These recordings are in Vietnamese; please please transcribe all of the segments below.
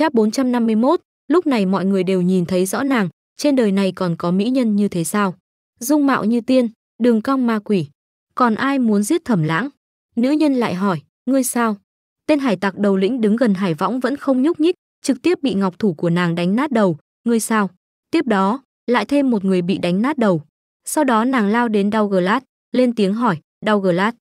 Cháp 451, lúc này mọi người đều nhìn thấy rõ nàng, trên đời này còn có mỹ nhân như thế sao? Dung mạo như tiên, đường cong ma quỷ. Còn ai muốn giết thẩm lãng? Nữ nhân lại hỏi, ngươi sao? Tên hải tặc đầu lĩnh đứng gần hải võng vẫn không nhúc nhích, trực tiếp bị ngọc thủ của nàng đánh nát đầu, ngươi sao? Tiếp đó, lại thêm một người bị đánh nát đầu. Sau đó nàng lao đến Douglas, lên tiếng hỏi, Douglas.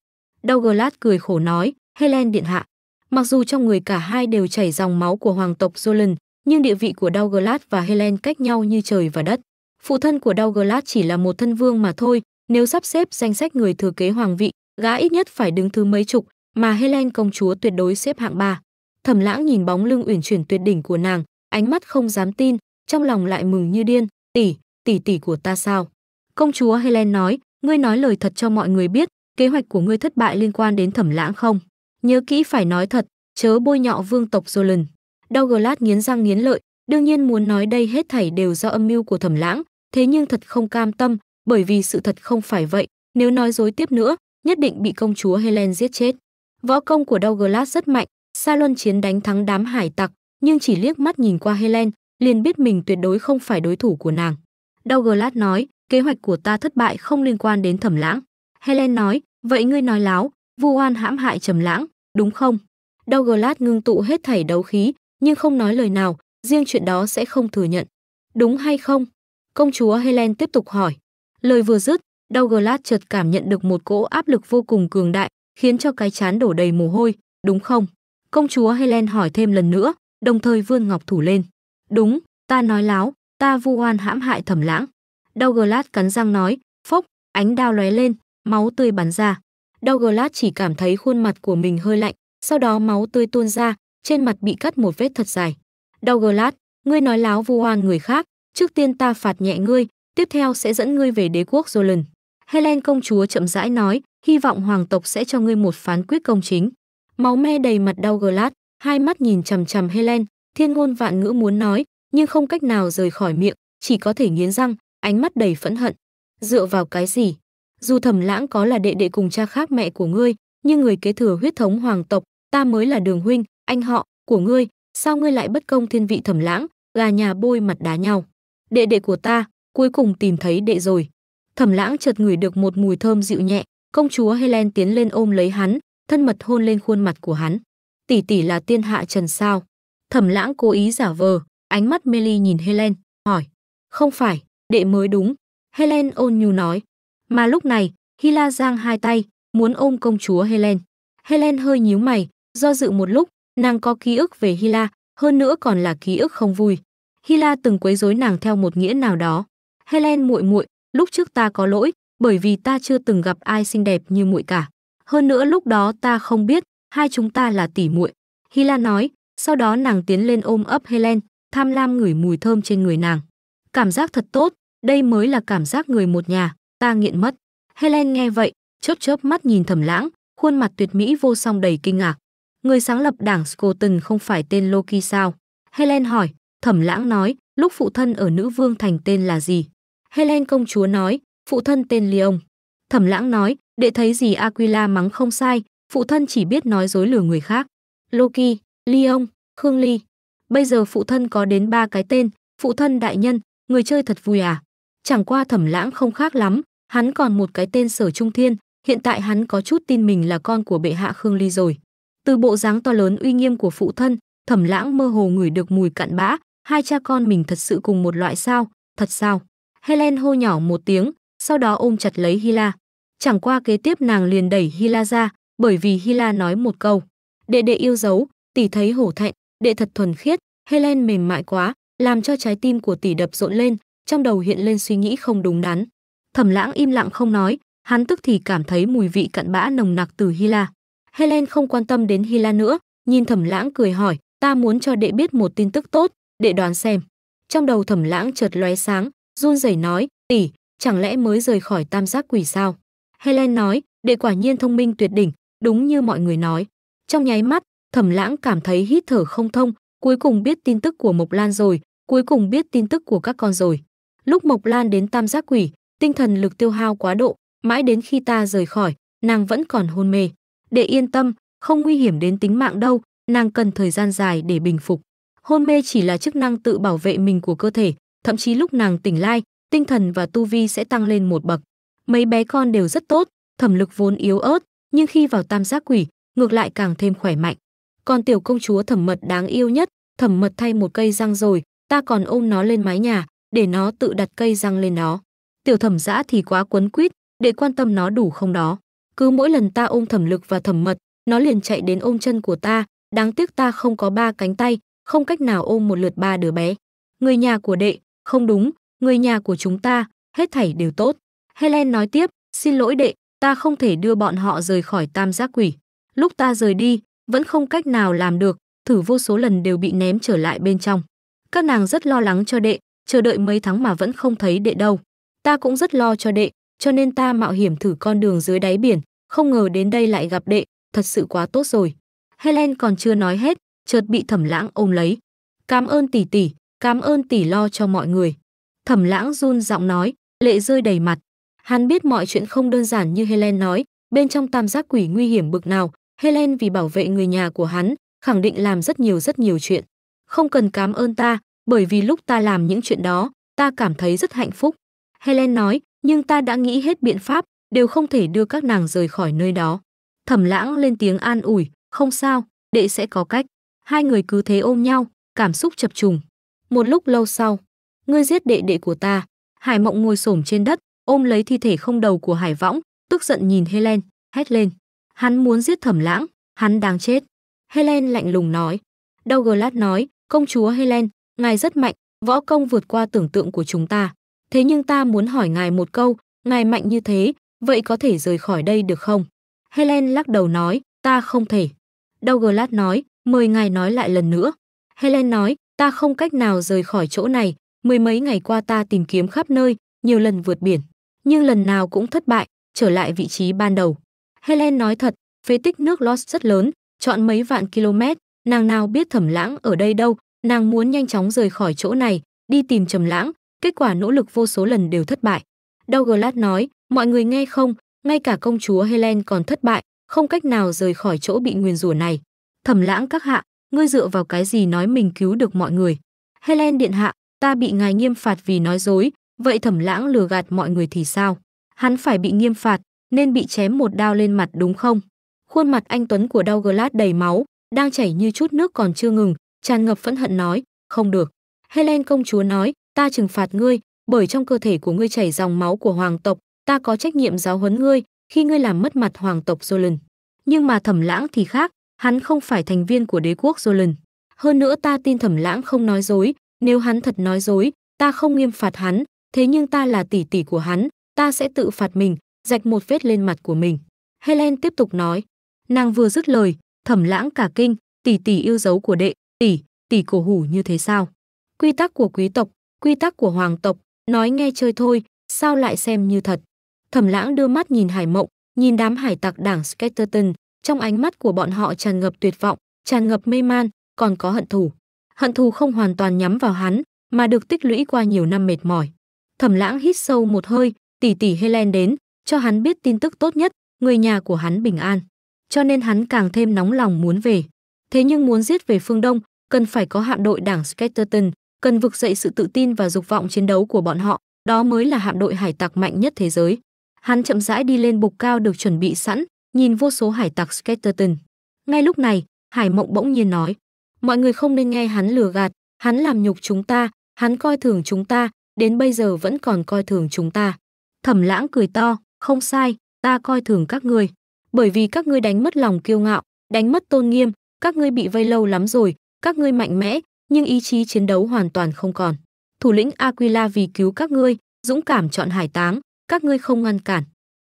Douglas cười khổ nói, Helen điện hạ, Mặc dù trong người cả hai đều chảy dòng máu của hoàng tộc Jolan, nhưng địa vị của Douglas và Helen cách nhau như trời và đất. Phụ thân của Douglas chỉ là một thân vương mà thôi, nếu sắp xếp danh sách người thừa kế hoàng vị, gã ít nhất phải đứng thứ mấy chục, mà Helen công chúa tuyệt đối xếp hạng ba. Thẩm Lãng nhìn bóng lưng uyển chuyển tuyệt đỉnh của nàng, ánh mắt không dám tin, trong lòng lại mừng như điên, "Tỷ, tỷ tỷ của ta sao?" Công chúa Helen nói, "Ngươi nói lời thật cho mọi người biết, kế hoạch của ngươi thất bại liên quan đến Thẩm Lãng không?" Nhớ kỹ phải nói thật, chớ bôi nhọ vương tộc Roland. Douglas nghiến răng nghiến lợi, đương nhiên muốn nói đây hết thảy đều do âm mưu của thẩm lãng, thế nhưng thật không cam tâm, bởi vì sự thật không phải vậy, nếu nói dối tiếp nữa, nhất định bị công chúa Helen giết chết. Võ công của Douglas rất mạnh, Sa luân chiến đánh thắng đám hải tặc, nhưng chỉ liếc mắt nhìn qua Helen, liền biết mình tuyệt đối không phải đối thủ của nàng. Douglas nói, kế hoạch của ta thất bại không liên quan đến thẩm lãng. Helen nói, vậy ngươi nói láo, vu oan hãm hại trầm lãng, đúng không? Douglas ngưng tụ hết thảy đấu khí, nhưng không nói lời nào, riêng chuyện đó sẽ không thừa nhận. Đúng hay không? Công chúa Helen tiếp tục hỏi. Lời vừa dứt, Douglas chợt cảm nhận được một cỗ áp lực vô cùng cường đại, khiến cho cái chán đổ đầy mồ hôi, đúng không? Công chúa Helen hỏi thêm lần nữa, đồng thời vươn ngọc thủ lên. Đúng, ta nói láo, ta vu oan hãm hại thẩm lãng. Douglas cắn răng nói, phốc, ánh đao lóe lên, máu tươi bắn ra. Douglas chỉ cảm thấy khuôn mặt của mình hơi lạnh, sau đó máu tươi tuôn ra, trên mặt bị cắt một vết thật dài. Douglas, ngươi nói láo vu oan người khác, trước tiên ta phạt nhẹ ngươi, tiếp theo sẽ dẫn ngươi về đế quốc Roland. Helen công chúa chậm rãi nói, hy vọng hoàng tộc sẽ cho ngươi một phán quyết công chính. Máu me đầy mặt Douglas, hai mắt nhìn chằm chằm Helen, thiên ngôn vạn ngữ muốn nói, nhưng không cách nào rời khỏi miệng, chỉ có thể nghiến răng, ánh mắt đầy phẫn hận. Dựa vào cái gì? dù thẩm lãng có là đệ đệ cùng cha khác mẹ của ngươi nhưng người kế thừa huyết thống hoàng tộc ta mới là đường huynh anh họ của ngươi sao ngươi lại bất công thiên vị thẩm lãng gà nhà bôi mặt đá nhau đệ đệ của ta cuối cùng tìm thấy đệ rồi thẩm lãng chợt ngửi được một mùi thơm dịu nhẹ công chúa helen tiến lên ôm lấy hắn thân mật hôn lên khuôn mặt của hắn tỷ tỷ là tiên hạ trần sao thẩm lãng cố ý giả vờ ánh mắt mê nhìn helen hỏi không phải đệ mới đúng helen ôn nhu nói mà lúc này, Hila giang hai tay, muốn ôm công chúa Helen. Helen hơi nhíu mày, do dự một lúc, nàng có ký ức về Hila, hơn nữa còn là ký ức không vui. Hila từng quấy rối nàng theo một nghĩa nào đó. Helen muội muội, lúc trước ta có lỗi, bởi vì ta chưa từng gặp ai xinh đẹp như muội cả. Hơn nữa lúc đó ta không biết, hai chúng ta là tỷ muội. Hila nói, sau đó nàng tiến lên ôm ấp Helen, tham lam ngửi mùi thơm trên người nàng. Cảm giác thật tốt, đây mới là cảm giác người một nhà ta nghiện mất helen nghe vậy chớp chớp mắt nhìn thầm lãng khuôn mặt tuyệt mỹ vô song đầy kinh ngạc người sáng lập đảng Scotland không phải tên Loki sao helen hỏi thẩm lãng nói lúc phụ thân ở nữ vương thành tên là gì helen công chúa nói phụ thân tên Leon. Thẩm lãng nói, để thấy gì Aquila mắng không sai, phụ thân chỉ biết nói dối lừa người khác. Loki, Leon, Khương Ly. Bây giờ phụ thân có đến ba cái tên, phụ thân đại nhân, người chơi thật vui à. Chẳng qua thẩm lãng không khác lắm, Hắn còn một cái tên Sở Trung Thiên, hiện tại hắn có chút tin mình là con của bệ hạ Khương Ly rồi. Từ bộ dáng to lớn uy nghiêm của phụ thân, Thẩm Lãng mơ hồ ngửi được mùi cặn bã, hai cha con mình thật sự cùng một loại sao? Thật sao? Helen hô nhỏ một tiếng, sau đó ôm chặt lấy Hila. Chẳng qua kế tiếp nàng liền đẩy Hila ra, bởi vì Hila nói một câu. Đệ đệ yêu dấu, tỷ thấy hổ thẹn, đệ thật thuần khiết, Helen mềm mại quá, làm cho trái tim của tỷ đập rộn lên, trong đầu hiện lên suy nghĩ không đúng đắn. Thẩm Lãng im lặng không nói, hắn tức thì cảm thấy mùi vị cặn bã nồng nặc từ Hila. Helen không quan tâm đến Hila nữa, nhìn Thẩm Lãng cười hỏi, "Ta muốn cho đệ biết một tin tức tốt, đệ đoán xem." Trong đầu Thẩm Lãng chợt lóe sáng, run rẩy nói, "Tỷ, chẳng lẽ mới rời khỏi tam giác quỷ sao?" Helen nói, "Đệ quả nhiên thông minh tuyệt đỉnh, đúng như mọi người nói." Trong nháy mắt, Thẩm Lãng cảm thấy hít thở không thông, cuối cùng biết tin tức của Mộc Lan rồi, cuối cùng biết tin tức của các con rồi. Lúc Mộc Lan đến tam giác quỷ, tinh thần lực tiêu hao quá độ, mãi đến khi ta rời khỏi, nàng vẫn còn hôn mê. Để yên tâm, không nguy hiểm đến tính mạng đâu, nàng cần thời gian dài để bình phục. Hôn mê chỉ là chức năng tự bảo vệ mình của cơ thể, thậm chí lúc nàng tỉnh lai, tinh thần và tu vi sẽ tăng lên một bậc. Mấy bé con đều rất tốt, thẩm lực vốn yếu ớt, nhưng khi vào tam giác quỷ, ngược lại càng thêm khỏe mạnh. Còn tiểu công chúa thẩm mật đáng yêu nhất, thẩm mật thay một cây răng rồi, ta còn ôm nó lên mái nhà, để nó tự đặt cây răng lên nó tiểu thẩm giã thì quá quấn quýt để quan tâm nó đủ không đó cứ mỗi lần ta ôm thẩm lực và thẩm mật nó liền chạy đến ôm chân của ta đáng tiếc ta không có ba cánh tay không cách nào ôm một lượt ba đứa bé người nhà của đệ không đúng người nhà của chúng ta hết thảy đều tốt helen nói tiếp xin lỗi đệ ta không thể đưa bọn họ rời khỏi tam giác quỷ lúc ta rời đi vẫn không cách nào làm được thử vô số lần đều bị ném trở lại bên trong các nàng rất lo lắng cho đệ chờ đợi mấy tháng mà vẫn không thấy đệ đâu Ta cũng rất lo cho đệ, cho nên ta mạo hiểm thử con đường dưới đáy biển, không ngờ đến đây lại gặp đệ, thật sự quá tốt rồi. Helen còn chưa nói hết, chợt bị Thẩm Lãng ôm lấy. Cảm ơn tỷ tỷ, cảm ơn tỷ lo cho mọi người. Thẩm Lãng run giọng nói, lệ rơi đầy mặt. Hắn biết mọi chuyện không đơn giản như Helen nói, bên trong tam giác quỷ nguy hiểm bực nào, Helen vì bảo vệ người nhà của hắn, khẳng định làm rất nhiều rất nhiều chuyện. Không cần cảm ơn ta, bởi vì lúc ta làm những chuyện đó, ta cảm thấy rất hạnh phúc. Helen nói, nhưng ta đã nghĩ hết biện pháp, đều không thể đưa các nàng rời khỏi nơi đó. Thẩm lãng lên tiếng an ủi, không sao, đệ sẽ có cách. Hai người cứ thế ôm nhau, cảm xúc chập trùng. Một lúc lâu sau, ngươi giết đệ đệ của ta. Hải mộng ngồi xổm trên đất, ôm lấy thi thể không đầu của Hải võng, tức giận nhìn Helen, hét lên. Hắn muốn giết thẩm lãng, hắn đang chết. Helen lạnh lùng nói. Douglas nói, công chúa Helen, ngài rất mạnh, võ công vượt qua tưởng tượng của chúng ta thế nhưng ta muốn hỏi ngài một câu, ngài mạnh như thế, vậy có thể rời khỏi đây được không? Helen lắc đầu nói, ta không thể. Douglas nói, mời ngài nói lại lần nữa. Helen nói, ta không cách nào rời khỏi chỗ này, mười mấy ngày qua ta tìm kiếm khắp nơi, nhiều lần vượt biển, nhưng lần nào cũng thất bại, trở lại vị trí ban đầu. Helen nói thật, phế tích nước Lost rất lớn, chọn mấy vạn km, nàng nào biết thẩm lãng ở đây đâu, nàng muốn nhanh chóng rời khỏi chỗ này, đi tìm trầm lãng, kết quả nỗ lực vô số lần đều thất bại. Douglas nói, mọi người nghe không, ngay cả công chúa Helen còn thất bại, không cách nào rời khỏi chỗ bị nguyền rủa này. Thẩm lãng các hạ, ngươi dựa vào cái gì nói mình cứu được mọi người. Helen điện hạ, ta bị ngài nghiêm phạt vì nói dối, vậy thẩm lãng lừa gạt mọi người thì sao? Hắn phải bị nghiêm phạt, nên bị chém một đao lên mặt đúng không? Khuôn mặt anh Tuấn của Douglas đầy máu, đang chảy như chút nước còn chưa ngừng, tràn ngập phẫn hận nói, không được. Helen công chúa nói, ta trừng phạt ngươi, bởi trong cơ thể của ngươi chảy dòng máu của hoàng tộc, ta có trách nhiệm giáo huấn ngươi khi ngươi làm mất mặt hoàng tộc Zolan. Nhưng mà Thẩm Lãng thì khác, hắn không phải thành viên của đế quốc Zolan. Hơn nữa ta tin Thẩm Lãng không nói dối, nếu hắn thật nói dối, ta không nghiêm phạt hắn, thế nhưng ta là tỷ tỷ của hắn, ta sẽ tự phạt mình, rạch một vết lên mặt của mình. Helen tiếp tục nói, nàng vừa dứt lời, Thẩm Lãng cả kinh, tỷ tỷ yêu dấu của đệ, tỷ, tỷ cổ hủ như thế sao? Quy tắc của quý tộc, quy tắc của hoàng tộc, nói nghe chơi thôi, sao lại xem như thật. Thẩm lãng đưa mắt nhìn hải mộng, nhìn đám hải tặc đảng Sketterton, trong ánh mắt của bọn họ tràn ngập tuyệt vọng, tràn ngập mê man, còn có hận thù. Hận thù không hoàn toàn nhắm vào hắn, mà được tích lũy qua nhiều năm mệt mỏi. Thẩm lãng hít sâu một hơi, tỷ tỷ Helen đến, cho hắn biết tin tức tốt nhất, người nhà của hắn bình an. Cho nên hắn càng thêm nóng lòng muốn về. Thế nhưng muốn giết về phương Đông, cần phải có hạm đội đảng Sketterton, cần vực dậy sự tự tin và dục vọng chiến đấu của bọn họ, đó mới là hạm đội hải tặc mạnh nhất thế giới. Hắn chậm rãi đi lên bục cao được chuẩn bị sẵn, nhìn vô số hải tặc Skeleton. Ngay lúc này, Hải Mộng bỗng nhiên nói, mọi người không nên nghe hắn lừa gạt, hắn làm nhục chúng ta, hắn coi thường chúng ta, đến bây giờ vẫn còn coi thường chúng ta. Thẩm lãng cười to, không sai, ta coi thường các ngươi. Bởi vì các ngươi đánh mất lòng kiêu ngạo, đánh mất tôn nghiêm, các ngươi bị vây lâu lắm rồi, các ngươi mạnh mẽ, nhưng ý chí chiến đấu hoàn toàn không còn. Thủ lĩnh Aquila vì cứu các ngươi, dũng cảm chọn hải táng, các ngươi không ngăn cản.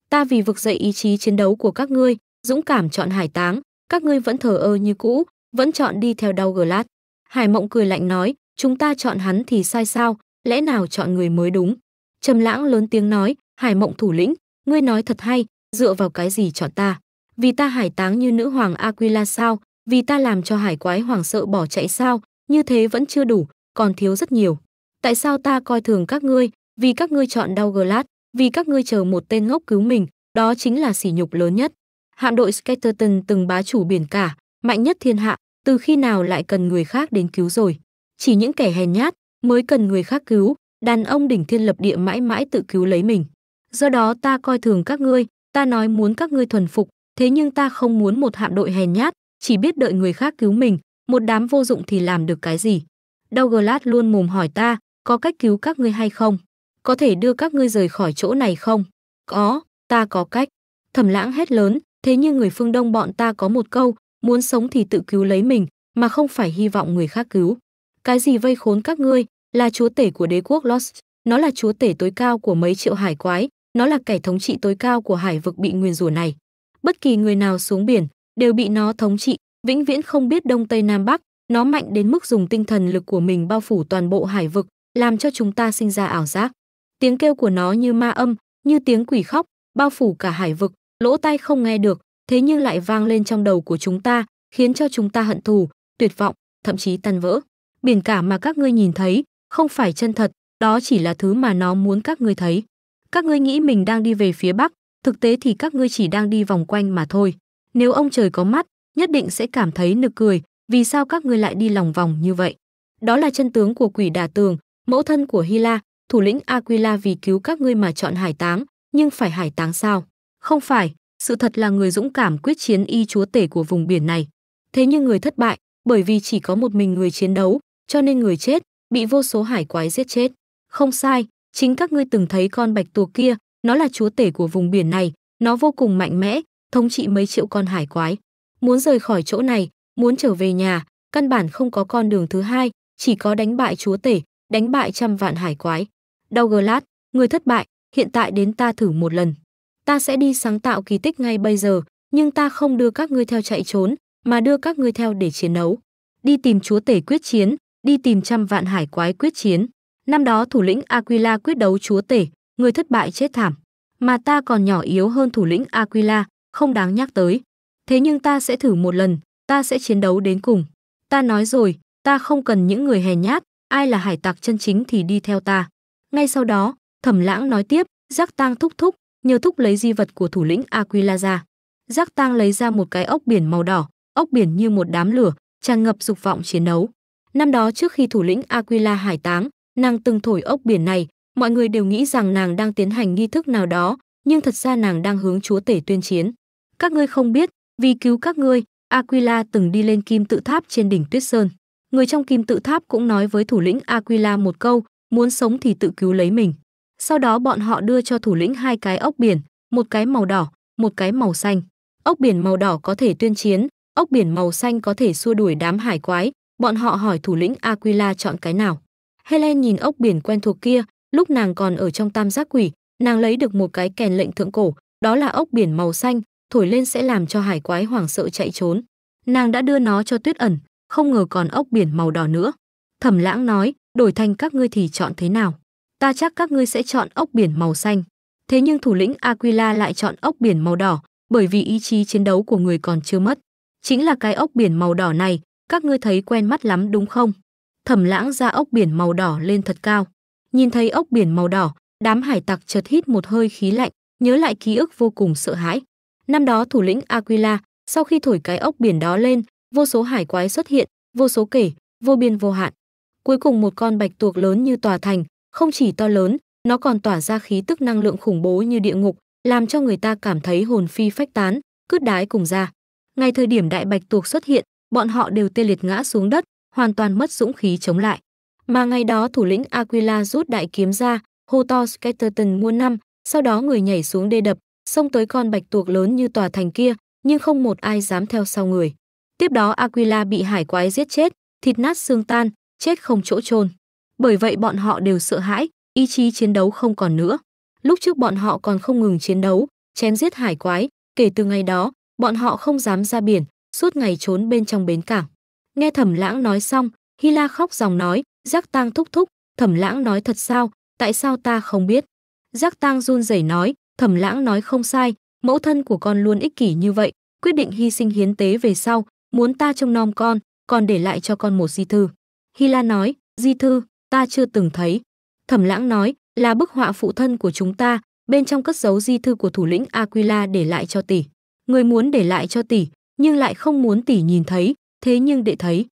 Ta vì vực dậy ý chí chiến đấu của các ngươi, dũng cảm chọn hải táng, các ngươi vẫn thờ ơ như cũ, vẫn chọn đi theo đau gờ lát. Hải Mộng cười lạnh nói, chúng ta chọn hắn thì sai sao, lẽ nào chọn người mới đúng. Trầm lãng lớn tiếng nói, Hải Mộng thủ lĩnh, ngươi nói thật hay, dựa vào cái gì chọn ta? Vì ta hải táng như nữ hoàng Aquila sao, vì ta làm cho hải quái hoàng sợ bỏ chạy sao, như thế vẫn chưa đủ, còn thiếu rất nhiều. Tại sao ta coi thường các ngươi, vì các ngươi chọn đau Douglas, vì các ngươi chờ một tên ngốc cứu mình, đó chính là sỉ nhục lớn nhất. Hạm đội Sketerton từng bá chủ biển cả, mạnh nhất thiên hạ, từ khi nào lại cần người khác đến cứu rồi. Chỉ những kẻ hèn nhát mới cần người khác cứu, đàn ông đỉnh thiên lập địa mãi mãi tự cứu lấy mình. Do đó ta coi thường các ngươi, ta nói muốn các ngươi thuần phục, thế nhưng ta không muốn một hạm đội hèn nhát, chỉ biết đợi người khác cứu mình, một đám vô dụng thì làm được cái gì? Douglas luôn mồm hỏi ta, có cách cứu các ngươi hay không? Có thể đưa các ngươi rời khỏi chỗ này không? Có, ta có cách. Thẩm lãng hét lớn, thế nhưng người phương Đông bọn ta có một câu, muốn sống thì tự cứu lấy mình, mà không phải hy vọng người khác cứu. Cái gì vây khốn các ngươi, là chúa tể của đế quốc Lost, nó là chúa tể tối cao của mấy triệu hải quái, nó là kẻ thống trị tối cao của hải vực bị nguyền rủa này. Bất kỳ người nào xuống biển đều bị nó thống trị, vĩnh viễn không biết đông tây nam bắc, nó mạnh đến mức dùng tinh thần lực của mình bao phủ toàn bộ hải vực, làm cho chúng ta sinh ra ảo giác. Tiếng kêu của nó như ma âm, như tiếng quỷ khóc, bao phủ cả hải vực, lỗ tai không nghe được, thế nhưng lại vang lên trong đầu của chúng ta, khiến cho chúng ta hận thù, tuyệt vọng, thậm chí tan vỡ. Biển cả mà các ngươi nhìn thấy, không phải chân thật, đó chỉ là thứ mà nó muốn các ngươi thấy. Các ngươi nghĩ mình đang đi về phía bắc, thực tế thì các ngươi chỉ đang đi vòng quanh mà thôi. Nếu ông trời có mắt, nhất định sẽ cảm thấy nực cười, vì sao các ngươi lại đi lòng vòng như vậy? Đó là chân tướng của quỷ đà tường, mẫu thân của Hila, thủ lĩnh Aquila vì cứu các ngươi mà chọn hải táng, nhưng phải hải táng sao? Không phải, sự thật là người dũng cảm quyết chiến y chúa tể của vùng biển này. Thế nhưng người thất bại, bởi vì chỉ có một mình người chiến đấu, cho nên người chết, bị vô số hải quái giết chết. Không sai, chính các ngươi từng thấy con bạch tuộc kia, nó là chúa tể của vùng biển này, nó vô cùng mạnh mẽ, thống trị mấy triệu con hải quái muốn rời khỏi chỗ này, muốn trở về nhà, căn bản không có con đường thứ hai, chỉ có đánh bại chúa tể, đánh bại trăm vạn hải quái. Douglas, người thất bại, hiện tại đến ta thử một lần. Ta sẽ đi sáng tạo kỳ tích ngay bây giờ, nhưng ta không đưa các ngươi theo chạy trốn, mà đưa các ngươi theo để chiến đấu. Đi tìm chúa tể quyết chiến, đi tìm trăm vạn hải quái quyết chiến. Năm đó thủ lĩnh Aquila quyết đấu chúa tể, người thất bại chết thảm. Mà ta còn nhỏ yếu hơn thủ lĩnh Aquila, không đáng nhắc tới thế nhưng ta sẽ thử một lần, ta sẽ chiến đấu đến cùng. Ta nói rồi, ta không cần những người hèn nhát, ai là hải tặc chân chính thì đi theo ta. Ngay sau đó, Thẩm Lãng nói tiếp, Giác Tang thúc thúc, nhờ thúc lấy di vật của thủ lĩnh Aquila ra. Giác Tang lấy ra một cái ốc biển màu đỏ, ốc biển như một đám lửa, tràn ngập dục vọng chiến đấu. Năm đó trước khi thủ lĩnh Aquila hải táng, nàng từng thổi ốc biển này, mọi người đều nghĩ rằng nàng đang tiến hành nghi thức nào đó, nhưng thật ra nàng đang hướng chúa tể tuyên chiến. Các ngươi không biết, vì cứu các ngươi, Aquila từng đi lên kim tự tháp trên đỉnh Tuyết Sơn. Người trong kim tự tháp cũng nói với thủ lĩnh Aquila một câu, muốn sống thì tự cứu lấy mình. Sau đó bọn họ đưa cho thủ lĩnh hai cái ốc biển, một cái màu đỏ, một cái màu xanh. Ốc biển màu đỏ có thể tuyên chiến, ốc biển màu xanh có thể xua đuổi đám hải quái. Bọn họ hỏi thủ lĩnh Aquila chọn cái nào. Helen nhìn ốc biển quen thuộc kia, lúc nàng còn ở trong tam giác quỷ, nàng lấy được một cái kèn lệnh thượng cổ, đó là ốc biển màu xanh, thổi lên sẽ làm cho hải quái hoảng sợ chạy trốn. Nàng đã đưa nó cho tuyết ẩn, không ngờ còn ốc biển màu đỏ nữa. Thẩm lãng nói, đổi thành các ngươi thì chọn thế nào? Ta chắc các ngươi sẽ chọn ốc biển màu xanh. Thế nhưng thủ lĩnh Aquila lại chọn ốc biển màu đỏ, bởi vì ý chí chiến đấu của người còn chưa mất. Chính là cái ốc biển màu đỏ này, các ngươi thấy quen mắt lắm đúng không? Thẩm lãng ra ốc biển màu đỏ lên thật cao. Nhìn thấy ốc biển màu đỏ, đám hải tặc chợt hít một hơi khí lạnh, nhớ lại ký ức vô cùng sợ hãi. Năm đó thủ lĩnh Aquila, sau khi thổi cái ốc biển đó lên, vô số hải quái xuất hiện, vô số kể, vô biên vô hạn. Cuối cùng một con bạch tuộc lớn như tòa thành, không chỉ to lớn, nó còn tỏa ra khí tức năng lượng khủng bố như địa ngục, làm cho người ta cảm thấy hồn phi phách tán, cứt đái cùng ra. Ngay thời điểm đại bạch tuộc xuất hiện, bọn họ đều tê liệt ngã xuống đất, hoàn toàn mất dũng khí chống lại. Mà ngày đó thủ lĩnh Aquila rút đại kiếm ra, hô to Skeleton muôn năm, sau đó người nhảy xuống đê đập, xông tới con bạch tuộc lớn như tòa thành kia, nhưng không một ai dám theo sau người. Tiếp đó Aquila bị hải quái giết chết, thịt nát xương tan, chết không chỗ chôn. Bởi vậy bọn họ đều sợ hãi, ý chí chiến đấu không còn nữa. Lúc trước bọn họ còn không ngừng chiến đấu, chém giết hải quái, kể từ ngày đó, bọn họ không dám ra biển, suốt ngày trốn bên trong bến cảng. Nghe Thẩm Lãng nói xong, Hila khóc dòng nói, "Giác Tang thúc thúc, Thẩm Lãng nói thật sao, tại sao ta không biết?" Giác Tang run rẩy nói, Thẩm Lãng nói không sai, mẫu thân của con luôn ích kỷ như vậy, quyết định hy sinh hiến tế về sau, muốn ta trông nom con, còn để lại cho con một di thư. Hy La nói, di thư, ta chưa từng thấy. Thẩm Lãng nói, là bức họa phụ thân của chúng ta, bên trong cất giấu di thư của thủ lĩnh Aquila để lại cho tỷ. Người muốn để lại cho tỷ, nhưng lại không muốn tỷ nhìn thấy, thế nhưng để thấy.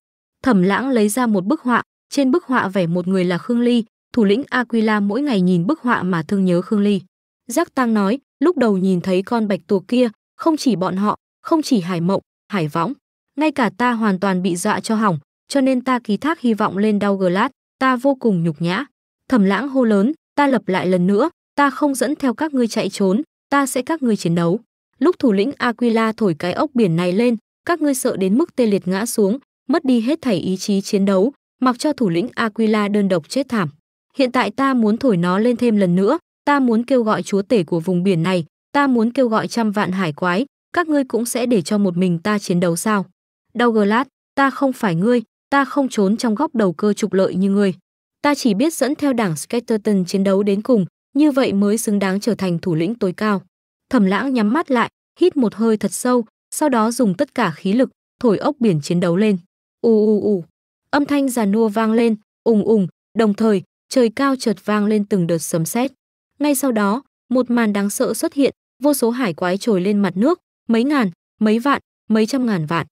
Thẩm Lãng lấy ra một bức họa, trên bức họa vẽ một người là Khương Ly, thủ lĩnh Aquila mỗi ngày nhìn bức họa mà thương nhớ Khương Ly. Giác Tăng nói, lúc đầu nhìn thấy con bạch tuộc kia, không chỉ bọn họ, không chỉ Hải Mộng, Hải Võng, ngay cả ta hoàn toàn bị dọa cho hỏng, cho nên ta ký thác hy vọng lên đau gờ lát, ta vô cùng nhục nhã. Thẩm Lãng hô lớn, ta lập lại lần nữa, ta không dẫn theo các ngươi chạy trốn, ta sẽ các ngươi chiến đấu. Lúc thủ lĩnh Aquila thổi cái ốc biển này lên, các ngươi sợ đến mức tê liệt ngã xuống, mất đi hết thảy ý chí chiến đấu, mặc cho thủ lĩnh Aquila đơn độc chết thảm. Hiện tại ta muốn thổi nó lên thêm lần nữa, ta muốn kêu gọi chúa tể của vùng biển này, ta muốn kêu gọi trăm vạn hải quái, các ngươi cũng sẽ để cho một mình ta chiến đấu sao? Douglas, ta không phải ngươi, ta không trốn trong góc đầu cơ trục lợi như ngươi. Ta chỉ biết dẫn theo đảng Sketerton chiến đấu đến cùng, như vậy mới xứng đáng trở thành thủ lĩnh tối cao. Thẩm lãng nhắm mắt lại, hít một hơi thật sâu, sau đó dùng tất cả khí lực, thổi ốc biển chiến đấu lên. ù u, ù, âm thanh già nua vang lên, ùng ùng, đồng thời, trời cao chợt vang lên từng đợt sấm sét. Ngay sau đó, một màn đáng sợ xuất hiện, vô số hải quái trồi lên mặt nước, mấy ngàn, mấy vạn, mấy trăm ngàn vạn.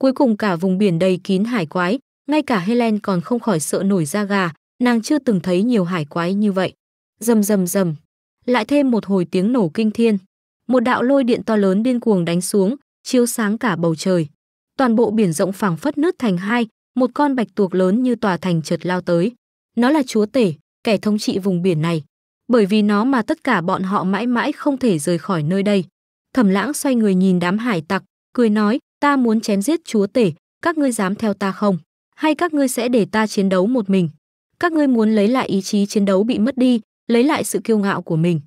Cuối cùng cả vùng biển đầy kín hải quái, ngay cả Helen còn không khỏi sợ nổi da gà, nàng chưa từng thấy nhiều hải quái như vậy. Rầm rầm rầm, lại thêm một hồi tiếng nổ kinh thiên. Một đạo lôi điện to lớn điên cuồng đánh xuống, chiếu sáng cả bầu trời. Toàn bộ biển rộng phẳng phất nứt thành hai, một con bạch tuộc lớn như tòa thành chợt lao tới. Nó là chúa tể, kẻ thống trị vùng biển này bởi vì nó mà tất cả bọn họ mãi mãi không thể rời khỏi nơi đây. Thẩm lãng xoay người nhìn đám hải tặc, cười nói, ta muốn chém giết chúa tể, các ngươi dám theo ta không? Hay các ngươi sẽ để ta chiến đấu một mình? Các ngươi muốn lấy lại ý chí chiến đấu bị mất đi, lấy lại sự kiêu ngạo của mình.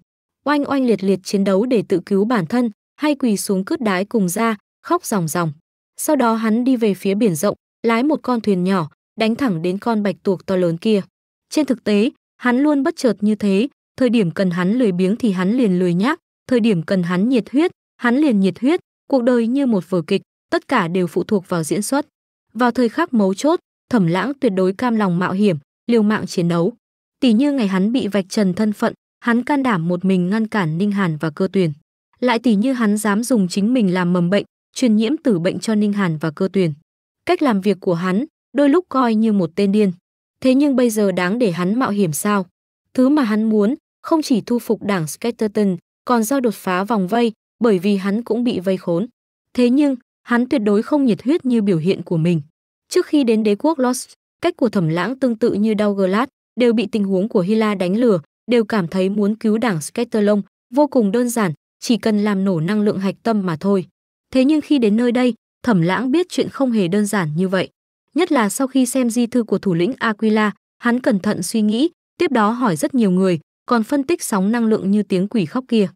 Oanh oanh liệt liệt chiến đấu để tự cứu bản thân, hay quỳ xuống cướp đái cùng ra, khóc ròng ròng. Sau đó hắn đi về phía biển rộng, lái một con thuyền nhỏ, đánh thẳng đến con bạch tuộc to lớn kia. Trên thực tế, hắn luôn bất chợt như thế, thời điểm cần hắn lười biếng thì hắn liền lười nhác, thời điểm cần hắn nhiệt huyết, hắn liền nhiệt huyết, cuộc đời như một vở kịch, tất cả đều phụ thuộc vào diễn xuất. Vào thời khắc mấu chốt, Thẩm Lãng tuyệt đối cam lòng mạo hiểm, liều mạng chiến đấu. Tỷ như ngày hắn bị vạch trần thân phận, hắn can đảm một mình ngăn cản Ninh Hàn và Cơ Tuyền. Lại tỷ như hắn dám dùng chính mình làm mầm bệnh, truyền nhiễm tử bệnh cho Ninh Hàn và Cơ Tuyền. Cách làm việc của hắn, đôi lúc coi như một tên điên. Thế nhưng bây giờ đáng để hắn mạo hiểm sao? Thứ mà hắn muốn, không chỉ thu phục đảng Skeeterton còn do đột phá vòng vây, bởi vì hắn cũng bị vây khốn. Thế nhưng, hắn tuyệt đối không nhiệt huyết như biểu hiện của mình. Trước khi đến đế quốc Lost, cách của thẩm lãng tương tự như Douglas, đều bị tình huống của Hila đánh lừa, đều cảm thấy muốn cứu đảng Skeeterlong vô cùng đơn giản, chỉ cần làm nổ năng lượng hạch tâm mà thôi. Thế nhưng khi đến nơi đây, thẩm lãng biết chuyện không hề đơn giản như vậy. Nhất là sau khi xem di thư của thủ lĩnh Aquila, hắn cẩn thận suy nghĩ, tiếp đó hỏi rất nhiều người, còn phân tích sóng năng lượng như tiếng quỷ khóc kia.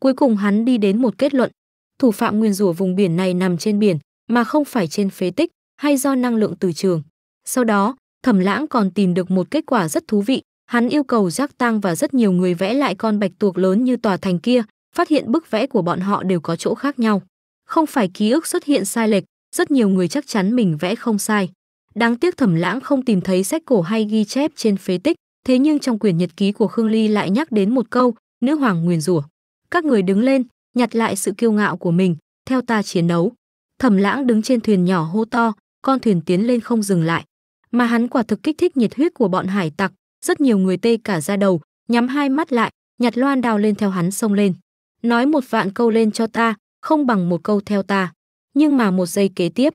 Cuối cùng hắn đi đến một kết luận, thủ phạm nguyên rủa vùng biển này nằm trên biển, mà không phải trên phế tích hay do năng lượng từ trường. Sau đó, Thẩm Lãng còn tìm được một kết quả rất thú vị, hắn yêu cầu giác tăng và rất nhiều người vẽ lại con bạch tuộc lớn như tòa thành kia, phát hiện bức vẽ của bọn họ đều có chỗ khác nhau. Không phải ký ức xuất hiện sai lệch, rất nhiều người chắc chắn mình vẽ không sai. Đáng tiếc Thẩm Lãng không tìm thấy sách cổ hay ghi chép trên phế tích, Thế nhưng trong quyển nhật ký của Khương Ly lại nhắc đến một câu, nữ hoàng nguyền rủa. Các người đứng lên, nhặt lại sự kiêu ngạo của mình, theo ta chiến đấu. Thẩm Lãng đứng trên thuyền nhỏ hô to, con thuyền tiến lên không dừng lại. Mà hắn quả thực kích thích nhiệt huyết của bọn hải tặc, rất nhiều người tê cả ra đầu, nhắm hai mắt lại, nhặt loan đao lên theo hắn xông lên. Nói một vạn câu lên cho ta, không bằng một câu theo ta. Nhưng mà một giây kế tiếp,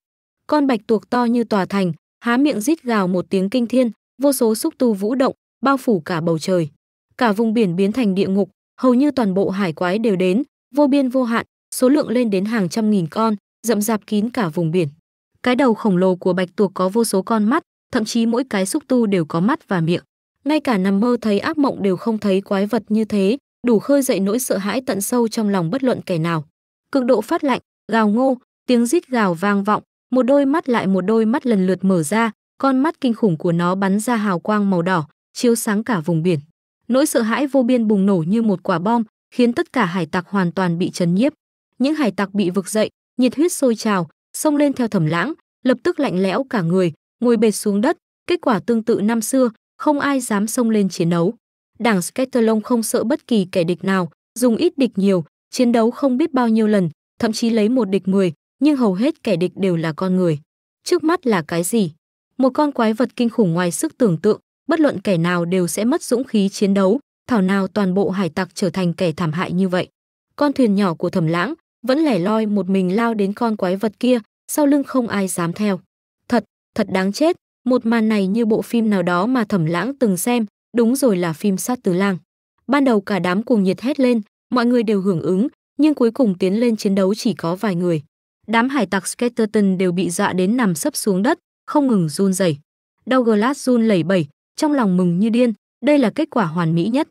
con bạch tuộc to như tòa thành, há miệng rít gào một tiếng kinh thiên, vô số xúc tu vũ động, bao phủ cả bầu trời. Cả vùng biển biến thành địa ngục, hầu như toàn bộ hải quái đều đến, vô biên vô hạn, số lượng lên đến hàng trăm nghìn con, rậm rạp kín cả vùng biển. Cái đầu khổng lồ của bạch tuộc có vô số con mắt, thậm chí mỗi cái xúc tu đều có mắt và miệng. Ngay cả nằm mơ thấy ác mộng đều không thấy quái vật như thế, đủ khơi dậy nỗi sợ hãi tận sâu trong lòng bất luận kẻ nào. Cực độ phát lạnh, gào ngô, tiếng rít gào vang vọng, một đôi mắt lại một đôi mắt lần lượt mở ra, con mắt kinh khủng của nó bắn ra hào quang màu đỏ, chiếu sáng cả vùng biển. Nỗi sợ hãi vô biên bùng nổ như một quả bom, khiến tất cả hải tặc hoàn toàn bị chấn nhiếp. Những hải tặc bị vực dậy, nhiệt huyết sôi trào, xông lên theo thẩm lãng, lập tức lạnh lẽo cả người, ngồi bệt xuống đất, kết quả tương tự năm xưa, không ai dám xông lên chiến đấu. Đảng Scatterlong không sợ bất kỳ kẻ địch nào, dùng ít địch nhiều, chiến đấu không biết bao nhiêu lần, thậm chí lấy một địch 10, nhưng hầu hết kẻ địch đều là con người. Trước mắt là cái gì? Một con quái vật kinh khủng ngoài sức tưởng tượng, bất luận kẻ nào đều sẽ mất dũng khí chiến đấu, thảo nào toàn bộ hải tặc trở thành kẻ thảm hại như vậy. Con thuyền nhỏ của Thẩm Lãng vẫn lẻ loi một mình lao đến con quái vật kia, sau lưng không ai dám theo. Thật, thật đáng chết, một màn này như bộ phim nào đó mà Thẩm Lãng từng xem, đúng rồi là phim Sát Tứ Lang. Ban đầu cả đám cuồng nhiệt hét lên, mọi người đều hưởng ứng, nhưng cuối cùng tiến lên chiến đấu chỉ có vài người. Đám hải tặc Skeleton đều bị dọa đến nằm sấp xuống đất, không ngừng run rẩy. Douglas run lẩy bẩy, trong lòng mừng như điên, đây là kết quả hoàn mỹ nhất.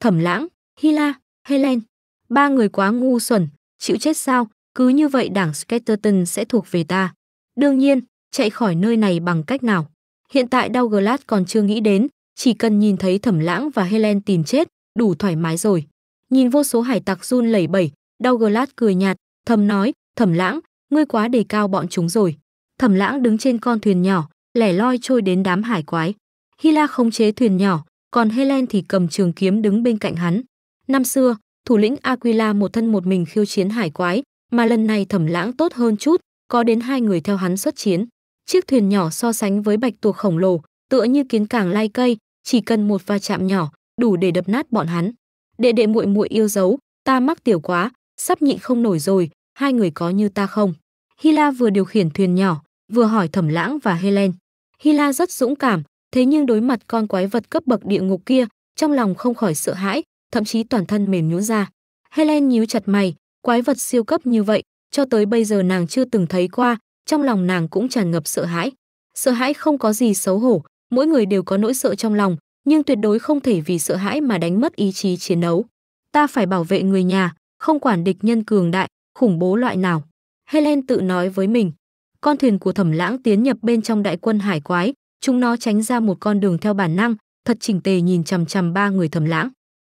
Thẩm Lãng, Hila, Helen, ba người quá ngu xuẩn, chịu chết sao, cứ như vậy đảng Sketerton sẽ thuộc về ta. Đương nhiên, chạy khỏi nơi này bằng cách nào. Hiện tại Douglas còn chưa nghĩ đến, chỉ cần nhìn thấy Thẩm Lãng và Helen tìm chết, đủ thoải mái rồi. Nhìn vô số hải tặc run lẩy bẩy, Douglas cười nhạt, thầm nói, Thẩm Lãng, ngươi quá đề cao bọn chúng rồi. Thẩm Lãng đứng trên con thuyền nhỏ, lẻ loi trôi đến đám hải quái. Hila không chế thuyền nhỏ, còn Helen thì cầm trường kiếm đứng bên cạnh hắn. Năm xưa, thủ lĩnh Aquila một thân một mình khiêu chiến hải quái, mà lần này thẩm lãng tốt hơn chút, có đến hai người theo hắn xuất chiến. Chiếc thuyền nhỏ so sánh với bạch tuộc khổng lồ, tựa như kiến càng lai cây, chỉ cần một va chạm nhỏ, đủ để đập nát bọn hắn. Đệ đệ muội muội yêu dấu, ta mắc tiểu quá, sắp nhịn không nổi rồi, hai người có như ta không? Hila vừa điều khiển thuyền nhỏ, vừa hỏi Thẩm Lãng và Helen. Hila rất dũng cảm, thế nhưng đối mặt con quái vật cấp bậc địa ngục kia, trong lòng không khỏi sợ hãi, thậm chí toàn thân mềm nhũn ra. Helen nhíu chặt mày, quái vật siêu cấp như vậy, cho tới bây giờ nàng chưa từng thấy qua, trong lòng nàng cũng tràn ngập sợ hãi. Sợ hãi không có gì xấu hổ, mỗi người đều có nỗi sợ trong lòng, nhưng tuyệt đối không thể vì sợ hãi mà đánh mất ý chí chiến đấu. Ta phải bảo vệ người nhà, không quản địch nhân cường đại, khủng bố loại nào. Helen tự nói với mình. Con thuyền của Thẩm Lãng tiến nhập bên trong đại quân hải quái, chúng nó tránh ra một con đường theo bản năng, thật chỉnh tề nhìn chằm chằm ba người thầm lãng.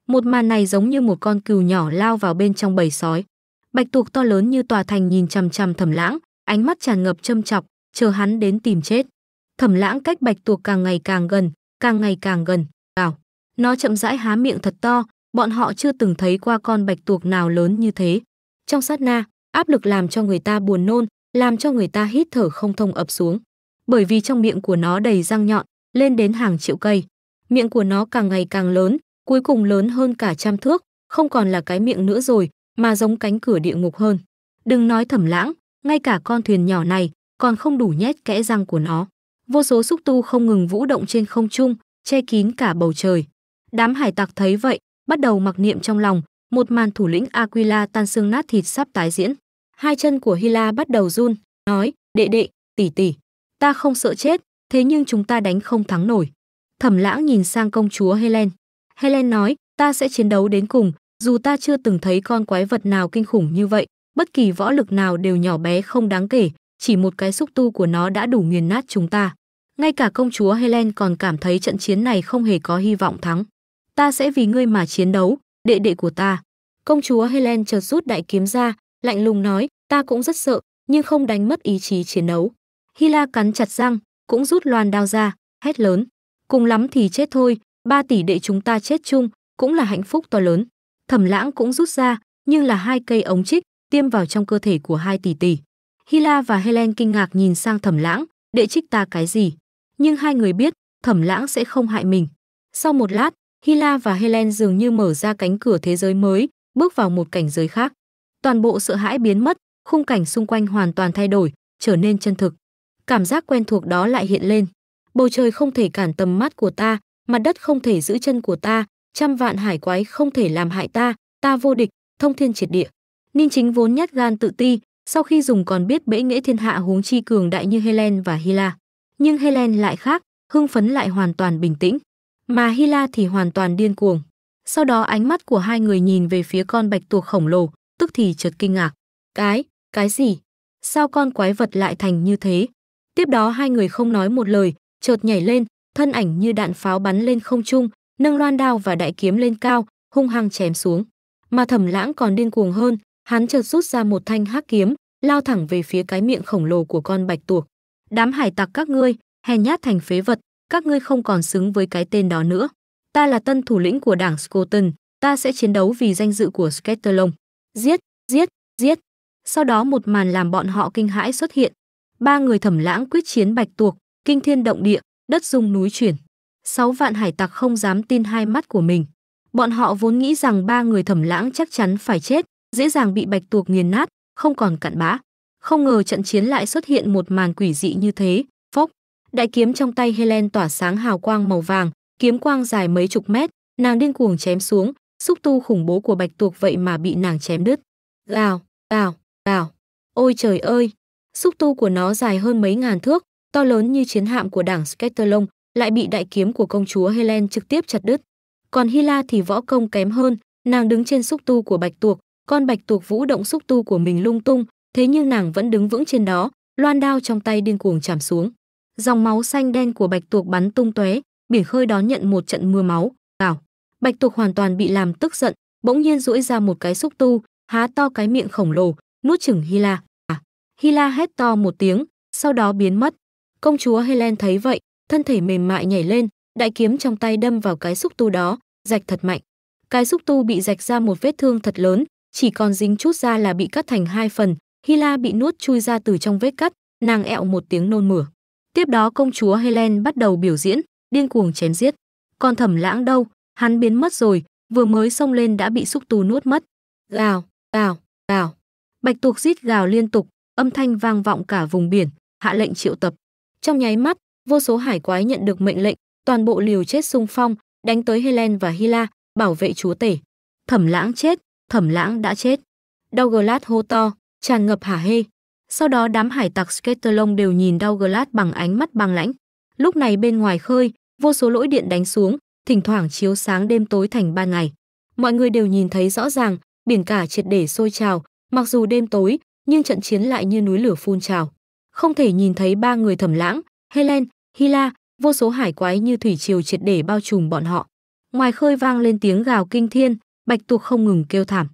Một màn này giống như một con cừu nhỏ lao vào bên trong bầy sói. Bạch tuộc to lớn như tòa thành nhìn chằm chằm thầm lãng, ánh mắt tràn ngập châm chọc, chờ hắn đến tìm chết. Thẩm lãng cách bạch tuộc càng ngày càng gần, càng ngày càng gần, ảo. Nó chậm rãi há miệng thật to, bọn họ chưa từng thấy qua con bạch tuộc nào lớn như thế. Trong sát na, áp lực làm cho người ta buồn nôn, làm cho người ta hít thở không thông ập xuống bởi vì trong miệng của nó đầy răng nhọn, lên đến hàng triệu cây. Miệng của nó càng ngày càng lớn, cuối cùng lớn hơn cả trăm thước, không còn là cái miệng nữa rồi, mà giống cánh cửa địa ngục hơn. Đừng nói thẩm lãng, ngay cả con thuyền nhỏ này còn không đủ nhét kẽ răng của nó. Vô số xúc tu không ngừng vũ động trên không trung, che kín cả bầu trời. Đám hải tặc thấy vậy, bắt đầu mặc niệm trong lòng, một màn thủ lĩnh Aquila tan xương nát thịt sắp tái diễn. Hai chân của Hila bắt đầu run, nói, đệ đệ, tỷ tỷ ta không sợ chết, thế nhưng chúng ta đánh không thắng nổi. Thẩm lãng nhìn sang công chúa Helen. Helen nói, ta sẽ chiến đấu đến cùng, dù ta chưa từng thấy con quái vật nào kinh khủng như vậy, bất kỳ võ lực nào đều nhỏ bé không đáng kể, chỉ một cái xúc tu của nó đã đủ nghiền nát chúng ta. Ngay cả công chúa Helen còn cảm thấy trận chiến này không hề có hy vọng thắng. Ta sẽ vì ngươi mà chiến đấu, đệ đệ của ta. Công chúa Helen chợt rút đại kiếm ra, lạnh lùng nói, ta cũng rất sợ, nhưng không đánh mất ý chí chiến đấu. Hila cắn chặt răng, cũng rút loan đao ra, hét lớn. Cùng lắm thì chết thôi, ba tỷ đệ chúng ta chết chung, cũng là hạnh phúc to lớn. Thẩm lãng cũng rút ra, nhưng là hai cây ống chích, tiêm vào trong cơ thể của hai tỷ tỷ. Hila và Helen kinh ngạc nhìn sang thẩm lãng, đệ trích ta cái gì? Nhưng hai người biết, thẩm lãng sẽ không hại mình. Sau một lát, Hila và Helen dường như mở ra cánh cửa thế giới mới, bước vào một cảnh giới khác. Toàn bộ sợ hãi biến mất, khung cảnh xung quanh hoàn toàn thay đổi, trở nên chân thực cảm giác quen thuộc đó lại hiện lên. Bầu trời không thể cản tầm mắt của ta, mặt đất không thể giữ chân của ta, trăm vạn hải quái không thể làm hại ta, ta vô địch, thông thiên triệt địa. Ninh Chính vốn nhát gan tự ti, sau khi dùng còn biết bễ nghĩa thiên hạ huống chi cường đại như Helen và Hila. Nhưng Helen lại khác, hưng phấn lại hoàn toàn bình tĩnh, mà Hila thì hoàn toàn điên cuồng. Sau đó ánh mắt của hai người nhìn về phía con bạch tuộc khổng lồ, tức thì chợt kinh ngạc. Cái, cái gì? Sao con quái vật lại thành như thế? Tiếp đó hai người không nói một lời, chợt nhảy lên, thân ảnh như đạn pháo bắn lên không trung, nâng loan đao và đại kiếm lên cao, hung hăng chém xuống. Mà Thẩm Lãng còn điên cuồng hơn, hắn chợt rút ra một thanh hắc kiếm, lao thẳng về phía cái miệng khổng lồ của con bạch tuộc. Đám hải tặc các ngươi, hèn nhát thành phế vật, các ngươi không còn xứng với cái tên đó nữa. Ta là tân thủ lĩnh của đảng scotland, ta sẽ chiến đấu vì danh dự của Scatterlong. Giết, giết, giết. Sau đó một màn làm bọn họ kinh hãi xuất hiện, ba người thẩm lãng quyết chiến bạch tuộc, kinh thiên động địa, đất rung núi chuyển. Sáu vạn hải tặc không dám tin hai mắt của mình. Bọn họ vốn nghĩ rằng ba người thẩm lãng chắc chắn phải chết, dễ dàng bị bạch tuộc nghiền nát, không còn cặn bã. Không ngờ trận chiến lại xuất hiện một màn quỷ dị như thế. Phốc, đại kiếm trong tay Helen tỏa sáng hào quang màu vàng, kiếm quang dài mấy chục mét, nàng điên cuồng chém xuống, xúc tu khủng bố của bạch tuộc vậy mà bị nàng chém đứt. gào gào gào Ôi trời ơi, Xúc tu của nó dài hơn mấy ngàn thước, to lớn như chiến hạm của đảng Sketerlong, lại bị đại kiếm của công chúa Helen trực tiếp chặt đứt. Còn Hila thì võ công kém hơn, nàng đứng trên xúc tu của Bạch Tuộc, con Bạch Tuộc vũ động xúc tu của mình lung tung, thế nhưng nàng vẫn đứng vững trên đó, loan đao trong tay điên cuồng chạm xuống. Dòng máu xanh đen của Bạch Tuộc bắn tung tóe, biển khơi đón nhận một trận mưa máu. Ảo, Bạch Tuộc hoàn toàn bị làm tức giận, bỗng nhiên duỗi ra một cái xúc tu, há to cái miệng khổng lồ, nuốt chửng Hila. Hila hét to một tiếng, sau đó biến mất. Công chúa Helen thấy vậy, thân thể mềm mại nhảy lên, đại kiếm trong tay đâm vào cái xúc tu đó, rạch thật mạnh. Cái xúc tu bị rạch ra một vết thương thật lớn, chỉ còn dính chút ra là bị cắt thành hai phần, Hila bị nuốt chui ra từ trong vết cắt, nàng ẹo một tiếng nôn mửa. Tiếp đó công chúa Helen bắt đầu biểu diễn, điên cuồng chém giết. Còn thẩm lãng đâu, hắn biến mất rồi, vừa mới xông lên đã bị xúc tu nuốt mất. Gào, gào, gào. Bạch tuộc rít gào liên tục, âm thanh vang vọng cả vùng biển, hạ lệnh triệu tập. Trong nháy mắt, vô số hải quái nhận được mệnh lệnh, toàn bộ liều chết xung phong, đánh tới Helen và Hila, bảo vệ chúa tể. Thẩm Lãng chết, Thẩm Lãng đã chết. Douglas hô to, tràn ngập hả hê. Sau đó đám hải tặc Skaterlong đều nhìn Douglas bằng ánh mắt băng lãnh. Lúc này bên ngoài khơi, vô số lỗi điện đánh xuống, thỉnh thoảng chiếu sáng đêm tối thành ban ngày. Mọi người đều nhìn thấy rõ ràng, biển cả triệt để sôi trào, mặc dù đêm tối, nhưng trận chiến lại như núi lửa phun trào. Không thể nhìn thấy ba người thầm lãng, Helen, Hila, vô số hải quái như thủy triều triệt để bao trùm bọn họ. Ngoài khơi vang lên tiếng gào kinh thiên, bạch tuộc không ngừng kêu thảm.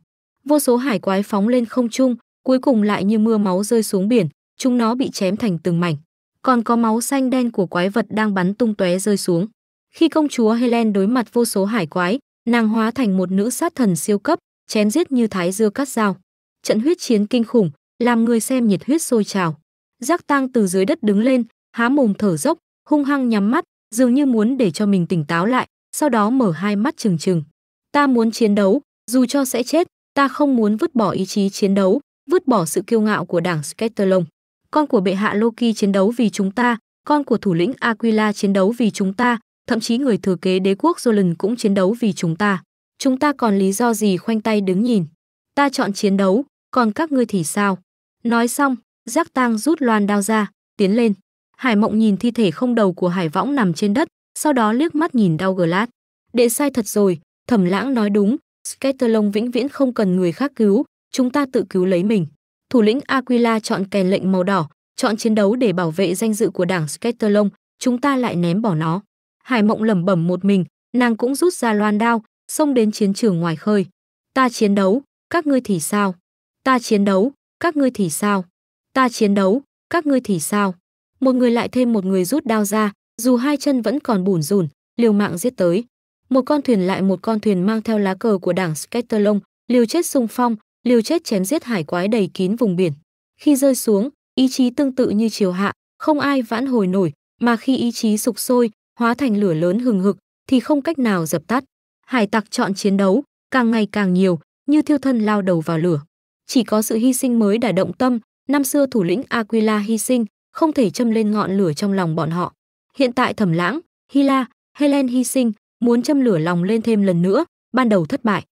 Vô số hải quái phóng lên không trung, cuối cùng lại như mưa máu rơi xuống biển, chúng nó bị chém thành từng mảnh. Còn có máu xanh đen của quái vật đang bắn tung tóe rơi xuống. Khi công chúa Helen đối mặt vô số hải quái, nàng hóa thành một nữ sát thần siêu cấp, chém giết như thái dưa cắt dao. Trận huyết chiến kinh khủng, làm người xem nhiệt huyết sôi trào. Giác tang từ dưới đất đứng lên, há mồm thở dốc, hung hăng nhắm mắt, dường như muốn để cho mình tỉnh táo lại, sau đó mở hai mắt trừng trừng. Ta muốn chiến đấu, dù cho sẽ chết, ta không muốn vứt bỏ ý chí chiến đấu, vứt bỏ sự kiêu ngạo của đảng Skeeterlong. Con của bệ hạ Loki chiến đấu vì chúng ta, con của thủ lĩnh Aquila chiến đấu vì chúng ta, thậm chí người thừa kế đế quốc Zolan cũng chiến đấu vì chúng ta. Chúng ta còn lý do gì khoanh tay đứng nhìn? Ta chọn chiến đấu, còn các ngươi thì sao? Nói xong, Giác Tang rút loan đao ra, tiến lên. Hải Mộng nhìn thi thể không đầu của Hải Võng nằm trên đất, sau đó liếc mắt nhìn đau gờ lát. Đệ sai thật rồi, Thẩm Lãng nói đúng, Sketerlong vĩnh viễn không cần người khác cứu, chúng ta tự cứu lấy mình. Thủ lĩnh Aquila chọn kèn lệnh màu đỏ, chọn chiến đấu để bảo vệ danh dự của đảng Sketerlong, chúng ta lại ném bỏ nó. Hải Mộng lẩm bẩm một mình, nàng cũng rút ra loan đao, xông đến chiến trường ngoài khơi. Ta chiến đấu, các ngươi thì sao? Ta chiến đấu, các ngươi thì sao? Ta chiến đấu, các ngươi thì sao? Một người lại thêm một người rút đao ra, dù hai chân vẫn còn bùn rùn, liều mạng giết tới. Một con thuyền lại một con thuyền mang theo lá cờ của đảng Scatterlong, liều chết xung phong, liều chết chém giết hải quái đầy kín vùng biển. Khi rơi xuống, ý chí tương tự như chiều hạ, không ai vãn hồi nổi, mà khi ý chí sục sôi, hóa thành lửa lớn hừng hực, thì không cách nào dập tắt. Hải tặc chọn chiến đấu, càng ngày càng nhiều, như thiêu thân lao đầu vào lửa chỉ có sự hy sinh mới đã động tâm, năm xưa thủ lĩnh Aquila hy sinh, không thể châm lên ngọn lửa trong lòng bọn họ. Hiện tại Thẩm Lãng, Hila, Helen hy sinh, muốn châm lửa lòng lên thêm lần nữa, ban đầu thất bại.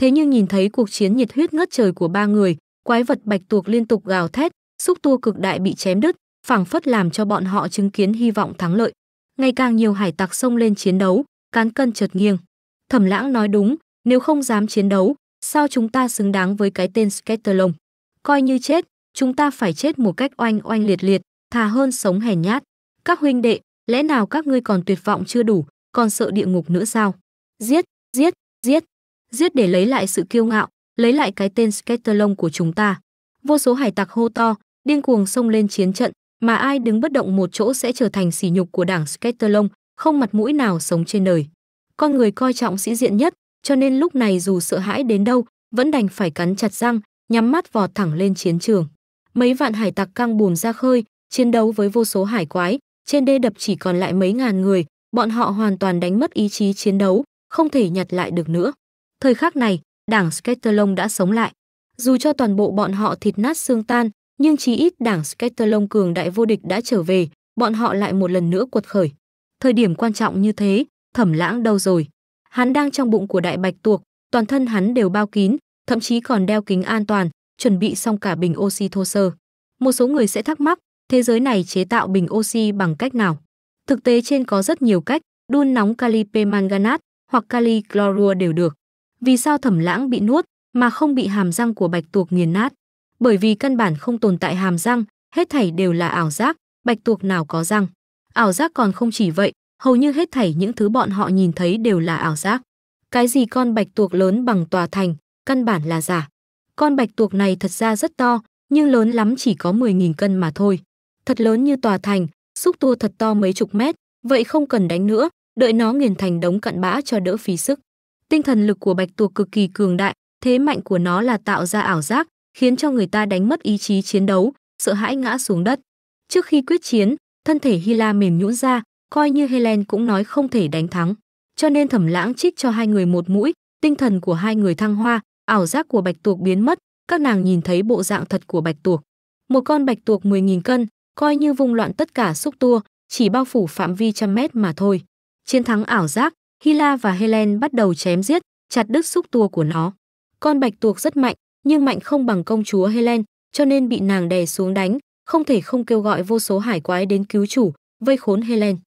Thế nhưng nhìn thấy cuộc chiến nhiệt huyết ngất trời của ba người, quái vật bạch tuộc liên tục gào thét, xúc tua cực đại bị chém đứt, phảng phất làm cho bọn họ chứng kiến hy vọng thắng lợi. Ngày càng nhiều hải tặc xông lên chiến đấu, cán cân chợt nghiêng. Thẩm Lãng nói đúng, nếu không dám chiến đấu, Sao chúng ta xứng đáng với cái tên Scatterlong? Coi như chết, chúng ta phải chết một cách oanh oanh liệt liệt, thà hơn sống hèn nhát. Các huynh đệ, lẽ nào các ngươi còn tuyệt vọng chưa đủ, còn sợ địa ngục nữa sao? Giết, giết, giết, giết để lấy lại sự kiêu ngạo, lấy lại cái tên Scatterlong của chúng ta. Vô số hải tặc hô to, điên cuồng xông lên chiến trận, mà ai đứng bất động một chỗ sẽ trở thành sỉ nhục của đảng Scatterlong, không mặt mũi nào sống trên đời. Con người coi trọng sĩ diện nhất, cho nên lúc này dù sợ hãi đến đâu, vẫn đành phải cắn chặt răng, nhắm mắt vọt thẳng lên chiến trường. Mấy vạn hải tặc căng bùn ra khơi, chiến đấu với vô số hải quái, trên đê đập chỉ còn lại mấy ngàn người, bọn họ hoàn toàn đánh mất ý chí chiến đấu, không thể nhặt lại được nữa. Thời khắc này, đảng Scatterlong đã sống lại. Dù cho toàn bộ bọn họ thịt nát xương tan, nhưng chí ít đảng Scatterlong cường đại vô địch đã trở về, bọn họ lại một lần nữa cuột khởi. Thời điểm quan trọng như thế, thẩm lãng đâu rồi? Hắn đang trong bụng của đại bạch tuộc, toàn thân hắn đều bao kín, thậm chí còn đeo kính an toàn, chuẩn bị xong cả bình oxy thô sơ. Một số người sẽ thắc mắc, thế giới này chế tạo bình oxy bằng cách nào? Thực tế trên có rất nhiều cách, đun nóng kali permanganat hoặc kali chlorua đều được. Vì sao thẩm lãng bị nuốt mà không bị hàm răng của bạch tuộc nghiền nát? Bởi vì căn bản không tồn tại hàm răng, hết thảy đều là ảo giác, bạch tuộc nào có răng. Ảo giác còn không chỉ vậy, hầu như hết thảy những thứ bọn họ nhìn thấy đều là ảo giác. Cái gì con bạch tuộc lớn bằng tòa thành, căn bản là giả. Con bạch tuộc này thật ra rất to, nhưng lớn lắm chỉ có 10.000 cân mà thôi. Thật lớn như tòa thành, xúc tua thật to mấy chục mét, vậy không cần đánh nữa, đợi nó nghiền thành đống cặn bã cho đỡ phí sức. Tinh thần lực của bạch tuộc cực kỳ cường đại, thế mạnh của nó là tạo ra ảo giác, khiến cho người ta đánh mất ý chí chiến đấu, sợ hãi ngã xuống đất. Trước khi quyết chiến, thân thể Hila mềm nhũn ra, coi như Helen cũng nói không thể đánh thắng. Cho nên thẩm lãng trích cho hai người một mũi, tinh thần của hai người thăng hoa, ảo giác của bạch tuộc biến mất, các nàng nhìn thấy bộ dạng thật của bạch tuộc. Một con bạch tuộc 10.000 cân, coi như vùng loạn tất cả xúc tua, chỉ bao phủ phạm vi trăm mét mà thôi. Chiến thắng ảo giác, Hila và Helen bắt đầu chém giết, chặt đứt xúc tua của nó. Con bạch tuộc rất mạnh, nhưng mạnh không bằng công chúa Helen, cho nên bị nàng đè xuống đánh, không thể không kêu gọi vô số hải quái đến cứu chủ, vây khốn Helen.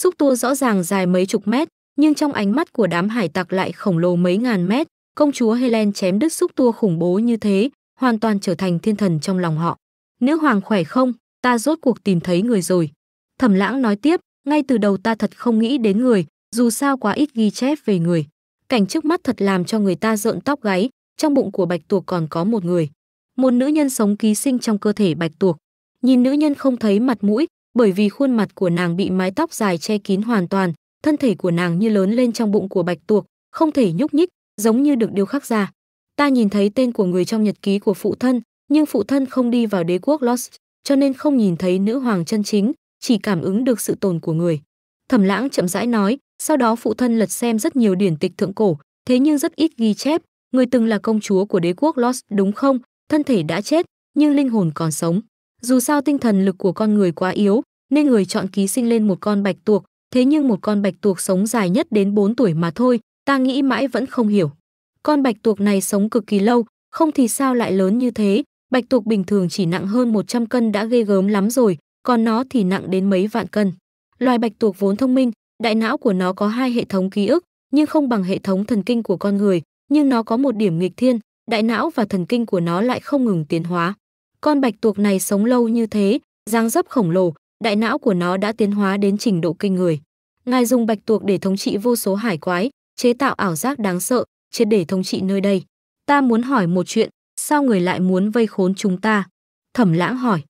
Xúc tua rõ ràng dài mấy chục mét, nhưng trong ánh mắt của đám hải tặc lại khổng lồ mấy ngàn mét, công chúa Helen chém đứt xúc tua khủng bố như thế, hoàn toàn trở thành thiên thần trong lòng họ. Nữ hoàng khỏe không, ta rốt cuộc tìm thấy người rồi. Thẩm lãng nói tiếp, ngay từ đầu ta thật không nghĩ đến người, dù sao quá ít ghi chép về người. Cảnh trước mắt thật làm cho người ta rợn tóc gáy, trong bụng của bạch tuộc còn có một người. Một nữ nhân sống ký sinh trong cơ thể bạch tuộc. Nhìn nữ nhân không thấy mặt mũi, bởi vì khuôn mặt của nàng bị mái tóc dài che kín hoàn toàn, thân thể của nàng như lớn lên trong bụng của bạch tuộc, không thể nhúc nhích, giống như được điêu khắc ra. Ta nhìn thấy tên của người trong nhật ký của phụ thân, nhưng phụ thân không đi vào đế quốc Lost, cho nên không nhìn thấy nữ hoàng chân chính, chỉ cảm ứng được sự tồn của người. Thẩm Lãng chậm rãi nói, sau đó phụ thân lật xem rất nhiều điển tịch thượng cổ, thế nhưng rất ít ghi chép, người từng là công chúa của đế quốc Lost đúng không? Thân thể đã chết, nhưng linh hồn còn sống. Dù sao tinh thần lực của con người quá yếu, nên người chọn ký sinh lên một con bạch tuộc, thế nhưng một con bạch tuộc sống dài nhất đến 4 tuổi mà thôi, ta nghĩ mãi vẫn không hiểu. Con bạch tuộc này sống cực kỳ lâu, không thì sao lại lớn như thế, bạch tuộc bình thường chỉ nặng hơn 100 cân đã ghê gớm lắm rồi, còn nó thì nặng đến mấy vạn cân. Loài bạch tuộc vốn thông minh, đại não của nó có hai hệ thống ký ức, nhưng không bằng hệ thống thần kinh của con người, nhưng nó có một điểm nghịch thiên, đại não và thần kinh của nó lại không ngừng tiến hóa. Con bạch tuộc này sống lâu như thế, dáng dấp khổng lồ, đại não của nó đã tiến hóa đến trình độ kinh người. Ngài dùng bạch tuộc để thống trị vô số hải quái, chế tạo ảo giác đáng sợ, triệt để thống trị nơi đây. Ta muốn hỏi một chuyện, sao người lại muốn vây khốn chúng ta? Thẩm lãng hỏi.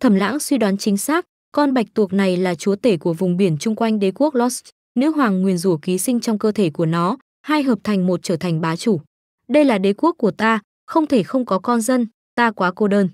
Thẩm lãng suy đoán chính xác, con bạch tuộc này là chúa tể của vùng biển chung quanh đế quốc Lost, nữ hoàng nguyền rủa ký sinh trong cơ thể của nó, hai hợp thành một trở thành bá chủ. Đây là đế quốc của ta, không thể không có con dân, ta quá cô đơn.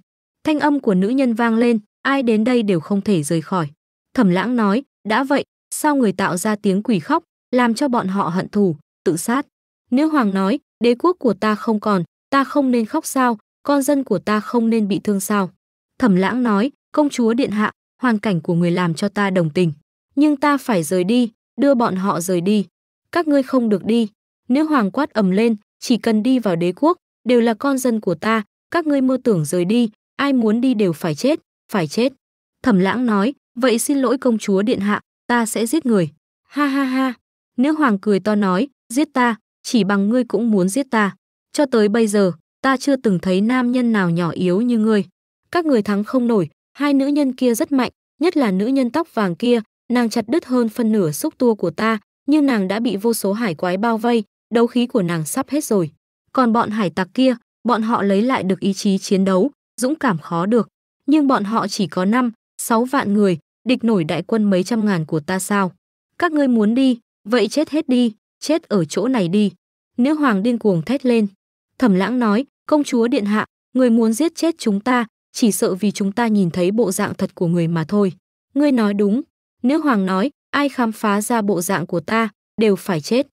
Thanh âm của nữ nhân vang lên, ai đến đây đều không thể rời khỏi. Thẩm lãng nói, đã vậy, sao người tạo ra tiếng quỷ khóc, làm cho bọn họ hận thù, tự sát. Nữ hoàng nói, đế quốc của ta không còn, ta không nên khóc sao, con dân của ta không nên bị thương sao. Thẩm lãng nói, công chúa điện hạ, hoàn cảnh của người làm cho ta đồng tình. Nhưng ta phải rời đi, đưa bọn họ rời đi. Các ngươi không được đi. Nữ hoàng quát ầm lên, chỉ cần đi vào đế quốc, đều là con dân của ta, các ngươi mơ tưởng rời đi, ai muốn đi đều phải chết, phải chết. Thẩm lãng nói, vậy xin lỗi công chúa điện hạ, ta sẽ giết người. Ha ha ha. Nữ hoàng cười to nói, giết ta, chỉ bằng ngươi cũng muốn giết ta. Cho tới bây giờ, ta chưa từng thấy nam nhân nào nhỏ yếu như ngươi. Các người thắng không nổi, hai nữ nhân kia rất mạnh, nhất là nữ nhân tóc vàng kia, nàng chặt đứt hơn phân nửa xúc tua của ta, nhưng nàng đã bị vô số hải quái bao vây, đấu khí của nàng sắp hết rồi. Còn bọn hải tặc kia, bọn họ lấy lại được ý chí chiến đấu, dũng cảm khó được, nhưng bọn họ chỉ có 5, 6 vạn người, địch nổi đại quân mấy trăm ngàn của ta sao? Các ngươi muốn đi, vậy chết hết đi, chết ở chỗ này đi. Nữ hoàng điên cuồng thét lên. Thẩm lãng nói, công chúa điện hạ, người muốn giết chết chúng ta, chỉ sợ vì chúng ta nhìn thấy bộ dạng thật của người mà thôi. Ngươi nói đúng. Nữ hoàng nói, ai khám phá ra bộ dạng của ta, đều phải chết.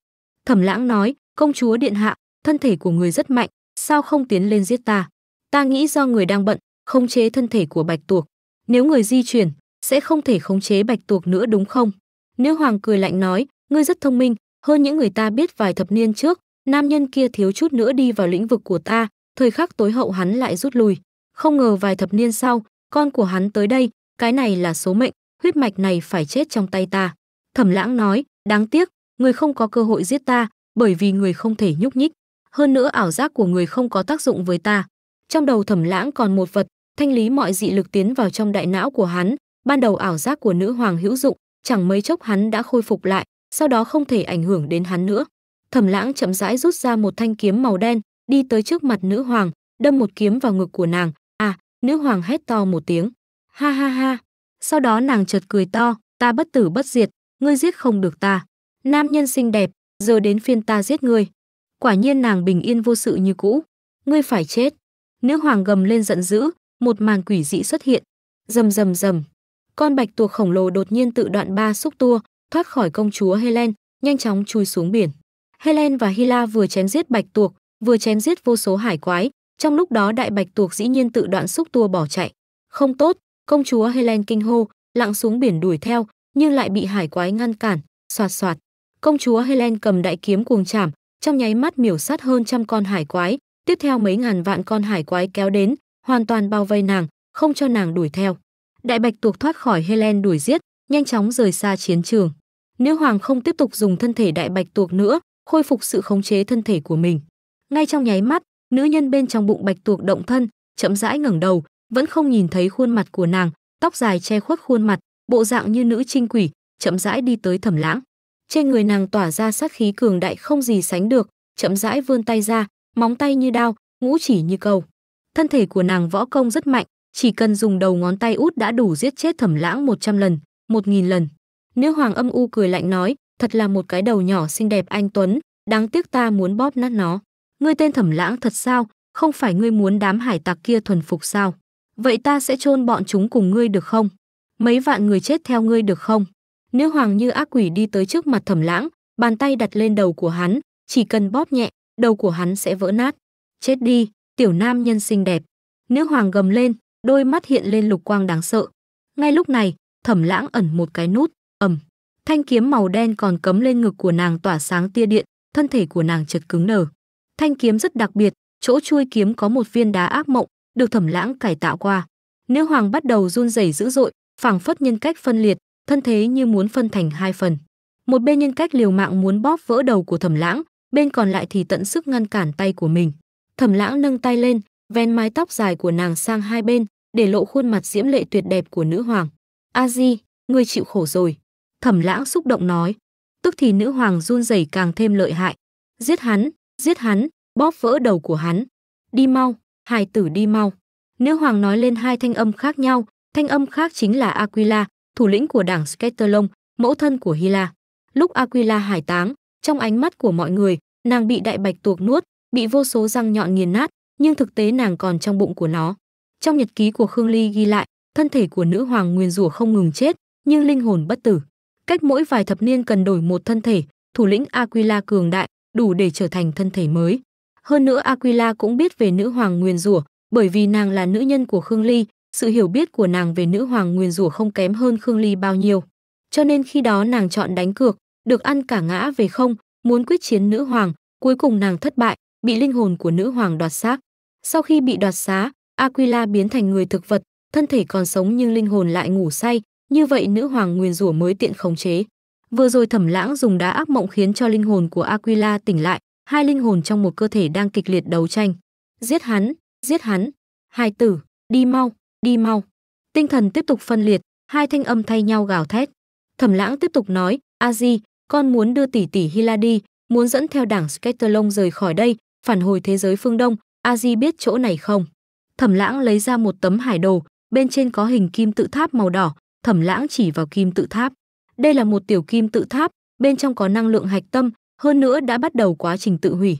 Thẩm lãng nói, công chúa điện hạ, thân thể của người rất mạnh, sao không tiến lên giết ta? Ta nghĩ do người đang bận, khống chế thân thể của bạch tuộc. Nếu người di chuyển, sẽ không thể khống chế bạch tuộc nữa đúng không? Nữ hoàng cười lạnh nói, ngươi rất thông minh, hơn những người ta biết vài thập niên trước, nam nhân kia thiếu chút nữa đi vào lĩnh vực của ta, thời khắc tối hậu hắn lại rút lui. Không ngờ vài thập niên sau, con của hắn tới đây, cái này là số mệnh, huyết mạch này phải chết trong tay ta. Thẩm lãng nói, đáng tiếc, người không có cơ hội giết ta, bởi vì người không thể nhúc nhích. Hơn nữa ảo giác của người không có tác dụng với ta. Trong đầu thẩm lãng còn một vật, thanh lý mọi dị lực tiến vào trong đại não của hắn, ban đầu ảo giác của nữ hoàng hữu dụng, chẳng mấy chốc hắn đã khôi phục lại, sau đó không thể ảnh hưởng đến hắn nữa. Thẩm lãng chậm rãi rút ra một thanh kiếm màu đen, đi tới trước mặt nữ hoàng, đâm một kiếm vào ngực của nàng. À, nữ hoàng hét to một tiếng. Ha ha ha. Sau đó nàng chợt cười to, ta bất tử bất diệt, ngươi giết không được ta. Nam nhân xinh đẹp, giờ đến phiên ta giết ngươi. Quả nhiên nàng bình yên vô sự như cũ. Ngươi phải chết. Nữ hoàng gầm lên giận dữ, một màn quỷ dị xuất hiện. Rầm rầm rầm. Con bạch tuộc khổng lồ đột nhiên tự đoạn ba xúc tua, thoát khỏi công chúa Helen, nhanh chóng chui xuống biển. Helen và Hila vừa chém giết bạch tuộc, vừa chém giết vô số hải quái, trong lúc đó đại bạch tuộc dĩ nhiên tự đoạn xúc tua bỏ chạy. Không tốt, công chúa Helen kinh hô, lặng xuống biển đuổi theo, nhưng lại bị hải quái ngăn cản, soạt soạt. Công chúa Helen cầm đại kiếm cuồng chảm, trong nháy mắt miểu sát hơn trăm con hải quái, Tiếp theo mấy ngàn vạn con hải quái kéo đến, hoàn toàn bao vây nàng, không cho nàng đuổi theo. Đại Bạch tuộc thoát khỏi Helen đuổi giết, nhanh chóng rời xa chiến trường. Nữ hoàng không tiếp tục dùng thân thể Đại Bạch tuộc nữa, khôi phục sự khống chế thân thể của mình. Ngay trong nháy mắt, nữ nhân bên trong bụng Bạch tuộc động thân, chậm rãi ngẩng đầu, vẫn không nhìn thấy khuôn mặt của nàng, tóc dài che khuất khuôn mặt, bộ dạng như nữ trinh quỷ, chậm rãi đi tới Thẩm Lãng. Trên người nàng tỏa ra sát khí cường đại không gì sánh được, chậm rãi vươn tay ra, móng tay như đao, ngũ chỉ như câu. Thân thể của nàng võ công rất mạnh, chỉ cần dùng đầu ngón tay út đã đủ giết chết thẩm lãng 100 lần, 1000 lần. Nữ hoàng âm u cười lạnh nói, thật là một cái đầu nhỏ xinh đẹp anh Tuấn, đáng tiếc ta muốn bóp nát nó. Ngươi tên thẩm lãng thật sao, không phải ngươi muốn đám hải tặc kia thuần phục sao? Vậy ta sẽ chôn bọn chúng cùng ngươi được không? Mấy vạn người chết theo ngươi được không? Nữ hoàng như ác quỷ đi tới trước mặt thẩm lãng, bàn tay đặt lên đầu của hắn, chỉ cần bóp nhẹ, đầu của hắn sẽ vỡ nát. Chết đi, tiểu nam nhân xinh đẹp. Nữ hoàng gầm lên, đôi mắt hiện lên lục quang đáng sợ. Ngay lúc này, thẩm lãng ẩn một cái nút, ầm. Thanh kiếm màu đen còn cấm lên ngực của nàng tỏa sáng tia điện, thân thể của nàng chật cứng nở. Thanh kiếm rất đặc biệt, chỗ chui kiếm có một viên đá ác mộng, được thẩm lãng cải tạo qua. Nữ hoàng bắt đầu run rẩy dữ dội, phảng phất nhân cách phân liệt, thân thế như muốn phân thành hai phần. Một bên nhân cách liều mạng muốn bóp vỡ đầu của thẩm lãng, bên còn lại thì tận sức ngăn cản tay của mình. Thẩm lãng nâng tay lên, ven mái tóc dài của nàng sang hai bên, để lộ khuôn mặt diễm lệ tuyệt đẹp của nữ hoàng. A Di, ngươi chịu khổ rồi. Thẩm lãng xúc động nói. Tức thì nữ hoàng run rẩy càng thêm lợi hại. Giết hắn, giết hắn, bóp vỡ đầu của hắn. Đi mau, hài tử đi mau. Nữ hoàng nói lên hai thanh âm khác nhau, thanh âm khác chính là Aquila, thủ lĩnh của đảng Sketerlong, mẫu thân của Hila. Lúc Aquila hải táng, trong ánh mắt của mọi người, nàng bị đại bạch tuộc nuốt, bị vô số răng nhọn nghiền nát, nhưng thực tế nàng còn trong bụng của nó. Trong nhật ký của Khương Ly ghi lại, thân thể của nữ hoàng nguyền rủa không ngừng chết, nhưng linh hồn bất tử. Cách mỗi vài thập niên cần đổi một thân thể, thủ lĩnh Aquila cường đại, đủ để trở thành thân thể mới. Hơn nữa Aquila cũng biết về nữ hoàng nguyền rủa, bởi vì nàng là nữ nhân của Khương Ly, sự hiểu biết của nàng về nữ hoàng nguyền rủa không kém hơn Khương Ly bao nhiêu. Cho nên khi đó nàng chọn đánh cược, được ăn cả ngã về không, muốn quyết chiến nữ hoàng, cuối cùng nàng thất bại, bị linh hồn của nữ hoàng đoạt xác. Sau khi bị đoạt xá, Aquila biến thành người thực vật, thân thể còn sống nhưng linh hồn lại ngủ say, như vậy nữ hoàng nguyền rủa mới tiện khống chế. Vừa rồi Thẩm Lãng dùng đá ác mộng khiến cho linh hồn của Aquila tỉnh lại, hai linh hồn trong một cơ thể đang kịch liệt đấu tranh. Giết hắn, giết hắn. Hai tử, đi mau, đi mau. Tinh thần tiếp tục phân liệt, hai thanh âm thay nhau gào thét. Thẩm Lãng tiếp tục nói, "A Di, con muốn đưa tỷ tỷ Hila đi, muốn dẫn theo đảng Scatterlong rời khỏi đây, phản hồi thế giới phương Đông, Aji biết chỗ này không? Thẩm lãng lấy ra một tấm hải đồ, bên trên có hình kim tự tháp màu đỏ, thẩm lãng chỉ vào kim tự tháp. Đây là một tiểu kim tự tháp, bên trong có năng lượng hạch tâm, hơn nữa đã bắt đầu quá trình tự hủy.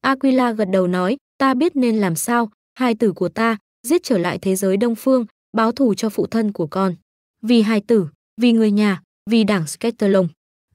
Aquila gật đầu nói, ta biết nên làm sao, hai tử của ta, giết trở lại thế giới đông phương, báo thù cho phụ thân của con. Vì hai tử, vì người nhà, vì đảng Scatterlong.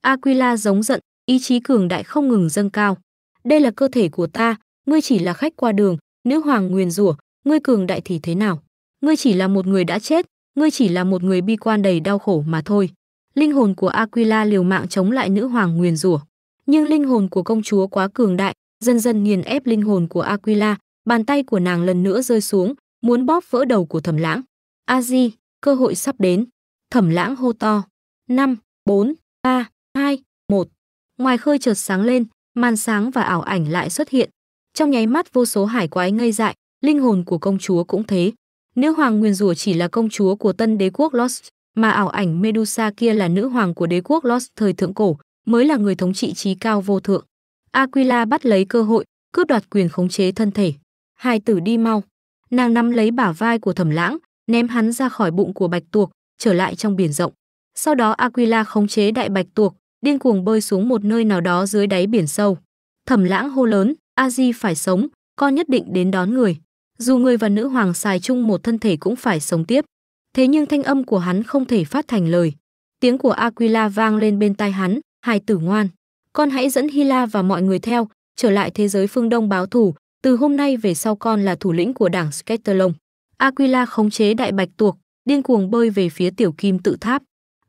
Aquila giống giận, ý chí cường đại không ngừng dâng cao. Đây là cơ thể của ta, ngươi chỉ là khách qua đường, nữ hoàng nguyền rủa, ngươi cường đại thì thế nào? Ngươi chỉ là một người đã chết, ngươi chỉ là một người bi quan đầy đau khổ mà thôi. Linh hồn của Aquila liều mạng chống lại nữ hoàng nguyền rủa, nhưng linh hồn của công chúa quá cường đại, dần dần nghiền ép linh hồn của Aquila, bàn tay của nàng lần nữa rơi xuống, muốn bóp vỡ đầu của Thẩm Lãng. A Di, cơ hội sắp đến. Thẩm Lãng hô to. 5, 4, 3, 2, 1. Ngoài khơi chợt sáng lên, màn sáng và ảo ảnh lại xuất hiện. Trong nháy mắt vô số hải quái ngây dại, linh hồn của công chúa cũng thế. Nữ hoàng Nguyên Rủa chỉ là công chúa của tân đế quốc Lost, mà ảo ảnh Medusa kia là nữ hoàng của đế quốc Lost thời thượng cổ, mới là người thống trị trí cao vô thượng. Aquila bắt lấy cơ hội, cướp đoạt quyền khống chế thân thể. Hai tử đi mau. Nàng nắm lấy bả vai của Thẩm Lãng, ném hắn ra khỏi bụng của Bạch Tuộc, trở lại trong biển rộng. Sau đó Aquila khống chế đại Bạch Tuộc, điên cuồng bơi xuống một nơi nào đó dưới đáy biển sâu. Thẩm Lãng hô lớn, "A Di phải sống, con nhất định đến đón người. Dù người và nữ hoàng xài chung một thân thể cũng phải sống tiếp." Thế nhưng thanh âm của hắn không thể phát thành lời. Tiếng của Aquila vang lên bên tai hắn, "Hài tử ngoan, con hãy dẫn Hila và mọi người theo, trở lại thế giới phương Đông báo thù, từ hôm nay về sau con là thủ lĩnh của đảng Sketerlong." Aquila khống chế đại bạch tuộc, điên cuồng bơi về phía tiểu kim tự tháp.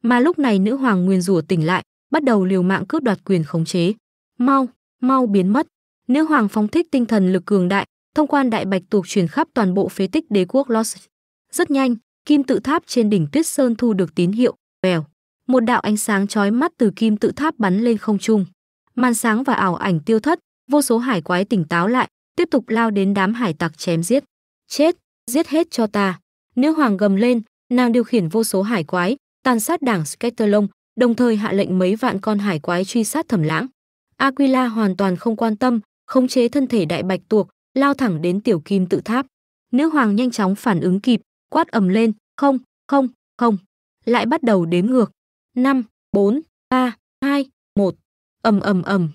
Mà lúc này nữ hoàng nguyên rủa tỉnh lại, bắt đầu liều mạng cướp đoạt quyền khống chế. Mau, mau biến mất. Nữ hoàng phóng thích tinh thần lực cường đại, thông quan đại bạch tuộc truyền khắp toàn bộ phế tích đế quốc Lost. Rất nhanh, kim tự tháp trên đỉnh Tuyết Sơn thu được tín hiệu, bèo. Một đạo ánh sáng chói mắt từ kim tự tháp bắn lên không trung. Màn sáng và ảo ảnh tiêu thất, vô số hải quái tỉnh táo lại, tiếp tục lao đến đám hải tặc chém giết. Chết, giết hết cho ta. Nữ hoàng gầm lên, nàng điều khiển vô số hải quái, tàn sát đảng Sketerlong, đồng thời hạ lệnh mấy vạn con hải quái truy sát thẩm lãng. Aquila hoàn toàn không quan tâm, khống chế thân thể đại bạch tuộc, lao thẳng đến tiểu kim tự tháp. Nữ hoàng nhanh chóng phản ứng kịp, quát ầm lên, không, không, không. Lại bắt đầu đếm ngược. 5, 4, 3, 2, 1. ầm ầm ầm.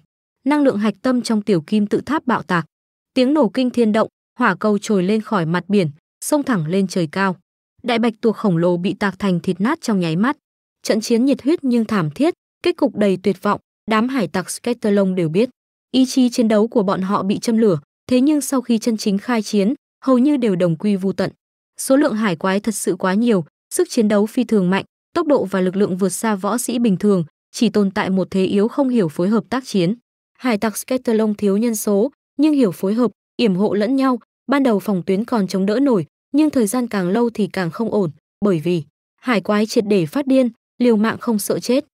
Năng lượng hạch tâm trong tiểu kim tự tháp bạo tạc. Tiếng nổ kinh thiên động, hỏa cầu trồi lên khỏi mặt biển, xông thẳng lên trời cao. Đại bạch tuộc khổng lồ bị tạc thành thịt nát trong nháy mắt. Trận chiến nhiệt huyết nhưng thảm thiết, kết cục đầy tuyệt vọng, đám hải tặc Sketterlong đều biết. Ý chí chiến đấu của bọn họ bị châm lửa, thế nhưng sau khi chân chính khai chiến, hầu như đều đồng quy vu tận. Số lượng hải quái thật sự quá nhiều, sức chiến đấu phi thường mạnh, tốc độ và lực lượng vượt xa võ sĩ bình thường, chỉ tồn tại một thế yếu không hiểu phối hợp tác chiến. Hải tặc Sketterlong thiếu nhân số, nhưng hiểu phối hợp, yểm hộ lẫn nhau, ban đầu phòng tuyến còn chống đỡ nổi, nhưng thời gian càng lâu thì càng không ổn, bởi vì hải quái triệt để phát điên, liều mạng không sợ chết.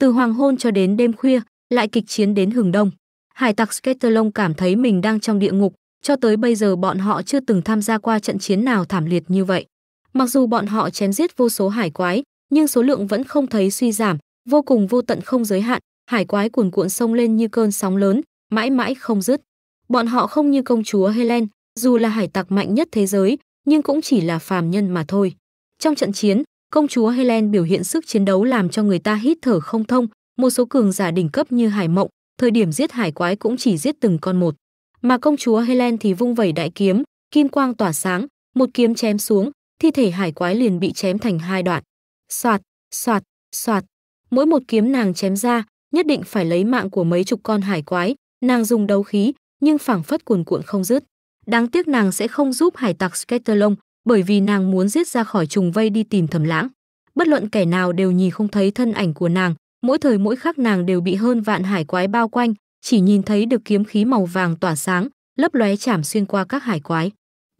Từ hoàng hôn cho đến đêm khuya, lại kịch chiến đến hừng đông. Hải tặc Sketterlong cảm thấy mình đang trong địa ngục, cho tới bây giờ bọn họ chưa từng tham gia qua trận chiến nào thảm liệt như vậy. Mặc dù bọn họ chém giết vô số hải quái, nhưng số lượng vẫn không thấy suy giảm, vô cùng vô tận không giới hạn, hải quái cuồn cuộn sông lên như cơn sóng lớn, mãi mãi không dứt. Bọn họ không như công chúa Helen, dù là hải tặc mạnh nhất thế giới, nhưng cũng chỉ là phàm nhân mà thôi. Trong trận chiến, Công chúa Helen biểu hiện sức chiến đấu làm cho người ta hít thở không thông, một số cường giả đỉnh cấp như Hải Mộng, thời điểm giết hải quái cũng chỉ giết từng con một. Mà công chúa Helen thì vung vẩy đại kiếm, kim quang tỏa sáng, một kiếm chém xuống, thi thể hải quái liền bị chém thành hai đoạn. Soạt, soạt, soạt. Mỗi một kiếm nàng chém ra, nhất định phải lấy mạng của mấy chục con hải quái, nàng dùng đấu khí, nhưng phảng phất cuồn cuộn không dứt. Đáng tiếc nàng sẽ không giúp hải tặc Skeeterlong bởi vì nàng muốn giết ra khỏi trùng vây đi tìm thẩm lãng. Bất luận kẻ nào đều nhìn không thấy thân ảnh của nàng, mỗi thời mỗi khắc nàng đều bị hơn vạn hải quái bao quanh, chỉ nhìn thấy được kiếm khí màu vàng tỏa sáng, lấp lóe chảm xuyên qua các hải quái.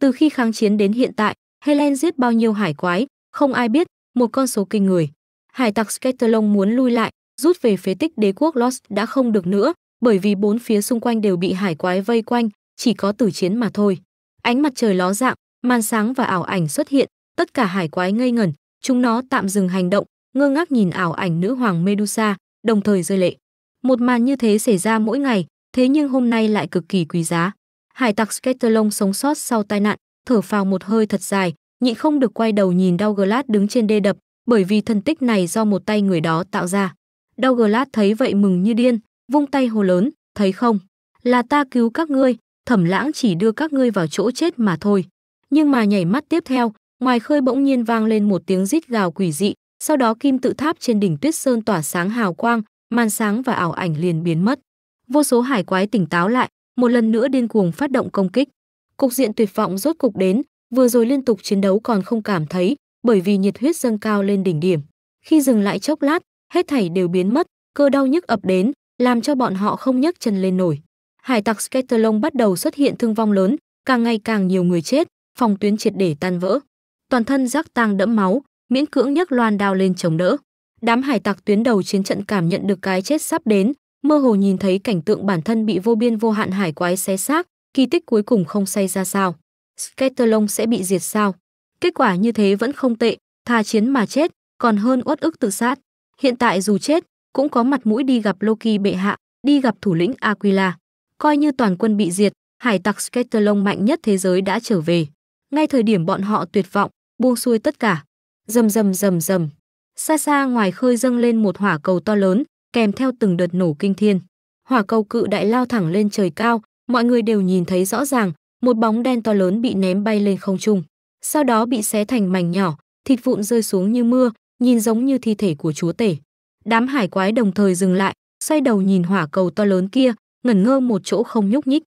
Từ khi kháng chiến đến hiện tại, Helen giết bao nhiêu hải quái, không ai biết, một con số kinh người. Hải tặc Sketerlong muốn lui lại, rút về phế tích đế quốc Lost đã không được nữa, bởi vì bốn phía xung quanh đều bị hải quái vây quanh, chỉ có tử chiến mà thôi. Ánh mặt trời ló dạng, màn sáng và ảo ảnh xuất hiện, tất cả hải quái ngây ngẩn, chúng nó tạm dừng hành động, ngơ ngác nhìn ảo ảnh nữ hoàng Medusa, đồng thời rơi lệ. Một màn như thế xảy ra mỗi ngày, thế nhưng hôm nay lại cực kỳ quý giá. Hải tặc Sketterlong sống sót sau tai nạn, thở phào một hơi thật dài, nhịn không được quay đầu nhìn Douglas đứng trên đê đập, bởi vì thần tích này do một tay người đó tạo ra. Douglas thấy vậy mừng như điên, vung tay hô lớn, thấy không? Là ta cứu các ngươi, thẩm lãng chỉ đưa các ngươi vào chỗ chết mà thôi. Nhưng mà nhảy mắt tiếp theo, ngoài khơi bỗng nhiên vang lên một tiếng rít gào quỷ dị, sau đó kim tự tháp trên đỉnh tuyết sơn tỏa sáng hào quang, màn sáng và ảo ảnh liền biến mất. Vô số hải quái tỉnh táo lại, một lần nữa điên cuồng phát động công kích. Cục diện tuyệt vọng rốt cục đến, vừa rồi liên tục chiến đấu còn không cảm thấy, bởi vì nhiệt huyết dâng cao lên đỉnh điểm. Khi dừng lại chốc lát, hết thảy đều biến mất, cơ đau nhức ập đến, làm cho bọn họ không nhấc chân lên nổi. Hải tặc Sketterlong bắt đầu xuất hiện thương vong lớn, càng ngày càng nhiều người chết, phòng tuyến triệt để tan vỡ. Toàn thân Giác Tang đẫm máu, miễn cưỡng nhấc loan đao lên chống đỡ. Đám hải tặc tuyến đầu chiến trận cảm nhận được cái chết sắp đến, mơ hồ nhìn thấy cảnh tượng bản thân bị vô biên vô hạn hải quái xé xác, kỳ tích cuối cùng không say ra sao. Sketerlong sẽ bị diệt sao? Kết quả như thế vẫn không tệ, thà chiến mà chết, còn hơn uất ức tự sát. Hiện tại dù chết, cũng có mặt mũi đi gặp Loki bệ hạ, đi gặp thủ lĩnh Aquila. Coi như toàn quân bị diệt, hải tặc Sketerlong mạnh nhất thế giới đã trở về ngay thời điểm bọn họ tuyệt vọng, buông xuôi tất cả. Rầm rầm rầm rầm. Xa xa ngoài khơi dâng lên một hỏa cầu to lớn, kèm theo từng đợt nổ kinh thiên. Hỏa cầu cự đại lao thẳng lên trời cao, mọi người đều nhìn thấy rõ ràng, một bóng đen to lớn bị ném bay lên không trung, sau đó bị xé thành mảnh nhỏ, thịt vụn rơi xuống như mưa, nhìn giống như thi thể của chúa tể. Đám hải quái đồng thời dừng lại, xoay đầu nhìn hỏa cầu to lớn kia, ngẩn ngơ một chỗ không nhúc nhích.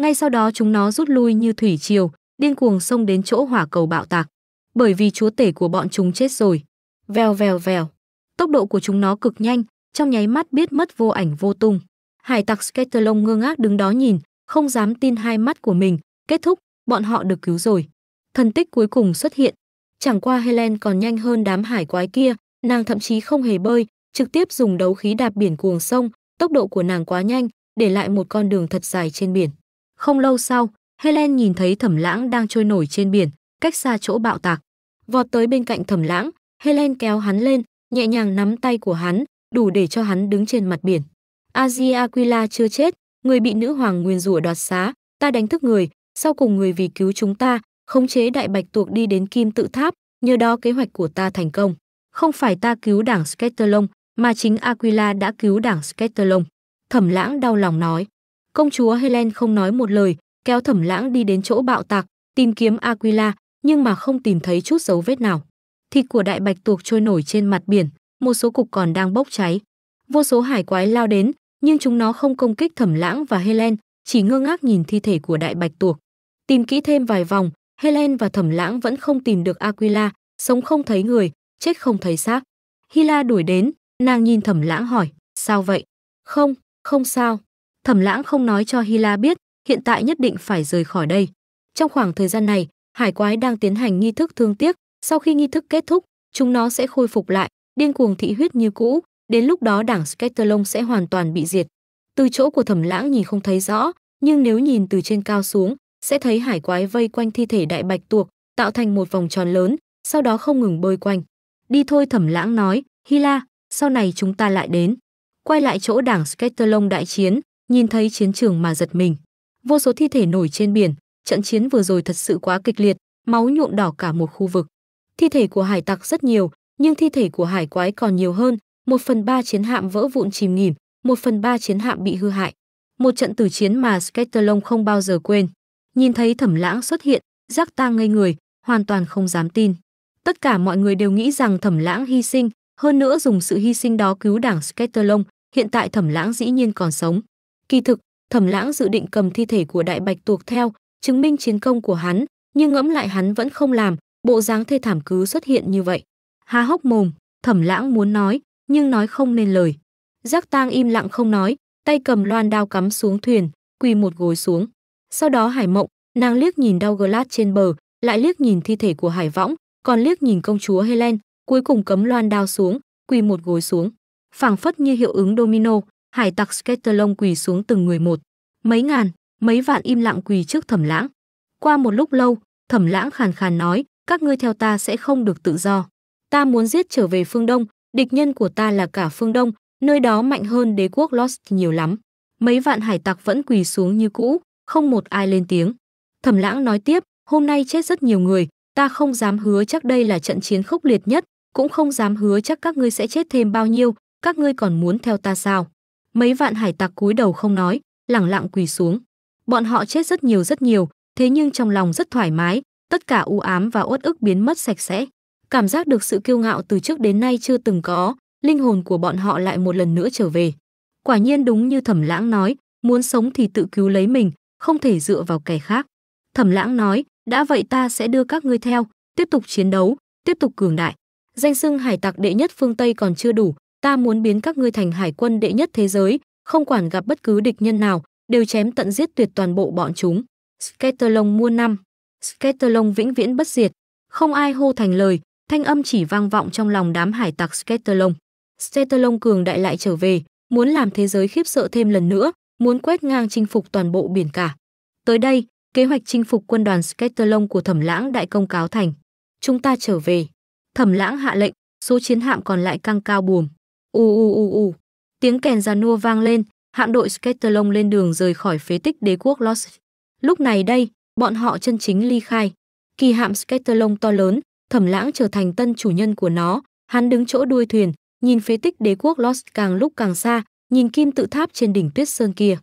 Ngay sau đó chúng nó rút lui như thủy triều, điên cuồng xông đến chỗ hỏa cầu bạo tạc, bởi vì chúa tể của bọn chúng chết rồi. Vèo vèo vèo, tốc độ của chúng nó cực nhanh, trong nháy mắt biết mất vô ảnh vô tung. Hải tặc Sketterlong ngơ ngác đứng đó nhìn, không dám tin hai mắt của mình, kết thúc, bọn họ được cứu rồi. Thần tích cuối cùng xuất hiện, chẳng qua Helen còn nhanh hơn đám hải quái kia, nàng thậm chí không hề bơi, trực tiếp dùng đấu khí đạp biển cuồng sông, tốc độ của nàng quá nhanh, để lại một con đường thật dài trên biển. Không lâu sau, Helen nhìn thấy thẩm lãng đang trôi nổi trên biển, cách xa chỗ bạo tạc. Vọt tới bên cạnh thẩm lãng, Helen kéo hắn lên, nhẹ nhàng nắm tay của hắn, đủ để cho hắn đứng trên mặt biển. Azi Aquila chưa chết, người bị nữ hoàng Nguyên rủa đoạt xá, ta đánh thức người, sau cùng người vì cứu chúng ta, khống chế đại bạch tuộc đi đến kim tự tháp, nhờ đó kế hoạch của ta thành công. Không phải ta cứu đảng Skeeterlong mà chính Aquila đã cứu đảng Skeeterlong. Thẩm lãng đau lòng nói. Công chúa Helen không nói một lời, kéo thẩm lãng đi đến chỗ bạo tạc, tìm kiếm Aquila, nhưng mà không tìm thấy chút dấu vết nào. Thịt của đại bạch tuộc trôi nổi trên mặt biển, một số cục còn đang bốc cháy. Vô số hải quái lao đến, nhưng chúng nó không công kích thẩm lãng và Helen, chỉ ngơ ngác nhìn thi thể của đại bạch tuộc. Tìm kỹ thêm vài vòng, Helen và thẩm lãng vẫn không tìm được Aquila, sống không thấy người, chết không thấy xác. Hila đuổi đến, nàng nhìn thẩm lãng hỏi, sao vậy? Không, không sao. Thẩm lãng không nói cho Hila biết, hiện tại nhất định phải rời khỏi đây. Trong khoảng thời gian này, hải quái đang tiến hành nghi thức thương tiếc, sau khi nghi thức kết thúc, chúng nó sẽ khôi phục lại, điên cuồng thị huyết như cũ, đến lúc đó đảng Sketterlong sẽ hoàn toàn bị diệt. Từ chỗ của Thẩm Lãng nhìn không thấy rõ, nhưng nếu nhìn từ trên cao xuống, sẽ thấy hải quái vây quanh thi thể đại bạch tuộc, tạo thành một vòng tròn lớn, sau đó không ngừng bơi quanh. "Đi thôi," Thẩm Lãng nói, "Hila, sau này chúng ta lại đến." Quay lại chỗ đảng Sketterlong đại chiến, nhìn thấy chiến trường mà giật mình vô số thi thể nổi trên biển, trận chiến vừa rồi thật sự quá kịch liệt, máu nhuộm đỏ cả một khu vực. Thi thể của hải tặc rất nhiều, nhưng thi thể của hải quái còn nhiều hơn, một phần ba chiến hạm vỡ vụn chìm nghỉm, một phần ba chiến hạm bị hư hại. Một trận tử chiến mà Sketterlong không bao giờ quên. Nhìn thấy thẩm lãng xuất hiện, giác ta ngây người, hoàn toàn không dám tin. Tất cả mọi người đều nghĩ rằng thẩm lãng hy sinh, hơn nữa dùng sự hy sinh đó cứu đảng Sketterlong, hiện tại thẩm lãng dĩ nhiên còn sống. Kỳ thực, Thẩm Lãng dự định cầm thi thể của Đại Bạch tuộc theo, chứng minh chiến công của hắn, nhưng ngẫm lại hắn vẫn không làm, bộ dáng thê thảm cứ xuất hiện như vậy. Há hốc mồm, Thẩm Lãng muốn nói, nhưng nói không nên lời. Giác Tang im lặng không nói, tay cầm loan đao cắm xuống thuyền, quỳ một gối xuống. Sau đó Hải Mộng, nàng liếc nhìn Douglas trên bờ, lại liếc nhìn thi thể của Hải Võng, còn liếc nhìn công chúa Helen, cuối cùng cấm loan đao xuống, quỳ một gối xuống. Phảng phất như hiệu ứng domino, hải tặc Sketterlong quỳ xuống từng người một. Mấy ngàn, mấy vạn im lặng quỳ trước thẩm lãng. Qua một lúc lâu, thẩm lãng khàn khàn nói, các ngươi theo ta sẽ không được tự do. Ta muốn giết trở về phương Đông, địch nhân của ta là cả phương Đông, nơi đó mạnh hơn đế quốc Lost nhiều lắm. Mấy vạn hải tặc vẫn quỳ xuống như cũ, không một ai lên tiếng. Thẩm lãng nói tiếp, hôm nay chết rất nhiều người, ta không dám hứa chắc đây là trận chiến khốc liệt nhất, cũng không dám hứa chắc các ngươi sẽ chết thêm bao nhiêu, các ngươi còn muốn theo ta sao? mấy vạn hải tặc cúi đầu không nói lẳng lặng quỳ xuống bọn họ chết rất nhiều rất nhiều thế nhưng trong lòng rất thoải mái tất cả u ám và uất ức biến mất sạch sẽ cảm giác được sự kiêu ngạo từ trước đến nay chưa từng có linh hồn của bọn họ lại một lần nữa trở về quả nhiên đúng như thẩm lãng nói muốn sống thì tự cứu lấy mình không thể dựa vào kẻ khác thẩm lãng nói đã vậy ta sẽ đưa các ngươi theo tiếp tục chiến đấu tiếp tục cường đại danh sưng hải tặc đệ nhất phương tây còn chưa đủ ta muốn biến các ngươi thành hải quân đệ nhất thế giới, không quản gặp bất cứ địch nhân nào, đều chém tận giết tuyệt toàn bộ bọn chúng. Sketterlong mua năm. Sketterlong vĩnh viễn bất diệt. Không ai hô thành lời, thanh âm chỉ vang vọng trong lòng đám hải tặc Sketterlong. Sketterlong cường đại lại trở về, muốn làm thế giới khiếp sợ thêm lần nữa, muốn quét ngang chinh phục toàn bộ biển cả. Tới đây, kế hoạch chinh phục quân đoàn Sketterlong của Thẩm Lãng đại công cáo thành. Chúng ta trở về. Thẩm Lãng hạ lệnh, số chiến hạm còn lại căng cao buồm. U u u u. Tiếng kèn già nua vang lên, hạm đội Sketelon lên đường rời khỏi phế tích đế quốc Lost. Lúc này đây, bọn họ chân chính ly khai. Kỳ hạm Sketelon to lớn, thẩm lãng trở thành tân chủ nhân của nó. Hắn đứng chỗ đuôi thuyền, nhìn phế tích đế quốc Lost càng lúc càng xa, nhìn kim tự tháp trên đỉnh tuyết sơn kia.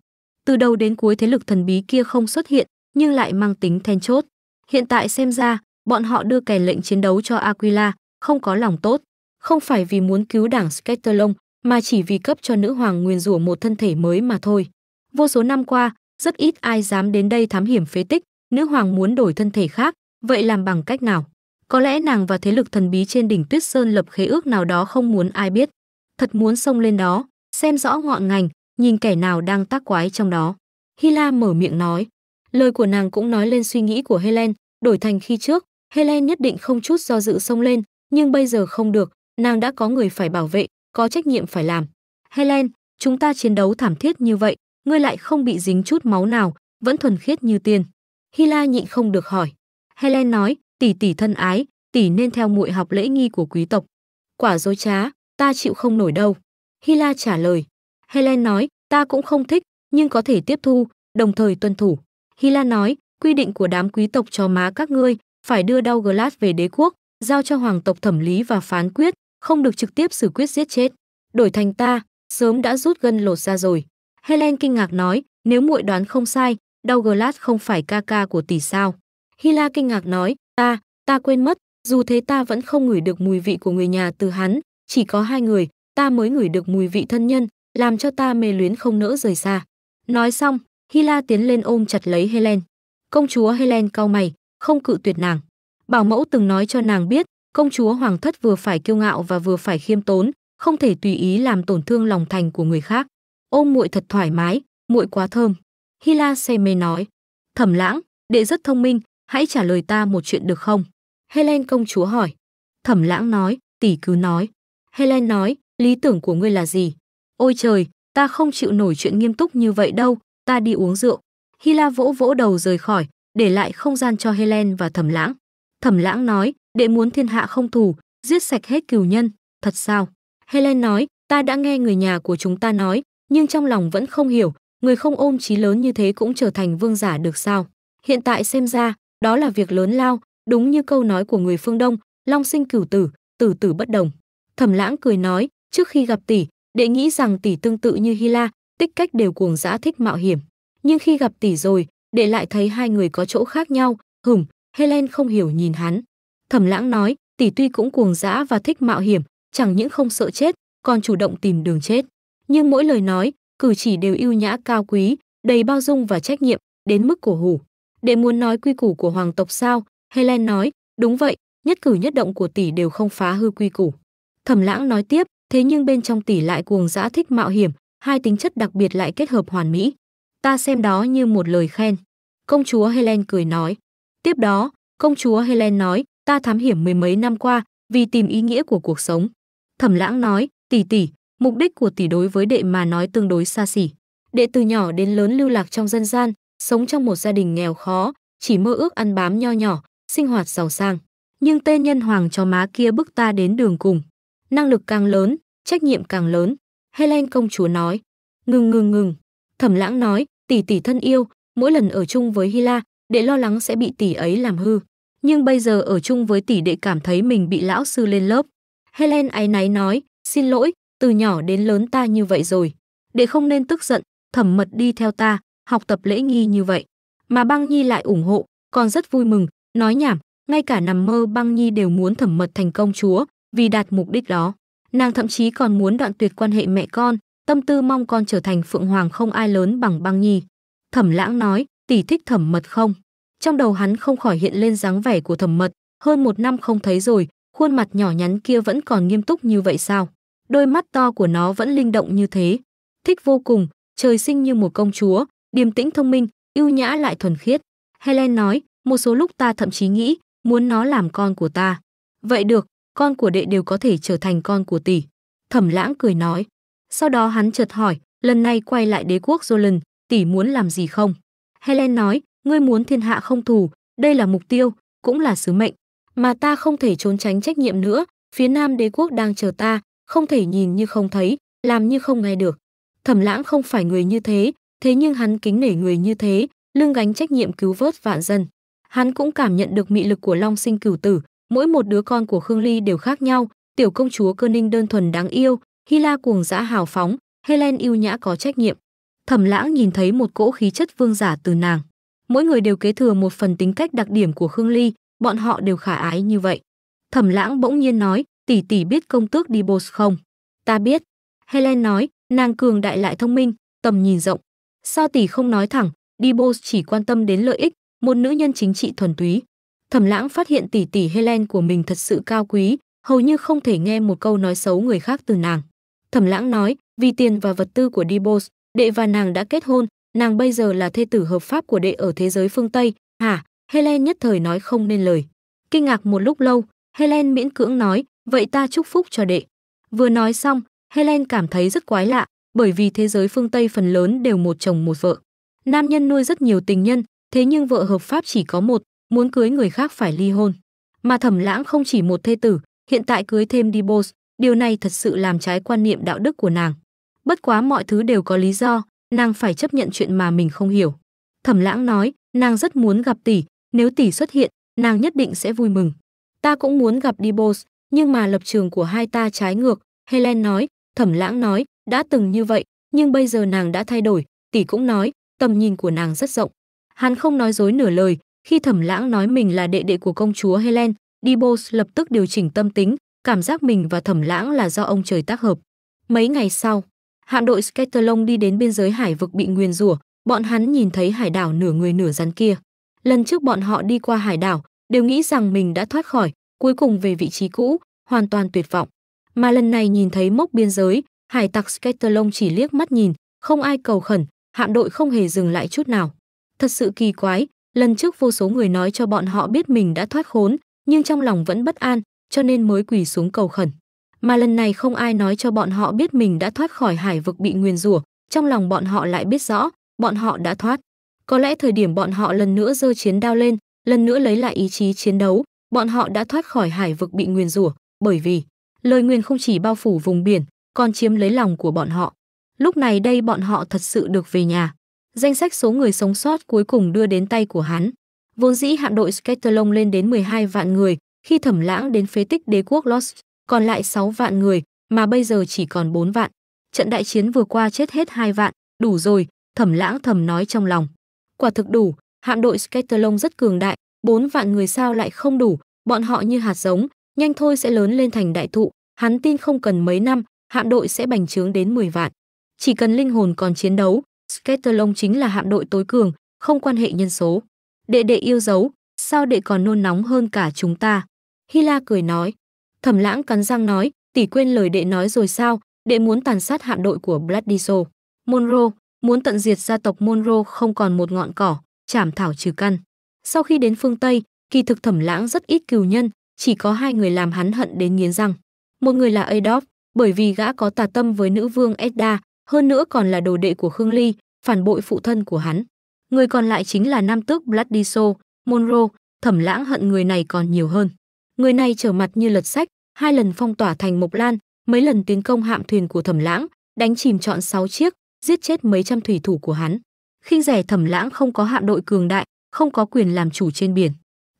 Từ đầu đến cuối thế lực thần bí kia không xuất hiện, nhưng lại mang tính then chốt. Hiện tại xem ra, bọn họ đưa kèn lệnh chiến đấu cho Aquila, không có lòng tốt không phải vì muốn cứu đảng Sketterlong mà chỉ vì cấp cho nữ hoàng Nguyên rủa một thân thể mới mà thôi. Vô số năm qua, rất ít ai dám đến đây thám hiểm phế tích, nữ hoàng muốn đổi thân thể khác, vậy làm bằng cách nào? Có lẽ nàng và thế lực thần bí trên đỉnh Tuyết Sơn lập khế ước nào đó không muốn ai biết. Thật muốn xông lên đó, xem rõ ngọn ngành, nhìn kẻ nào đang tác quái trong đó. Hila mở miệng nói. Lời của nàng cũng nói lên suy nghĩ của Helen, đổi thành khi trước, Helen nhất định không chút do dự xông lên, nhưng bây giờ không được, nàng đã có người phải bảo vệ, có trách nhiệm phải làm. Helen, chúng ta chiến đấu thảm thiết như vậy, ngươi lại không bị dính chút máu nào, vẫn thuần khiết như tiên. Hila nhịn không được hỏi. Helen nói, tỷ tỷ thân ái, tỷ nên theo muội học lễ nghi của quý tộc. Quả dối trá, ta chịu không nổi đâu. Hila trả lời. Helen nói, ta cũng không thích, nhưng có thể tiếp thu, đồng thời tuân thủ. Hila nói, quy định của đám quý tộc cho má các ngươi phải đưa đau Glass về đế quốc, giao cho hoàng tộc thẩm lý và phán quyết, không được trực tiếp xử quyết giết chết. Đổi thành ta, sớm đã rút gân lột ra rồi. Helen kinh ngạc nói, nếu muội đoán không sai, Douglas không phải ca ca của tỷ sao. Hila kinh ngạc nói, ta, ta quên mất, dù thế ta vẫn không ngửi được mùi vị của người nhà từ hắn, chỉ có hai người, ta mới ngửi được mùi vị thân nhân, làm cho ta mê luyến không nỡ rời xa. Nói xong, Hila tiến lên ôm chặt lấy Helen. Công chúa Helen cau mày, không cự tuyệt nàng. Bảo mẫu từng nói cho nàng biết, Công chúa Hoàng thất vừa phải kiêu ngạo và vừa phải khiêm tốn, không thể tùy ý làm tổn thương lòng thành của người khác. Ôm muội thật thoải mái, muội quá thơm. Hila say mê nói. Thẩm lãng, đệ rất thông minh, hãy trả lời ta một chuyện được không? Helen công chúa hỏi. Thẩm lãng nói, tỷ cứ nói. Helen nói, lý tưởng của ngươi là gì? Ôi trời, ta không chịu nổi chuyện nghiêm túc như vậy đâu, ta đi uống rượu. Hila vỗ vỗ đầu rời khỏi, để lại không gian cho Helen và thẩm lãng. Thẩm lãng nói, đệ muốn thiên hạ không thủ, giết sạch hết cửu nhân, thật sao? Helen nói, ta đã nghe người nhà của chúng ta nói, nhưng trong lòng vẫn không hiểu, người không ôm chí lớn như thế cũng trở thành vương giả được sao? Hiện tại xem ra, đó là việc lớn lao, đúng như câu nói của người phương Đông, long sinh cửu tử, tử tử bất đồng. Thẩm lãng cười nói, trước khi gặp tỷ, đệ nghĩ rằng tỷ tương tự như Hila, tích cách đều cuồng dã thích mạo hiểm. Nhưng khi gặp tỷ rồi, đệ lại thấy hai người có chỗ khác nhau, hửm Helen không hiểu nhìn hắn. Thẩm Lãng nói, tỷ tuy cũng cuồng dã và thích mạo hiểm, chẳng những không sợ chết, còn chủ động tìm đường chết. Nhưng mỗi lời nói, cử chỉ đều yêu nhã cao quý, đầy bao dung và trách nhiệm, đến mức cổ hủ. Để muốn nói quy củ của hoàng tộc sao? Helen nói, đúng vậy, nhất cử nhất động của tỷ đều không phá hư quy củ. Thẩm Lãng nói tiếp, thế nhưng bên trong tỷ lại cuồng dã thích mạo hiểm, hai tính chất đặc biệt lại kết hợp hoàn mỹ. Ta xem đó như một lời khen. Công chúa Helen cười nói. Tiếp đó, công chúa Helen nói, ta thám hiểm mười mấy năm qua vì tìm ý nghĩa của cuộc sống thẩm lãng nói tỷ tỷ mục đích của tỷ đối với đệ mà nói tương đối xa xỉ đệ từ nhỏ đến lớn lưu lạc trong dân gian sống trong một gia đình nghèo khó chỉ mơ ước ăn bám nho nhỏ sinh hoạt giàu sang nhưng tên nhân hoàng cho má kia bức ta đến đường cùng năng lực càng lớn trách nhiệm càng lớn helen công chúa nói ngừng ngừng ngừng thẩm lãng nói tỷ tỷ thân yêu mỗi lần ở chung với hila đệ lo lắng sẽ bị tỷ ấy làm hư nhưng bây giờ ở chung với tỷ đệ cảm thấy mình bị lão sư lên lớp. Helen áy náy nói, xin lỗi, từ nhỏ đến lớn ta như vậy rồi. đệ không nên tức giận, thẩm mật đi theo ta, học tập lễ nghi như vậy. Mà băng nhi lại ủng hộ, còn rất vui mừng, nói nhảm, ngay cả nằm mơ băng nhi đều muốn thẩm mật thành công chúa, vì đạt mục đích đó. Nàng thậm chí còn muốn đoạn tuyệt quan hệ mẹ con, tâm tư mong con trở thành phượng hoàng không ai lớn bằng băng nhi. Thẩm lãng nói, tỷ thích thẩm mật không? Trong đầu hắn không khỏi hiện lên dáng vẻ của thẩm mật, hơn một năm không thấy rồi, khuôn mặt nhỏ nhắn kia vẫn còn nghiêm túc như vậy sao? Đôi mắt to của nó vẫn linh động như thế. Thích vô cùng, trời sinh như một công chúa, điềm tĩnh thông minh, ưu nhã lại thuần khiết. Helen nói, một số lúc ta thậm chí nghĩ, muốn nó làm con của ta. Vậy được, con của đệ đều có thể trở thành con của tỷ. Thẩm lãng cười nói. Sau đó hắn chợt hỏi, lần này quay lại đế quốc Jolan, tỷ muốn làm gì không? Helen nói, ngươi muốn thiên hạ không thủ, đây là mục tiêu, cũng là sứ mệnh, mà ta không thể trốn tránh trách nhiệm nữa, phía Nam đế quốc đang chờ ta, không thể nhìn như không thấy, làm như không nghe được. Thẩm Lãng không phải người như thế, thế nhưng hắn kính nể người như thế, lưng gánh trách nhiệm cứu vớt vạn dân. Hắn cũng cảm nhận được mị lực của Long Sinh Cửu Tử, mỗi một đứa con của Khương Ly đều khác nhau, tiểu công chúa cơ ninh đơn thuần đáng yêu, Hila cuồng dã hào phóng, Helen yêu nhã có trách nhiệm. Thẩm Lãng nhìn thấy một cỗ khí chất vương giả từ nàng mỗi người đều kế thừa một phần tính cách đặc điểm của Khương Ly, bọn họ đều khả ái như vậy. Thẩm Lãng bỗng nhiên nói, tỷ tỷ biết công tước Dibos không? Ta biết. Helen nói, nàng cường đại lại thông minh, tầm nhìn rộng. Sao tỷ không nói thẳng, Dibos chỉ quan tâm đến lợi ích, một nữ nhân chính trị thuần túy. Thẩm Lãng phát hiện tỷ tỷ Helen của mình thật sự cao quý, hầu như không thể nghe một câu nói xấu người khác từ nàng. Thẩm Lãng nói, vì tiền và vật tư của Dibos, đệ và nàng đã kết hôn, nàng bây giờ là thê tử hợp pháp của đệ ở thế giới phương Tây, hả? Helen nhất thời nói không nên lời. Kinh ngạc một lúc lâu, Helen miễn cưỡng nói, vậy ta chúc phúc cho đệ. Vừa nói xong, Helen cảm thấy rất quái lạ, bởi vì thế giới phương Tây phần lớn đều một chồng một vợ. Nam nhân nuôi rất nhiều tình nhân, thế nhưng vợ hợp pháp chỉ có một, muốn cưới người khác phải ly hôn. Mà thẩm lãng không chỉ một thê tử, hiện tại cưới thêm đi Dibos, điều này thật sự làm trái quan niệm đạo đức của nàng. Bất quá mọi thứ đều có lý do, nàng phải chấp nhận chuyện mà mình không hiểu. Thẩm Lãng nói, nàng rất muốn gặp tỷ, nếu tỷ xuất hiện, nàng nhất định sẽ vui mừng. Ta cũng muốn gặp Dibos, nhưng mà lập trường của hai ta trái ngược, Helen nói, Thẩm Lãng nói, đã từng như vậy, nhưng bây giờ nàng đã thay đổi, tỷ cũng nói, tầm nhìn của nàng rất rộng. Hắn không nói dối nửa lời, khi Thẩm Lãng nói mình là đệ đệ của công chúa Helen, Dibos lập tức điều chỉnh tâm tính, cảm giác mình và Thẩm Lãng là do ông trời tác hợp. Mấy ngày sau, hạm đội Sketerlong đi đến biên giới hải vực bị nguyền rủa, bọn hắn nhìn thấy hải đảo nửa người nửa rắn kia. Lần trước bọn họ đi qua hải đảo, đều nghĩ rằng mình đã thoát khỏi, cuối cùng về vị trí cũ, hoàn toàn tuyệt vọng. Mà lần này nhìn thấy mốc biên giới, hải tặc Sketerlong chỉ liếc mắt nhìn, không ai cầu khẩn, hạm đội không hề dừng lại chút nào. Thật sự kỳ quái, lần trước vô số người nói cho bọn họ biết mình đã thoát khốn, nhưng trong lòng vẫn bất an, cho nên mới quỳ xuống cầu khẩn mà lần này không ai nói cho bọn họ biết mình đã thoát khỏi hải vực bị nguyền rủa, trong lòng bọn họ lại biết rõ, bọn họ đã thoát. Có lẽ thời điểm bọn họ lần nữa giơ chiến đao lên, lần nữa lấy lại ý chí chiến đấu, bọn họ đã thoát khỏi hải vực bị nguyền rủa, bởi vì lời nguyền không chỉ bao phủ vùng biển, còn chiếm lấy lòng của bọn họ. Lúc này đây bọn họ thật sự được về nhà. Danh sách số người sống sót cuối cùng đưa đến tay của hắn. Vốn dĩ hạm đội Scatterlong lên đến 12 vạn người, khi thẩm lãng đến phế tích đế quốc Lost, còn lại 6 vạn người, mà bây giờ chỉ còn 4 vạn. Trận đại chiến vừa qua chết hết hai vạn, đủ rồi, thẩm lãng thầm nói trong lòng. Quả thực đủ, hạm đội Scatterlong rất cường đại, 4 vạn người sao lại không đủ, bọn họ như hạt giống, nhanh thôi sẽ lớn lên thành đại thụ, hắn tin không cần mấy năm, hạm đội sẽ bành trướng đến 10 vạn. Chỉ cần linh hồn còn chiến đấu, Scatterlong chính là hạm đội tối cường, không quan hệ nhân số. Đệ đệ yêu dấu, sao đệ còn nôn nóng hơn cả chúng ta? Hila cười nói, Thẩm Lãng cắn răng nói, tỷ quên lời đệ nói rồi sao, đệ muốn tàn sát hạm đội của Bladiso. Monroe, muốn tận diệt gia tộc Monroe không còn một ngọn cỏ, chảm thảo trừ căn. Sau khi đến phương Tây, kỳ thực Thẩm Lãng rất ít cừu nhân, chỉ có hai người làm hắn hận đến nghiến răng. Một người là Adolf, bởi vì gã có tà tâm với nữ vương Edda, hơn nữa còn là đồ đệ của Khương Ly, phản bội phụ thân của hắn. Người còn lại chính là nam tước Bladiso, Monroe, Thẩm Lãng hận người này còn nhiều hơn người này trở mặt như lật sách, hai lần phong tỏa thành Mộc Lan, mấy lần tiến công hạm thuyền của Thẩm Lãng, đánh chìm trọn 6 chiếc, giết chết mấy trăm thủy thủ của hắn. Khinh rẻ Thẩm Lãng không có hạm đội cường đại, không có quyền làm chủ trên biển.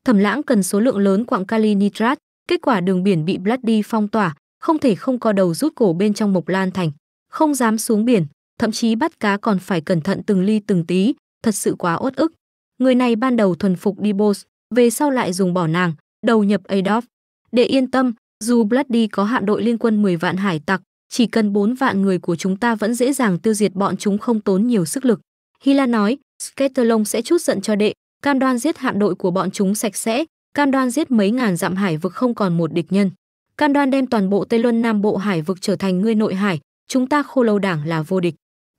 Thẩm Lãng cần số lượng lớn quặng kali nitrat, kết quả đường biển bị Bloody phong tỏa, không thể không có đầu rút cổ bên trong Mộc Lan thành, không dám xuống biển, thậm chí bắt cá còn phải cẩn thận từng ly từng tí, thật sự quá uất ức. Người này ban đầu thuần phục Dibos, về sau lại dùng bỏ nàng, đầu nhập Adolf. Để yên tâm, dù Bloody có hạm đội liên quân 10 vạn hải tặc, chỉ cần 4 vạn người của chúng ta vẫn dễ dàng tiêu diệt bọn chúng không tốn nhiều sức lực. Hila nói, Sketerlong sẽ chút giận cho đệ, cam đoan giết hạm đội của bọn chúng sạch sẽ, cam đoan giết mấy ngàn dặm hải vực không còn một địch nhân. Cam đoan đem toàn bộ Tây Luân Nam Bộ hải vực trở thành ngươi nội hải, chúng ta khô lâu đảng là vô địch.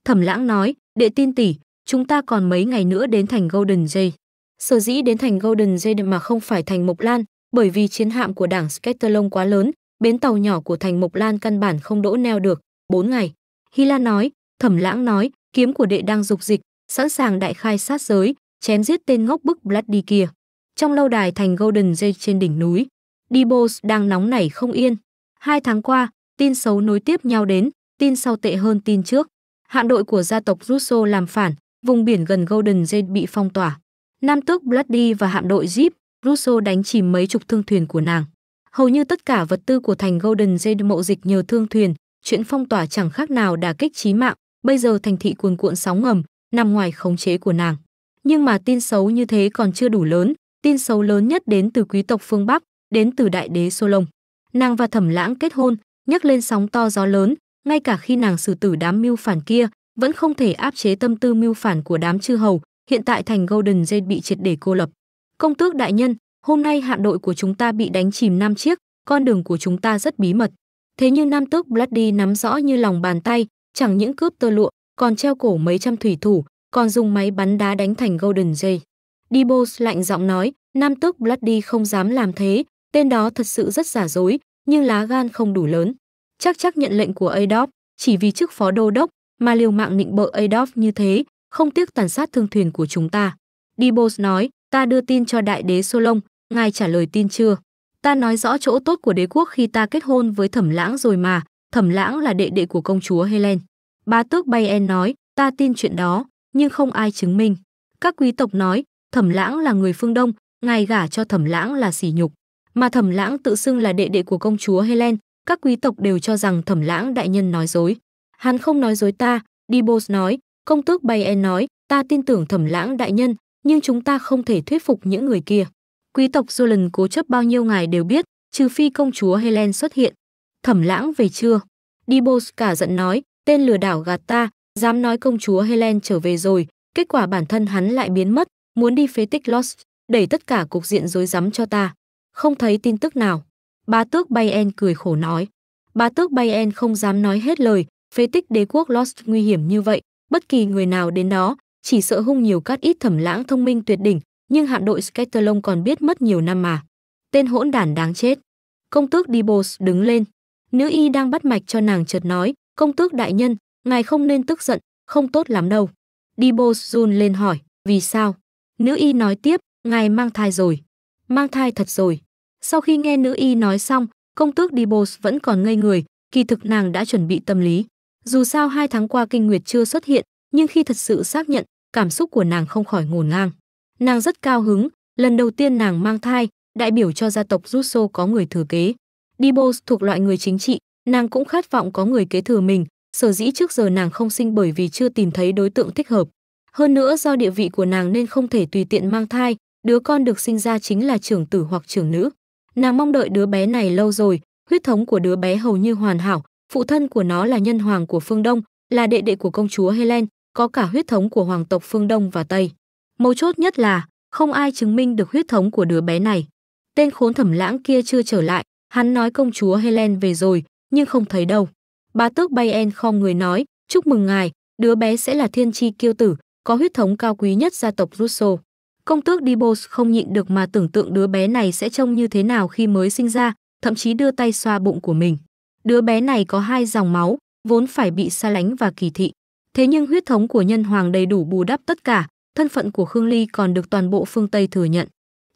Thẩm lãng nói, đệ tin tỷ, chúng ta còn mấy ngày nữa đến thành Golden Jay. Sở dĩ đến thành Golden Jay mà không phải thành Mộc Lan bởi vì chiến hạm của đảng Scatterlong quá lớn, bến tàu nhỏ của thành Mộc Lan căn bản không đỗ neo được, 4 ngày. Hy Lan nói, Thẩm Lãng nói, kiếm của đệ đang dục dịch, sẵn sàng đại khai sát giới, chém giết tên ngốc bức Bloody kia. Trong lâu đài thành Golden Jay trên đỉnh núi, Dibos đang nóng nảy không yên. Hai tháng qua, tin xấu nối tiếp nhau đến, tin sau tệ hơn tin trước. Hạm đội của gia tộc Russo làm phản, vùng biển gần Golden Jade bị phong tỏa. Nam tước Bloody và hạm đội Jeep Russo đánh chìm mấy chục thương thuyền của nàng. Hầu như tất cả vật tư của thành Golden Jade mộ dịch nhờ thương thuyền, chuyện phong tỏa chẳng khác nào đả kích chí mạng, bây giờ thành thị cuồn cuộn sóng ngầm, nằm ngoài khống chế của nàng. Nhưng mà tin xấu như thế còn chưa đủ lớn, tin xấu lớn nhất đến từ quý tộc phương Bắc, đến từ đại đế Solon. Nàng và Thẩm Lãng kết hôn, nhấc lên sóng to gió lớn, ngay cả khi nàng xử tử đám mưu phản kia, vẫn không thể áp chế tâm tư mưu phản của đám chư hầu, hiện tại thành Golden Jade bị triệt để cô lập. Công tước đại nhân, hôm nay hạm đội của chúng ta bị đánh chìm năm chiếc, con đường của chúng ta rất bí mật. Thế nhưng nam tước Bloody nắm rõ như lòng bàn tay, chẳng những cướp tơ lụa, còn treo cổ mấy trăm thủy thủ, còn dùng máy bắn đá đánh thành Golden Jay. Dibos lạnh giọng nói, nam tước Bloody không dám làm thế, tên đó thật sự rất giả dối, nhưng lá gan không đủ lớn. Chắc chắc nhận lệnh của Adolf, chỉ vì chức phó đô đốc mà liều mạng nịnh bợ Adolf như thế, không tiếc tàn sát thương thuyền của chúng ta. Dibos nói, Ta đưa tin cho đại đế Sô ngài trả lời tin chưa? Ta nói rõ chỗ tốt của đế quốc khi ta kết hôn với thẩm lãng rồi mà, thẩm lãng là đệ đệ của công chúa Helen. Bá tước Bayen nói, ta tin chuyện đó, nhưng không ai chứng minh. Các quý tộc nói, thẩm lãng là người phương Đông, ngài gả cho thẩm lãng là sỉ nhục. Mà thẩm lãng tự xưng là đệ đệ của công chúa Helen, các quý tộc đều cho rằng thẩm lãng đại nhân nói dối. Hắn không nói dối ta, Dibos nói, công tước Bayen nói, ta tin tưởng thẩm lãng đại nhân, nhưng chúng ta không thể thuyết phục những người kia. Quý tộc Jolan cố chấp bao nhiêu ngài đều biết, trừ phi công chúa Helen xuất hiện. Thẩm lãng về chưa? Dibos cả giận nói, tên lừa đảo gạt ta, dám nói công chúa Helen trở về rồi, kết quả bản thân hắn lại biến mất, muốn đi phế tích Lost, đẩy tất cả cục diện rối rắm cho ta. Không thấy tin tức nào. Bá tước Bayen cười khổ nói. Bá tước Bayen không dám nói hết lời, phế tích đế quốc Lost nguy hiểm như vậy, bất kỳ người nào đến đó chỉ sợ hung nhiều cát ít thẩm lãng thông minh tuyệt đỉnh, nhưng hạm đội Sketerlong còn biết mất nhiều năm mà. Tên hỗn đản đáng chết. Công tước Dibos đứng lên. Nữ y đang bắt mạch cho nàng chợt nói, công tước đại nhân, ngài không nên tức giận, không tốt lắm đâu. Dibos run lên hỏi, vì sao? Nữ y nói tiếp, ngài mang thai rồi. Mang thai thật rồi. Sau khi nghe nữ y nói xong, công tước Dibos vẫn còn ngây người, kỳ thực nàng đã chuẩn bị tâm lý. Dù sao hai tháng qua kinh nguyệt chưa xuất hiện, nhưng khi thật sự xác nhận, cảm xúc của nàng không khỏi ngổn ngang. Nàng rất cao hứng, lần đầu tiên nàng mang thai, đại biểu cho gia tộc Russo có người thừa kế. Dibos thuộc loại người chính trị, nàng cũng khát vọng có người kế thừa mình, sở dĩ trước giờ nàng không sinh bởi vì chưa tìm thấy đối tượng thích hợp. Hơn nữa do địa vị của nàng nên không thể tùy tiện mang thai, đứa con được sinh ra chính là trưởng tử hoặc trưởng nữ. Nàng mong đợi đứa bé này lâu rồi, huyết thống của đứa bé hầu như hoàn hảo, phụ thân của nó là nhân hoàng của phương Đông, là đệ đệ của công chúa Helen, có cả huyết thống của hoàng tộc phương Đông và Tây. Mấu chốt nhất là không ai chứng minh được huyết thống của đứa bé này. Tên khốn thẩm lãng kia chưa trở lại, hắn nói công chúa Helen về rồi, nhưng không thấy đâu. bà tước Bayen khom người nói, chúc mừng ngài, đứa bé sẽ là thiên tri kiêu tử, có huyết thống cao quý nhất gia tộc Russo. Công tước Dibos không nhịn được mà tưởng tượng đứa bé này sẽ trông như thế nào khi mới sinh ra, thậm chí đưa tay xoa bụng của mình. Đứa bé này có hai dòng máu, vốn phải bị xa lánh và kỳ thị. Thế nhưng huyết thống của nhân hoàng đầy đủ bù đắp tất cả, thân phận của Khương Ly còn được toàn bộ phương Tây thừa nhận.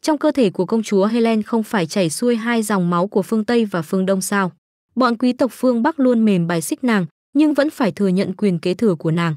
Trong cơ thể của công chúa Helen không phải chảy xuôi hai dòng máu của phương Tây và phương Đông sao? Bọn quý tộc phương Bắc luôn mềm bài xích nàng, nhưng vẫn phải thừa nhận quyền kế thừa của nàng.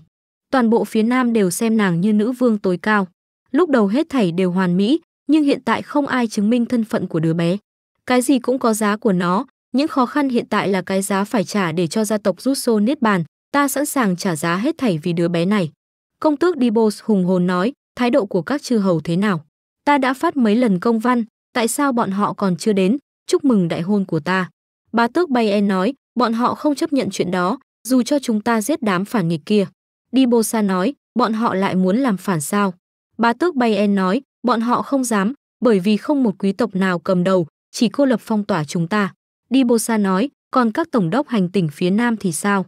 Toàn bộ phía Nam đều xem nàng như nữ vương tối cao. Lúc đầu hết thảy đều hoàn mỹ, nhưng hiện tại không ai chứng minh thân phận của đứa bé. Cái gì cũng có giá của nó, những khó khăn hiện tại là cái giá phải trả để cho gia tộc rút xô niết bàn, ta sẵn sàng trả giá hết thảy vì đứa bé này. Công tước Dibos hùng hồn nói, thái độ của các chư hầu thế nào? Ta đã phát mấy lần công văn, tại sao bọn họ còn chưa đến? Chúc mừng đại hôn của ta. bà tước Bayen nói, bọn họ không chấp nhận chuyện đó, dù cho chúng ta giết đám phản nghịch kia. Dibosa nói, bọn họ lại muốn làm phản sao? bà tước Bayen nói, bọn họ không dám, bởi vì không một quý tộc nào cầm đầu, chỉ cô lập phong tỏa chúng ta. Dibosa nói, còn các tổng đốc hành tỉnh phía Nam thì sao?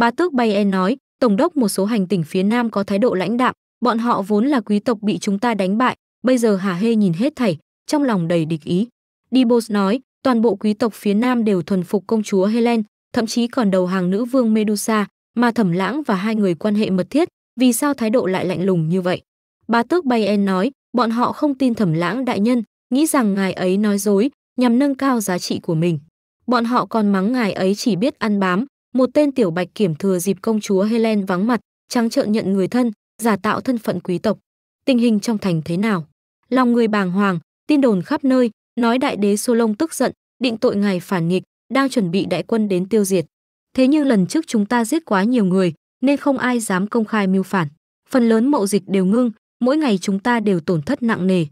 Bá tước Bayen nói, tổng đốc một số hành tỉnh phía Nam có thái độ lãnh đạm, bọn họ vốn là quý tộc bị chúng ta đánh bại, bây giờ Hà Hê nhìn hết thảy, trong lòng đầy địch ý. Dibos nói, toàn bộ quý tộc phía Nam đều thuần phục công chúa Helen, thậm chí còn đầu hàng nữ vương Medusa, mà Thẩm Lãng và hai người quan hệ mật thiết, vì sao thái độ lại lạnh lùng như vậy? Bá tước Bayen nói, bọn họ không tin Thẩm Lãng đại nhân, nghĩ rằng ngài ấy nói dối, nhằm nâng cao giá trị của mình. Bọn họ còn mắng ngài ấy chỉ biết ăn bám, một tên tiểu bạch kiểm thừa dịp công chúa Helen vắng mặt, trắng trợn nhận người thân, giả tạo thân phận quý tộc. Tình hình trong thành thế nào? Lòng người bàng hoàng, tin đồn khắp nơi, nói đại đế Sô Lông tức giận, định tội ngài phản nghịch, đang chuẩn bị đại quân đến tiêu diệt. Thế nhưng lần trước chúng ta giết quá nhiều người, nên không ai dám công khai mưu phản. Phần lớn mậu dịch đều ngưng, mỗi ngày chúng ta đều tổn thất nặng nề.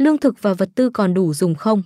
Lương thực và vật tư còn đủ dùng không?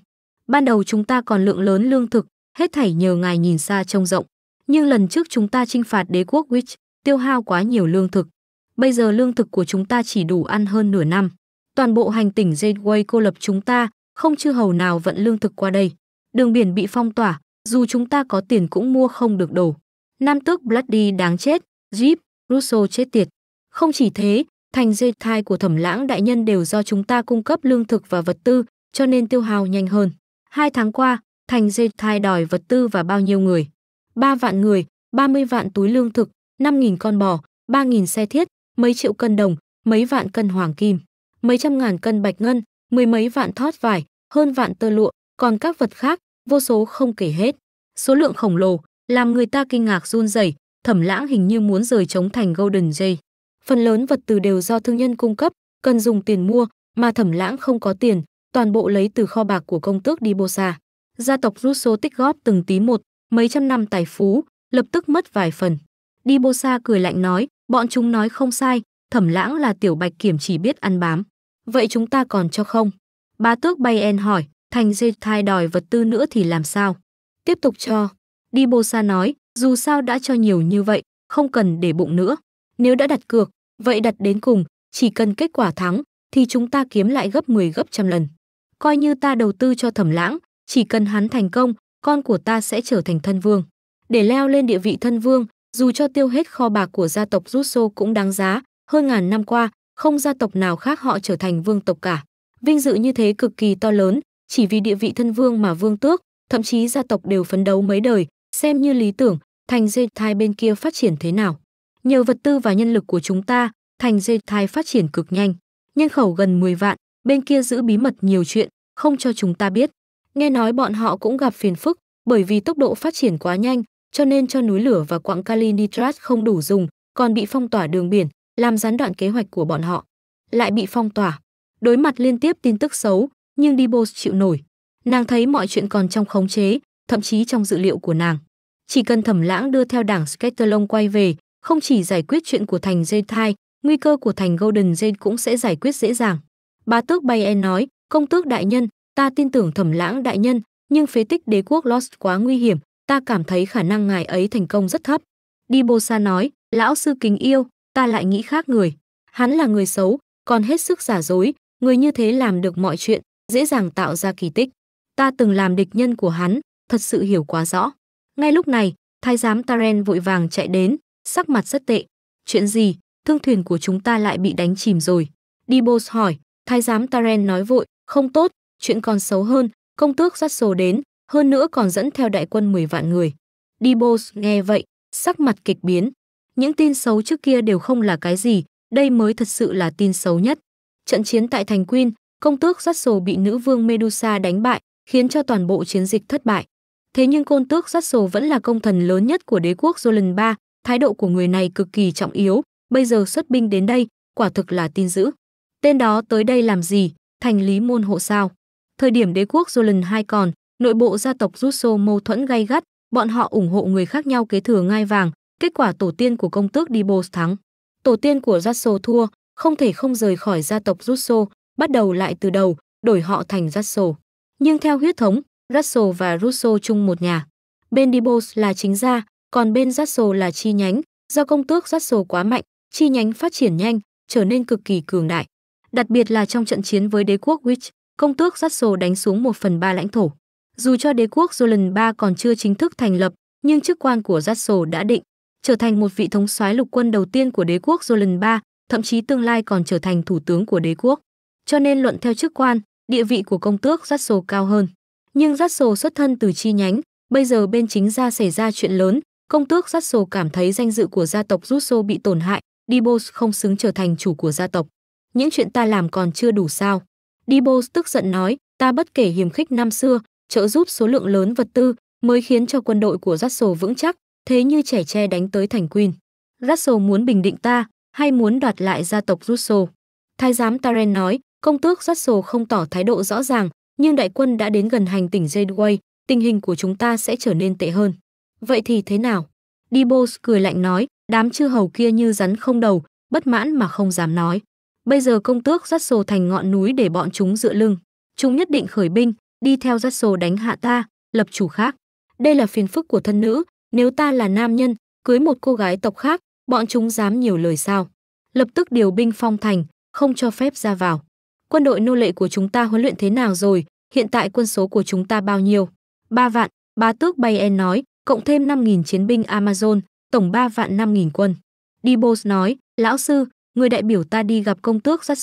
Ban đầu chúng ta còn lượng lớn lương thực, hết thảy nhờ ngài nhìn xa trông rộng. Nhưng lần trước chúng ta chinh phạt đế quốc Witch, tiêu hao quá nhiều lương thực. Bây giờ lương thực của chúng ta chỉ đủ ăn hơn nửa năm. Toàn bộ hành tỉnh Gateway cô lập chúng ta, không chư hầu nào vận lương thực qua đây. Đường biển bị phong tỏa, dù chúng ta có tiền cũng mua không được đồ. Nam tước Bloody đáng chết, Jeep, Russo chết tiệt. Không chỉ thế, thành dây thai của thẩm lãng đại nhân đều do chúng ta cung cấp lương thực và vật tư, cho nên tiêu hao nhanh hơn. Hai tháng qua, thành dây thai đòi vật tư và bao nhiêu người. 3 vạn người, 30 vạn túi lương thực, 5.000 con bò, 3.000 xe thiết, mấy triệu cân đồng, mấy vạn cân hoàng kim, mấy trăm ngàn cân bạch ngân, mười mấy vạn thót vải, hơn vạn tơ lụa, còn các vật khác, vô số không kể hết. Số lượng khổng lồ, làm người ta kinh ngạc run rẩy, thẩm lãng hình như muốn rời trống thành Golden Jay. Phần lớn vật tư đều do thương nhân cung cấp, cần dùng tiền mua, mà thẩm lãng không có tiền, toàn bộ lấy từ kho bạc của công tước Dibosa. Gia tộc Russo tích góp từng tí một, mấy trăm năm tài phú, lập tức mất vài phần. Đi Bô Sa cười lạnh nói, bọn chúng nói không sai, thẩm lãng là tiểu bạch kiểm chỉ biết ăn bám. Vậy chúng ta còn cho không? Bá tước bay en hỏi, thành dây thai đòi vật tư nữa thì làm sao? Tiếp tục cho. Đi Bô Sa nói, dù sao đã cho nhiều như vậy, không cần để bụng nữa. Nếu đã đặt cược, vậy đặt đến cùng, chỉ cần kết quả thắng, thì chúng ta kiếm lại gấp 10 gấp trăm lần. Coi như ta đầu tư cho thẩm lãng, chỉ cần hắn thành công, con của ta sẽ trở thành thân vương. Để leo lên địa vị thân vương, dù cho tiêu hết kho bạc của gia tộc rút cũng đáng giá, hơn ngàn năm qua, không gia tộc nào khác họ trở thành vương tộc cả. Vinh dự như thế cực kỳ to lớn, chỉ vì địa vị thân vương mà vương tước, thậm chí gia tộc đều phấn đấu mấy đời, xem như lý tưởng, thành dây thai bên kia phát triển thế nào. Nhờ vật tư và nhân lực của chúng ta, thành dây thai phát triển cực nhanh. Nhân khẩu gần 10 vạn, bên kia giữ bí mật nhiều chuyện, không cho chúng ta biết. Nghe nói bọn họ cũng gặp phiền phức bởi vì tốc độ phát triển quá nhanh, cho nên cho núi lửa và quặng kali nitrat không đủ dùng, còn bị phong tỏa đường biển, làm gián đoạn kế hoạch của bọn họ. Lại bị phong tỏa. Đối mặt liên tiếp tin tức xấu, nhưng Dibos chịu nổi. Nàng thấy mọi chuyện còn trong khống chế, thậm chí trong dự liệu của nàng. Chỉ cần Thẩm Lãng đưa theo đảng Scatterlong quay về, không chỉ giải quyết chuyện của thành dây Thai, nguy cơ của thành Golden dây cũng sẽ giải quyết dễ dàng. bà tước Bayen nói, công tước đại nhân, ta tin tưởng thẩm lãng đại nhân nhưng phế tích đế quốc lost quá nguy hiểm ta cảm thấy khả năng ngài ấy thành công rất thấp đi bô nói lão sư kính yêu ta lại nghĩ khác người hắn là người xấu còn hết sức giả dối người như thế làm được mọi chuyện dễ dàng tạo ra kỳ tích ta từng làm địch nhân của hắn thật sự hiểu quá rõ ngay lúc này thái giám taren vội vàng chạy đến sắc mặt rất tệ chuyện gì thương thuyền của chúng ta lại bị đánh chìm rồi đi bô hỏi thái giám taren nói vội không tốt chuyện còn xấu hơn, công tước dắt sổ đến, hơn nữa còn dẫn theo đại quân 10 vạn người. Dibos nghe vậy, sắc mặt kịch biến. Những tin xấu trước kia đều không là cái gì, đây mới thật sự là tin xấu nhất. Trận chiến tại thành quyên, công tước dắt sổ bị nữ vương Medusa đánh bại, khiến cho toàn bộ chiến dịch thất bại. Thế nhưng côn tước dắt sổ vẫn là công thần lớn nhất của đế quốc Jolan 3, thái độ của người này cực kỳ trọng yếu, bây giờ xuất binh đến đây, quả thực là tin dữ. Tên đó tới đây làm gì, thành lý môn hộ sao? Thời điểm đế quốc Roland hai còn, nội bộ gia tộc Russo mâu thuẫn gay gắt, bọn họ ủng hộ người khác nhau kế thừa ngai vàng, kết quả tổ tiên của công tước Dibos thắng. Tổ tiên của Russo thua, không thể không rời khỏi gia tộc Russo, bắt đầu lại từ đầu, đổi họ thành Russo. Nhưng theo huyết thống, Russo và Russo chung một nhà. Bên Dibos là chính gia, còn bên Russo là chi nhánh, do công tước Russo quá mạnh, chi nhánh phát triển nhanh, trở nên cực kỳ cường đại. Đặc biệt là trong trận chiến với đế quốc Witch, công tước Saxo đánh xuống một phần ba lãnh thổ. Dù cho đế quốc Roland III còn chưa chính thức thành lập, nhưng chức quan của Saxo đã định, trở thành một vị thống soái lục quân đầu tiên của đế quốc Roland III, thậm chí tương lai còn trở thành thủ tướng của đế quốc. Cho nên luận theo chức quan, địa vị của công tước Saxo cao hơn. Nhưng Saxo xuất thân từ chi nhánh, bây giờ bên chính gia xảy ra chuyện lớn, công tước Saxo cảm thấy danh dự của gia tộc Russo bị tổn hại, Dibos không xứng trở thành chủ của gia tộc. Những chuyện ta làm còn chưa đủ sao? Dibo tức giận nói, ta bất kể hiềm khích năm xưa, trợ giúp số lượng lớn vật tư mới khiến cho quân đội của Russell vững chắc, thế như trẻ tre đánh tới thành Queen. Russell muốn bình định ta, hay muốn đoạt lại gia tộc Russell? Thái giám Taren nói, công tước Russell không tỏ thái độ rõ ràng, nhưng đại quân đã đến gần hành tỉnh Jadeway, tình hình của chúng ta sẽ trở nên tệ hơn. Vậy thì thế nào? Dibos cười lạnh nói, đám chư hầu kia như rắn không đầu, bất mãn mà không dám nói. Bây giờ công tước rắt sồ thành ngọn núi để bọn chúng dựa lưng. Chúng nhất định khởi binh, đi theo rắt sồ đánh hạ ta, lập chủ khác. Đây là phiền phức của thân nữ, nếu ta là nam nhân, cưới một cô gái tộc khác, bọn chúng dám nhiều lời sao. Lập tức điều binh phong thành, không cho phép ra vào. Quân đội nô lệ của chúng ta huấn luyện thế nào rồi, hiện tại quân số của chúng ta bao nhiêu? Ba vạn, ba tước bay en nói, cộng thêm 5.000 chiến binh Amazon, tổng ba vạn 5.000 quân. Dibos nói, lão sư, người đại biểu ta đi gặp công tước dắt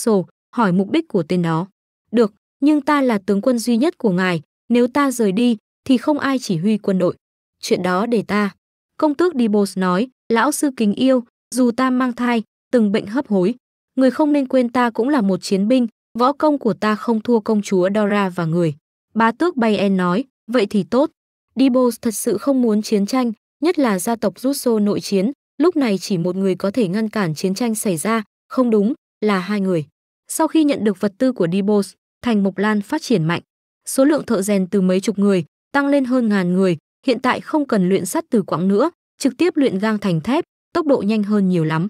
hỏi mục đích của tên đó. Được, nhưng ta là tướng quân duy nhất của ngài, nếu ta rời đi, thì không ai chỉ huy quân đội. Chuyện đó để ta. Công tước Dibos nói, lão sư kính yêu, dù ta mang thai, từng bệnh hấp hối. Người không nên quên ta cũng là một chiến binh, võ công của ta không thua công chúa Dora và người. Bá tước Bayen nói, vậy thì tốt. Dibos thật sự không muốn chiến tranh, nhất là gia tộc Russo nội chiến, lúc này chỉ một người có thể ngăn cản chiến tranh xảy ra, không đúng, là hai người. Sau khi nhận được vật tư của Dibos, Thành Mộc Lan phát triển mạnh. Số lượng thợ rèn từ mấy chục người tăng lên hơn ngàn người, hiện tại không cần luyện sắt từ quặng nữa, trực tiếp luyện gang thành thép, tốc độ nhanh hơn nhiều lắm.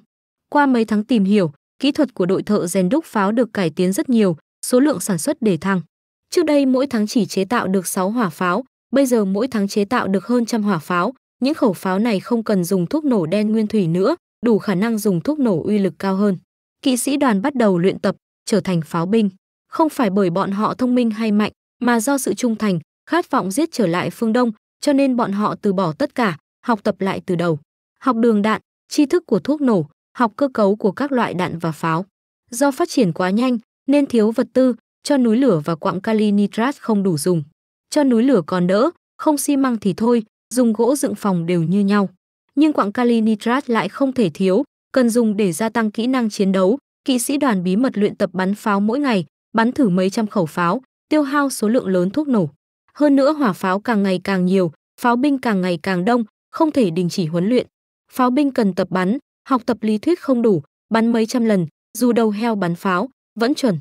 Qua mấy tháng tìm hiểu, kỹ thuật của đội thợ rèn đúc pháo được cải tiến rất nhiều, số lượng sản xuất đề thăng. Trước đây mỗi tháng chỉ chế tạo được 6 hỏa pháo, bây giờ mỗi tháng chế tạo được hơn trăm hỏa pháo, những khẩu pháo này không cần dùng thuốc nổ đen nguyên thủy nữa, đủ khả năng dùng thuốc nổ uy lực cao hơn. Kỵ sĩ đoàn bắt đầu luyện tập, trở thành pháo binh. Không phải bởi bọn họ thông minh hay mạnh, mà do sự trung thành, khát vọng giết trở lại phương Đông, cho nên bọn họ từ bỏ tất cả, học tập lại từ đầu. Học đường đạn, tri thức của thuốc nổ, học cơ cấu của các loại đạn và pháo. Do phát triển quá nhanh nên thiếu vật tư, cho núi lửa và quặng kali nitrat không đủ dùng. Cho núi lửa còn đỡ, không xi măng thì thôi, dùng gỗ dựng phòng đều như nhau. Nhưng quặng kali nitrat lại không thể thiếu, cần dùng để gia tăng kỹ năng chiến đấu. Kỵ sĩ đoàn bí mật luyện tập bắn pháo mỗi ngày, bắn thử mấy trăm khẩu pháo, tiêu hao số lượng lớn thuốc nổ. Hơn nữa hỏa pháo càng ngày càng nhiều, pháo binh càng ngày càng đông, không thể đình chỉ huấn luyện. Pháo binh cần tập bắn, học tập lý thuyết không đủ, bắn mấy trăm lần, dù đầu heo bắn pháo, vẫn chuẩn.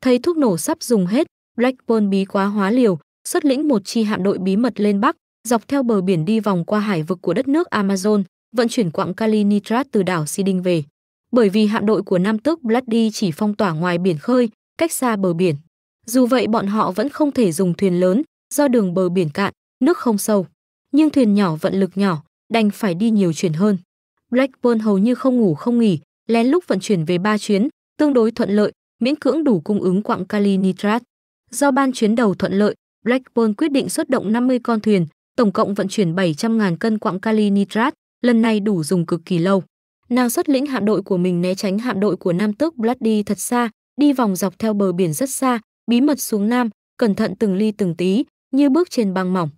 Thấy thuốc nổ sắp dùng hết, Blackburn bí quá hóa liều, xuất lĩnh một chi hạm đội bí mật lên Bắc, dọc theo bờ biển đi vòng qua hải vực của đất nước Amazon, vận chuyển quặng kali nitrat từ đảo Siding về. Bởi vì hạm đội của Nam tước Bloody chỉ phong tỏa ngoài biển khơi, cách xa bờ biển. Dù vậy bọn họ vẫn không thể dùng thuyền lớn, do đường bờ biển cạn, nước không sâu. Nhưng thuyền nhỏ vận lực nhỏ, đành phải đi nhiều chuyển hơn. Blackburn hầu như không ngủ không nghỉ, lén lúc vận chuyển về ba chuyến, tương đối thuận lợi, miễn cưỡng đủ cung ứng quặng kali nitrat. Do ban chuyến đầu thuận lợi, Blackburn quyết định xuất động 50 con thuyền, tổng cộng vận chuyển 700.000 cân quặng kali nitrat, lần này đủ dùng cực kỳ lâu. Nàng xuất lĩnh hạm đội của mình né tránh hạm đội của Nam tước Bloody thật xa, đi vòng dọc theo bờ biển rất xa, bí mật xuống Nam, cẩn thận từng ly từng tí, như bước trên băng mỏng.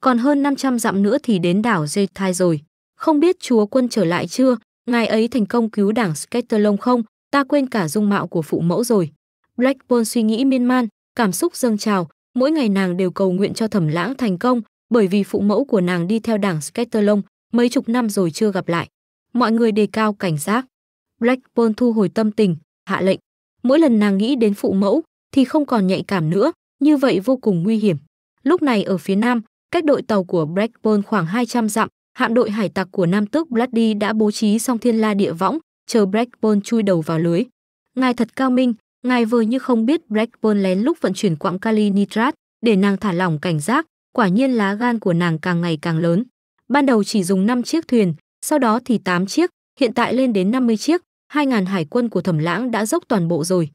Còn hơn 500 dặm nữa thì đến đảo Dây Thai rồi. Không biết chúa quân trở lại chưa, ngài ấy thành công cứu đảng Scatterlong không, ta quên cả dung mạo của phụ mẫu rồi. Blackburn suy nghĩ miên man, cảm xúc dâng trào, mỗi ngày nàng đều cầu nguyện cho thẩm lãng thành công, bởi vì phụ mẫu của nàng đi theo đảng Scatterlong mấy chục năm rồi chưa gặp lại. Mọi người đề cao cảnh giác. Blackburn thu hồi tâm tình, hạ lệnh. Mỗi lần nàng nghĩ đến phụ mẫu thì không còn nhạy cảm nữa, như vậy vô cùng nguy hiểm. Lúc này ở phía nam, cách đội tàu của Blackburn khoảng 200 dặm, hạm đội hải tặc của Nam tước Bloody đã bố trí xong thiên la địa võng, chờ Blackburn chui đầu vào lưới. Ngài thật cao minh, ngài vừa như không biết Blackburn lén lúc vận chuyển quặng kali nitrat để nàng thả lỏng cảnh giác, quả nhiên lá gan của nàng càng ngày càng lớn. Ban đầu chỉ dùng 5 chiếc thuyền, sau đó thì 8 chiếc, hiện tại lên đến 50 chiếc, 2.000 hải quân của thẩm lãng đã dốc toàn bộ rồi.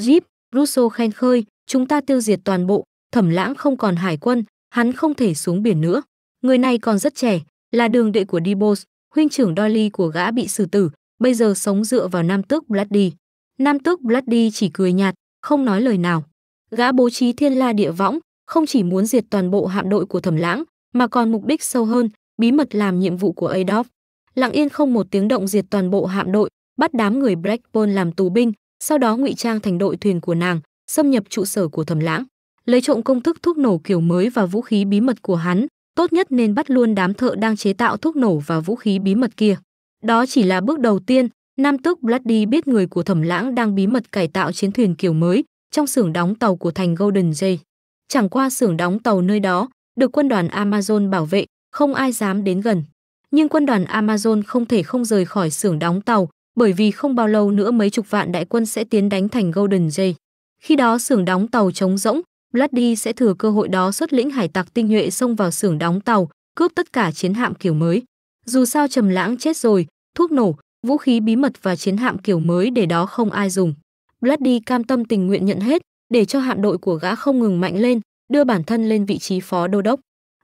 Jeep, Russo khen khơi, chúng ta tiêu diệt toàn bộ, thẩm lãng không còn hải quân, hắn không thể xuống biển nữa. Người này còn rất trẻ, là đường đệ của Dibos, huynh trưởng Dolly của gã bị xử tử, bây giờ sống dựa vào nam tước Bloody. Nam tước Bloody chỉ cười nhạt, không nói lời nào. Gã bố trí thiên la địa võng, không chỉ muốn diệt toàn bộ hạm đội của Thẩm Lãng, mà còn mục đích sâu hơn, bí mật làm nhiệm vụ của Adolf. Lặng yên không một tiếng động diệt toàn bộ hạm đội, bắt đám người Blackburn làm tù binh, sau đó ngụy trang thành đội thuyền của nàng, xâm nhập trụ sở của Thẩm Lãng, lấy trộm công thức thuốc nổ kiểu mới và vũ khí bí mật của hắn, tốt nhất nên bắt luôn đám thợ đang chế tạo thuốc nổ và vũ khí bí mật kia. Đó chỉ là bước đầu tiên, nam tước Bloody biết người của Thẩm Lãng đang bí mật cải tạo chiến thuyền kiểu mới trong xưởng đóng tàu của thành Golden Jay. Chẳng qua xưởng đóng tàu nơi đó được quân đoàn Amazon bảo vệ, không ai dám đến gần. Nhưng quân đoàn Amazon không thể không rời khỏi xưởng đóng tàu, bởi vì không bao lâu nữa mấy chục vạn đại quân sẽ tiến đánh thành Golden Jay. Khi đó xưởng đóng tàu trống rỗng, Bloody sẽ thừa cơ hội đó xuất lĩnh hải tặc tinh nhuệ xông vào xưởng đóng tàu, cướp tất cả chiến hạm kiểu mới. Dù sao Trầm Lãng chết rồi, thuốc nổ, vũ khí bí mật và chiến hạm kiểu mới để đó không ai dùng. Bloody cam tâm tình nguyện nhận hết, để cho hạm đội của gã không ngừng mạnh lên, đưa bản thân lên vị trí phó đô đốc.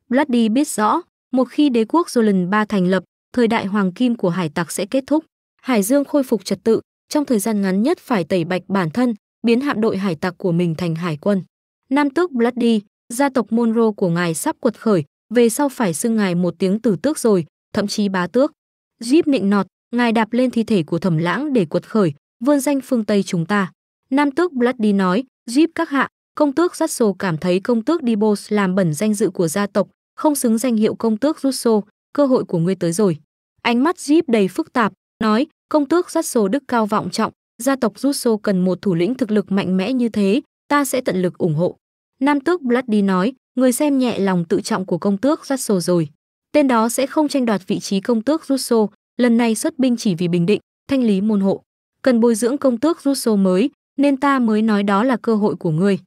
Bloody biết rõ, một khi đế quốc Jolan ba thành lập, thời đại hoàng kim của hải tặc sẽ kết thúc. Hải Dương khôi phục trật tự, trong thời gian ngắn nhất phải tẩy bạch bản thân, biến hạm đội hải tặc của mình thành hải quân. Nam tước Bloody, gia tộc Monroe của ngài sắp quật khởi, về sau phải xưng ngài một tiếng tử tước rồi, thậm chí bá tước. Jeep nịnh nọt, ngài đạp lên thi thể của thẩm lãng để quật khởi, vươn danh phương Tây chúng ta. Nam tước Bloody nói, Jeep các hạ, công tước Sasso cảm thấy công tước Dibos làm bẩn danh dự của gia tộc, không xứng danh hiệu công tước Russo, cơ hội của ngươi tới rồi. Ánh mắt Jeep đầy phức tạp, nói, công tước Sasso đức cao vọng trọng, gia tộc Russo cần một thủ lĩnh thực lực mạnh mẽ như thế, ta sẽ tận lực ủng hộ. Nam tước Bloody nói, người xem nhẹ lòng tự trọng của công tước Russo rồi. Tên đó sẽ không tranh đoạt vị trí công tước Russo, lần này xuất binh chỉ vì bình định, thanh lý môn hộ. Cần bồi dưỡng công tước Russo mới, nên ta mới nói đó là cơ hội của ngươi.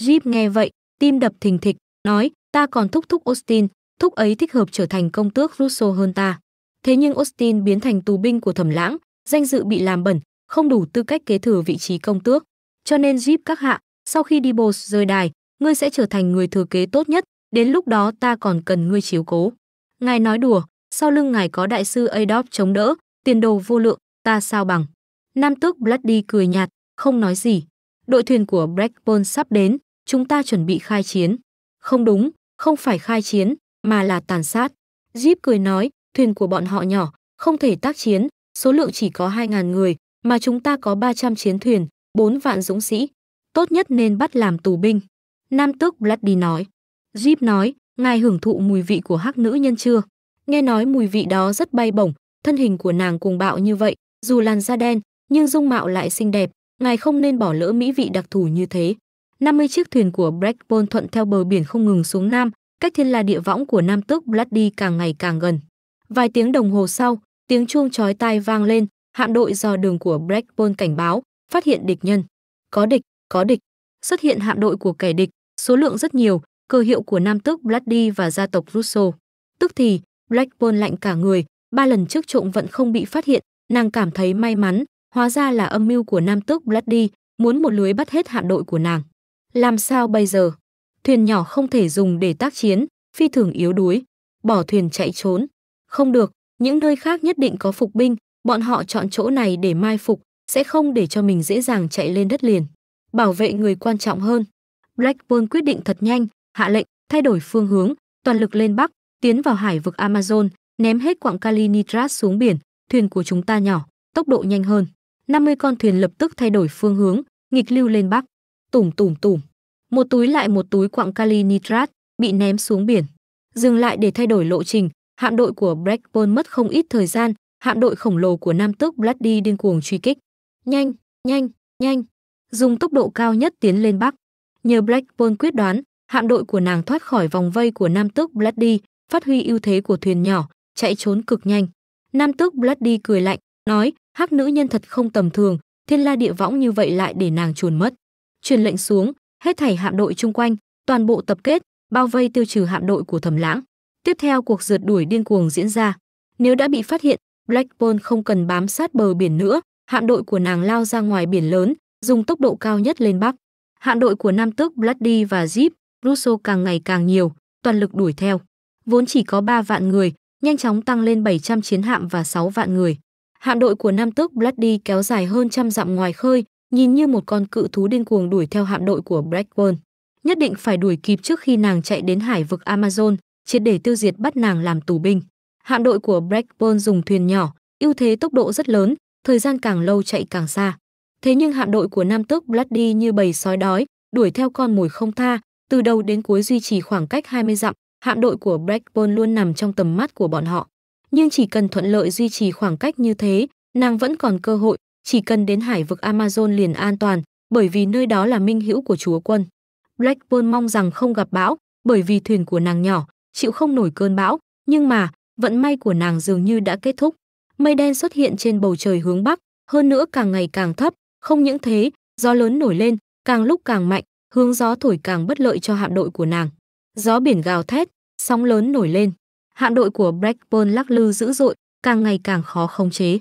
Jeep nghe vậy, tim đập thình thịch, nói, ta còn thúc thúc Austin, thúc ấy thích hợp trở thành công tước Russo hơn ta. Thế nhưng Austin biến thành tù binh của thẩm lãng, danh dự bị làm bẩn, không đủ tư cách kế thừa vị trí công tước. Cho nên Jeep các hạ, sau khi đi Bos rời đài, ngươi sẽ trở thành người thừa kế tốt nhất, đến lúc đó ta còn cần ngươi chiếu cố. Ngài nói đùa, sau lưng ngài có đại sư Adolf chống đỡ, tiền đồ vô lượng, ta sao bằng. Nam tước Bloody cười nhạt, không nói gì. Đội thuyền của Blackburn sắp đến, chúng ta chuẩn bị khai chiến. Không đúng, không phải khai chiến, mà là tàn sát. Jeep cười nói, thuyền của bọn họ nhỏ, không thể tác chiến, số lượng chỉ có 2.000 người, mà chúng ta có 300 chiến thuyền, 4 vạn dũng sĩ. Tốt nhất nên bắt làm tù binh. Nam tước Bloody nói. Jeep nói, ngài hưởng thụ mùi vị của hắc nữ nhân chưa? Nghe nói mùi vị đó rất bay bổng, thân hình của nàng cuồng bạo như vậy, dù làn da đen, nhưng dung mạo lại xinh đẹp, ngài không nên bỏ lỡ mỹ vị đặc thù như thế. 50 chiếc thuyền của Blackpool thuận theo bờ biển không ngừng xuống nam, cách thiên la địa võng của Nam tước Bloody càng ngày càng gần. Vài tiếng đồng hồ sau, tiếng chuông chói tai vang lên, hạm đội dò đường của Blackpool cảnh báo, phát hiện địch nhân. Có địch, có địch. Xuất hiện hạm đội của kẻ địch, số lượng rất nhiều, cơ hiệu của Nam tước Bloody và gia tộc Russo. Tức thì, Blackpool lạnh cả người, ba lần trước trộm vẫn không bị phát hiện, nàng cảm thấy may mắn, Hóa ra là âm mưu của Nam tước Bloody, muốn một lưới bắt hết hạm đội của nàng. Làm sao bây giờ? Thuyền nhỏ không thể dùng để tác chiến, phi thường yếu đuối, bỏ thuyền chạy trốn. Không được, những nơi khác nhất định có phục binh, bọn họ chọn chỗ này để mai phục, sẽ không để cho mình dễ dàng chạy lên đất liền. Bảo vệ người quan trọng hơn. Blackburn quyết định thật nhanh, hạ lệnh, thay đổi phương hướng, toàn lực lên Bắc, tiến vào hải vực Amazon, ném hết quặng Kalinitrat xuống biển, thuyền của chúng ta nhỏ, tốc độ nhanh hơn. 50 con thuyền lập tức thay đổi phương hướng, nghịch lưu lên bắc. Tùm tùm tùm. Một túi lại một túi quặng kali nitrat bị ném xuống biển. Dừng lại để thay đổi lộ trình, hạm đội của Blackburn mất không ít thời gian, hạm đội khổng lồ của Nam tước Bloody điên cuồng truy kích. Nhanh, nhanh, nhanh. Dùng tốc độ cao nhất tiến lên bắc. Nhờ Blackburn quyết đoán, hạm đội của nàng thoát khỏi vòng vây của Nam tước Bloody, phát huy ưu thế của thuyền nhỏ, chạy trốn cực nhanh. Nam tước Bloody cười lạnh, nói, hắc nữ nhân thật không tầm thường, thiên la địa võng như vậy lại để nàng chuồn mất. Truyền lệnh xuống, hết thảy hạm đội chung quanh, toàn bộ tập kết, bao vây tiêu trừ hạm đội của Thẩm Lãng. Tiếp theo cuộc rượt đuổi điên cuồng diễn ra. Nếu đã bị phát hiện, Blackburn không cần bám sát bờ biển nữa, hạm đội của nàng lao ra ngoài biển lớn, dùng tốc độ cao nhất lên bắc. Hạm đội của nam tước Bloody và Jeep, Russo càng ngày càng nhiều, toàn lực đuổi theo. Vốn chỉ có 3 vạn người, nhanh chóng tăng lên 700 chiến hạm và 6 vạn người hạm đội của Nam tước Bloody kéo dài hơn trăm dặm ngoài khơi, nhìn như một con cự thú điên cuồng đuổi theo hạm đội của Blackburn. Nhất định phải đuổi kịp trước khi nàng chạy đến hải vực Amazon, triệt để tiêu diệt bắt nàng làm tù binh. Hạm đội của Blackburn dùng thuyền nhỏ, ưu thế tốc độ rất lớn, thời gian càng lâu chạy càng xa. Thế nhưng hạm đội của Nam tước Bloody như bầy sói đói, đuổi theo con mồi không tha, từ đầu đến cuối duy trì khoảng cách 20 dặm, hạm đội của Blackburn luôn nằm trong tầm mắt của bọn họ nhưng chỉ cần thuận lợi duy trì khoảng cách như thế, nàng vẫn còn cơ hội, chỉ cần đến hải vực Amazon liền an toàn, bởi vì nơi đó là minh hữu của chúa quân. Blackburn mong rằng không gặp bão, bởi vì thuyền của nàng nhỏ, chịu không nổi cơn bão, nhưng mà, vận may của nàng dường như đã kết thúc. Mây đen xuất hiện trên bầu trời hướng bắc, hơn nữa càng ngày càng thấp, không những thế, gió lớn nổi lên, càng lúc càng mạnh, hướng gió thổi càng bất lợi cho hạm đội của nàng. Gió biển gào thét, sóng lớn nổi lên hạm đội của Blackburn lắc lư dữ dội, càng ngày càng khó khống chế.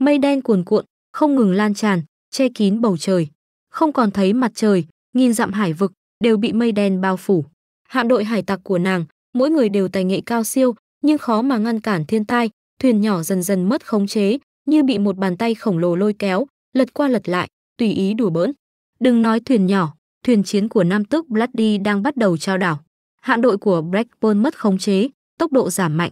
Mây đen cuồn cuộn, không ngừng lan tràn, che kín bầu trời. Không còn thấy mặt trời, nghìn dặm hải vực đều bị mây đen bao phủ. Hạm đội hải tặc của nàng, mỗi người đều tài nghệ cao siêu, nhưng khó mà ngăn cản thiên tai, thuyền nhỏ dần dần mất khống chế, như bị một bàn tay khổng lồ lôi kéo, lật qua lật lại, tùy ý đùa bỡn. Đừng nói thuyền nhỏ, thuyền chiến của Nam Tước Bloody đang bắt đầu trao đảo. Hạm đội của Blackburn mất khống chế, tốc độ giảm mạnh.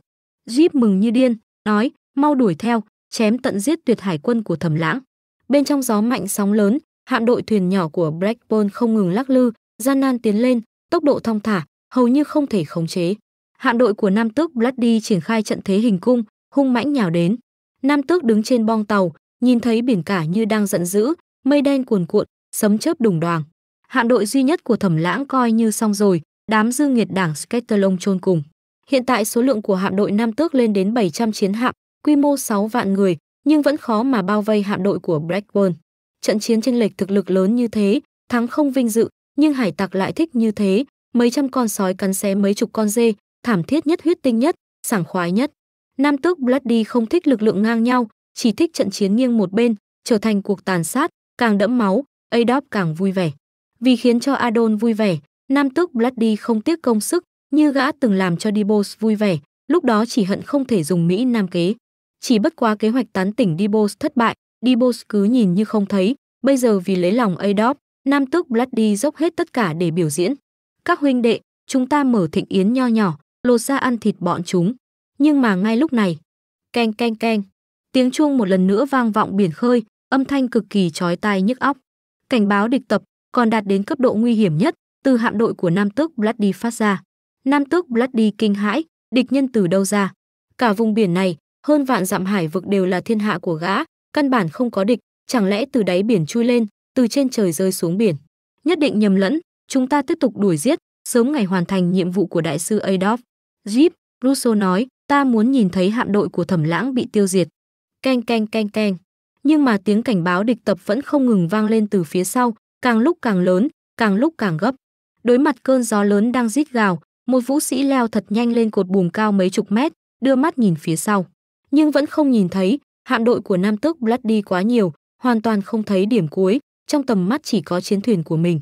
Jeep mừng như điên, nói, mau đuổi theo, chém tận giết tuyệt hải quân của thẩm lãng. Bên trong gió mạnh sóng lớn, hạm đội thuyền nhỏ của Blackburn không ngừng lắc lư, gian nan tiến lên, tốc độ thong thả, hầu như không thể khống chế. Hạm đội của Nam Tước Bloody triển khai trận thế hình cung, hung mãnh nhào đến. Nam Tước đứng trên bong tàu, nhìn thấy biển cả như đang giận dữ, mây đen cuồn cuộn, sấm chớp đùng đoàng. Hạm đội duy nhất của Thẩm Lãng coi như xong rồi, đám dư nghiệt đảng Scatterlong chôn cùng. Hiện tại số lượng của hạm đội Nam Tước lên đến 700 chiến hạm, quy mô 6 vạn người, nhưng vẫn khó mà bao vây hạm đội của Blackburn. Trận chiến chênh lệch thực lực lớn như thế, thắng không vinh dự, nhưng hải tặc lại thích như thế, mấy trăm con sói cắn xé mấy chục con dê, thảm thiết nhất huyết tinh nhất, sảng khoái nhất. Nam tước Bloody không thích lực lượng ngang nhau, chỉ thích trận chiến nghiêng một bên, trở thành cuộc tàn sát, càng đẫm máu, Adolf càng vui vẻ. Vì khiến cho Adon vui vẻ, Nam tước Bloody không tiếc công sức, như gã từng làm cho Dibos vui vẻ, lúc đó chỉ hận không thể dùng Mỹ Nam kế. Chỉ bất quá kế hoạch tán tỉnh Dibos thất bại, Dibos cứ nhìn như không thấy, bây giờ vì lấy lòng Adolf, Nam tước Bloody dốc hết tất cả để biểu diễn. Các huynh đệ, chúng ta mở thịnh yến nho nhỏ, lột ra ăn thịt bọn chúng. Nhưng mà ngay lúc này, keng keng keng, tiếng chuông một lần nữa vang vọng biển khơi, âm thanh cực kỳ chói tai nhức óc. Cảnh báo địch tập còn đạt đến cấp độ nguy hiểm nhất từ hạm đội của Nam tước Bloody phát ra. Nam tước Bloody kinh hãi, địch nhân từ đâu ra? Cả vùng biển này, hơn vạn dặm hải vực đều là thiên hạ của gã, căn bản không có địch, chẳng lẽ từ đáy biển chui lên, từ trên trời rơi xuống biển? Nhất định nhầm lẫn, chúng ta tiếp tục đuổi giết, sớm ngày hoàn thành nhiệm vụ của đại sư Adolf. Jeep, Russo nói, ta muốn nhìn thấy hạm đội của thẩm lãng bị tiêu diệt. Keng keng keng keng. Nhưng mà tiếng cảnh báo địch tập vẫn không ngừng vang lên từ phía sau, càng lúc càng lớn, càng lúc càng gấp. Đối mặt cơn gió lớn đang rít gào, một vũ sĩ leo thật nhanh lên cột buồng cao mấy chục mét, đưa mắt nhìn phía sau, nhưng vẫn không nhìn thấy, hạm đội của Nam Tước Bloody quá nhiều, hoàn toàn không thấy điểm cuối, trong tầm mắt chỉ có chiến thuyền của mình.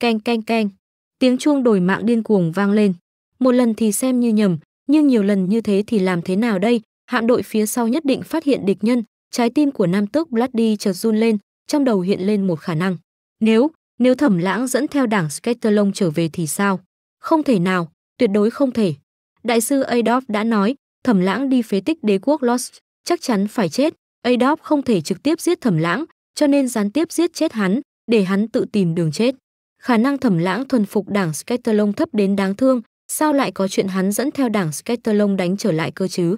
Keng keng keng, tiếng chuông đổi mạng điên cuồng vang lên. Một lần thì xem như nhầm, nhưng nhiều lần như thế thì làm thế nào đây? Hạm đội phía sau nhất định phát hiện địch nhân, trái tim của Nam Tước Bloody chợt run lên, trong đầu hiện lên một khả năng. Nếu, nếu Thẩm Lãng dẫn theo đảng Sketterlong trở về thì sao? Không thể nào, tuyệt đối không thể. Đại sư Adolf đã nói, Thẩm Lãng đi phế tích đế quốc Lost, chắc chắn phải chết. Adolf không thể trực tiếp giết Thẩm Lãng, cho nên gián tiếp giết chết hắn, để hắn tự tìm đường chết. Khả năng Thẩm Lãng thuần phục đảng Sketerlong thấp đến đáng thương, sao lại có chuyện hắn dẫn theo đảng Sketerlong đánh trở lại cơ chứ?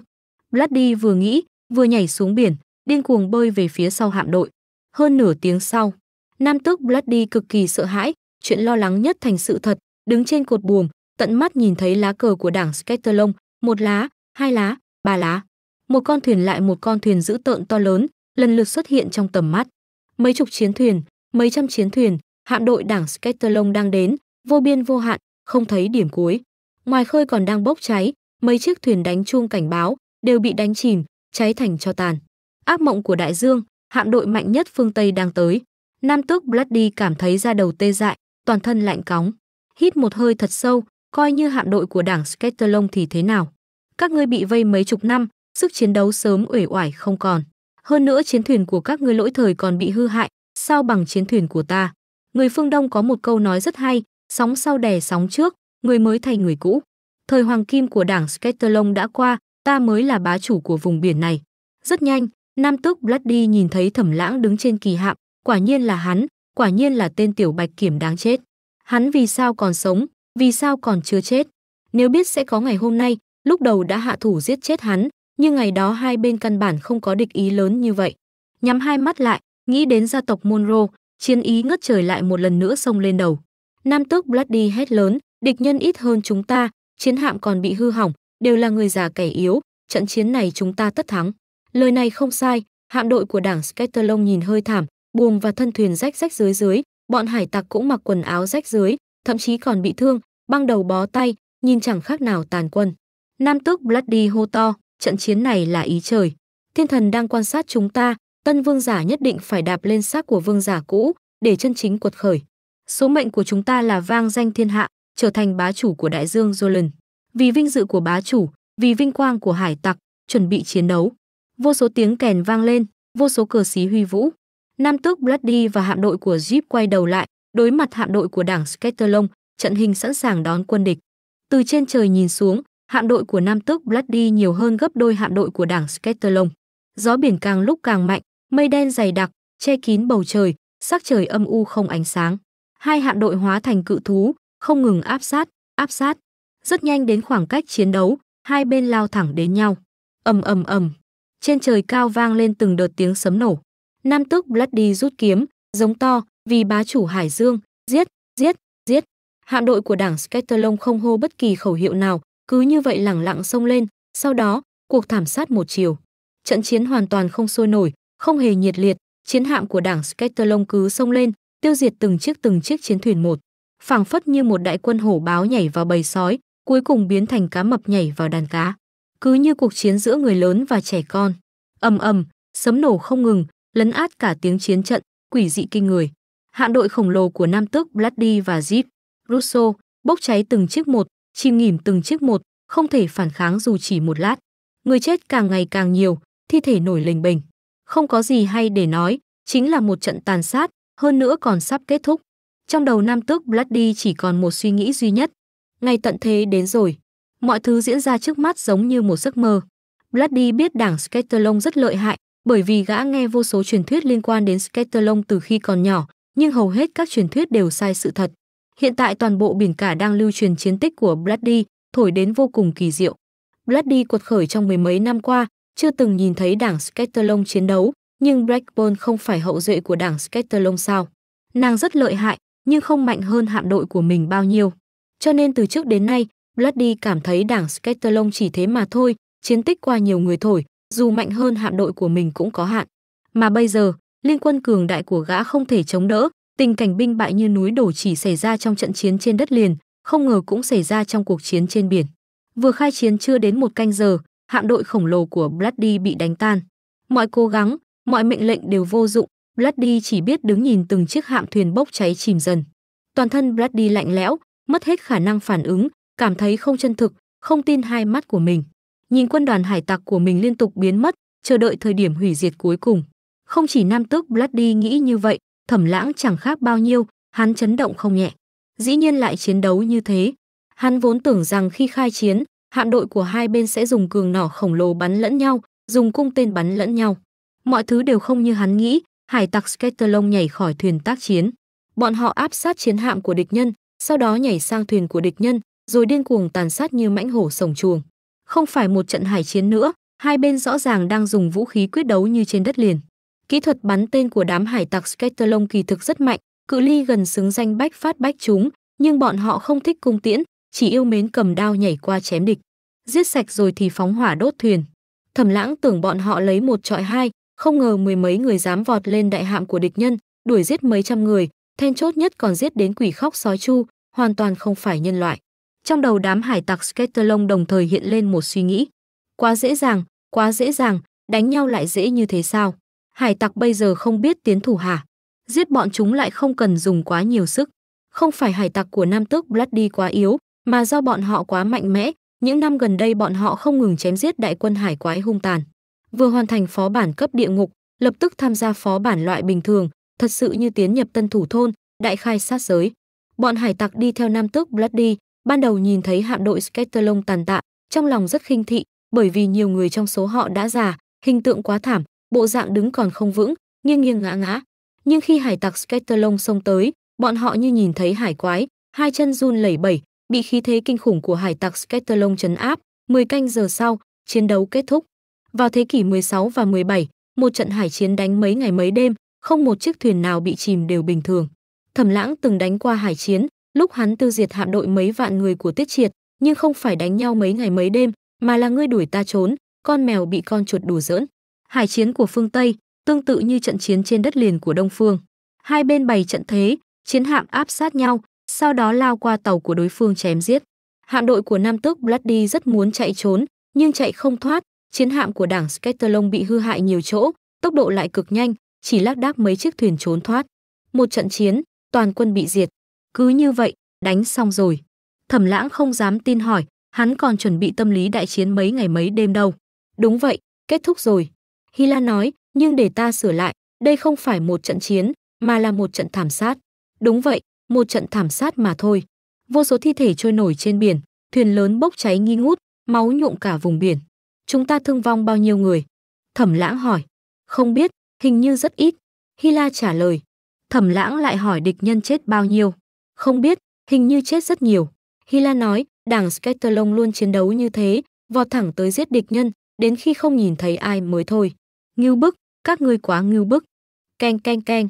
Bloody vừa nghĩ, vừa nhảy xuống biển, điên cuồng bơi về phía sau hạm đội. Hơn nửa tiếng sau, nam tước Bloody cực kỳ sợ hãi, chuyện lo lắng nhất thành sự thật, đứng trên cột buồm, tận mắt nhìn thấy lá cờ của đảng Skeeterlong, một lá, hai lá, ba lá. Một con thuyền lại một con thuyền dữ tợn to lớn, lần lượt xuất hiện trong tầm mắt. Mấy chục chiến thuyền, mấy trăm chiến thuyền, hạm đội đảng Skeeterlong đang đến, vô biên vô hạn, không thấy điểm cuối. Ngoài khơi còn đang bốc cháy, mấy chiếc thuyền đánh chuông cảnh báo đều bị đánh chìm, cháy thành cho tàn. Ác mộng của đại dương, hạm đội mạnh nhất phương Tây đang tới. Nam tước Bloody cảm thấy da đầu tê dại, toàn thân lạnh cóng. Hít một hơi thật sâu, coi như hạm đội của đảng Sketerlong thì thế nào. Các ngươi bị vây mấy chục năm, sức chiến đấu sớm uể oải không còn. Hơn nữa chiến thuyền của các ngươi lỗi thời còn bị hư hại, sao bằng chiến thuyền của ta. Người phương Đông có một câu nói rất hay, sóng sau đè sóng trước, người mới thay người cũ. Thời hoàng kim của đảng Sketerlong đã qua, ta mới là bá chủ của vùng biển này. Rất nhanh, nam tước Bloody nhìn thấy thẩm lãng đứng trên kỳ hạm, quả nhiên là hắn, quả nhiên là tên tiểu bạch kiểm đáng chết. Hắn vì sao còn sống, vì sao còn chưa chết? Nếu biết sẽ có ngày hôm nay, lúc đầu đã hạ thủ giết chết hắn, nhưng ngày đó hai bên căn bản không có địch ý lớn như vậy. Nhắm hai mắt lại, nghĩ đến gia tộc Monroe, chiến ý ngất trời lại một lần nữa xông lên đầu. Nam tước Bloody hét lớn, địch nhân ít hơn chúng ta, chiến hạm còn bị hư hỏng, đều là người già kẻ yếu, trận chiến này chúng ta tất thắng. Lời này không sai, hạm đội của đảng Scatterlong nhìn hơi thảm, buồm và thân thuyền rách rách dưới dưới, bọn hải tặc cũng mặc quần áo rách dưới, thậm chí còn bị thương, băng đầu bó tay, nhìn chẳng khác nào tàn quân. Nam tước Bloody hô to, trận chiến này là ý trời. Thiên thần đang quan sát chúng ta, tân vương giả nhất định phải đạp lên xác của vương giả cũ, để chân chính cuột khởi. Số mệnh của chúng ta là vang danh thiên hạ, trở thành bá chủ của đại dương Jolan. Vì vinh dự của bá chủ, vì vinh quang của hải tặc, chuẩn bị chiến đấu. Vô số tiếng kèn vang lên, vô số cờ xí huy vũ. Nam tước Bloody và hạm đội của Jeep quay đầu lại, Đối mặt hạm đội của đảng Skeeterlong, trận hình sẵn sàng đón quân địch. Từ trên trời nhìn xuống, hạm đội của Nam Tước Bloody nhiều hơn gấp đôi hạm đội của đảng Skeeterlong. Gió biển càng lúc càng mạnh, mây đen dày đặc, che kín bầu trời, sắc trời âm u không ánh sáng. Hai hạm đội hóa thành cự thú, không ngừng áp sát, áp sát. Rất nhanh đến khoảng cách chiến đấu, hai bên lao thẳng đến nhau. Ầm ầm ầm. Trên trời cao vang lên từng đợt tiếng sấm nổ. Nam tước Bloody rút kiếm, giống to, vì bá chủ Hải Dương, giết, giết, giết. Hạm đội của đảng Scatterlong không hô bất kỳ khẩu hiệu nào, cứ như vậy lẳng lặng xông lên, sau đó, cuộc thảm sát một chiều. Trận chiến hoàn toàn không sôi nổi, không hề nhiệt liệt, chiến hạm của đảng Scatterlong cứ xông lên, tiêu diệt từng chiếc từng chiếc chiến thuyền một, phảng phất như một đại quân hổ báo nhảy vào bầy sói, cuối cùng biến thành cá mập nhảy vào đàn cá. Cứ như cuộc chiến giữa người lớn và trẻ con. Ầm ầm, sấm nổ không ngừng, lấn át cả tiếng chiến trận, quỷ dị kinh người hạm đội khổng lồ của Nam tước Bloody và Jeep, Russo, bốc cháy từng chiếc một, chìm nghỉm từng chiếc một, không thể phản kháng dù chỉ một lát. Người chết càng ngày càng nhiều, thi thể nổi lềnh bềnh. Không có gì hay để nói, chính là một trận tàn sát, hơn nữa còn sắp kết thúc. Trong đầu Nam tước Bloody chỉ còn một suy nghĩ duy nhất. Ngày tận thế đến rồi. Mọi thứ diễn ra trước mắt giống như một giấc mơ. Bloody biết đảng Scatterlong rất lợi hại, bởi vì gã nghe vô số truyền thuyết liên quan đến Scatterlong từ khi còn nhỏ, nhưng hầu hết các truyền thuyết đều sai sự thật. Hiện tại toàn bộ biển cả đang lưu truyền chiến tích của Bloody, thổi đến vô cùng kỳ diệu. Bloody cuột khởi trong mười mấy năm qua, chưa từng nhìn thấy đảng Scatterlong chiến đấu, nhưng Blackburn không phải hậu duệ của đảng Scatterlong sao? Nàng rất lợi hại, nhưng không mạnh hơn hạm đội của mình bao nhiêu. Cho nên từ trước đến nay, Bloody cảm thấy đảng Scatterlong chỉ thế mà thôi, chiến tích qua nhiều người thổi, dù mạnh hơn hạm đội của mình cũng có hạn. Mà bây giờ, liên quân cường đại của gã không thể chống đỡ, tình cảnh binh bại như núi đổ chỉ xảy ra trong trận chiến trên đất liền, không ngờ cũng xảy ra trong cuộc chiến trên biển. Vừa khai chiến chưa đến một canh giờ, hạm đội khổng lồ của Bloody bị đánh tan. Mọi cố gắng, mọi mệnh lệnh đều vô dụng, Bloody chỉ biết đứng nhìn từng chiếc hạm thuyền bốc cháy chìm dần. Toàn thân Bloody lạnh lẽo, mất hết khả năng phản ứng, cảm thấy không chân thực, không tin hai mắt của mình. Nhìn quân đoàn hải tặc của mình liên tục biến mất, chờ đợi thời điểm hủy diệt cuối cùng. Không chỉ nam tước Bloody nghĩ như vậy, thẩm lãng chẳng khác bao nhiêu, hắn chấn động không nhẹ. Dĩ nhiên lại chiến đấu như thế. Hắn vốn tưởng rằng khi khai chiến, hạm đội của hai bên sẽ dùng cường nỏ khổng lồ bắn lẫn nhau, dùng cung tên bắn lẫn nhau. Mọi thứ đều không như hắn nghĩ, hải tặc Skaterlong nhảy khỏi thuyền tác chiến. Bọn họ áp sát chiến hạm của địch nhân, sau đó nhảy sang thuyền của địch nhân, rồi điên cuồng tàn sát như mãnh hổ sổng chuồng. Không phải một trận hải chiến nữa, hai bên rõ ràng đang dùng vũ khí quyết đấu như trên đất liền. Kỹ thuật bắn tên của đám hải tặc Sketterlong kỳ thực rất mạnh, cự ly gần xứng danh bách phát bách chúng, nhưng bọn họ không thích cung tiễn, chỉ yêu mến cầm đao nhảy qua chém địch. Giết sạch rồi thì phóng hỏa đốt thuyền. Thẩm lãng tưởng bọn họ lấy một trọi hai, không ngờ mười mấy người dám vọt lên đại hạm của địch nhân, đuổi giết mấy trăm người, then chốt nhất còn giết đến quỷ khóc sói chu, hoàn toàn không phải nhân loại. Trong đầu đám hải tặc Sketterlong đồng thời hiện lên một suy nghĩ. Quá dễ dàng, quá dễ dàng, đánh nhau lại dễ như thế sao? hải tặc bây giờ không biết tiến thủ hả? Giết bọn chúng lại không cần dùng quá nhiều sức. Không phải hải tặc của Nam Tước Bloody quá yếu, mà do bọn họ quá mạnh mẽ, những năm gần đây bọn họ không ngừng chém giết đại quân hải quái hung tàn. Vừa hoàn thành phó bản cấp địa ngục, lập tức tham gia phó bản loại bình thường, thật sự như tiến nhập tân thủ thôn, đại khai sát giới. Bọn hải tặc đi theo Nam Tước Bloody, ban đầu nhìn thấy hạm đội Sketterlong tàn tạ, trong lòng rất khinh thị, bởi vì nhiều người trong số họ đã già, hình tượng quá thảm, bộ dạng đứng còn không vững, nghiêng nghiêng ngã ngã. Nhưng khi hải tặc Sketterlong xông tới, bọn họ như nhìn thấy hải quái, hai chân run lẩy bẩy, bị khí thế kinh khủng của hải tặc Sketterlong chấn áp. 10 canh giờ sau, chiến đấu kết thúc. Vào thế kỷ 16 và 17, một trận hải chiến đánh mấy ngày mấy đêm, không một chiếc thuyền nào bị chìm đều bình thường. Thẩm Lãng từng đánh qua hải chiến, lúc hắn tiêu diệt hạm đội mấy vạn người của Tiết Triệt, nhưng không phải đánh nhau mấy ngày mấy đêm, mà là ngươi đuổi ta trốn, con mèo bị con chuột đùa giỡn. Hải chiến của phương Tây tương tự như trận chiến trên đất liền của Đông Phương. Hai bên bày trận thế, chiến hạm áp sát nhau, sau đó lao qua tàu của đối phương chém giết. Hạm đội của Nam tước Bloody rất muốn chạy trốn, nhưng chạy không thoát, chiến hạm của đảng Sketterlong bị hư hại nhiều chỗ, tốc độ lại cực nhanh, chỉ lác đác mấy chiếc thuyền trốn thoát. Một trận chiến, toàn quân bị diệt. Cứ như vậy, đánh xong rồi. Thẩm Lãng không dám tin hỏi, hắn còn chuẩn bị tâm lý đại chiến mấy ngày mấy đêm đâu. Đúng vậy, kết thúc rồi. Hila nói, nhưng để ta sửa lại, đây không phải một trận chiến, mà là một trận thảm sát. Đúng vậy, một trận thảm sát mà thôi. Vô số thi thể trôi nổi trên biển, thuyền lớn bốc cháy nghi ngút, máu nhuộm cả vùng biển. Chúng ta thương vong bao nhiêu người? Thẩm lãng hỏi. Không biết, hình như rất ít. Hila trả lời. Thẩm lãng lại hỏi địch nhân chết bao nhiêu? Không biết, hình như chết rất nhiều. Hila nói, đảng Scatterlong luôn chiến đấu như thế, vọt thẳng tới giết địch nhân, đến khi không nhìn thấy ai mới thôi. Ngưu bức, các ngươi quá ngưu bức. Keng keng keng.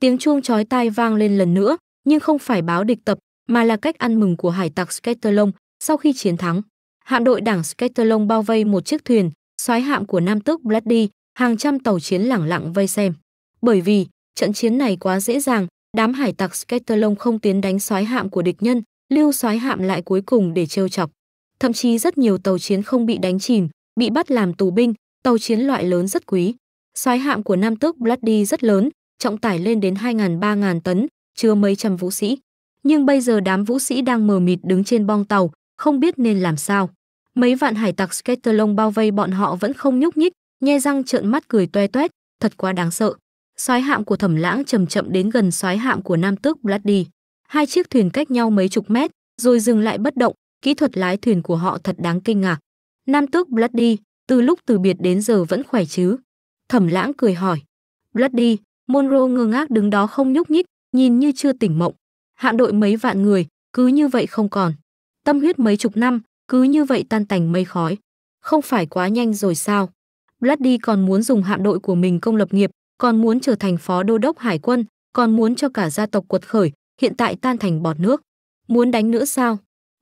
Tiếng chuông chói tai vang lên lần nữa, nhưng không phải báo địch tập, mà là cách ăn mừng của hải tặc Scatterlong sau khi chiến thắng. Hạm đội đảng Scatterlong bao vây một chiếc thuyền, soái hạm của Nam tước Bloody, hàng trăm tàu chiến lẳng lặng vây xem. Bởi vì, trận chiến này quá dễ dàng, đám hải tặc Scatterlong không tiến đánh soái hạm của địch nhân, lưu soái hạm lại cuối cùng để trêu chọc. Thậm chí rất nhiều tàu chiến không bị đánh chìm, bị bắt làm tù binh, Tàu chiến loại lớn rất quý. Xoái hạm của Nam tước Bloody rất lớn, trọng tải lên đến 2.000-3.000 tấn, chứa mấy trăm vũ sĩ. Nhưng bây giờ đám vũ sĩ đang mờ mịt đứng trên bong tàu, không biết nên làm sao. Mấy vạn hải tặc Skaterlong bao vây bọn họ vẫn không nhúc nhích, nhe răng trợn mắt cười toe toét, thật quá đáng sợ. Xoái hạm của Thẩm Lãng chậm chậm đến gần xoái hạm của Nam tước Bloody. Hai chiếc thuyền cách nhau mấy chục mét, rồi dừng lại bất động, kỹ thuật lái thuyền của họ thật đáng kinh ngạc. Nam tước Bloody, từ lúc từ biệt đến giờ vẫn khỏe chứ? Thẩm lãng cười hỏi. Bloody, Monroe ngơ ngác đứng đó không nhúc nhích, nhìn như chưa tỉnh mộng. Hạm đội mấy vạn người, cứ như vậy không còn. Tâm huyết mấy chục năm, cứ như vậy tan tành mây khói. Không phải quá nhanh rồi sao? Bloody còn muốn dùng hạm đội của mình công lập nghiệp, còn muốn trở thành phó đô đốc hải quân, còn muốn cho cả gia tộc quật khởi, hiện tại tan thành bọt nước. Muốn đánh nữa sao?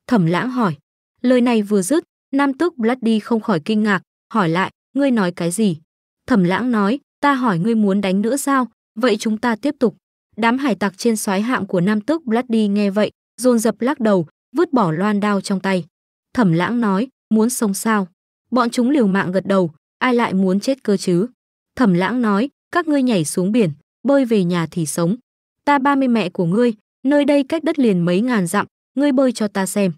Thẩm lãng hỏi. Lời này vừa dứt, nam tước Bloody không khỏi kinh ngạc, hỏi lại, ngươi nói cái gì? Thẩm lãng nói, ta hỏi ngươi muốn đánh nữa sao? Vậy chúng ta tiếp tục. Đám hải tặc trên xoái hạm của Nam Tước Bloody nghe vậy, dồn dập lắc đầu, vứt bỏ loan đao trong tay. Thẩm lãng nói, muốn sống sao? Bọn chúng liều mạng gật đầu, ai lại muốn chết cơ chứ? Thẩm lãng nói, các ngươi nhảy xuống biển, bơi về nhà thì sống. Ta ba mươi mẹ của ngươi, nơi đây cách đất liền mấy ngàn dặm, ngươi bơi cho ta xem.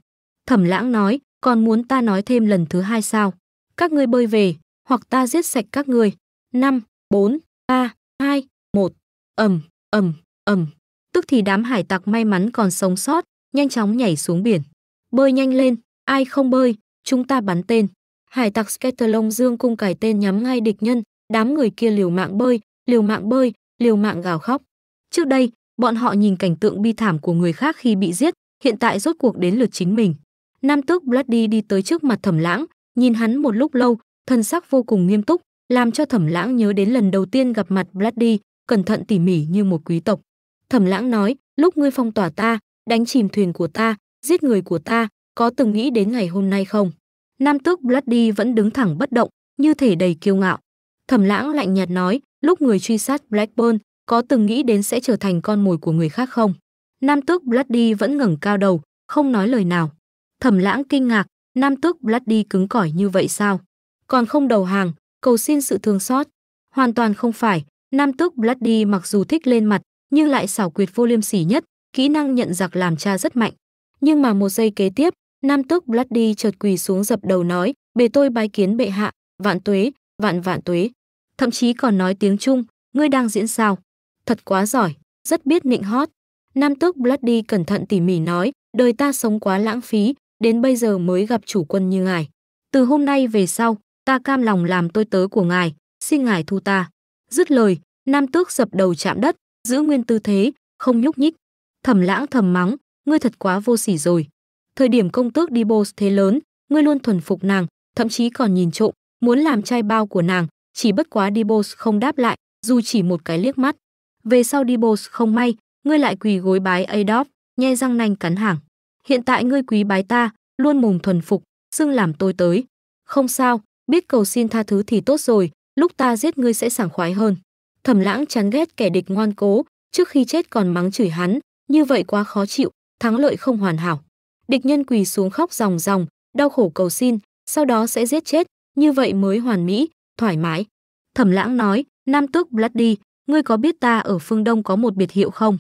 Thẩm lãng nói, còn muốn ta nói thêm lần thứ hai sao? Các ngươi bơi về, hoặc ta giết sạch các ngươi. 5, 4, 3, 2, 1. Ầm, ầm, ầm. Tức thì đám hải tặc may mắn còn sống sót, nhanh chóng nhảy xuống biển. Bơi nhanh lên, ai không bơi, chúng ta bắn tên. Hải tặc Scatterlong dương cung cài tên nhắm ngay địch nhân, đám người kia liều mạng bơi, liều mạng bơi, liều mạng gào khóc. Trước đây, bọn họ nhìn cảnh tượng bi thảm của người khác khi bị giết, hiện tại rốt cuộc đến lượt chính mình. Nam tước Bloody đi tới trước mặt Thẩm Lãng, nhìn hắn một lúc lâu thân sắc vô cùng nghiêm túc làm cho thẩm lãng nhớ đến lần đầu tiên gặp mặt Bloody, cẩn thận tỉ mỉ như một quý tộc. Thẩm lãng nói, lúc ngươi phong tỏa ta, đánh chìm thuyền của ta, giết người của ta, có từng nghĩ đến ngày hôm nay không? Nam tước Bloody vẫn đứng thẳng bất động, như thể đầy kiêu ngạo. Thẩm lãng lạnh nhạt nói, lúc người truy sát Blackburn, có từng nghĩ đến sẽ trở thành con mồi của người khác không? Nam tước Bloody vẫn ngẩng cao đầu, không nói lời nào. Thẩm lãng kinh ngạc, Nam tước Bloody cứng cỏi như vậy sao? Còn không đầu hàng, cầu xin sự thương xót. Hoàn toàn không phải, Nam tước Bloody mặc dù thích lên mặt, nhưng lại xảo quyệt vô liêm sỉ nhất, kỹ năng nhận giặc làm cha rất mạnh. Nhưng mà một giây kế tiếp, Nam tước Bloody chợt quỳ xuống dập đầu nói, bề tôi bái kiến bệ hạ, vạn tuế, vạn vạn tuế. Thậm chí còn nói tiếng Trung, ngươi đang diễn sao? Thật quá giỏi, rất biết nịnh hót. Nam tước Bloody cẩn thận tỉ mỉ nói, đời ta sống quá lãng phí, đến bây giờ mới gặp chủ quân như ngài. Từ hôm nay về sau, ta cam lòng làm tôi tớ của ngài, xin ngài thu ta. Dứt lời, nam tước dập đầu chạm đất, giữ nguyên tư thế, không nhúc nhích. Thẩm lãng thầm mắng, ngươi thật quá vô sỉ rồi. Thời điểm công tước đi bô thế lớn, ngươi luôn thuần phục nàng, thậm chí còn nhìn trộm, muốn làm trai bao của nàng, chỉ bất quá đi Dibos không đáp lại, dù chỉ một cái liếc mắt. Về sau đi Dibos không may, ngươi lại quỳ gối bái Adolf, nhe răng nanh cắn hàng hiện tại ngươi quý bái ta, luôn mồm thuần phục, xưng làm tôi tới. Không sao, biết cầu xin tha thứ thì tốt rồi, lúc ta giết ngươi sẽ sảng khoái hơn. Thẩm lãng chán ghét kẻ địch ngoan cố, trước khi chết còn mắng chửi hắn, như vậy quá khó chịu, thắng lợi không hoàn hảo. Địch nhân quỳ xuống khóc ròng ròng, đau khổ cầu xin, sau đó sẽ giết chết, như vậy mới hoàn mỹ, thoải mái. Thẩm lãng nói, Nam tước Bloody, ngươi có biết ta ở phương Đông có một biệt hiệu không?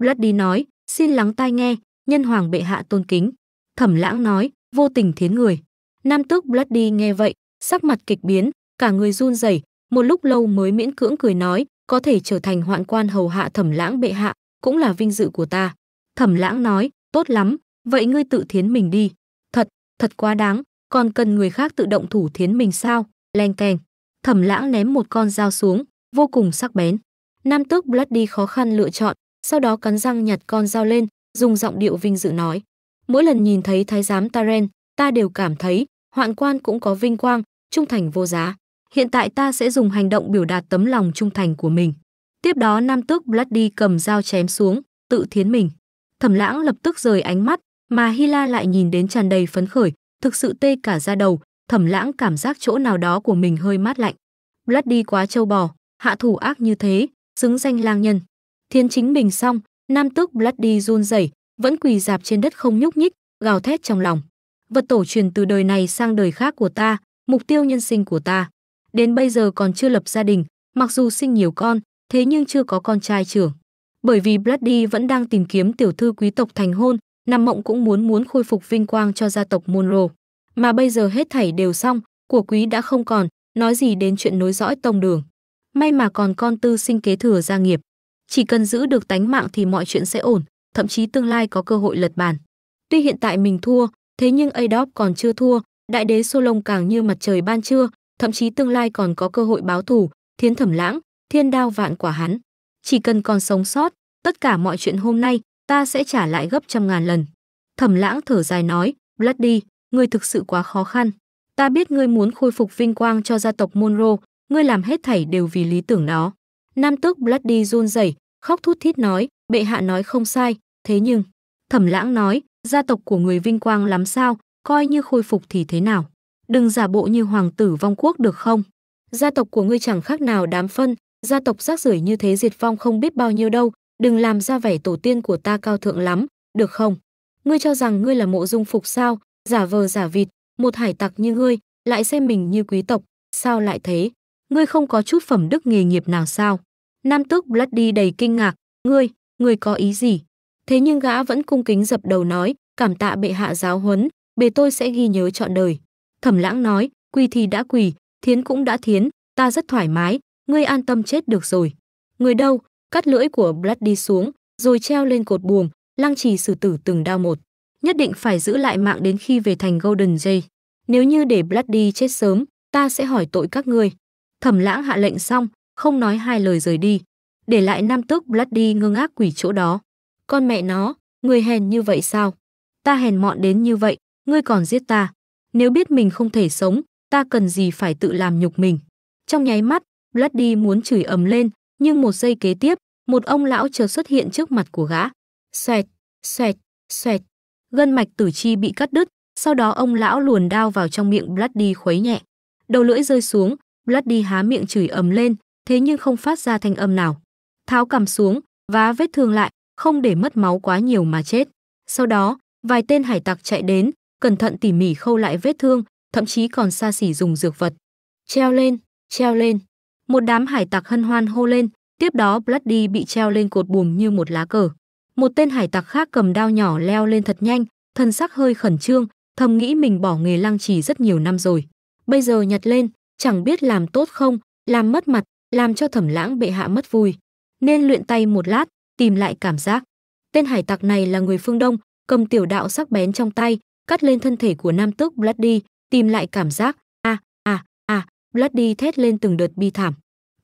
Bloody nói, xin lắng tai nghe, nhân hoàng bệ hạ tôn kính. Thẩm lãng nói, vô tình thiến người. Nam tước Bloody nghe vậy, sắc mặt kịch biến, cả người run rẩy, một lúc lâu mới miễn cưỡng cười nói, có thể trở thành hoạn quan hầu hạ thẩm lãng bệ hạ, cũng là vinh dự của ta. Thẩm lãng nói, tốt lắm, vậy ngươi tự thiến mình đi. Thật, thật quá đáng, còn cần người khác tự động thủ thiến mình sao, len keng. Thẩm lãng ném một con dao xuống, vô cùng sắc bén. Nam tước Bloody khó khăn lựa chọn, sau đó cắn răng nhặt con dao lên, dùng giọng điệu vinh dự nói. Mỗi lần nhìn thấy thái giám Taren, ta đều cảm thấy, hoạn quan cũng có vinh quang, trung thành vô giá. Hiện tại ta sẽ dùng hành động biểu đạt tấm lòng trung thành của mình. Tiếp đó nam tước Bloody cầm dao chém xuống, tự thiến mình. Thẩm lãng lập tức rời ánh mắt, mà Hila lại nhìn đến tràn đầy phấn khởi, thực sự tê cả da đầu, thẩm lãng cảm giác chỗ nào đó của mình hơi mát lạnh. Bloody quá trâu bò, hạ thủ ác như thế, xứng danh lang nhân. Thiên chính mình xong, Nam tước Bloody run rẩy, vẫn quỳ dạp trên đất không nhúc nhích, gào thét trong lòng. Vật tổ truyền từ đời này sang đời khác của ta, mục tiêu nhân sinh của ta. Đến bây giờ còn chưa lập gia đình, mặc dù sinh nhiều con, thế nhưng chưa có con trai trưởng. Bởi vì Bloody vẫn đang tìm kiếm tiểu thư quý tộc thành hôn, nằm mộng cũng muốn muốn khôi phục vinh quang cho gia tộc Monroe. Mà bây giờ hết thảy đều xong, của quý đã không còn, nói gì đến chuyện nối dõi tông đường. May mà còn con tư sinh kế thừa gia nghiệp. Chỉ cần giữ được tánh mạng thì mọi chuyện sẽ ổn, thậm chí tương lai có cơ hội lật bàn. Tuy hiện tại mình thua, thế nhưng Adolf còn chưa thua, đại đế Solon càng như mặt trời ban trưa, thậm chí tương lai còn có cơ hội báo thù, thiến thẩm lãng, thiên đao vạn quả hắn. Chỉ cần còn sống sót, tất cả mọi chuyện hôm nay, ta sẽ trả lại gấp trăm ngàn lần. Thẩm lãng thở dài nói, Bloody, ngươi thực sự quá khó khăn. Ta biết ngươi muốn khôi phục vinh quang cho gia tộc Monroe, ngươi làm hết thảy đều vì lý tưởng đó. Nam tước Bloody run rẩy, khóc thút thít nói, bệ hạ nói không sai, thế nhưng, thẩm lãng nói, gia tộc của người vinh quang lắm sao, coi như khôi phục thì thế nào. Đừng giả bộ như hoàng tử vong quốc được không? Gia tộc của ngươi chẳng khác nào đám phân, gia tộc rác rưởi như thế diệt vong không biết bao nhiêu đâu, đừng làm ra vẻ tổ tiên của ta cao thượng lắm, được không? Ngươi cho rằng ngươi là mộ dung phục sao, giả vờ giả vịt, một hải tặc như ngươi, lại xem mình như quý tộc, sao lại thế? ngươi không có chút phẩm đức nghề nghiệp nào sao? Nam tước Bloody đầy kinh ngạc, ngươi, ngươi có ý gì? Thế nhưng gã vẫn cung kính dập đầu nói, cảm tạ bệ hạ giáo huấn, bề tôi sẽ ghi nhớ trọn đời. Thẩm lãng nói, quỳ thì đã quỳ, thiến cũng đã thiến, ta rất thoải mái, ngươi an tâm chết được rồi. Người đâu, cắt lưỡi của Bloody xuống, rồi treo lên cột buồng, lăng trì xử tử từng đau một. Nhất định phải giữ lại mạng đến khi về thành Golden Jay. Nếu như để Bloody chết sớm, ta sẽ hỏi tội các ngươi. Thẩm lãng hạ lệnh xong, không nói hai lời rời đi, để lại nam tước Bloody ngưng ngác quỷ chỗ đó. Con mẹ nó, người hèn như vậy sao? Ta hèn mọn đến như vậy, ngươi còn giết ta. Nếu biết mình không thể sống, ta cần gì phải tự làm nhục mình. Trong nháy mắt, Bloody muốn chửi ầm lên, nhưng một giây kế tiếp, một ông lão chợt xuất hiện trước mặt của gã. Xoẹt, xoẹt, xoẹt. Gân mạch tử chi bị cắt đứt, sau đó ông lão luồn đao vào trong miệng Bloody khuấy nhẹ. Đầu lưỡi rơi xuống, Bloody há miệng chửi ầm lên, thế nhưng không phát ra thanh âm nào. Tháo cầm xuống, vá vết thương lại, không để mất máu quá nhiều mà chết. Sau đó, vài tên hải tặc chạy đến, cẩn thận tỉ mỉ khâu lại vết thương, thậm chí còn xa xỉ dùng dược vật. Treo lên, treo lên. Một đám hải tặc hân hoan hô lên, tiếp đó Bloody bị treo lên cột buồm như một lá cờ. Một tên hải tặc khác cầm đao nhỏ leo lên thật nhanh, thân sắc hơi khẩn trương, thầm nghĩ mình bỏ nghề lang trì rất nhiều năm rồi. Bây giờ nhặt lên, chẳng biết làm tốt không, làm mất mặt, làm cho thẩm lãng bệ hạ mất vui. Nên luyện tay một lát, tìm lại cảm giác. Tên hải tặc này là người phương Đông, cầm tiểu đạo sắc bén trong tay, cắt lên thân thể của nam tước Bloody, tìm lại cảm giác. A, a, a, Bloody thét lên từng đợt bi thảm.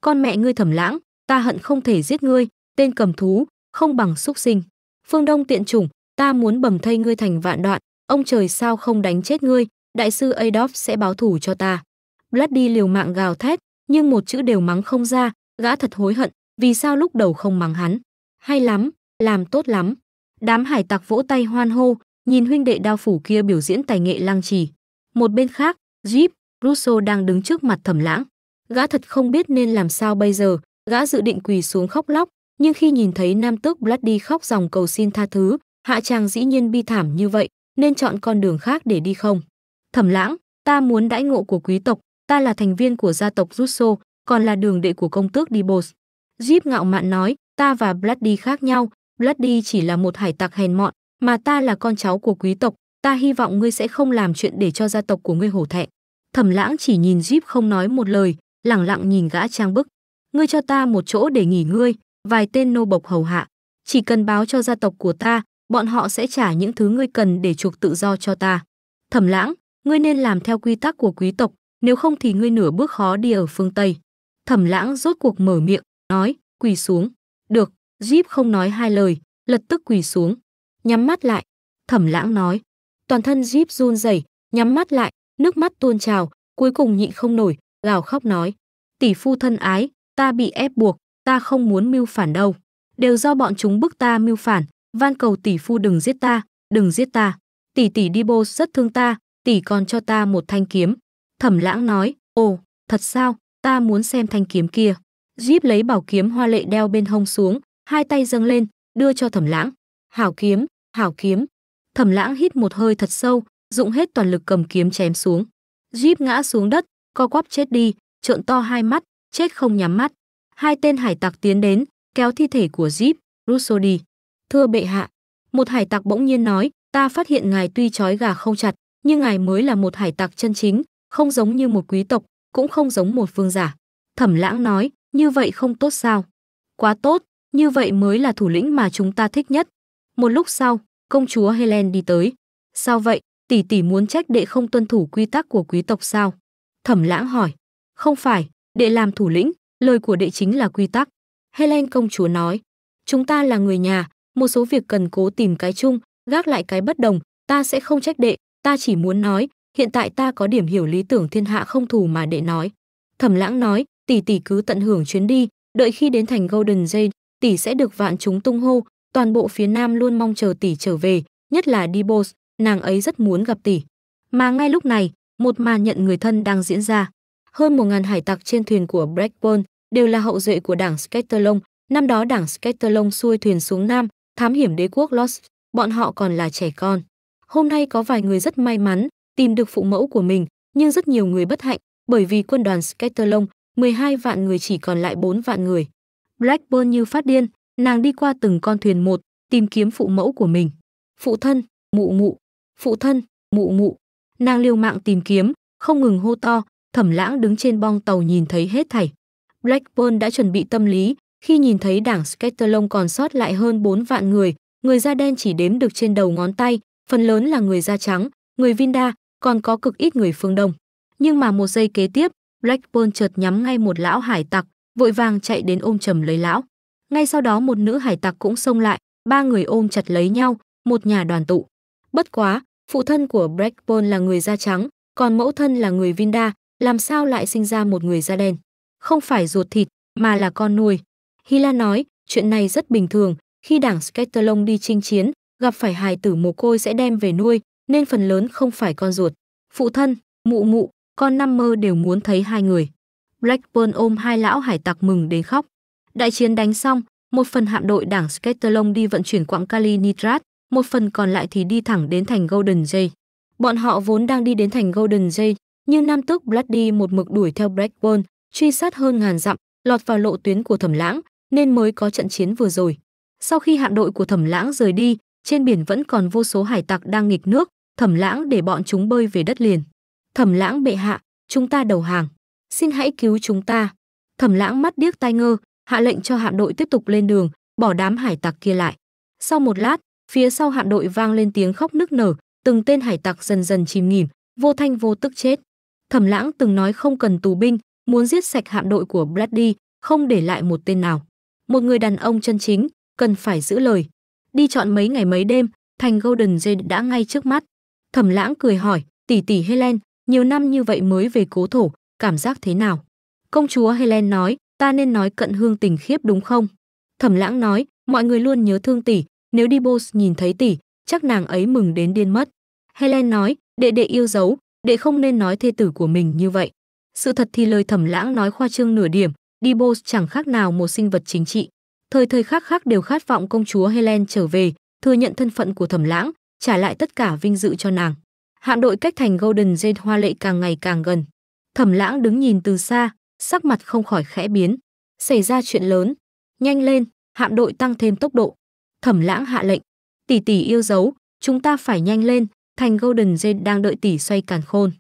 Con mẹ ngươi thẩm lãng, ta hận không thể giết ngươi, tên cầm thú, không bằng xúc sinh. Phương Đông tiện chủng, ta muốn bầm thây ngươi thành vạn đoạn, ông trời sao không đánh chết ngươi, đại sư Adolf sẽ báo thủ cho ta. Bloody liều mạng gào thét, nhưng một chữ đều mắng không ra, gã thật hối hận, vì sao lúc đầu không mắng hắn. Hay lắm, làm tốt lắm. Đám hải tặc vỗ tay hoan hô, nhìn huynh đệ đao phủ kia biểu diễn tài nghệ lang trì. Một bên khác, Jeep, Russo đang đứng trước mặt thẩm lãng. Gã thật không biết nên làm sao bây giờ, gã dự định quỳ xuống khóc lóc, nhưng khi nhìn thấy nam tước Bloody khóc dòng cầu xin tha thứ, hạ chàng dĩ nhiên bi thảm như vậy, nên chọn con đường khác để đi không. Thẩm lãng, ta muốn đãi ngộ của quý tộc, ta là thành viên của gia tộc Russo, còn là đường đệ của công tước Dibos. Jeep ngạo mạn nói, ta và Bloody khác nhau, Bloody chỉ là một hải tặc hèn mọn, mà ta là con cháu của quý tộc, ta hy vọng ngươi sẽ không làm chuyện để cho gia tộc của ngươi hổ thẹn. Thẩm lãng chỉ nhìn Jeep không nói một lời, lặng lặng nhìn gã trang bức. Ngươi cho ta một chỗ để nghỉ ngơi, vài tên nô bộc hầu hạ. Chỉ cần báo cho gia tộc của ta, bọn họ sẽ trả những thứ ngươi cần để chuộc tự do cho ta. Thẩm lãng, ngươi nên làm theo quy tắc của quý tộc, nếu không thì ngươi nửa bước khó đi ở phương Tây. Thẩm lãng rốt cuộc mở miệng, nói, quỳ xuống. Được, Jeep không nói hai lời, lập tức quỳ xuống. Nhắm mắt lại, thẩm lãng nói. Toàn thân Jeep run rẩy, nhắm mắt lại, nước mắt tuôn trào, cuối cùng nhịn không nổi, gào khóc nói. Tỷ phu thân ái, ta bị ép buộc, ta không muốn mưu phản đâu. Đều do bọn chúng bức ta mưu phản, van cầu tỷ phu đừng giết ta, đừng giết ta. Tỷ tỷ đi bô rất thương ta, tỷ còn cho ta một thanh kiếm, Thẩm lãng nói, ồ, thật sao, ta muốn xem thanh kiếm kia. Jeep lấy bảo kiếm hoa lệ đeo bên hông xuống, hai tay dâng lên, đưa cho thẩm lãng. Hảo kiếm, hảo kiếm. Thẩm lãng hít một hơi thật sâu, dụng hết toàn lực cầm kiếm chém xuống. Jeep ngã xuống đất, co quắp chết đi, trợn to hai mắt, chết không nhắm mắt. Hai tên hải tặc tiến đến, kéo thi thể của Jeep, Russo đi. Thưa bệ hạ, một hải tặc bỗng nhiên nói, ta phát hiện ngài tuy trói gà không chặt, nhưng ngài mới là một hải tặc chân chính, không giống như một quý tộc, cũng không giống một vương giả. Thẩm lãng nói, như vậy không tốt sao? Quá tốt, như vậy mới là thủ lĩnh mà chúng ta thích nhất. Một lúc sau, công chúa Helen đi tới. Sao vậy, tỷ tỷ muốn trách đệ không tuân thủ quy tắc của quý tộc sao? Thẩm lãng hỏi. Không phải, đệ làm thủ lĩnh, lời của đệ chính là quy tắc. Helen công chúa nói. Chúng ta là người nhà, một số việc cần cố tìm cái chung, gác lại cái bất đồng, ta sẽ không trách đệ, ta chỉ muốn nói, hiện tại ta có điểm hiểu lý tưởng thiên hạ không thù mà để nói. Thẩm lãng nói, tỷ tỷ cứ tận hưởng chuyến đi, đợi khi đến thành Golden Jade, tỷ sẽ được vạn chúng tung hô, toàn bộ phía nam luôn mong chờ tỷ trở về, nhất là Dibos, nàng ấy rất muốn gặp tỷ. Mà ngay lúc này, một màn nhận người thân đang diễn ra. Hơn một ngàn hải tặc trên thuyền của Blackburn đều là hậu duệ của đảng Scatterlong, năm đó đảng Scatterlong xuôi thuyền xuống Nam, thám hiểm đế quốc Lost, bọn họ còn là trẻ con. Hôm nay có vài người rất may mắn, tìm được phụ mẫu của mình, nhưng rất nhiều người bất hạnh bởi vì quân đoàn Scatterlong 12 vạn người chỉ còn lại 4 vạn người. Blackburn như phát điên, nàng đi qua từng con thuyền một, tìm kiếm phụ mẫu của mình. Phụ thân, mụ mụ, phụ thân, mụ mụ. Nàng liều mạng tìm kiếm, không ngừng hô to, thẩm lãng đứng trên bong tàu nhìn thấy hết thảy. Blackburn đã chuẩn bị tâm lý, khi nhìn thấy đảng Scatterlong còn sót lại hơn 4 vạn người, người da đen chỉ đếm được trên đầu ngón tay, phần lớn là người da trắng, người Vinda, còn có cực ít người phương Đông. Nhưng mà một giây kế tiếp, Blackburn chợt nhắm ngay một lão hải tặc, vội vàng chạy đến ôm chầm lấy lão. Ngay sau đó một nữ hải tặc cũng xông lại, ba người ôm chặt lấy nhau, một nhà đoàn tụ. Bất quá, phụ thân của Blackburn là người da trắng, còn mẫu thân là người Vinda, làm sao lại sinh ra một người da đen? Không phải ruột thịt, mà là con nuôi. Hila nói, chuyện này rất bình thường, khi đảng Scatterlong đi chinh chiến, gặp phải hài tử mồ côi sẽ đem về nuôi, nên phần lớn không phải con ruột. Phụ thân, mụ mụ, con năm mơ đều muốn thấy hai người. Blackburn ôm hai lão hải tặc mừng đến khóc. Đại chiến đánh xong, một phần hạm đội đảng Sketerlong đi vận chuyển quặng kali nitrat, một phần còn lại thì đi thẳng đến thành Golden Jay. Bọn họ vốn đang đi đến thành Golden Jay, nhưng nam tước Bloody một mực đuổi theo Blackburn, truy sát hơn ngàn dặm, lọt vào lộ tuyến của Thẩm Lãng, nên mới có trận chiến vừa rồi. Sau khi hạm đội của Thẩm Lãng rời đi, trên biển vẫn còn vô số hải tặc đang nghịch nước, thẩm lãng để bọn chúng bơi về đất liền. Thẩm lãng bệ hạ, chúng ta đầu hàng. Xin hãy cứu chúng ta. Thẩm lãng mắt điếc tai ngơ, hạ lệnh cho hạm đội tiếp tục lên đường, bỏ đám hải tặc kia lại. Sau một lát, phía sau hạm đội vang lên tiếng khóc nức nở, từng tên hải tặc dần dần chìm nghỉm, vô thanh vô tức chết. Thẩm lãng từng nói không cần tù binh, muốn giết sạch hạm đội của Brady, không để lại một tên nào. Một người đàn ông chân chính, cần phải giữ lời. Đi chọn mấy ngày mấy đêm, thành Golden Jade đã ngay trước mắt. Thẩm Lãng cười hỏi, "Tỷ tỷ Helen, nhiều năm như vậy mới về cố thổ, cảm giác thế nào?" Công chúa Helen nói, "Ta nên nói cận hương tình khiếp đúng không?" Thẩm Lãng nói, "Mọi người luôn nhớ thương tỷ, nếu đi Bos nhìn thấy tỷ, chắc nàng ấy mừng đến điên mất." Helen nói, "Đệ đệ yêu dấu, đệ không nên nói thê tử của mình như vậy." Sự thật thì lời Thẩm Lãng nói khoa trương nửa điểm, đi Bos chẳng khác nào một sinh vật chính trị. Thời thời khác khác đều khát vọng công chúa Helen trở về, thừa nhận thân phận của Thẩm Lãng, trả lại tất cả vinh dự cho nàng. Hạm đội cách thành Golden Jade hoa lệ càng ngày càng gần. Thẩm lãng đứng nhìn từ xa, sắc mặt không khỏi khẽ biến. Xảy ra chuyện lớn. Nhanh lên, hạm đội tăng thêm tốc độ. Thẩm lãng hạ lệnh. Tỷ tỷ yêu dấu, chúng ta phải nhanh lên. Thành Golden Jade đang đợi tỷ xoay càn khôn.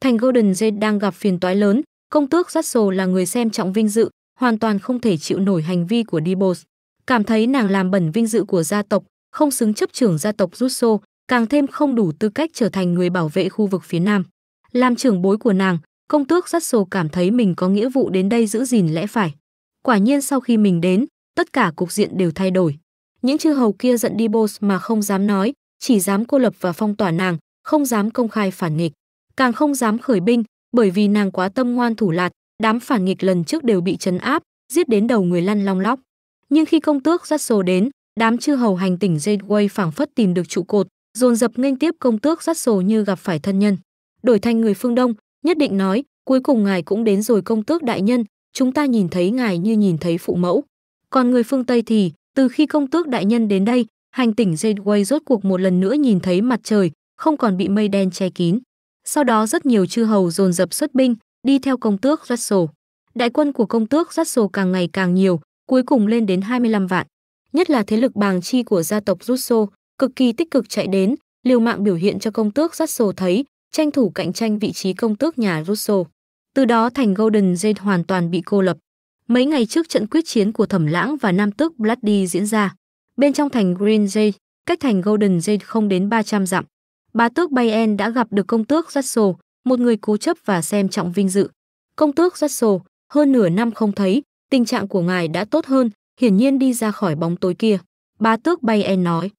Thành Golden Jade đang gặp phiền toái lớn. Công tước Russell là người xem trọng vinh dự, hoàn toàn không thể chịu nổi hành vi của Dibos. Cảm thấy nàng làm bẩn vinh dự của gia tộc, không xứng chấp trưởng gia tộc Russo, càng thêm không đủ tư cách trở thành người bảo vệ khu vực phía Nam. Làm trưởng bối của nàng, công tước Dắt Sồ cảm thấy mình có nghĩa vụ đến đây giữ gìn lẽ phải. Quả nhiên sau khi mình đến, tất cả cục diện đều thay đổi. Những chư hầu kia giận đi boss mà không dám nói, chỉ dám cô lập và phong tỏa nàng, không dám công khai phản nghịch, càng không dám khởi binh, bởi vì nàng quá tâm ngoan thủ lạt, đám phản nghịch lần trước đều bị trấn áp, giết đến đầu người lăn long lóc. Nhưng khi công tước Dắt Sồ đến, đám chư hầu hành tỉnh Gateway phảng phất tìm được trụ cột, dồn dập nghênh tiếp công tước dắt sổ như gặp phải thân nhân đổi thành người phương đông nhất định nói cuối cùng ngài cũng đến rồi công tước đại nhân chúng ta nhìn thấy ngài như nhìn thấy phụ mẫu còn người phương tây thì từ khi công tước đại nhân đến đây hành tỉnh Gateway rốt cuộc một lần nữa nhìn thấy mặt trời không còn bị mây đen che kín sau đó rất nhiều chư hầu dồn dập xuất binh đi theo công tước rát Russell. Đại quân của công tước rát Russell càng ngày càng nhiều, cuối cùng lên đến 25 vạn. Nhất là thế lực bàng chi của gia tộc Russo, cực kỳ tích cực chạy đến, liều mạng biểu hiện cho công tước Russell thấy, tranh thủ cạnh tranh vị trí công tước nhà Russell. Từ đó thành Golden Jade hoàn toàn bị cô lập. Mấy ngày trước trận quyết chiến của Thẩm Lãng và Nam tước Bloody diễn ra, bên trong thành Green Jade, cách thành Golden Jade không đến 300 dặm. bà tước Bayen đã gặp được công tước Russell, một người cố chấp và xem trọng vinh dự. Công tước Russell, hơn nửa năm không thấy, tình trạng của ngài đã tốt hơn, hiển nhiên đi ra khỏi bóng tối kia. bà tước Bayen nói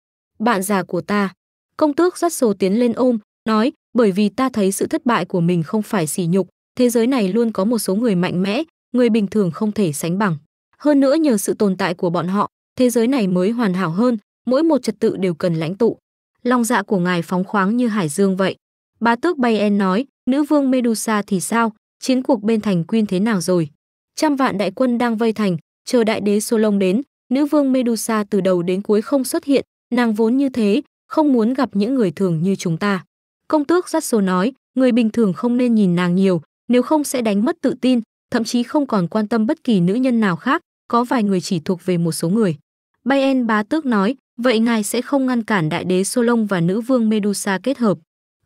bạn già của ta. Công tước dắt sổ tiến lên ôm, nói, bởi vì ta thấy sự thất bại của mình không phải sỉ nhục, thế giới này luôn có một số người mạnh mẽ, người bình thường không thể sánh bằng. Hơn nữa nhờ sự tồn tại của bọn họ, thế giới này mới hoàn hảo hơn, mỗi một trật tự đều cần lãnh tụ. Lòng dạ của ngài phóng khoáng như hải dương vậy. Bà tước Bayen nói, nữ vương Medusa thì sao, chiến cuộc bên thành Quyên thế nào rồi? Trăm vạn đại quân đang vây thành, chờ đại đế Solon đến, nữ vương Medusa từ đầu đến cuối không xuất hiện, Nàng vốn như thế, không muốn gặp những người thường như chúng ta. Công tước dắt số nói, người bình thường không nên nhìn nàng nhiều, nếu không sẽ đánh mất tự tin, thậm chí không còn quan tâm bất kỳ nữ nhân nào khác, có vài người chỉ thuộc về một số người. Bayen bá tước nói, vậy ngài sẽ không ngăn cản đại đế Solon và nữ vương Medusa kết hợp.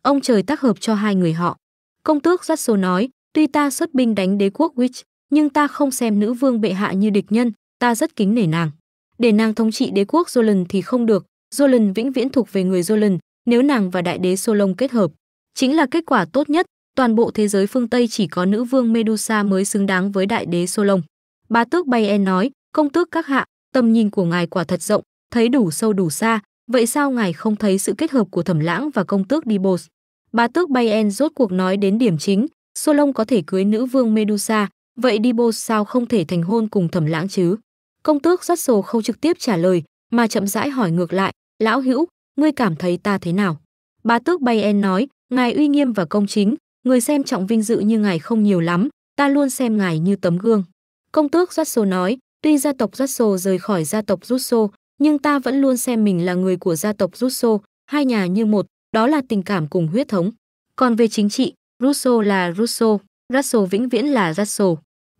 Ông trời tác hợp cho hai người họ. Công tước dắt số nói, tuy ta xuất binh đánh đế quốc Witch, nhưng ta không xem nữ vương bệ hạ như địch nhân, ta rất kính nể nàng. Để nàng thống trị đế quốc Zolan thì không được, Jolan vĩnh viễn thuộc về người Jolan, nếu nàng và đại đế Solon kết hợp, chính là kết quả tốt nhất, toàn bộ thế giới phương Tây chỉ có nữ vương Medusa mới xứng đáng với đại đế Solon. Bà tước Bayen nói, công tước các hạ, tầm nhìn của ngài quả thật rộng, thấy đủ sâu đủ xa, vậy sao ngài không thấy sự kết hợp của thẩm lãng và công tước Dibos? Bà tước Bayen rốt cuộc nói đến điểm chính, Solon có thể cưới nữ vương Medusa, vậy Dibos sao không thể thành hôn cùng thẩm lãng chứ? Công tước Russell không trực tiếp trả lời, mà chậm rãi hỏi ngược lại, lão hữu ngươi cảm thấy ta thế nào bà tước bay en nói ngài uy nghiêm và công chính người xem trọng vinh dự như ngài không nhiều lắm ta luôn xem ngài như tấm gương công tước giắt xô nói tuy gia tộc giắt xô rời khỏi gia tộc rút xô nhưng ta vẫn luôn xem mình là người của gia tộc rút xô hai nhà như một đó là tình cảm cùng huyết thống còn về chính trị russo là russo russell vĩnh viễn là russell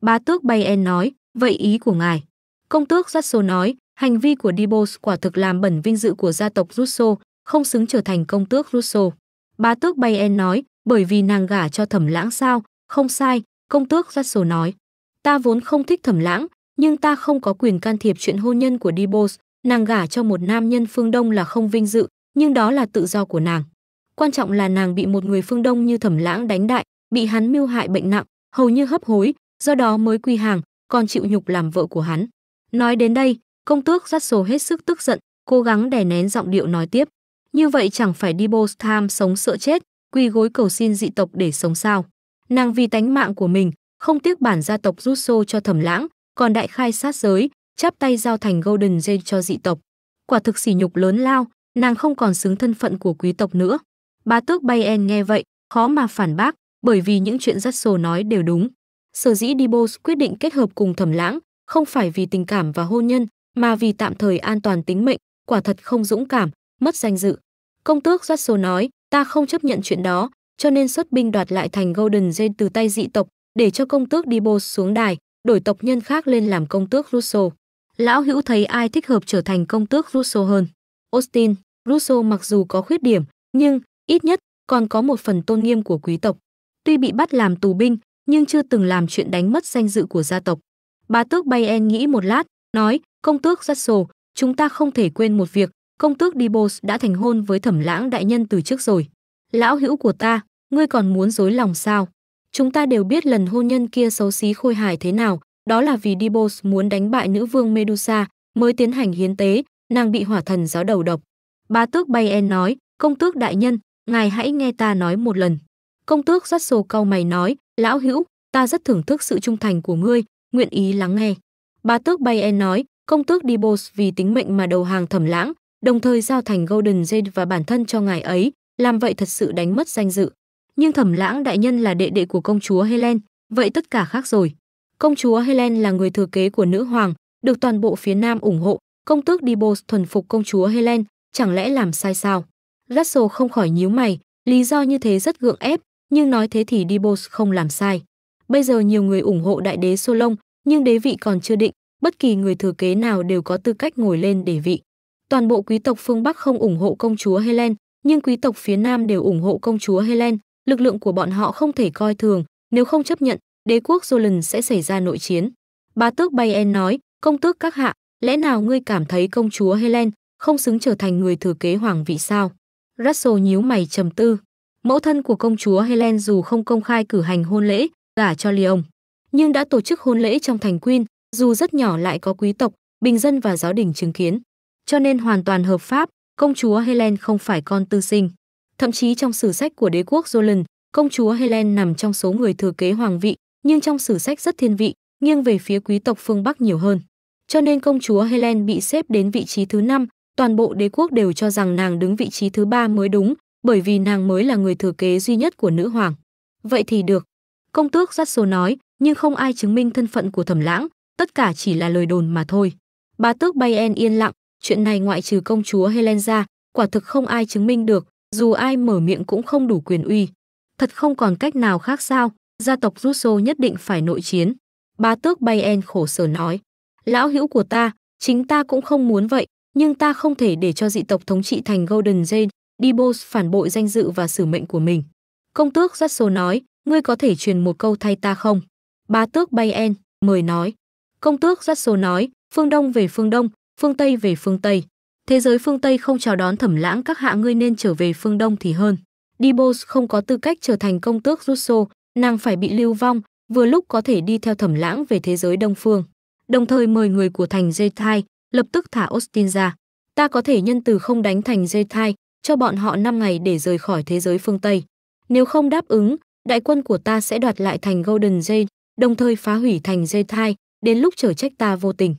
bá tước bayen nói vậy ý của ngài công tước russell nói Hành vi của Dibos quả thực làm bẩn vinh dự của gia tộc Russo, không xứng trở thành công tước Russo. Bá tước Bayen nói, bởi vì nàng gả cho thẩm lãng sao, không sai, công tước Russo nói. Ta vốn không thích thẩm lãng, nhưng ta không có quyền can thiệp chuyện hôn nhân của Dibos, nàng gả cho một nam nhân phương Đông là không vinh dự, nhưng đó là tự do của nàng. Quan trọng là nàng bị một người phương Đông như thẩm lãng đánh đại, bị hắn mưu hại bệnh nặng, hầu như hấp hối, do đó mới quy hàng, còn chịu nhục làm vợ của hắn. Nói đến đây, Công tước Russell hết sức tức giận, cố gắng đè nén giọng điệu nói tiếp. Như vậy chẳng phải đi bô tham sống sợ chết, quỳ gối cầu xin dị tộc để sống sao. Nàng vì tánh mạng của mình, không tiếc bản gia tộc rút cho thẩm lãng, còn đại khai sát giới, chắp tay giao thành Golden Jade cho dị tộc. Quả thực sỉ nhục lớn lao, nàng không còn xứng thân phận của quý tộc nữa. Bá tước Bayen nghe vậy, khó mà phản bác, bởi vì những chuyện Russell nói đều đúng. Sở dĩ Dibos quyết định kết hợp cùng thẩm lãng, không phải vì tình cảm và hôn nhân, mà vì tạm thời an toàn tính mệnh, quả thật không dũng cảm, mất danh dự. Công tước Jasso nói, ta không chấp nhận chuyện đó, cho nên xuất binh đoạt lại thành Golden Jane từ tay dị tộc, để cho công tước Dibo xuống đài, đổi tộc nhân khác lên làm công tước Russo. Lão hữu thấy ai thích hợp trở thành công tước Russo hơn? Austin, Russo mặc dù có khuyết điểm, nhưng ít nhất còn có một phần tôn nghiêm của quý tộc. Tuy bị bắt làm tù binh, nhưng chưa từng làm chuyện đánh mất danh dự của gia tộc. Bà tước Bayern nghĩ một lát, nói, công tước Russell, chúng ta không thể quên một việc, công tước Dibos đã thành hôn với thẩm lãng đại nhân từ trước rồi. Lão hữu của ta, ngươi còn muốn dối lòng sao? Chúng ta đều biết lần hôn nhân kia xấu xí khôi hài thế nào, đó là vì Dibos muốn đánh bại nữ vương Medusa, mới tiến hành hiến tế, nàng bị hỏa thần giáo đầu độc. Bá tước Bayen nói, công tước đại nhân, ngài hãy nghe ta nói một lần. Công tước Russell cau mày nói, lão hữu, ta rất thưởng thức sự trung thành của ngươi, nguyện ý lắng nghe. Bá tước Bayern nói, công tước Dibos vì tính mệnh mà đầu hàng thẩm lãng, đồng thời giao thành Golden Jade và bản thân cho ngài ấy, làm vậy thật sự đánh mất danh dự. Nhưng thẩm lãng đại nhân là đệ đệ của công chúa Helen, vậy tất cả khác rồi. Công chúa Helen là người thừa kế của nữ hoàng, được toàn bộ phía Nam ủng hộ, công tước Dibos thuần phục công chúa Helen, chẳng lẽ làm sai sao? Russell không khỏi nhíu mày, lý do như thế rất gượng ép, nhưng nói thế thì Dibos không làm sai. Bây giờ nhiều người ủng hộ đại đế Solon, nhưng đế vị còn chưa định, bất kỳ người thừa kế nào đều có tư cách ngồi lên đế vị. Toàn bộ quý tộc phương Bắc không ủng hộ công chúa Helen, nhưng quý tộc phía Nam đều ủng hộ công chúa Helen, lực lượng của bọn họ không thể coi thường, nếu không chấp nhận, đế quốc Jolan sẽ xảy ra nội chiến. bà tước Bayen nói, công tước các hạ, lẽ nào ngươi cảm thấy công chúa Helen không xứng trở thành người thừa kế hoàng vị sao? Russell nhíu mày trầm tư. Mẫu thân của công chúa Helen dù không công khai cử hành hôn lễ, gả cho Leon, nhưng đã tổ chức hôn lễ trong thành Quyên, dù rất nhỏ lại có quý tộc, bình dân và giáo đình chứng kiến. Cho nên hoàn toàn hợp pháp, công chúa Helen không phải con tư sinh. Thậm chí trong sử sách của đế quốc Roland, công chúa Helen nằm trong số người thừa kế hoàng vị, nhưng trong sử sách rất thiên vị, nghiêng về phía quý tộc phương Bắc nhiều hơn. Cho nên công chúa Helen bị xếp đến vị trí thứ 5, toàn bộ đế quốc đều cho rằng nàng đứng vị trí thứ 3 mới đúng, bởi vì nàng mới là người thừa kế duy nhất của nữ hoàng. Vậy thì được. Công tước Giắt nói, nhưng không ai chứng minh thân phận của thẩm lãng, tất cả chỉ là lời đồn mà thôi. bà tước Bayen yên lặng, chuyện này ngoại trừ công chúa Helen ra, quả thực không ai chứng minh được, dù ai mở miệng cũng không đủ quyền uy. Thật không còn cách nào khác sao, gia tộc Russo nhất định phải nội chiến. bà tước Bayen khổ sở nói, lão hữu của ta, chính ta cũng không muốn vậy, nhưng ta không thể để cho dị tộc thống trị thành Golden Jane, Dibos phản bội danh dự và sử mệnh của mình. Công tước Russell nói, ngươi có thể truyền một câu thay ta không? Bá tước bay en, mời nói. Công tước dắt số nói, phương Đông về phương Đông, phương Tây về phương Tây. Thế giới phương Tây không chào đón thẩm lãng các hạ ngươi nên trở về phương Đông thì hơn. Dibos không có tư cách trở thành công tước rút xô, nàng phải bị lưu vong, vừa lúc có thể đi theo thẩm lãng về thế giới Đông Phương. Đồng thời mời người của thành dây thai, lập tức thả Austin ra. Ta có thể nhân từ không đánh thành dây thai, cho bọn họ 5 ngày để rời khỏi thế giới phương Tây. Nếu không đáp ứng, đại quân của ta sẽ đoạt lại thành Golden Jade đồng thời phá hủy thành dây thai, đến lúc trở trách ta vô tình.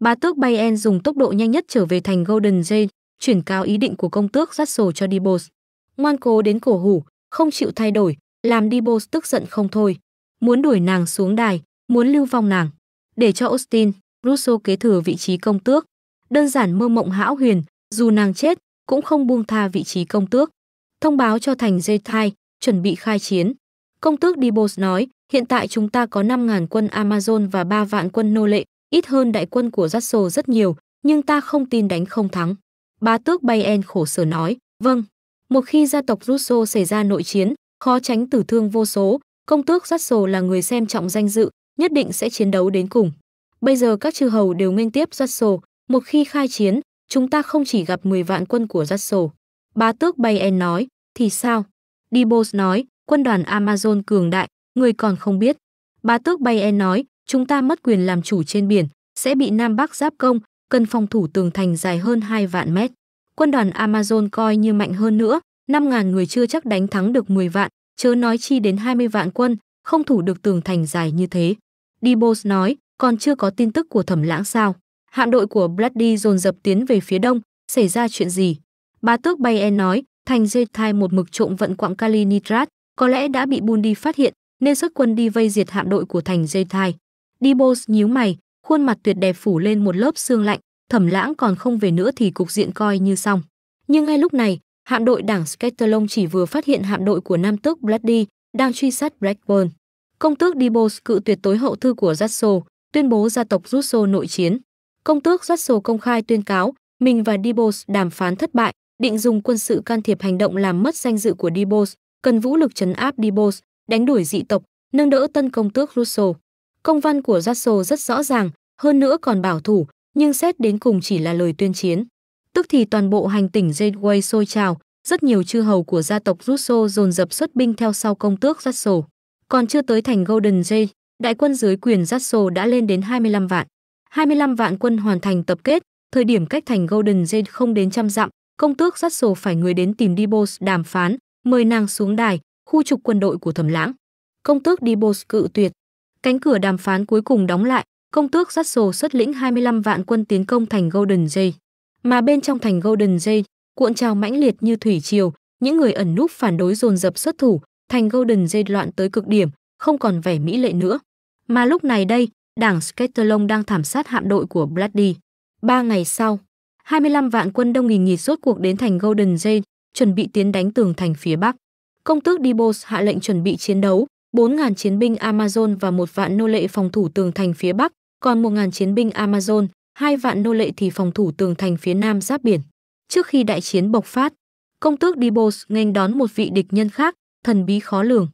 Ba tước bayen dùng tốc độ nhanh nhất trở về thành Golden Jay, chuyển cáo ý định của công tước sổ cho Dibos. Ngoan cố đến cổ hủ, không chịu thay đổi, làm Dibos tức giận không thôi. Muốn đuổi nàng xuống đài, muốn lưu vong nàng. Để cho Austin, Russo kế thừa vị trí công tước. Đơn giản mơ mộng hão huyền, dù nàng chết, cũng không buông tha vị trí công tước. Thông báo cho thành dây thai, chuẩn bị khai chiến. Công tước Dibos nói, hiện tại chúng ta có 5.000 quân Amazon và 3 vạn quân nô lệ, ít hơn đại quân của Jasso rất nhiều, nhưng ta không tin đánh không thắng. Bá tước Bayen khổ sở nói, vâng. Một khi gia tộc Russo xảy ra nội chiến, khó tránh tử thương vô số, công tước Jasso là người xem trọng danh dự, nhất định sẽ chiến đấu đến cùng. Bây giờ các chư hầu đều nghênh tiếp Jasso, một khi khai chiến, chúng ta không chỉ gặp 10 vạn quân của Jasso. Bá tước Bayen nói, thì sao? Dibos nói, quân đoàn Amazon cường đại, người còn không biết. Bá tước Bayen nói, chúng ta mất quyền làm chủ trên biển, sẽ bị Nam Bắc giáp công, cần phòng thủ tường thành dài hơn 2 vạn mét. Quân đoàn Amazon coi như mạnh hơn nữa, 5.000 người chưa chắc đánh thắng được 10 vạn, chớ nói chi đến 20 vạn quân, không thủ được tường thành dài như thế. Dibos nói, còn chưa có tin tức của thẩm lãng sao. Hạm đội của Bloody dồn dập tiến về phía đông, xảy ra chuyện gì? Bá tước Bayen nói, thành dây Zetai một mực trộm vận quặng Kalinitrat, có lẽ đã bị bun phát hiện nên xuất quân đi vây diệt hạm đội của thành dây thai đi nhíu mày khuôn mặt tuyệt đẹp phủ lên một lớp xương lạnh thẩm lãng còn không về nữa thì cục diện coi như xong nhưng ngay lúc này hạm đội đảng Scatterlong chỉ vừa phát hiện hạm đội của nam tước Bloody đang truy sát Blackburn. Công tước Dibos cự tuyệt tối hậu thư của Jasso, tuyên bố gia tộc Russo nội chiến. Công tước Jasso công khai tuyên cáo mình và Dibos đàm phán thất bại, định dùng quân sự can thiệp hành động làm mất danh dự của Dibos, cần vũ lực trấn áp Dibos, đánh đuổi dị tộc, nâng đỡ tân công tước Russo. Công văn của Russo rất rõ ràng, hơn nữa còn bảo thủ, nhưng xét đến cùng chỉ là lời tuyên chiến. Tức thì toàn bộ hành tỉnh Jadeway sôi trào, rất nhiều chư hầu của gia tộc Russo dồn dập xuất binh theo sau công tước Russo Còn chưa tới thành Golden Jay, đại quân dưới quyền Russo đã lên đến 25 vạn. 25 vạn quân hoàn thành tập kết, thời điểm cách thành Golden Jade không đến trăm dặm, công tước Russo phải người đến tìm Dibos đàm phán, mời nàng xuống đài, khu trục quân đội của Thẩm Lãng. Công tước Dibos cự tuyệt. Cánh cửa đàm phán cuối cùng đóng lại, công tước Sasso xuất lĩnh 25 vạn quân tiến công thành Golden Jay. Mà bên trong thành Golden Jay, cuộn trào mãnh liệt như thủy triều, những người ẩn núp phản đối dồn dập xuất thủ, thành Golden Jay loạn tới cực điểm, không còn vẻ mỹ lệ nữa. Mà lúc này đây, đảng Sketerlong đang thảm sát hạm đội của Bloody. Ba ngày sau, 25 vạn quân đông nghìn nghịt rốt cuộc đến thành Golden Jay, chuẩn bị tiến đánh tường thành phía Bắc. Công tước Dibos hạ lệnh chuẩn bị chiến đấu, 4.000 chiến binh Amazon và một vạn nô lệ phòng thủ tường thành phía Bắc, còn 1.000 chiến binh Amazon, hai vạn nô lệ thì phòng thủ tường thành phía Nam giáp biển. Trước khi đại chiến bộc phát, công tước Dibos nghênh đón một vị địch nhân khác, thần bí khó lường.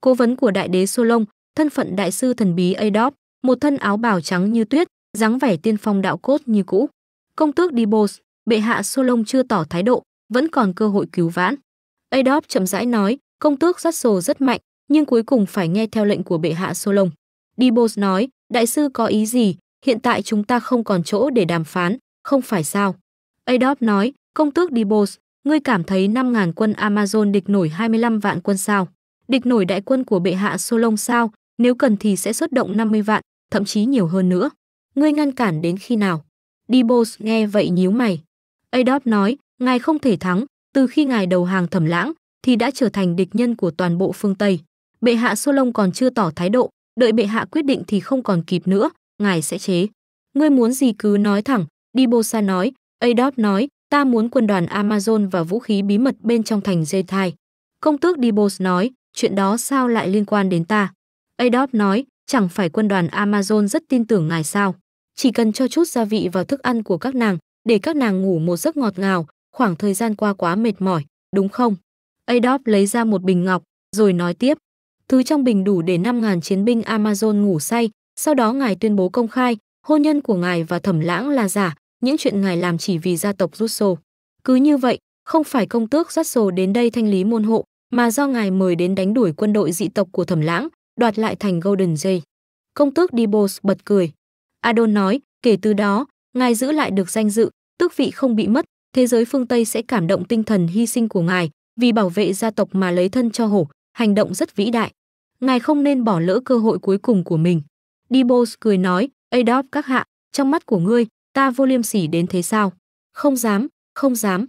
Cố vấn của đại đế Solon, thân phận đại sư thần bí adop, một thân áo bào trắng như tuyết, dáng vẻ tiên phong đạo cốt như cũ. Công tước Dibos, bệ hạ Solon chưa tỏ thái độ, vẫn còn cơ hội cứu vãn. Adolf chậm rãi nói, công tước rắt rồ rất mạnh, nhưng cuối cùng phải nghe theo lệnh của bệ hạ Solon. Dibos nói, đại sư có ý gì, hiện tại chúng ta không còn chỗ để đàm phán, không phải sao. Adolf nói, công tước Dibos, ngươi cảm thấy 5.000 quân Amazon địch nổi 25 vạn quân sao? Địch nổi đại quân của bệ hạ Solon sao, nếu cần thì sẽ xuất động 50 vạn, thậm chí nhiều hơn nữa. Ngươi ngăn cản đến khi nào? Dibos nghe vậy nhíu mày. Adolf nói, ngài không thể thắng, từ khi ngài đầu hàng Thẩm Lãng thì đã trở thành địch nhân của toàn bộ phương Tây. Bệ hạ Sô còn chưa tỏ thái độ, đợi bệ hạ quyết định thì không còn kịp nữa, ngài sẽ chế. Ngươi muốn gì cứ nói thẳng, Dibosa nói, Adolf nói, ta muốn quân đoàn Amazon và vũ khí bí mật bên trong thành dây thai. Công tước Dibos nói, chuyện đó sao lại liên quan đến ta? Adolf nói, chẳng phải quân đoàn Amazon rất tin tưởng ngài sao? Chỉ cần cho chút gia vị vào thức ăn của các nàng, để các nàng ngủ một giấc ngọt ngào, khoảng thời gian qua quá mệt mỏi, đúng không? Adolf lấy ra một bình ngọc, rồi nói tiếp. Thứ trong bình đủ để 5.000 chiến binh Amazon ngủ say, sau đó ngài tuyên bố công khai, hôn nhân của ngài và thẩm lãng là giả, những chuyện ngài làm chỉ vì gia tộc Russo. Cứ như vậy, không phải công tước Russo đến đây thanh lý môn hộ, mà do ngài mời đến đánh đuổi quân đội dị tộc của thẩm lãng, đoạt lại thành Golden Jay. Công tước Dibos bật cười. Adon nói, kể từ đó, ngài giữ lại được danh dự, tước vị không bị mất, thế giới phương Tây sẽ cảm động tinh thần hy sinh của ngài, vì bảo vệ gia tộc mà lấy thân cho hổ, hành động rất vĩ đại. Ngài không nên bỏ lỡ cơ hội cuối cùng của mình. Dibos cười nói, Adolf các hạ, trong mắt của ngươi, ta vô liêm sỉ đến thế sao? Không dám, không dám.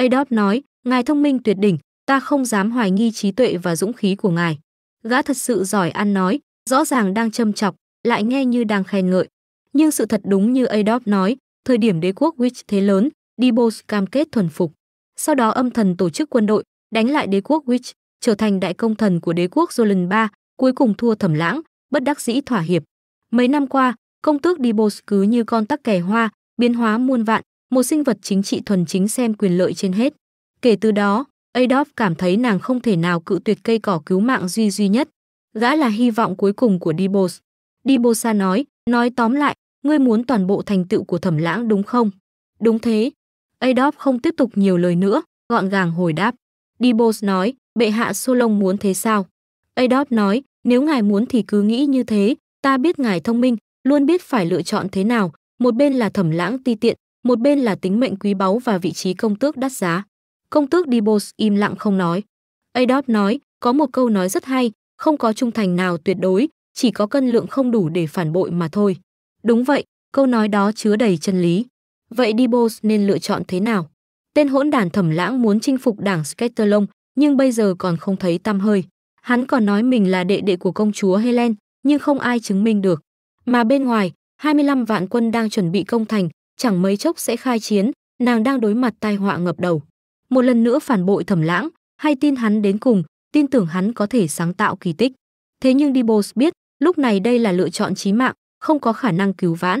Adolf nói, ngài thông minh tuyệt đỉnh, ta không dám hoài nghi trí tuệ và dũng khí của ngài. Gã thật sự giỏi ăn nói, rõ ràng đang châm chọc, lại nghe như đang khen ngợi. Nhưng sự thật đúng như Adolf nói, thời điểm đế quốc Witch thế lớn, Dibos cam kết thuần phục. Sau đó âm thần tổ chức quân đội, đánh lại đế quốc Witch, trở thành đại công thần của đế quốc Jolan III, cuối cùng thua thẩm lãng, bất đắc dĩ thỏa hiệp. Mấy năm qua, công tước Dibos cứ như con tắc kè hoa, biến hóa muôn vạn, một sinh vật chính trị thuần chính xem quyền lợi trên hết. Kể từ đó, Adolf cảm thấy nàng không thể nào cự tuyệt cây cỏ cứu mạng duy duy nhất. Gã là hy vọng cuối cùng của Dibos. Dibosa nói, nói tóm lại, ngươi muốn toàn bộ thành tựu của thẩm lãng đúng không? Đúng thế, Adolf không tiếp tục nhiều lời nữa, gọn gàng hồi đáp. Dibos nói, bệ hạ Solon muốn thế sao? Adolf nói, nếu ngài muốn thì cứ nghĩ như thế, ta biết ngài thông minh, luôn biết phải lựa chọn thế nào, một bên là thẩm lãng ti tiện, một bên là tính mệnh quý báu và vị trí công tước đắt giá. Công tước Dibos im lặng không nói. Adolf nói, có một câu nói rất hay, không có trung thành nào tuyệt đối, chỉ có cân lượng không đủ để phản bội mà thôi. Đúng vậy, câu nói đó chứa đầy chân lý. Vậy Dibos nên lựa chọn thế nào? Tên hỗn đàn thẩm lãng muốn chinh phục đảng Scatterlong, nhưng bây giờ còn không thấy tăm hơi. Hắn còn nói mình là đệ đệ của công chúa Helen, nhưng không ai chứng minh được. Mà bên ngoài, 25 vạn quân đang chuẩn bị công thành, chẳng mấy chốc sẽ khai chiến, nàng đang đối mặt tai họa ngập đầu. Một lần nữa phản bội thẩm lãng, hay tin hắn đến cùng, tin tưởng hắn có thể sáng tạo kỳ tích. Thế nhưng Dibos biết, lúc này đây là lựa chọn chí mạng, không có khả năng cứu vãn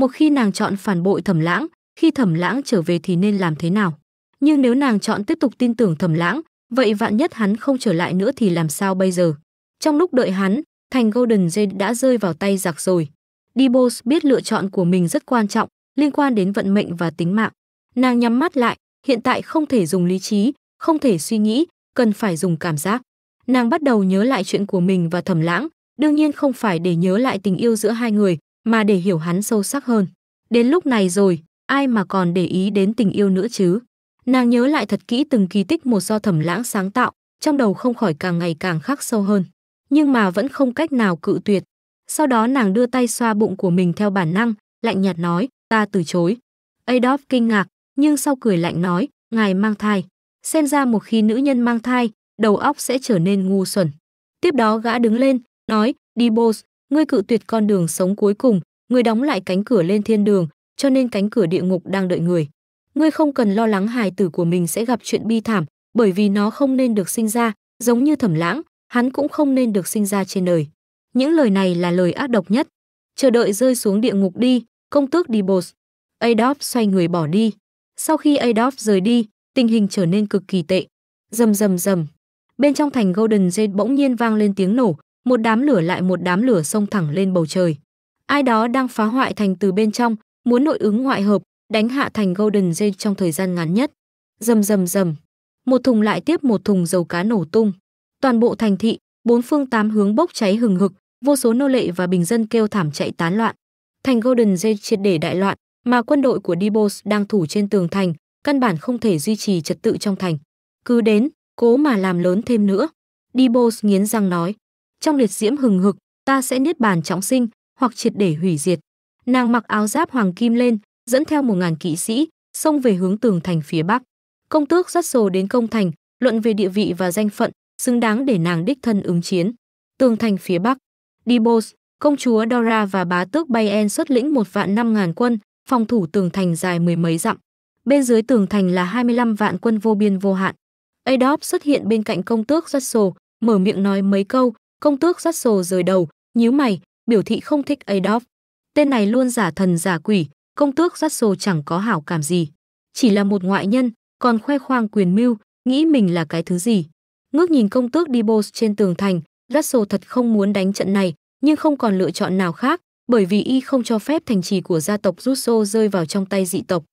một khi nàng chọn phản bội thẩm lãng khi thẩm lãng trở về thì nên làm thế nào nhưng nếu nàng chọn tiếp tục tin tưởng thẩm lãng vậy vạn nhất hắn không trở lại nữa thì làm sao bây giờ trong lúc đợi hắn thành golden jade đã rơi vào tay giặc rồi dibos biết lựa chọn của mình rất quan trọng liên quan đến vận mệnh và tính mạng nàng nhắm mắt lại hiện tại không thể dùng lý trí không thể suy nghĩ cần phải dùng cảm giác nàng bắt đầu nhớ lại chuyện của mình và thẩm lãng đương nhiên không phải để nhớ lại tình yêu giữa hai người mà để hiểu hắn sâu sắc hơn. Đến lúc này rồi, ai mà còn để ý đến tình yêu nữa chứ? Nàng nhớ lại thật kỹ từng kỳ tích một do thẩm lãng sáng tạo, trong đầu không khỏi càng ngày càng khắc sâu hơn. Nhưng mà vẫn không cách nào cự tuyệt. Sau đó nàng đưa tay xoa bụng của mình theo bản năng, lạnh nhạt nói, ta từ chối. Adolf kinh ngạc, nhưng sau cười lạnh nói, ngài mang thai. Xem ra một khi nữ nhân mang thai, đầu óc sẽ trở nên ngu xuẩn. Tiếp đó gã đứng lên, nói, đi Bose, ngươi cự tuyệt con đường sống cuối cùng, ngươi đóng lại cánh cửa lên thiên đường, cho nên cánh cửa địa ngục đang đợi người. Ngươi không cần lo lắng hài tử của mình sẽ gặp chuyện bi thảm, bởi vì nó không nên được sinh ra, giống như Thẩm Lãng, hắn cũng không nên được sinh ra trên đời. Những lời này là lời ác độc nhất. Chờ đợi rơi xuống địa ngục đi, công tước Dibos. Adolf xoay người bỏ đi. Sau khi Adolf rời đi, tình hình trở nên cực kỳ tệ. Rầm rầm rầm. Bên trong thành Golden Gate bỗng nhiên vang lên tiếng nổ, một đám lửa lại một đám lửa xông thẳng lên bầu trời. Ai đó đang phá hoại thành từ bên trong, muốn nội ứng ngoại hợp, đánh hạ thành Golden Gate trong thời gian ngắn nhất. Rầm rầm rầm, một thùng lại tiếp một thùng dầu cá nổ tung. Toàn bộ thành thị, bốn phương tám hướng bốc cháy hừng hực, vô số nô lệ và bình dân kêu thảm chạy tán loạn. Thành Golden Gate triệt để đại loạn, mà quân đội của Dibos đang thủ trên tường thành, căn bản không thể duy trì trật tự trong thành. Cứ đến, cố mà làm lớn thêm nữa. Dibos nghiến răng nói trong liệt diễm hừng hực, ta sẽ niết bàn trọng sinh, hoặc triệt để hủy diệt. Nàng mặc áo giáp hoàng kim lên, dẫn theo một ngàn kỵ sĩ, xông về hướng tường thành phía bắc. Công tước rất sồ đến công thành, luận về địa vị và danh phận, xứng đáng để nàng đích thân ứng chiến. Tường thành phía bắc, Dibos, công chúa Dora và bá tước Bayen xuất lĩnh một vạn năm ngàn quân, phòng thủ tường thành dài mười mấy dặm. Bên dưới tường thành là 25 vạn quân vô biên vô hạn. Adolf xuất hiện bên cạnh công tước Russell, mở miệng nói mấy câu, Công tước rắt sồ rời đầu, nhíu mày, biểu thị không thích Adolf. Tên này luôn giả thần giả quỷ, công tước rắt chẳng có hảo cảm gì. Chỉ là một ngoại nhân, còn khoe khoang quyền mưu, nghĩ mình là cái thứ gì. Ngước nhìn công tước Dibos trên tường thành, Russell thật không muốn đánh trận này, nhưng không còn lựa chọn nào khác, bởi vì y không cho phép thành trì của gia tộc Russo rơi vào trong tay dị tộc.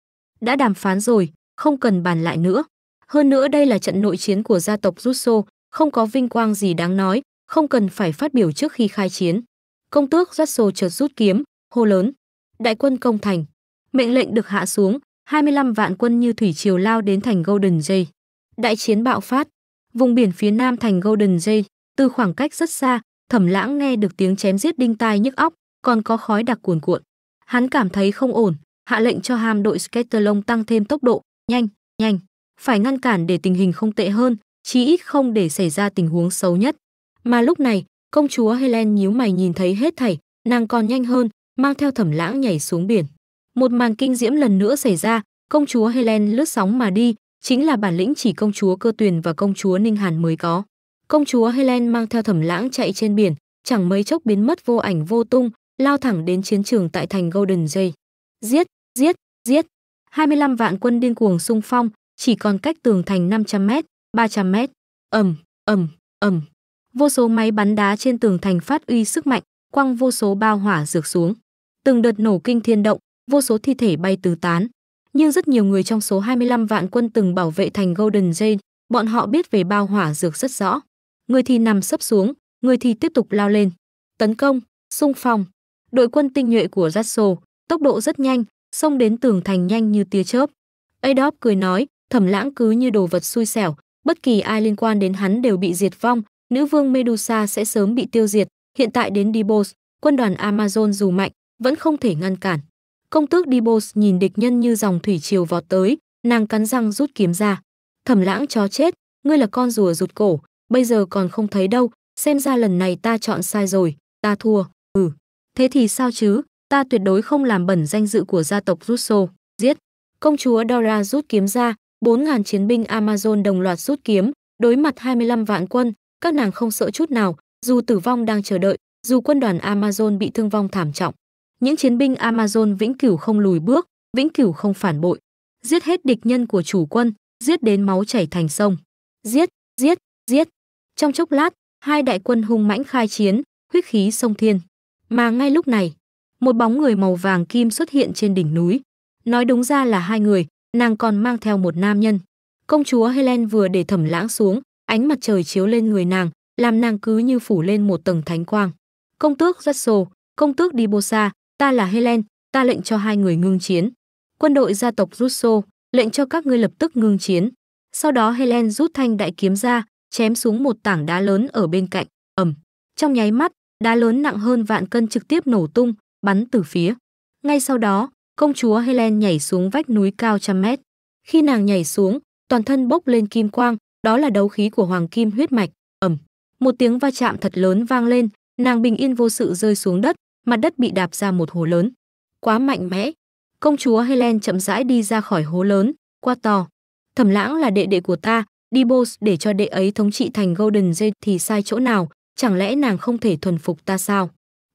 Đã đàm phán rồi, không cần bàn lại nữa. Hơn nữa đây là trận nội chiến của gia tộc Russo, không có vinh quang gì đáng nói, không cần phải phát biểu trước khi khai chiến. Công tước Russell chợt rút kiếm, hô lớn, đại quân công thành. Mệnh lệnh được hạ xuống, 25 vạn quân như thủy triều lao đến thành Golden Jay. Đại chiến bạo phát, vùng biển phía nam thành Golden Jay, từ khoảng cách rất xa, Thẩm Lãng nghe được tiếng chém giết đinh tai nhức óc, còn có khói đặc cuồn cuộn. Hắn cảm thấy không ổn, hạ lệnh cho ham đội Scatterlong tăng thêm tốc độ, nhanh, nhanh, phải ngăn cản để tình hình không tệ hơn, chí ít không để xảy ra tình huống xấu nhất. Mà lúc này, công chúa Helen nhíu mày nhìn thấy hết thảy, nàng còn nhanh hơn, mang theo thẩm lãng nhảy xuống biển. Một màn kinh diễm lần nữa xảy ra, công chúa Helen lướt sóng mà đi, chính là bản lĩnh chỉ công chúa cơ tuyền và công chúa Ninh Hàn mới có. Công chúa Helen mang theo thẩm lãng chạy trên biển, chẳng mấy chốc biến mất vô ảnh vô tung, lao thẳng đến chiến trường tại thành Golden Jay. Giết, giết, giết. 25 vạn quân điên cuồng xung phong, chỉ còn cách tường thành 500 mét, 300 mét. ầm, ầm, ầm. Vô số máy bắn đá trên tường thành phát uy sức mạnh, quăng vô số bao hỏa dược xuống. Từng đợt nổ kinh thiên động, vô số thi thể bay tứ tán. Nhưng rất nhiều người trong số 25 vạn quân từng bảo vệ thành Golden Jade, bọn họ biết về bao hỏa dược rất rõ. Người thì nằm sấp xuống, người thì tiếp tục lao lên. Tấn công, xung phong. Đội quân tinh nhuệ của jasso tốc độ rất nhanh, xông đến tường thành nhanh như tia chớp. Adolf cười nói, thẩm lãng cứ như đồ vật xui xẻo, bất kỳ ai liên quan đến hắn đều bị diệt vong, nữ vương Medusa sẽ sớm bị tiêu diệt. Hiện tại đến Dibos, quân đoàn Amazon dù mạnh, vẫn không thể ngăn cản. Công tước Dibos nhìn địch nhân như dòng thủy triều vọt tới, nàng cắn răng rút kiếm ra. Thẩm lãng chó chết, ngươi là con rùa rụt cổ, bây giờ còn không thấy đâu, xem ra lần này ta chọn sai rồi, ta thua, ừ. Thế thì sao chứ, ta tuyệt đối không làm bẩn danh dự của gia tộc Russo, giết. Công chúa Dora rút kiếm ra, 4.000 chiến binh Amazon đồng loạt rút kiếm, đối mặt 25 vạn quân, các nàng không sợ chút nào, dù tử vong đang chờ đợi, dù quân đoàn Amazon bị thương vong thảm trọng. Những chiến binh Amazon vĩnh cửu không lùi bước, vĩnh cửu không phản bội. Giết hết địch nhân của chủ quân, giết đến máu chảy thành sông. Giết, giết, giết. Trong chốc lát, hai đại quân hung mãnh khai chiến, huyết khí sông thiên. Mà ngay lúc này, một bóng người màu vàng kim xuất hiện trên đỉnh núi. Nói đúng ra là hai người, nàng còn mang theo một nam nhân. Công chúa Helen vừa để thẩm lãng xuống, ánh mặt trời chiếu lên người nàng, làm nàng cứ như phủ lên một tầng thánh quang. Công tước rất sồ, công tước đi bô xa, ta là Helen, ta lệnh cho hai người ngưng chiến. Quân đội gia tộc Russo, lệnh cho các ngươi lập tức ngưng chiến. Sau đó Helen rút thanh đại kiếm ra, chém xuống một tảng đá lớn ở bên cạnh, ầm. Trong nháy mắt, đá lớn nặng hơn vạn cân trực tiếp nổ tung, bắn từ phía. Ngay sau đó, công chúa Helen nhảy xuống vách núi cao trăm mét. Khi nàng nhảy xuống, toàn thân bốc lên kim quang, đó là đấu khí của hoàng kim huyết mạch ẩm một tiếng va chạm thật lớn vang lên nàng bình yên vô sự rơi xuống đất mặt đất bị đạp ra một hố lớn quá mạnh mẽ công chúa helen chậm rãi đi ra khỏi hố lớn qua to thẩm lãng là đệ đệ của ta đi boss để cho đệ ấy thống trị thành golden jade thì sai chỗ nào chẳng lẽ nàng không thể thuần phục ta sao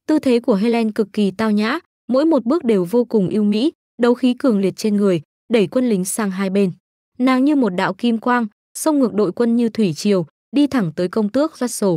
tư thế của helen cực kỳ tao nhã mỗi một bước đều vô cùng ưu mỹ đấu khí cường liệt trên người đẩy quân lính sang hai bên nàng như một đạo kim quang xông ngược đội quân như thủy triều, đi thẳng tới công tước Russell.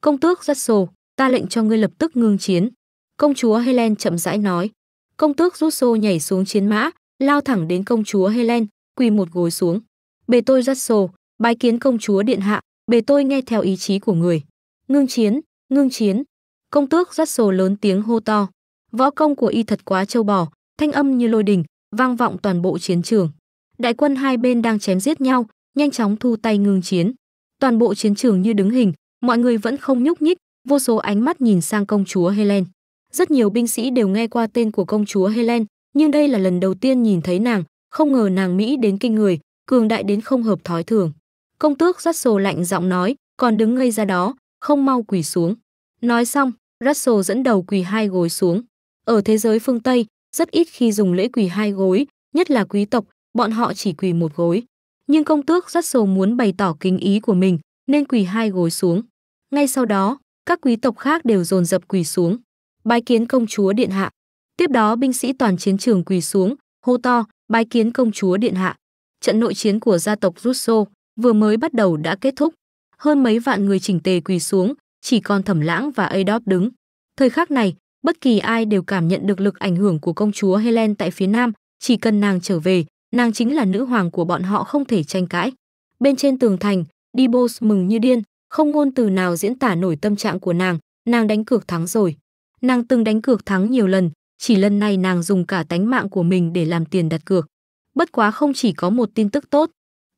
Công tước Russell, ta lệnh cho ngươi lập tức ngưng chiến. Công chúa Helen chậm rãi nói. Công tước Russell nhảy xuống chiến mã, lao thẳng đến công chúa Helen, quỳ một gối xuống. Bề tôi Russell, bái kiến công chúa điện hạ, bề tôi nghe theo ý chí của người. Ngưng chiến, ngưng chiến. Công tước Russell lớn tiếng hô to. Võ công của y thật quá châu bò, thanh âm như lôi đình, vang vọng toàn bộ chiến trường. Đại quân hai bên đang chém giết nhau, nhanh chóng thu tay ngưng chiến. Toàn bộ chiến trường như đứng hình, mọi người vẫn không nhúc nhích, vô số ánh mắt nhìn sang công chúa Helen. Rất nhiều binh sĩ đều nghe qua tên của công chúa Helen, nhưng đây là lần đầu tiên nhìn thấy nàng, không ngờ nàng Mỹ đến kinh người, cường đại đến không hợp thói thường. Công tước Russell lạnh giọng nói, còn đứng ngây ra đó, không mau quỳ xuống. Nói xong, Russell dẫn đầu quỳ hai gối xuống. Ở thế giới phương Tây, rất ít khi dùng lễ quỳ hai gối, nhất là quý tộc, bọn họ chỉ quỳ một gối nhưng công tước rất muốn bày tỏ kính ý của mình nên quỳ hai gối xuống. Ngay sau đó, các quý tộc khác đều dồn dập quỳ xuống, bái kiến công chúa điện hạ. Tiếp đó binh sĩ toàn chiến trường quỳ xuống, hô to, bái kiến công chúa điện hạ. Trận nội chiến của gia tộc Russo vừa mới bắt đầu đã kết thúc. Hơn mấy vạn người chỉnh tề quỳ xuống, chỉ còn Thẩm Lãng và Adolf đứng. Thời khắc này, bất kỳ ai đều cảm nhận được lực ảnh hưởng của công chúa Helen tại phía Nam, chỉ cần nàng trở về, nàng chính là nữ hoàng của bọn họ không thể tranh cãi. Bên trên tường thành, Dibos mừng như điên, không ngôn từ nào diễn tả nổi tâm trạng của nàng, nàng đánh cược thắng rồi. Nàng từng đánh cược thắng nhiều lần, chỉ lần này nàng dùng cả tánh mạng của mình để làm tiền đặt cược. Bất quá không chỉ có một tin tức tốt.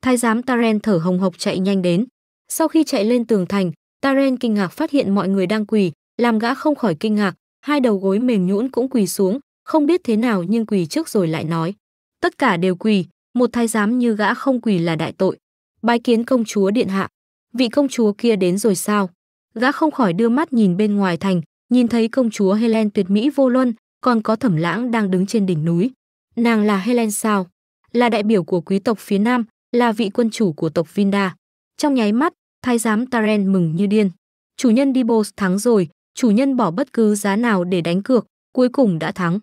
Thái giám Taren thở hồng hộc chạy nhanh đến. Sau khi chạy lên tường thành, Taren kinh ngạc phát hiện mọi người đang quỳ, làm gã không khỏi kinh ngạc, hai đầu gối mềm nhũn cũng quỳ xuống, không biết thế nào nhưng quỳ trước rồi lại nói tất cả đều quỳ, một thái giám như gã không quỳ là đại tội. Bái kiến công chúa điện hạ, vị công chúa kia đến rồi sao? Gã không khỏi đưa mắt nhìn bên ngoài thành, nhìn thấy công chúa Helen tuyệt mỹ vô luân, còn có thẩm lãng đang đứng trên đỉnh núi. Nàng là Helen sao? Là đại biểu của quý tộc phía Nam, là vị quân chủ của tộc Vinda. Trong nháy mắt, thái giám Taren mừng như điên. Chủ nhân Dibos thắng rồi, chủ nhân bỏ bất cứ giá nào để đánh cược, cuối cùng đã thắng.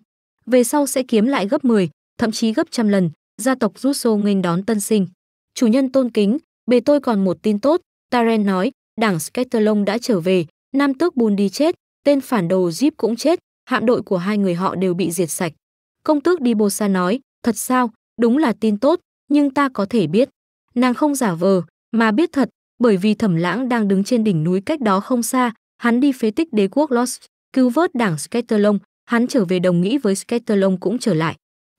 Về sau sẽ kiếm lại gấp 10, thậm chí gấp trăm lần, gia tộc Russo nghênh đón tân sinh. Chủ nhân tôn kính, bề tôi còn một tin tốt, Taren nói, đảng Sketterlong đã trở về, nam tước Bun đi chết, tên phản đồ Jeep cũng chết, hạm đội của hai người họ đều bị diệt sạch. Công tước Dibosa nói, thật sao, đúng là tin tốt, nhưng ta có thể biết. Nàng không giả vờ, mà biết thật, bởi vì thẩm lãng đang đứng trên đỉnh núi cách đó không xa, hắn đi phế tích đế quốc Lost, cứu vớt đảng Sketterlong, hắn trở về đồng nghĩ với Sketterlong cũng trở lại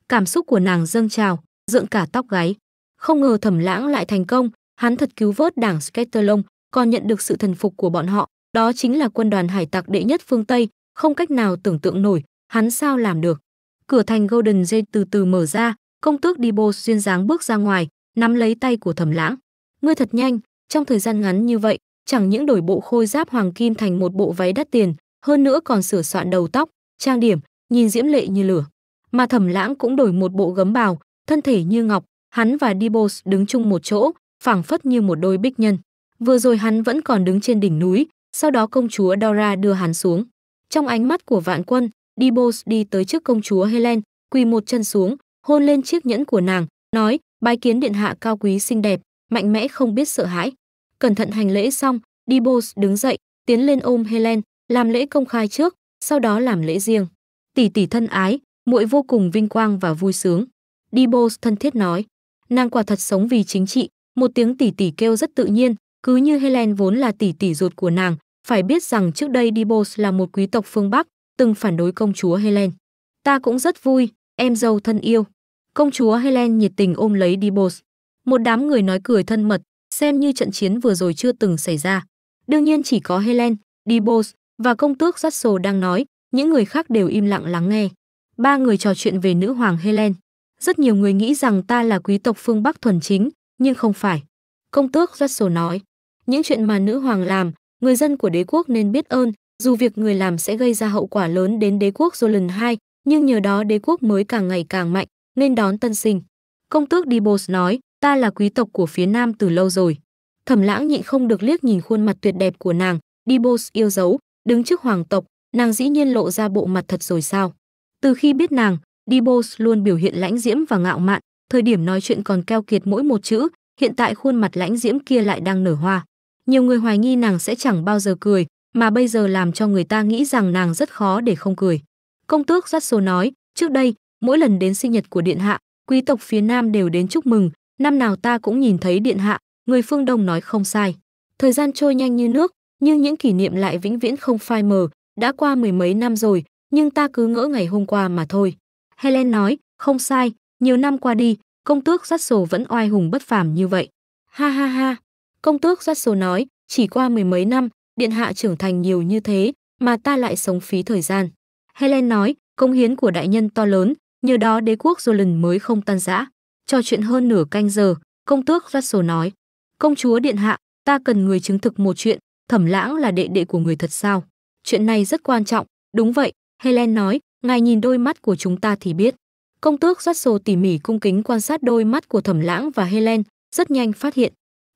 cảm xúc của nàng dâng trào dựng cả tóc gáy không ngờ thẩm lãng lại thành công hắn thật cứu vớt đảng Scatterlong, còn nhận được sự thần phục của bọn họ đó chính là quân đoàn hải tặc đệ nhất phương tây không cách nào tưởng tượng nổi hắn sao làm được cửa thành golden gate từ từ mở ra công tước Dibo xuyên dáng bước ra ngoài nắm lấy tay của thẩm lãng ngươi thật nhanh trong thời gian ngắn như vậy chẳng những đổi bộ khôi giáp hoàng kim thành một bộ váy đắt tiền hơn nữa còn sửa soạn đầu tóc trang điểm nhìn diễm lệ như lửa mà Thẩm Lãng cũng đổi một bộ gấm bào, thân thể như ngọc, hắn và Dibos đứng chung một chỗ, phảng phất như một đôi bích nhân. Vừa rồi hắn vẫn còn đứng trên đỉnh núi, sau đó công chúa Dora đưa hắn xuống. Trong ánh mắt của vạn quân, Dibos đi tới trước công chúa Helen, quỳ một chân xuống, hôn lên chiếc nhẫn của nàng, nói, bái kiến điện hạ cao quý xinh đẹp, mạnh mẽ không biết sợ hãi. Cẩn thận hành lễ xong, Dibos đứng dậy, tiến lên ôm Helen, làm lễ công khai trước, sau đó làm lễ riêng. Tỷ tỷ thân ái, muội vô cùng vinh quang và vui sướng. Debo thân thiết nói, nàng quả thật sống vì chính trị, một tiếng tỷ tỷ kêu rất tự nhiên, cứ như Helen vốn là tỷ tỷ ruột của nàng, phải biết rằng trước đây Debo là một quý tộc phương Bắc, từng phản đối công chúa Helen. Ta cũng rất vui, em dâu thân yêu. Công chúa Helen nhiệt tình ôm lấy Debo. Một đám người nói cười thân mật, xem như trận chiến vừa rồi chưa từng xảy ra. Đương nhiên chỉ có Helen, Debo và công tước Sasso đang nói, những người khác đều im lặng lắng nghe ba người trò chuyện về nữ hoàng Helen. Rất nhiều người nghĩ rằng ta là quý tộc phương Bắc thuần chính, nhưng không phải. Công tước Russell nói, những chuyện mà nữ hoàng làm, người dân của đế quốc nên biết ơn, dù việc người làm sẽ gây ra hậu quả lớn đến đế quốc Roland II, nhưng nhờ đó đế quốc mới càng ngày càng mạnh, nên đón tân sinh. Công tước Dibos nói, ta là quý tộc của phía Nam từ lâu rồi. Thẩm lãng nhịn không được liếc nhìn khuôn mặt tuyệt đẹp của nàng, Dibos yêu dấu, đứng trước hoàng tộc, nàng dĩ nhiên lộ ra bộ mặt thật rồi sao. Từ khi biết nàng, Dibos luôn biểu hiện lãnh diễm và ngạo mạn, thời điểm nói chuyện còn keo kiệt mỗi một chữ, hiện tại khuôn mặt lãnh diễm kia lại đang nở hoa. Nhiều người hoài nghi nàng sẽ chẳng bao giờ cười, mà bây giờ làm cho người ta nghĩ rằng nàng rất khó để không cười. Công tước dắt số nói, trước đây, mỗi lần đến sinh nhật của Điện Hạ, quý tộc phía Nam đều đến chúc mừng, năm nào ta cũng nhìn thấy Điện Hạ, người phương Đông nói không sai. Thời gian trôi nhanh như nước, nhưng những kỷ niệm lại vĩnh viễn không phai mờ, đã qua mười mấy năm rồi, nhưng ta cứ ngỡ ngày hôm qua mà thôi. Helen nói, không sai, nhiều năm qua đi, công tước Giác Sổ vẫn oai hùng bất phàm như vậy. Ha ha ha, công tước Giác Sổ nói, chỉ qua mười mấy năm, điện hạ trưởng thành nhiều như thế, mà ta lại sống phí thời gian. Helen nói, công hiến của đại nhân to lớn, nhờ đó đế quốc Jolan mới không tan rã. Cho chuyện hơn nửa canh giờ, công tước Russell nói, công chúa điện hạ, ta cần người chứng thực một chuyện, thẩm lãng là đệ đệ của người thật sao. Chuyện này rất quan trọng, đúng vậy, Helen nói, ngài nhìn đôi mắt của chúng ta thì biết. Công tước Sasso tỉ mỉ cung kính quan sát đôi mắt của Thẩm Lãng và Helen, rất nhanh phát hiện.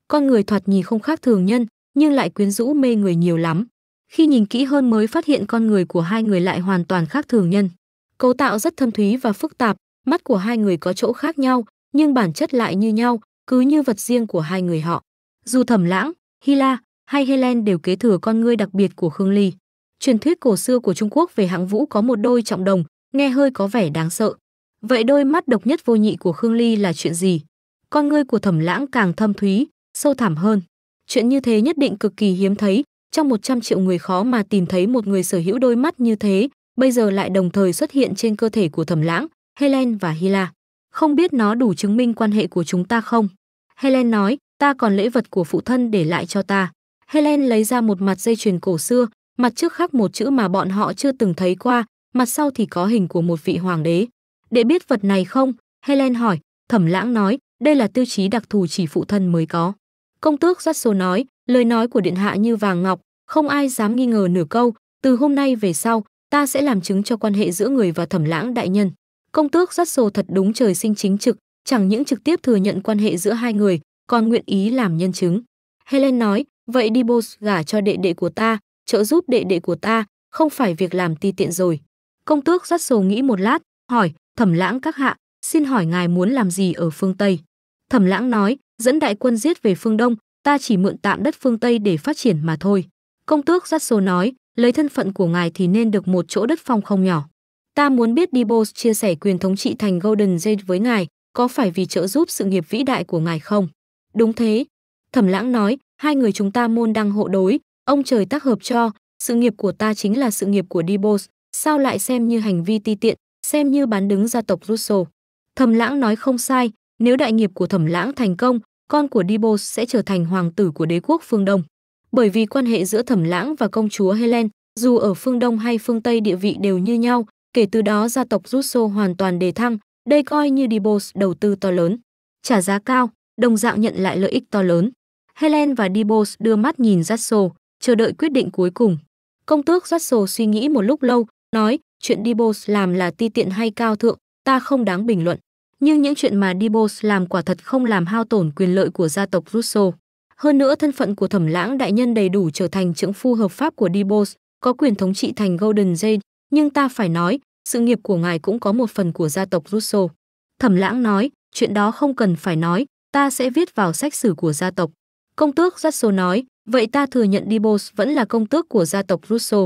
Con người thoạt nhìn không khác thường nhân, nhưng lại quyến rũ mê người nhiều lắm. Khi nhìn kỹ hơn mới phát hiện con người của hai người lại hoàn toàn khác thường nhân. Cấu tạo rất thâm thúy và phức tạp, mắt của hai người có chỗ khác nhau, nhưng bản chất lại như nhau, cứ như vật riêng của hai người họ. Dù Thẩm Lãng, Hila hay Helen đều kế thừa con người đặc biệt của Khương Ly, truyền thuyết cổ xưa của Trung Quốc về hạng vũ có một đôi trọng đồng, nghe hơi có vẻ đáng sợ. Vậy đôi mắt độc nhất vô nhị của Khương Ly là chuyện gì? Con ngươi của Thẩm Lãng càng thâm thúy, sâu thẳm hơn. Chuyện như thế nhất định cực kỳ hiếm thấy, trong 100 triệu người khó mà tìm thấy một người sở hữu đôi mắt như thế, bây giờ lại đồng thời xuất hiện trên cơ thể của Thẩm Lãng, Helen và Hila. Không biết nó đủ chứng minh quan hệ của chúng ta không? Helen nói, ta còn lễ vật của phụ thân để lại cho ta. Helen lấy ra một mặt dây chuyền cổ xưa, mặt trước khắc một chữ mà bọn họ chưa từng thấy qua, mặt sau thì có hình của một vị hoàng đế. Để biết vật này không? Helen hỏi, thẩm lãng nói, đây là tiêu chí đặc thù chỉ phụ thân mới có. Công tước Giác Số nói, lời nói của điện hạ như vàng ngọc, không ai dám nghi ngờ nửa câu, từ hôm nay về sau, ta sẽ làm chứng cho quan hệ giữa người và thẩm lãng đại nhân. Công tước Giác Sô thật đúng trời sinh chính trực, chẳng những trực tiếp thừa nhận quan hệ giữa hai người, còn nguyện ý làm nhân chứng. Helen nói, vậy đi Bos gả cho đệ đệ của ta, trợ giúp đệ đệ của ta, không phải việc làm ti tiện rồi. Công tước dắt sầu nghĩ một lát, hỏi, thẩm lãng các hạ, xin hỏi ngài muốn làm gì ở phương Tây? Thẩm lãng nói, dẫn đại quân giết về phương Đông, ta chỉ mượn tạm đất phương Tây để phát triển mà thôi. Công tước dắt sầu nói, lấy thân phận của ngài thì nên được một chỗ đất phong không nhỏ. Ta muốn biết Dibos chia sẻ quyền thống trị thành Golden Gate với ngài, có phải vì trợ giúp sự nghiệp vĩ đại của ngài không? Đúng thế. Thẩm lãng nói, hai người chúng ta môn đang hộ đối, Ông trời tác hợp cho, sự nghiệp của ta chính là sự nghiệp của Dibos, sao lại xem như hành vi ti tiện, xem như bán đứng gia tộc Russo. Thẩm Lãng nói không sai, nếu đại nghiệp của Thẩm Lãng thành công, con của Dibos sẽ trở thành hoàng tử của đế quốc phương Đông. Bởi vì quan hệ giữa Thẩm Lãng và công chúa Helen, dù ở phương Đông hay phương Tây địa vị đều như nhau, kể từ đó gia tộc Russo hoàn toàn đề thăng, đây coi như Dibos đầu tư to lớn. Trả giá cao, đồng dạng nhận lại lợi ích to lớn. Helen và Dibos đưa mắt nhìn Russo chờ đợi quyết định cuối cùng. Công tước Russell suy nghĩ một lúc lâu, nói, chuyện Dibos làm là ti tiện hay cao thượng, ta không đáng bình luận. Nhưng những chuyện mà Dibos làm quả thật không làm hao tổn quyền lợi của gia tộc Russo. Hơn nữa thân phận của thẩm lãng đại nhân đầy đủ trở thành trưởng phu hợp pháp của Dibos, có quyền thống trị thành Golden Jade, nhưng ta phải nói, sự nghiệp của ngài cũng có một phần của gia tộc Russo. Thẩm lãng nói, chuyện đó không cần phải nói, ta sẽ viết vào sách sử của gia tộc. Công tước Russell nói, Vậy ta thừa nhận Dibos vẫn là công tước của gia tộc Russo.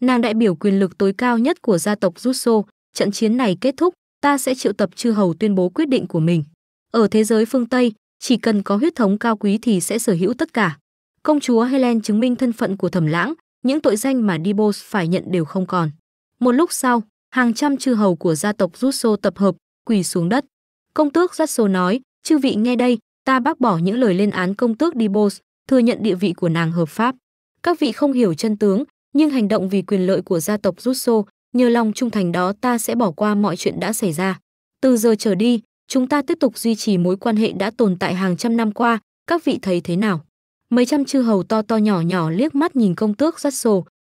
Nàng đại biểu quyền lực tối cao nhất của gia tộc Russo, trận chiến này kết thúc, ta sẽ triệu tập chư hầu tuyên bố quyết định của mình. Ở thế giới phương Tây, chỉ cần có huyết thống cao quý thì sẽ sở hữu tất cả. Công chúa Helen chứng minh thân phận của thẩm lãng, những tội danh mà Dibos phải nhận đều không còn. Một lúc sau, hàng trăm chư hầu của gia tộc Russo tập hợp, quỳ xuống đất. Công tước Russo nói, chư vị nghe đây, ta bác bỏ những lời lên án công tước Dibos, thừa nhận địa vị của nàng hợp pháp. Các vị không hiểu chân tướng, nhưng hành động vì quyền lợi của gia tộc rút nhờ lòng trung thành đó ta sẽ bỏ qua mọi chuyện đã xảy ra. Từ giờ trở đi, chúng ta tiếp tục duy trì mối quan hệ đã tồn tại hàng trăm năm qua, các vị thấy thế nào? Mấy trăm chư hầu to to nhỏ nhỏ liếc mắt nhìn công tước rắt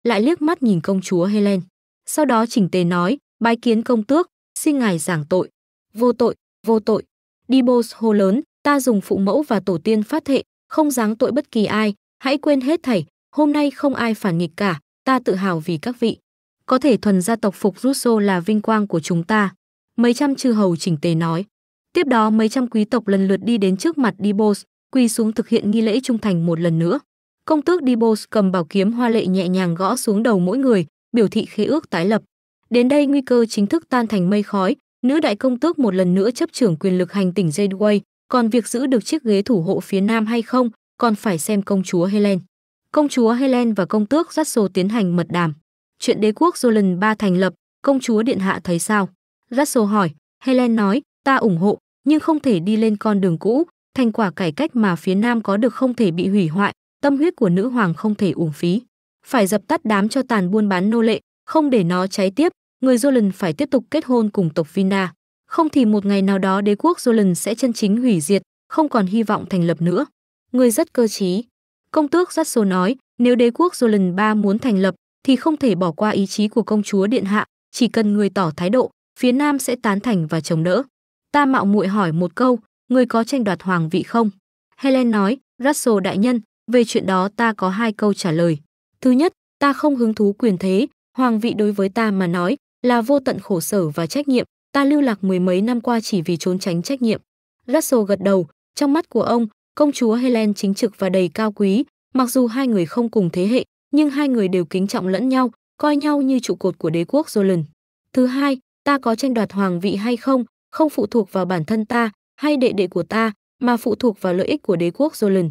lại liếc mắt nhìn công chúa Helen. Sau đó chỉnh tề nói, bái kiến công tước, xin ngài giảng tội. Vô tội, vô tội. Dibos hô lớn, ta dùng phụ mẫu và tổ tiên phát thệ, không giáng tội bất kỳ ai, hãy quên hết thảy, hôm nay không ai phản nghịch cả, ta tự hào vì các vị. Có thể thuần gia tộc phục Russo là vinh quang của chúng ta. Mấy trăm chư hầu chỉnh tề nói. Tiếp đó mấy trăm quý tộc lần lượt đi đến trước mặt Dibos, quỳ xuống thực hiện nghi lễ trung thành một lần nữa. Công tước Dibos cầm bảo kiếm hoa lệ nhẹ nhàng gõ xuống đầu mỗi người, biểu thị khế ước tái lập. Đến đây nguy cơ chính thức tan thành mây khói, nữ đại công tước một lần nữa chấp trưởng quyền lực hành tỉnh Jadeway, còn việc giữ được chiếc ghế thủ hộ phía nam hay không còn phải xem công chúa Helen. Công chúa Helen và công tước Russell tiến hành mật đàm. Chuyện đế quốc Roland ba thành lập, công chúa điện hạ thấy sao? Russell hỏi, Helen nói, ta ủng hộ, nhưng không thể đi lên con đường cũ, thành quả cải cách mà phía nam có được không thể bị hủy hoại, tâm huyết của nữ hoàng không thể uổng phí. Phải dập tắt đám cho tàn buôn bán nô lệ, không để nó cháy tiếp, người Roland phải tiếp tục kết hôn cùng tộc Vina. Không thì một ngày nào đó đế quốc Jolan sẽ chân chính hủy diệt, không còn hy vọng thành lập nữa. Người rất cơ trí. Công tước Jasso nói, nếu đế quốc Jolan 3 muốn thành lập, thì không thể bỏ qua ý chí của công chúa Điện Hạ, chỉ cần người tỏ thái độ, phía Nam sẽ tán thành và chống đỡ. Ta mạo muội hỏi một câu, người có tranh đoạt hoàng vị không? Helen nói, Russell đại nhân, về chuyện đó ta có hai câu trả lời. Thứ nhất, ta không hứng thú quyền thế, hoàng vị đối với ta mà nói là vô tận khổ sở và trách nhiệm, ta lưu lạc mười mấy năm qua chỉ vì trốn tránh trách nhiệm. Russell gật đầu, trong mắt của ông, công chúa Helen chính trực và đầy cao quý, mặc dù hai người không cùng thế hệ, nhưng hai người đều kính trọng lẫn nhau, coi nhau như trụ cột của đế quốc Roland. Thứ hai, ta có tranh đoạt hoàng vị hay không, không phụ thuộc vào bản thân ta hay đệ đệ của ta, mà phụ thuộc vào lợi ích của đế quốc Roland.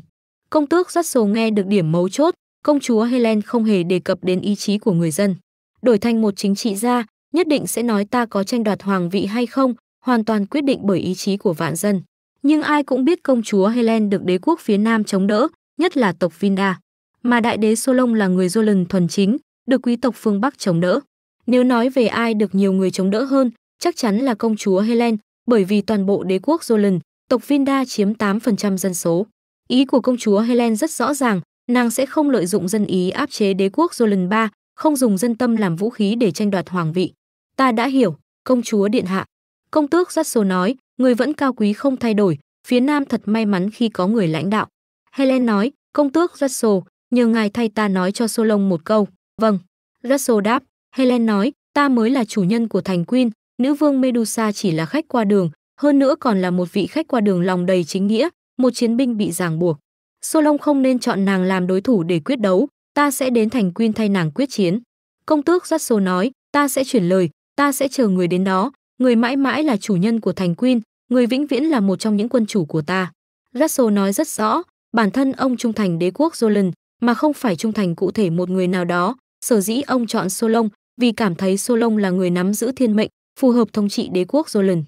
Công tước Russell nghe được điểm mấu chốt, công chúa Helen không hề đề cập đến ý chí của người dân. Đổi thành một chính trị gia, nhất định sẽ nói ta có tranh đoạt hoàng vị hay không, hoàn toàn quyết định bởi ý chí của vạn dân. Nhưng ai cũng biết công chúa Helen được đế quốc phía Nam chống đỡ, nhất là tộc Vinda. Mà đại đế Solon là người Roland thuần chính, được quý tộc phương Bắc chống đỡ. Nếu nói về ai được nhiều người chống đỡ hơn, chắc chắn là công chúa Helen, bởi vì toàn bộ đế quốc Roland, tộc Vinda chiếm 8% dân số. Ý của công chúa Helen rất rõ ràng, nàng sẽ không lợi dụng dân ý áp chế đế quốc Roland III, không dùng dân tâm làm vũ khí để tranh đoạt hoàng vị ta đã hiểu công chúa điện hạ công tước rất sổ nói người vẫn cao quý không thay đổi phía nam thật may mắn khi có người lãnh đạo helen nói công tước rất sổ nhờ ngài thay ta nói cho solon một câu vâng russell đáp helen nói ta mới là chủ nhân của thành Queen, nữ vương Medusa chỉ là khách qua đường, hơn nữa còn là một vị khách qua đường lòng đầy chính nghĩa, một chiến binh bị ràng buộc. Solon không nên chọn nàng làm đối thủ để quyết đấu, ta sẽ đến thành Queen thay nàng quyết chiến. Công tước Russell nói, ta sẽ chuyển lời, ta sẽ chờ người đến đó người mãi mãi là chủ nhân của thành Quyên, người vĩnh viễn là một trong những quân chủ của ta. Russell nói rất rõ, bản thân ông trung thành đế quốc Jolan, mà không phải trung thành cụ thể một người nào đó, sở dĩ ông chọn Solon vì cảm thấy Solon là người nắm giữ thiên mệnh, phù hợp thống trị đế quốc Jolan.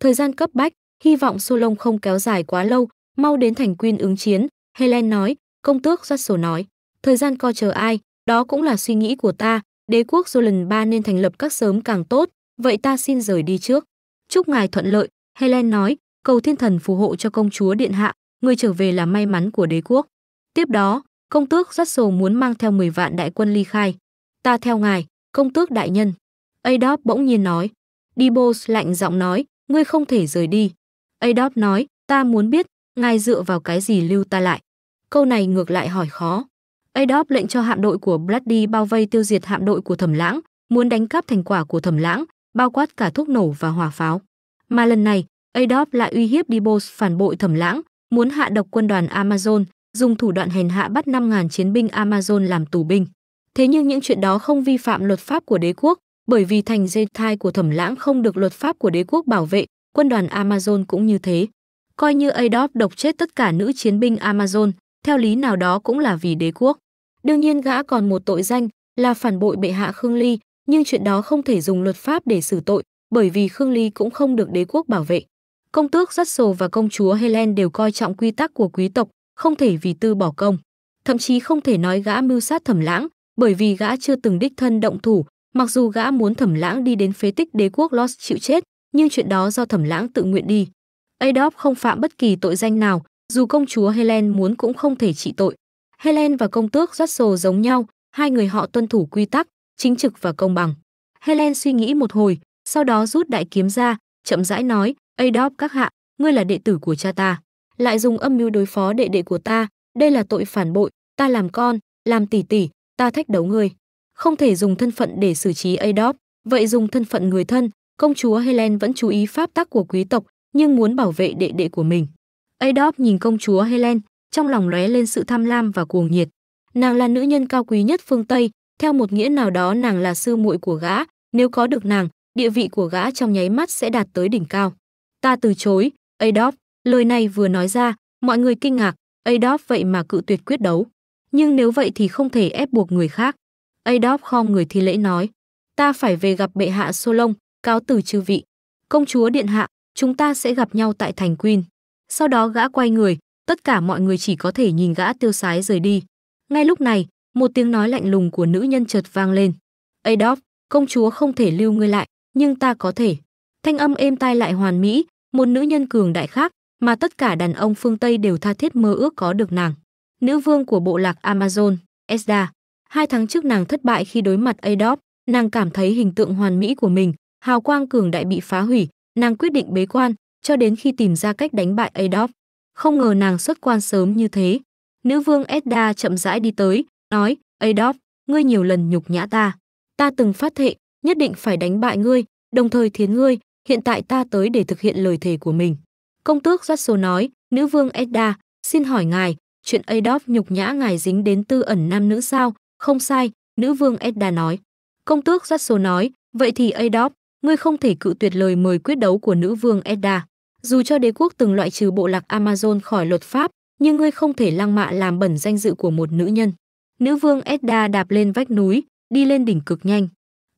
Thời gian cấp bách, hy vọng Solon không kéo dài quá lâu, mau đến thành Quyên ứng chiến, Helen nói, công tước Russell nói. Thời gian co chờ ai, đó cũng là suy nghĩ của ta, đế quốc Jolan ba nên thành lập các sớm càng tốt, vậy ta xin rời đi trước. Chúc ngài thuận lợi, Helen nói, cầu thiên thần phù hộ cho công chúa điện hạ, người trở về là may mắn của đế quốc. Tiếp đó, công tước Russell muốn mang theo 10 vạn đại quân ly khai. Ta theo ngài, công tước đại nhân. Adop bỗng nhiên nói. Dibos lạnh giọng nói, ngươi không thể rời đi. Adop nói, ta muốn biết, ngài dựa vào cái gì lưu ta lại. Câu này ngược lại hỏi khó. Adolf lệnh cho hạm đội của Bloody bao vây tiêu diệt hạm đội của Thẩm Lãng, muốn đánh cắp thành quả của Thẩm Lãng, bao quát cả thuốc nổ và hỏa pháo. Mà lần này, Adolf lại uy hiếp Dibos phản bội Thẩm Lãng, muốn hạ độc quân đoàn Amazon, dùng thủ đoạn hèn hạ bắt 5.000 chiến binh Amazon làm tù binh. Thế nhưng những chuyện đó không vi phạm luật pháp của đế quốc, bởi vì thành Zetai của Thẩm Lãng không được luật pháp của đế quốc bảo vệ, quân đoàn Amazon cũng như thế. Coi như Adolf độc chết tất cả nữ chiến binh Amazon, theo lý nào đó cũng là vì đế quốc. Đương nhiên gã còn một tội danh là phản bội bệ hạ Khương Ly, nhưng chuyện đó không thể dùng luật pháp để xử tội, bởi vì Khương Ly cũng không được đế quốc bảo vệ. Công tước Russell và công chúa Helen đều coi trọng quy tắc của quý tộc, không thể vì tư bỏ công. Thậm chí không thể nói gã mưu sát thẩm lãng, bởi vì gã chưa từng đích thân động thủ, mặc dù gã muốn thẩm lãng đi đến phế tích đế quốc Lost chịu chết, nhưng chuyện đó do thẩm lãng tự nguyện đi. Adolf không phạm bất kỳ tội danh nào, dù công chúa Helen muốn cũng không thể trị tội. Helen và công tước Russell giống nhau, hai người họ tuân thủ quy tắc, chính trực và công bằng. Helen suy nghĩ một hồi, sau đó rút đại kiếm ra, chậm rãi nói, Adolf các hạ, ngươi là đệ tử của cha ta. Lại dùng âm mưu đối phó đệ đệ của ta, đây là tội phản bội, ta làm con, làm tỷ tỷ, ta thách đấu ngươi. Không thể dùng thân phận để xử trí Adolf, vậy dùng thân phận người thân, công chúa Helen vẫn chú ý pháp tắc của quý tộc, nhưng muốn bảo vệ đệ đệ của mình. Adolf nhìn công chúa Helen, trong lòng lóe lên sự tham lam và cuồng nhiệt. Nàng là nữ nhân cao quý nhất phương Tây, theo một nghĩa nào đó nàng là sư muội của gã, nếu có được nàng, địa vị của gã trong nháy mắt sẽ đạt tới đỉnh cao. Ta từ chối, Adolf, lời này vừa nói ra, mọi người kinh ngạc, Adolf vậy mà cự tuyệt quyết đấu. Nhưng nếu vậy thì không thể ép buộc người khác. Adolf khom người thi lễ nói, ta phải về gặp bệ hạ Solon, cáo từ chư vị. Công chúa điện hạ, chúng ta sẽ gặp nhau tại thành Queen. Sau đó gã quay người, tất cả mọi người chỉ có thể nhìn gã tiêu sái rời đi. Ngay lúc này, một tiếng nói lạnh lùng của nữ nhân chợt vang lên. Adolf, công chúa không thể lưu ngươi lại, nhưng ta có thể. Thanh âm êm tai lại hoàn mỹ, một nữ nhân cường đại khác, mà tất cả đàn ông phương Tây đều tha thiết mơ ước có được nàng. Nữ vương của bộ lạc Amazon, Esda. Hai tháng trước nàng thất bại khi đối mặt Adolf, nàng cảm thấy hình tượng hoàn mỹ của mình, hào quang cường đại bị phá hủy, nàng quyết định bế quan, cho đến khi tìm ra cách đánh bại Adolf không ngờ nàng xuất quan sớm như thế. Nữ vương Edda chậm rãi đi tới, nói, Adolf, ngươi nhiều lần nhục nhã ta. Ta từng phát thệ, nhất định phải đánh bại ngươi, đồng thời thiến ngươi, hiện tại ta tới để thực hiện lời thề của mình. Công tước Giác Số nói, nữ vương Edda, xin hỏi ngài, chuyện Adolf nhục nhã ngài dính đến tư ẩn nam nữ sao? Không sai, nữ vương Edda nói. Công tước Giác Số nói, vậy thì Adolf, ngươi không thể cự tuyệt lời mời quyết đấu của nữ vương Edda. Dù cho đế quốc từng loại trừ bộ lạc Amazon khỏi luật pháp, nhưng ngươi không thể lăng mạ làm bẩn danh dự của một nữ nhân. Nữ vương Edda đạp lên vách núi, đi lên đỉnh cực nhanh.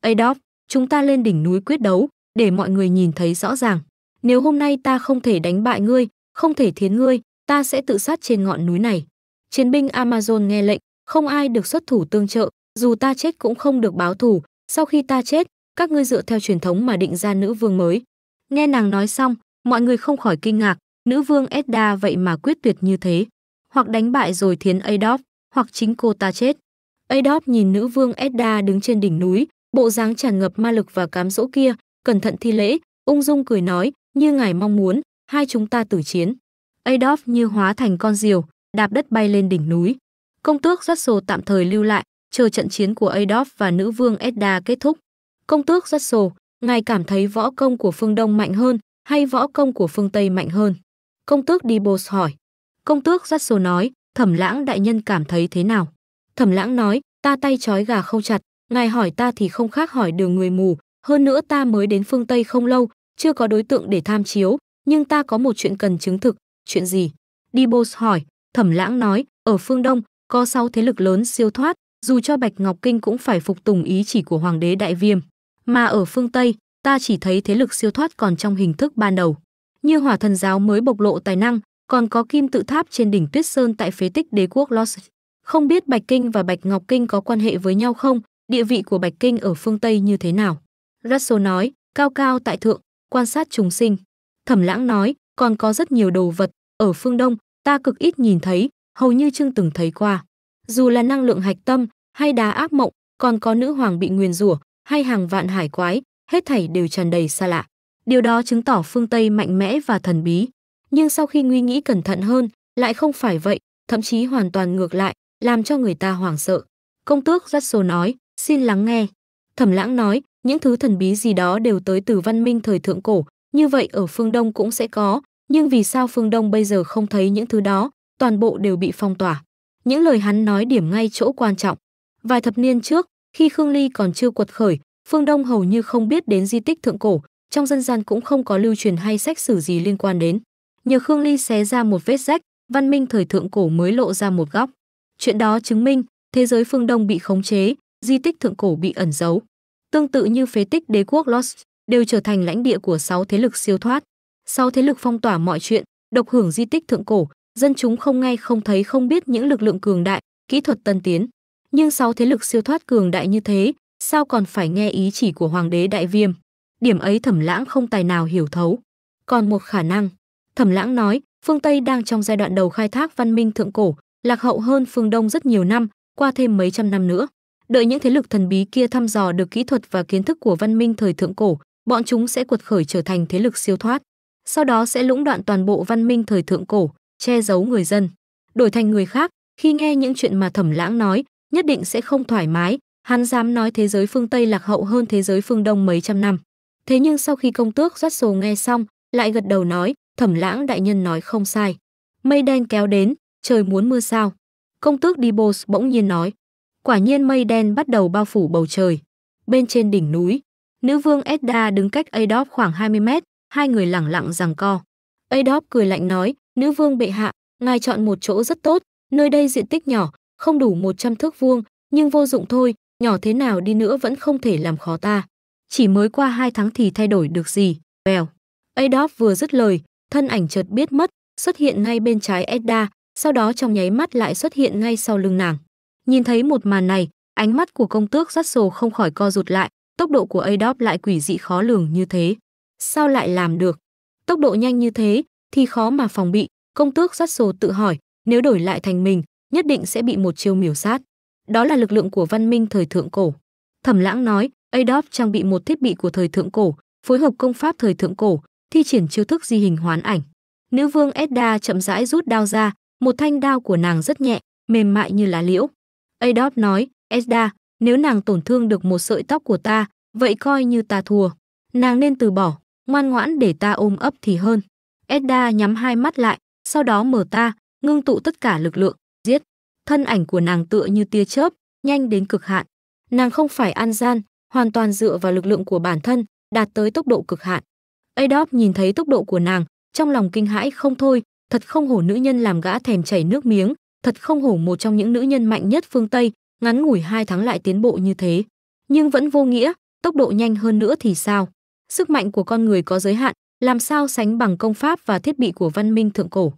Adolf, chúng ta lên đỉnh núi quyết đấu, để mọi người nhìn thấy rõ ràng. Nếu hôm nay ta không thể đánh bại ngươi, không thể thiến ngươi, ta sẽ tự sát trên ngọn núi này. Chiến binh Amazon nghe lệnh, không ai được xuất thủ tương trợ, dù ta chết cũng không được báo thù, sau khi ta chết, các ngươi dựa theo truyền thống mà định ra nữ vương mới. Nghe nàng nói xong, Mọi người không khỏi kinh ngạc, nữ vương Edda vậy mà quyết tuyệt như thế. Hoặc đánh bại rồi thiến Adolf, hoặc chính cô ta chết. Adolf nhìn nữ vương Edda đứng trên đỉnh núi, bộ dáng tràn ngập ma lực và cám dỗ kia, cẩn thận thi lễ, ung dung cười nói, như ngài mong muốn, hai chúng ta tử chiến. Adolf như hóa thành con diều, đạp đất bay lên đỉnh núi. Công tước Russell tạm thời lưu lại, chờ trận chiến của Adolf và nữ vương Edda kết thúc. Công tước Russell, ngài cảm thấy võ công của phương Đông mạnh hơn, hay võ công của phương Tây mạnh hơn? Công tước Dibos hỏi. Công tước dắt số nói, thẩm lãng đại nhân cảm thấy thế nào? Thẩm lãng nói, ta tay trói gà không chặt, ngài hỏi ta thì không khác hỏi đường người mù, hơn nữa ta mới đến phương Tây không lâu, chưa có đối tượng để tham chiếu, nhưng ta có một chuyện cần chứng thực, chuyện gì? Dibos hỏi, thẩm lãng nói, ở phương Đông, có sáu thế lực lớn siêu thoát, dù cho Bạch Ngọc Kinh cũng phải phục tùng ý chỉ của Hoàng đế Đại Viêm. Mà ở phương Tây, ta chỉ thấy thế lực siêu thoát còn trong hình thức ban đầu. Như hỏa thần giáo mới bộc lộ tài năng, còn có kim tự tháp trên đỉnh Tuyết Sơn tại phế tích đế quốc Lost. Không biết Bạch Kinh và Bạch Ngọc Kinh có quan hệ với nhau không, địa vị của Bạch Kinh ở phương Tây như thế nào? Russell nói, cao cao tại thượng, quan sát trùng sinh. Thẩm lãng nói, còn có rất nhiều đồ vật, ở phương Đông, ta cực ít nhìn thấy, hầu như chưa từng thấy qua. Dù là năng lượng hạch tâm, hay đá ác mộng, còn có nữ hoàng bị nguyền rủa, hay hàng vạn hải quái, hết thảy đều tràn đầy xa lạ. Điều đó chứng tỏ phương Tây mạnh mẽ và thần bí. Nhưng sau khi nguy nghĩ cẩn thận hơn, lại không phải vậy, thậm chí hoàn toàn ngược lại, làm cho người ta hoảng sợ. Công tước rất Jasso nói, xin lắng nghe. Thẩm lãng nói, những thứ thần bí gì đó đều tới từ văn minh thời thượng cổ, như vậy ở phương Đông cũng sẽ có, nhưng vì sao phương Đông bây giờ không thấy những thứ đó, toàn bộ đều bị phong tỏa. Những lời hắn nói điểm ngay chỗ quan trọng. Vài thập niên trước, khi Khương Ly còn chưa quật khởi, phương Đông hầu như không biết đến di tích thượng cổ, trong dân gian cũng không có lưu truyền hay sách sử gì liên quan đến. Nhờ Khương Ly xé ra một vết rách, văn minh thời thượng cổ mới lộ ra một góc. Chuyện đó chứng minh thế giới phương Đông bị khống chế, di tích thượng cổ bị ẩn giấu. Tương tự như phế tích đế quốc Lost đều trở thành lãnh địa của sáu thế lực siêu thoát. Sáu thế lực phong tỏa mọi chuyện, độc hưởng di tích thượng cổ, dân chúng không nghe không thấy không biết những lực lượng cường đại, kỹ thuật tân tiến. Nhưng sáu thế lực siêu thoát cường đại như thế, sao còn phải nghe ý chỉ của hoàng đế đại viêm điểm ấy thẩm lãng không tài nào hiểu thấu còn một khả năng thẩm lãng nói phương tây đang trong giai đoạn đầu khai thác văn minh thượng cổ lạc hậu hơn phương đông rất nhiều năm qua thêm mấy trăm năm nữa đợi những thế lực thần bí kia thăm dò được kỹ thuật và kiến thức của văn minh thời thượng cổ bọn chúng sẽ cuột khởi trở thành thế lực siêu thoát sau đó sẽ lũng đoạn toàn bộ văn minh thời thượng cổ che giấu người dân đổi thành người khác khi nghe những chuyện mà thẩm lãng nói nhất định sẽ không thoải mái hắn dám nói thế giới phương Tây lạc hậu hơn thế giới phương Đông mấy trăm năm. Thế nhưng sau khi công tước Doát Sồ nghe xong, lại gật đầu nói, thẩm lãng đại nhân nói không sai. Mây đen kéo đến, trời muốn mưa sao. Công tước Dibos bỗng nhiên nói, quả nhiên mây đen bắt đầu bao phủ bầu trời. Bên trên đỉnh núi, nữ vương Edda đứng cách Adolf khoảng 20 mét, hai người lẳng lặng rằng co. Adolf cười lạnh nói, nữ vương bệ hạ, ngài chọn một chỗ rất tốt, nơi đây diện tích nhỏ, không đủ 100 thước vuông, nhưng vô dụng thôi, nhỏ thế nào đi nữa vẫn không thể làm khó ta. Chỉ mới qua hai tháng thì thay đổi được gì, vèo. Adolf vừa dứt lời, thân ảnh chợt biết mất, xuất hiện ngay bên trái Edda, sau đó trong nháy mắt lại xuất hiện ngay sau lưng nàng. Nhìn thấy một màn này, ánh mắt của công tước Russell không khỏi co rụt lại, tốc độ của Adolf lại quỷ dị khó lường như thế. Sao lại làm được? Tốc độ nhanh như thế thì khó mà phòng bị, công tước Russell tự hỏi, nếu đổi lại thành mình, nhất định sẽ bị một chiêu miểu sát đó là lực lượng của văn minh thời thượng cổ. Thẩm Lãng nói, Adolf trang bị một thiết bị của thời thượng cổ, phối hợp công pháp thời thượng cổ, thi triển chiêu thức di hình hoán ảnh. Nữ vương Edda chậm rãi rút đao ra, một thanh đao của nàng rất nhẹ, mềm mại như lá liễu. Adolf nói, Edda, nếu nàng tổn thương được một sợi tóc của ta, vậy coi như ta thua. Nàng nên từ bỏ, ngoan ngoãn để ta ôm ấp thì hơn. Edda nhắm hai mắt lại, sau đó mở ta, ngưng tụ tất cả lực lượng. Thân ảnh của nàng tựa như tia chớp, nhanh đến cực hạn. Nàng không phải an gian, hoàn toàn dựa vào lực lượng của bản thân, đạt tới tốc độ cực hạn. Adop nhìn thấy tốc độ của nàng, trong lòng kinh hãi không thôi, thật không hổ nữ nhân làm gã thèm chảy nước miếng, thật không hổ một trong những nữ nhân mạnh nhất phương Tây, ngắn ngủi hai tháng lại tiến bộ như thế. Nhưng vẫn vô nghĩa, tốc độ nhanh hơn nữa thì sao? Sức mạnh của con người có giới hạn, làm sao sánh bằng công pháp và thiết bị của văn minh thượng cổ.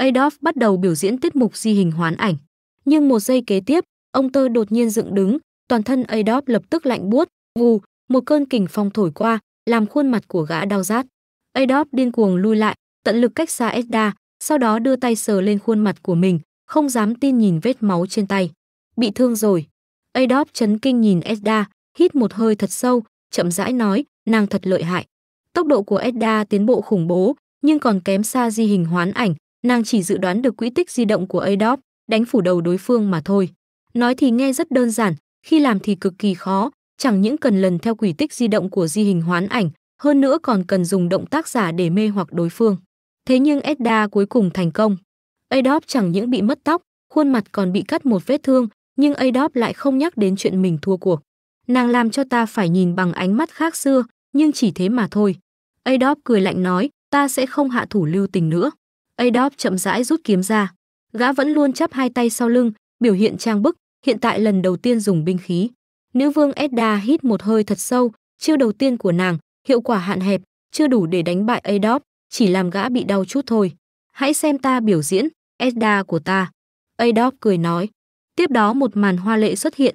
Adolf bắt đầu biểu diễn tiết mục di hình hoán ảnh nhưng một giây kế tiếp, ông tơ đột nhiên dựng đứng, toàn thân Adolf lập tức lạnh buốt, vù, một cơn kình phong thổi qua, làm khuôn mặt của gã đau rát. Adolf điên cuồng lui lại, tận lực cách xa Edda, sau đó đưa tay sờ lên khuôn mặt của mình, không dám tin nhìn vết máu trên tay. Bị thương rồi. Adolf chấn kinh nhìn Edda, hít một hơi thật sâu, chậm rãi nói, nàng thật lợi hại. Tốc độ của Edda tiến bộ khủng bố, nhưng còn kém xa di hình hoán ảnh, nàng chỉ dự đoán được quỹ tích di động của Adolf, đánh phủ đầu đối phương mà thôi. Nói thì nghe rất đơn giản, khi làm thì cực kỳ khó, chẳng những cần lần theo quỷ tích di động của di hình hoán ảnh, hơn nữa còn cần dùng động tác giả để mê hoặc đối phương. Thế nhưng Edda cuối cùng thành công. Adolf chẳng những bị mất tóc, khuôn mặt còn bị cắt một vết thương, nhưng Adolf lại không nhắc đến chuyện mình thua cuộc. Nàng làm cho ta phải nhìn bằng ánh mắt khác xưa, nhưng chỉ thế mà thôi. Adolf cười lạnh nói, ta sẽ không hạ thủ lưu tình nữa. Adolf chậm rãi rút kiếm ra. Gã vẫn luôn chắp hai tay sau lưng, biểu hiện trang bức, hiện tại lần đầu tiên dùng binh khí. Nữ vương Edda hít một hơi thật sâu, chiêu đầu tiên của nàng, hiệu quả hạn hẹp, chưa đủ để đánh bại Adolf, chỉ làm gã bị đau chút thôi. Hãy xem ta biểu diễn, Edda của ta. Adolf cười nói. Tiếp đó một màn hoa lệ xuất hiện.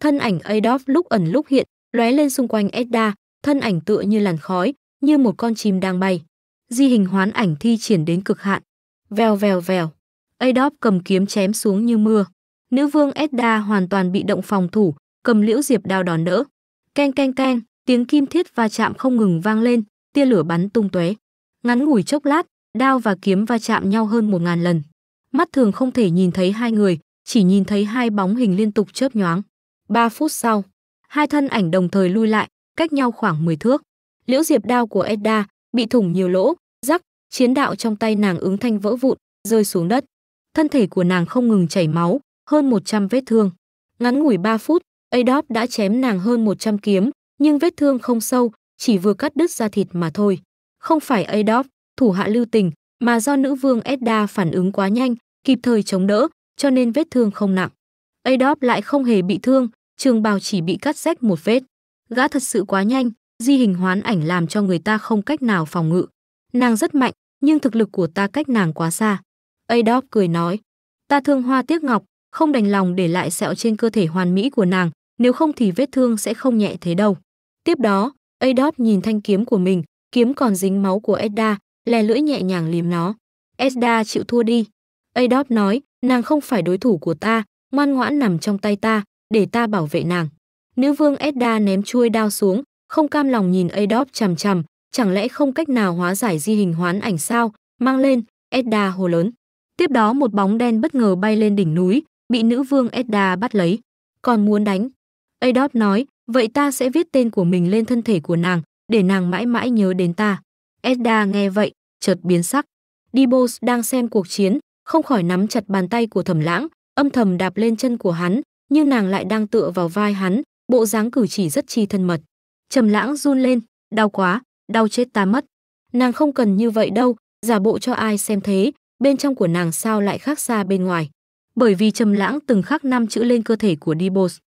Thân ảnh Adolf lúc ẩn lúc hiện, lóe lên xung quanh Edda, thân ảnh tựa như làn khói, như một con chim đang bay. Di hình hoán ảnh thi triển đến cực hạn. Vèo vèo vèo. Adolf cầm kiếm chém xuống như mưa. Nữ vương Edda hoàn toàn bị động phòng thủ, cầm liễu diệp đao đón đỡ. Keng keng keng, tiếng kim thiết va chạm không ngừng vang lên, tia lửa bắn tung tóe. Ngắn ngủi chốc lát, đao và kiếm va chạm nhau hơn một ngàn lần. Mắt thường không thể nhìn thấy hai người, chỉ nhìn thấy hai bóng hình liên tục chớp nhoáng. Ba phút sau, hai thân ảnh đồng thời lui lại, cách nhau khoảng 10 thước. Liễu diệp đao của Edda bị thủng nhiều lỗ, rắc, chiến đạo trong tay nàng ứng thanh vỡ vụn, rơi xuống đất thân thể của nàng không ngừng chảy máu, hơn 100 vết thương. Ngắn ngủi 3 phút, Adop đã chém nàng hơn 100 kiếm, nhưng vết thương không sâu, chỉ vừa cắt đứt ra thịt mà thôi. Không phải Adop, thủ hạ lưu tình, mà do nữ vương Edda phản ứng quá nhanh, kịp thời chống đỡ, cho nên vết thương không nặng. Adop lại không hề bị thương, trường bào chỉ bị cắt rách một vết. Gã thật sự quá nhanh, di hình hoán ảnh làm cho người ta không cách nào phòng ngự. Nàng rất mạnh, nhưng thực lực của ta cách nàng quá xa. Adolf cười nói, ta thương hoa tiếc ngọc, không đành lòng để lại sẹo trên cơ thể hoàn mỹ của nàng, nếu không thì vết thương sẽ không nhẹ thế đâu. Tiếp đó, Adolf nhìn thanh kiếm của mình, kiếm còn dính máu của Edda, lè lưỡi nhẹ nhàng liếm nó. Edda chịu thua đi. Adolf nói, nàng không phải đối thủ của ta, ngoan ngoãn nằm trong tay ta, để ta bảo vệ nàng. Nữ vương Edda ném chuôi đao xuống, không cam lòng nhìn Adolf chằm chằm, chẳng lẽ không cách nào hóa giải di hình hoán ảnh sao, mang lên, Edda hồ lớn. Tiếp đó một bóng đen bất ngờ bay lên đỉnh núi, bị nữ vương Edda bắt lấy. Còn muốn đánh. Adolf nói, vậy ta sẽ viết tên của mình lên thân thể của nàng, để nàng mãi mãi nhớ đến ta. Edda nghe vậy, chợt biến sắc. Dibos đang xem cuộc chiến, không khỏi nắm chặt bàn tay của thẩm lãng, âm thầm đạp lên chân của hắn, như nàng lại đang tựa vào vai hắn, bộ dáng cử chỉ rất chi thân mật. Trầm lãng run lên, đau quá, đau chết ta mất. Nàng không cần như vậy đâu, giả bộ cho ai xem thế, bên trong của nàng sao lại khác xa bên ngoài. Bởi vì Trầm Lãng từng khắc năm chữ lên cơ thể của Dibos,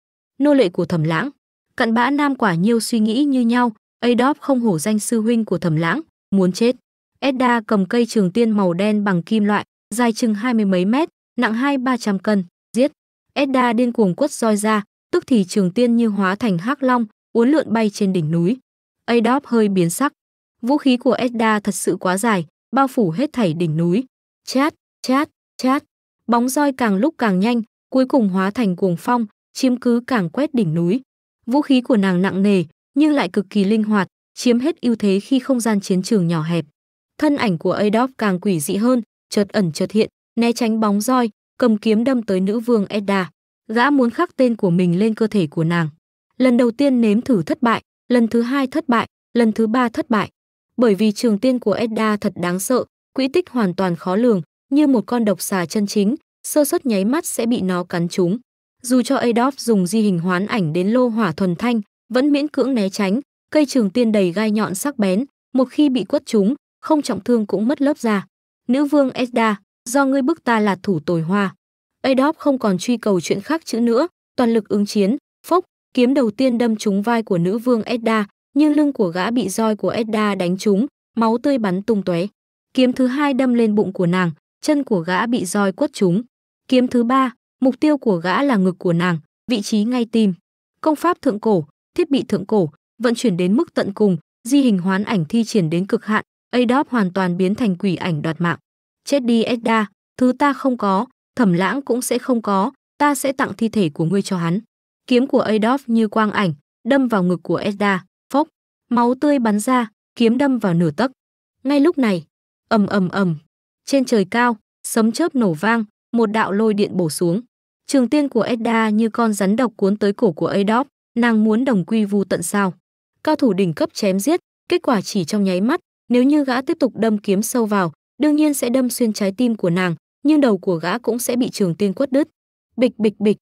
nô lệ của Thẩm Lãng. cặn bã nam quả nhiêu suy nghĩ như nhau, Adop không hổ danh sư huynh của Thẩm Lãng, muốn chết. Edda cầm cây trường tiên màu đen bằng kim loại, dài chừng hai mươi mấy mét, nặng hai ba trăm cân, giết. Edda điên cuồng quất roi ra, tức thì trường tiên như hóa thành hắc long, uốn lượn bay trên đỉnh núi. Adop hơi biến sắc. Vũ khí của Edda thật sự quá dài, bao phủ hết thảy đỉnh núi chát, chát, chát. Bóng roi càng lúc càng nhanh, cuối cùng hóa thành cuồng phong, chiếm cứ càng quét đỉnh núi. Vũ khí của nàng nặng nề, nhưng lại cực kỳ linh hoạt, chiếm hết ưu thế khi không gian chiến trường nhỏ hẹp. Thân ảnh của Adolf càng quỷ dị hơn, chợt ẩn chợt hiện, né tránh bóng roi, cầm kiếm đâm tới nữ vương Edda. Gã muốn khắc tên của mình lên cơ thể của nàng. Lần đầu tiên nếm thử thất bại, lần thứ hai thất bại, lần thứ ba thất bại. Bởi vì trường tiên của Edda thật đáng sợ, quỹ tích hoàn toàn khó lường, như một con độc xà chân chính, sơ suất nháy mắt sẽ bị nó cắn trúng. Dù cho Adolf dùng di hình hoán ảnh đến lô hỏa thuần thanh, vẫn miễn cưỡng né tránh, cây trường tiên đầy gai nhọn sắc bén, một khi bị quất trúng, không trọng thương cũng mất lớp da. Nữ vương Esda, do ngươi bức ta là thủ tồi hoa. Adolf không còn truy cầu chuyện khác chữ nữa, toàn lực ứng chiến, phốc, kiếm đầu tiên đâm trúng vai của nữ vương Edda, nhưng lưng của gã bị roi của Edda đánh trúng, máu tươi bắn tung tóe kiếm thứ hai đâm lên bụng của nàng, chân của gã bị roi quất trúng. Kiếm thứ ba, mục tiêu của gã là ngực của nàng, vị trí ngay tim. Công pháp thượng cổ, thiết bị thượng cổ, vận chuyển đến mức tận cùng, di hình hoán ảnh thi triển đến cực hạn, Adop hoàn toàn biến thành quỷ ảnh đoạt mạng. Chết đi Edda, thứ ta không có, thẩm lãng cũng sẽ không có, ta sẽ tặng thi thể của ngươi cho hắn. Kiếm của Adolf như quang ảnh, đâm vào ngực của Edda, phốc, máu tươi bắn ra, kiếm đâm vào nửa tấc. Ngay lúc này, ầm ầm ầm trên trời cao sấm chớp nổ vang một đạo lôi điện bổ xuống trường tiên của edda như con rắn độc cuốn tới cổ của adop nàng muốn đồng quy vu tận sao cao thủ đỉnh cấp chém giết kết quả chỉ trong nháy mắt nếu như gã tiếp tục đâm kiếm sâu vào đương nhiên sẽ đâm xuyên trái tim của nàng nhưng đầu của gã cũng sẽ bị trường tiên quất đứt bịch bịch bịch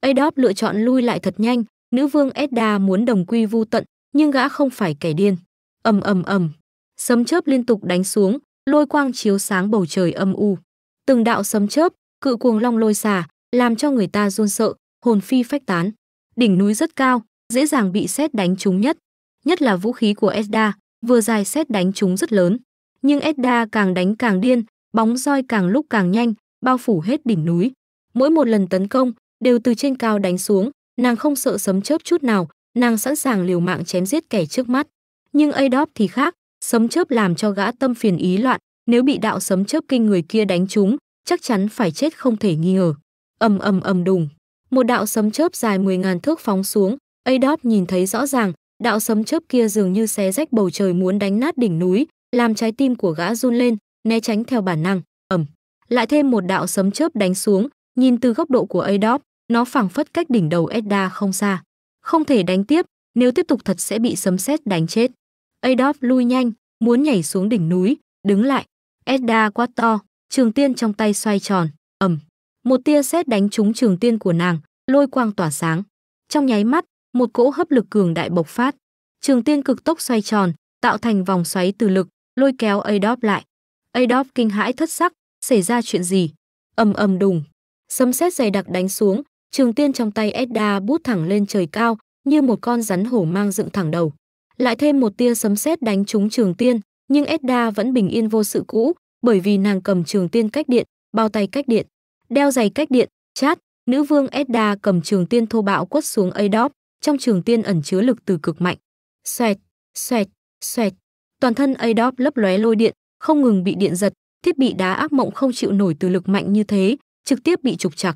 adop lựa chọn lui lại thật nhanh nữ vương edda muốn đồng quy vu tận nhưng gã không phải kẻ điên ầm ầm ầm sấm chớp liên tục đánh xuống lôi quang chiếu sáng bầu trời âm u. Từng đạo sấm chớp, cự cuồng long lôi xà, làm cho người ta run sợ, hồn phi phách tán. Đỉnh núi rất cao, dễ dàng bị sét đánh trúng nhất, nhất là vũ khí của Esda, vừa dài sét đánh trúng rất lớn, nhưng Esda càng đánh càng điên, bóng roi càng lúc càng nhanh, bao phủ hết đỉnh núi. Mỗi một lần tấn công đều từ trên cao đánh xuống, nàng không sợ sấm chớp chút nào, nàng sẵn sàng liều mạng chém giết kẻ trước mắt. Nhưng Adop thì khác, sấm chớp làm cho gã tâm phiền ý loạn, nếu bị đạo sấm chớp kinh người kia đánh trúng, chắc chắn phải chết không thể nghi ngờ. Ầm ầm ầm đùng, một đạo sấm chớp dài 10 ngàn thước phóng xuống, Adolf nhìn thấy rõ ràng, đạo sấm chớp kia dường như xé rách bầu trời muốn đánh nát đỉnh núi, làm trái tim của gã run lên, né tránh theo bản năng. Ầm, lại thêm một đạo sấm chớp đánh xuống, nhìn từ góc độ của Adolf, nó phẳng phất cách đỉnh đầu Edda không xa. Không thể đánh tiếp, nếu tiếp tục thật sẽ bị sấm sét đánh chết. Adolf lui nhanh, muốn nhảy xuống đỉnh núi, đứng lại. Edda quá to, trường tiên trong tay xoay tròn, ầm. Một tia sét đánh trúng trường tiên của nàng, lôi quang tỏa sáng. Trong nháy mắt, một cỗ hấp lực cường đại bộc phát. Trường tiên cực tốc xoay tròn, tạo thành vòng xoáy từ lực, lôi kéo Adolf lại. Adolf kinh hãi thất sắc, xảy ra chuyện gì? Ầm ầm đùng, sấm xét dày đặc đánh xuống, trường tiên trong tay Edda bút thẳng lên trời cao, như một con rắn hổ mang dựng thẳng đầu lại thêm một tia sấm sét đánh trúng Trường Tiên, nhưng Edda vẫn bình yên vô sự cũ, bởi vì nàng cầm Trường Tiên cách điện, bao tay cách điện, đeo giày cách điện, chát, nữ vương Edda cầm Trường Tiên thô bạo quất xuống Adop, trong Trường Tiên ẩn chứa lực từ cực mạnh. Xoẹt, xoẹt, xoẹt. Toàn thân Adop lấp lóe lôi điện, không ngừng bị điện giật, thiết bị đá ác mộng không chịu nổi từ lực mạnh như thế, trực tiếp bị trục chặt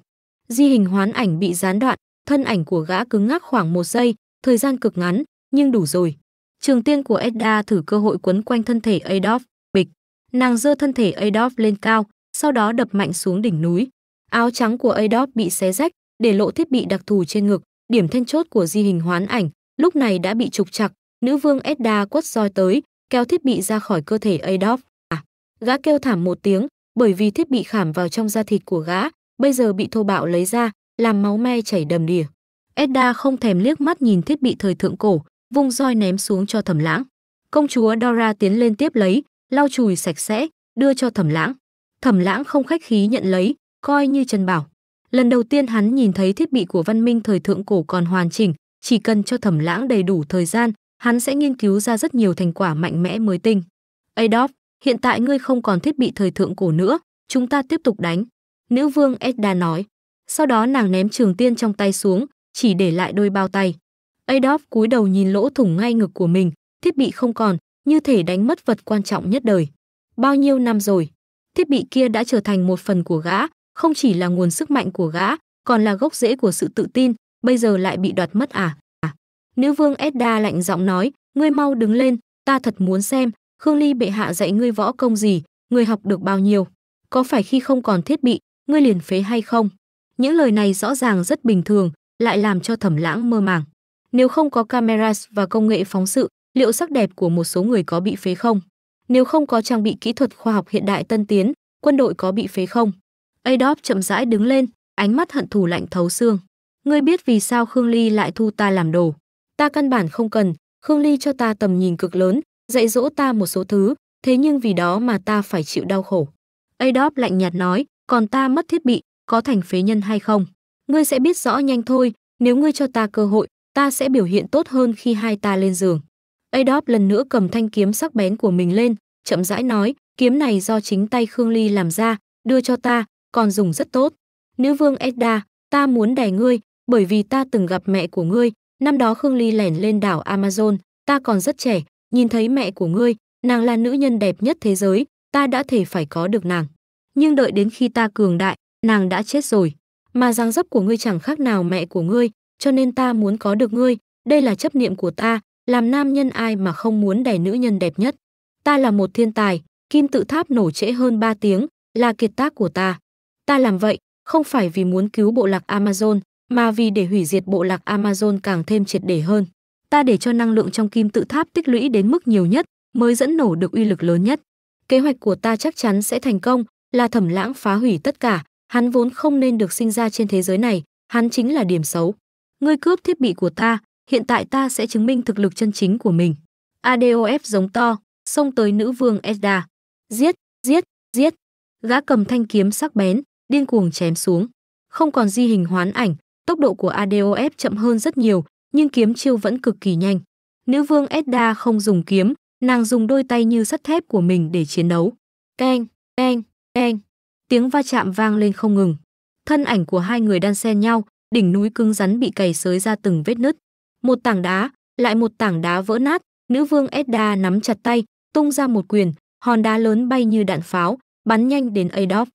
Di hình hoán ảnh bị gián đoạn, thân ảnh của gã cứng ngắc khoảng một giây, thời gian cực ngắn, nhưng đủ rồi. Trường tiên của Edda thử cơ hội quấn quanh thân thể Adolf, bịch. Nàng dơ thân thể Adolf lên cao, sau đó đập mạnh xuống đỉnh núi. Áo trắng của Adolf bị xé rách, để lộ thiết bị đặc thù trên ngực, điểm then chốt của di hình hoán ảnh, lúc này đã bị trục chặt, nữ vương Edda quất roi tới, kéo thiết bị ra khỏi cơ thể Adolf. À, gã kêu thảm một tiếng, bởi vì thiết bị khảm vào trong da thịt của gã, bây giờ bị thô bạo lấy ra, làm máu me chảy đầm đìa. Edda không thèm liếc mắt nhìn thiết bị thời thượng cổ, vung roi ném xuống cho thẩm lãng công chúa dora tiến lên tiếp lấy lau chùi sạch sẽ đưa cho thẩm lãng thẩm lãng không khách khí nhận lấy coi như chân bảo lần đầu tiên hắn nhìn thấy thiết bị của văn minh thời thượng cổ còn hoàn chỉnh chỉ cần cho thẩm lãng đầy đủ thời gian hắn sẽ nghiên cứu ra rất nhiều thành quả mạnh mẽ mới tinh adolf hiện tại ngươi không còn thiết bị thời thượng cổ nữa chúng ta tiếp tục đánh nữ vương edda nói sau đó nàng ném trường tiên trong tay xuống chỉ để lại đôi bao tay Adolf cúi đầu nhìn lỗ thủng ngay ngực của mình, thiết bị không còn, như thể đánh mất vật quan trọng nhất đời. Bao nhiêu năm rồi, thiết bị kia đã trở thành một phần của gã, không chỉ là nguồn sức mạnh của gã, còn là gốc rễ của sự tự tin, bây giờ lại bị đoạt mất à? à. Nữ vương Edda lạnh giọng nói, ngươi mau đứng lên, ta thật muốn xem, Khương Ly bệ hạ dạy ngươi võ công gì, ngươi học được bao nhiêu, có phải khi không còn thiết bị, ngươi liền phế hay không? Những lời này rõ ràng rất bình thường, lại làm cho thẩm lãng mơ màng. Nếu không có cameras và công nghệ phóng sự, liệu sắc đẹp của một số người có bị phế không? Nếu không có trang bị kỹ thuật khoa học hiện đại tân tiến, quân đội có bị phế không? Adolf chậm rãi đứng lên, ánh mắt hận thù lạnh thấu xương. Ngươi biết vì sao Khương Ly lại thu ta làm đồ? Ta căn bản không cần, Khương Ly cho ta tầm nhìn cực lớn, dạy dỗ ta một số thứ, thế nhưng vì đó mà ta phải chịu đau khổ. Adolf lạnh nhạt nói, còn ta mất thiết bị, có thành phế nhân hay không? Ngươi sẽ biết rõ nhanh thôi, nếu ngươi cho ta cơ hội, ta sẽ biểu hiện tốt hơn khi hai ta lên giường. Adolf lần nữa cầm thanh kiếm sắc bén của mình lên, chậm rãi nói, kiếm này do chính tay Khương Ly làm ra, đưa cho ta, còn dùng rất tốt. Nữ vương Edda, ta muốn đè ngươi, bởi vì ta từng gặp mẹ của ngươi, năm đó Khương Ly lẻn lên đảo Amazon, ta còn rất trẻ, nhìn thấy mẹ của ngươi, nàng là nữ nhân đẹp nhất thế giới, ta đã thể phải có được nàng. Nhưng đợi đến khi ta cường đại, nàng đã chết rồi. Mà dáng dấp của ngươi chẳng khác nào mẹ của ngươi, cho nên ta muốn có được ngươi, đây là chấp niệm của ta, làm nam nhân ai mà không muốn đẻ nữ nhân đẹp nhất. Ta là một thiên tài, kim tự tháp nổ trễ hơn 3 tiếng, là kiệt tác của ta. Ta làm vậy, không phải vì muốn cứu bộ lạc Amazon, mà vì để hủy diệt bộ lạc Amazon càng thêm triệt để hơn. Ta để cho năng lượng trong kim tự tháp tích lũy đến mức nhiều nhất, mới dẫn nổ được uy lực lớn nhất. Kế hoạch của ta chắc chắn sẽ thành công, là thẩm lãng phá hủy tất cả, hắn vốn không nên được sinh ra trên thế giới này, hắn chính là điểm xấu ngươi cướp thiết bị của ta hiện tại ta sẽ chứng minh thực lực chân chính của mình adof giống to xông tới nữ vương esda giết giết giết gã cầm thanh kiếm sắc bén điên cuồng chém xuống không còn di hình hoán ảnh tốc độ của adof chậm hơn rất nhiều nhưng kiếm chiêu vẫn cực kỳ nhanh nữ vương esda không dùng kiếm nàng dùng đôi tay như sắt thép của mình để chiến đấu keng keng keng tiếng va chạm vang lên không ngừng thân ảnh của hai người đan xen nhau đỉnh núi cứng rắn bị cày xới ra từng vết nứt. Một tảng đá, lại một tảng đá vỡ nát, nữ vương Edda nắm chặt tay, tung ra một quyền, hòn đá lớn bay như đạn pháo, bắn nhanh đến Adolf.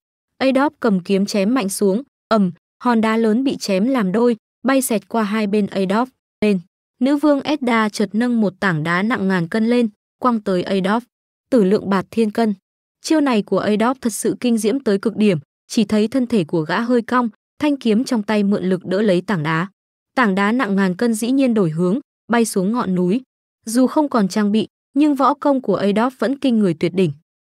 Adolf cầm kiếm chém mạnh xuống, ầm, hòn đá lớn bị chém làm đôi, bay xẹt qua hai bên Adolf. Lên, nữ vương Edda chợt nâng một tảng đá nặng ngàn cân lên, quăng tới Adolf. Tử lượng bạt thiên cân. Chiêu này của Adolf thật sự kinh diễm tới cực điểm, chỉ thấy thân thể của gã hơi cong, thanh kiếm trong tay mượn lực đỡ lấy tảng đá. Tảng đá nặng ngàn cân dĩ nhiên đổi hướng, bay xuống ngọn núi. Dù không còn trang bị, nhưng võ công của Adolf vẫn kinh người tuyệt đỉnh.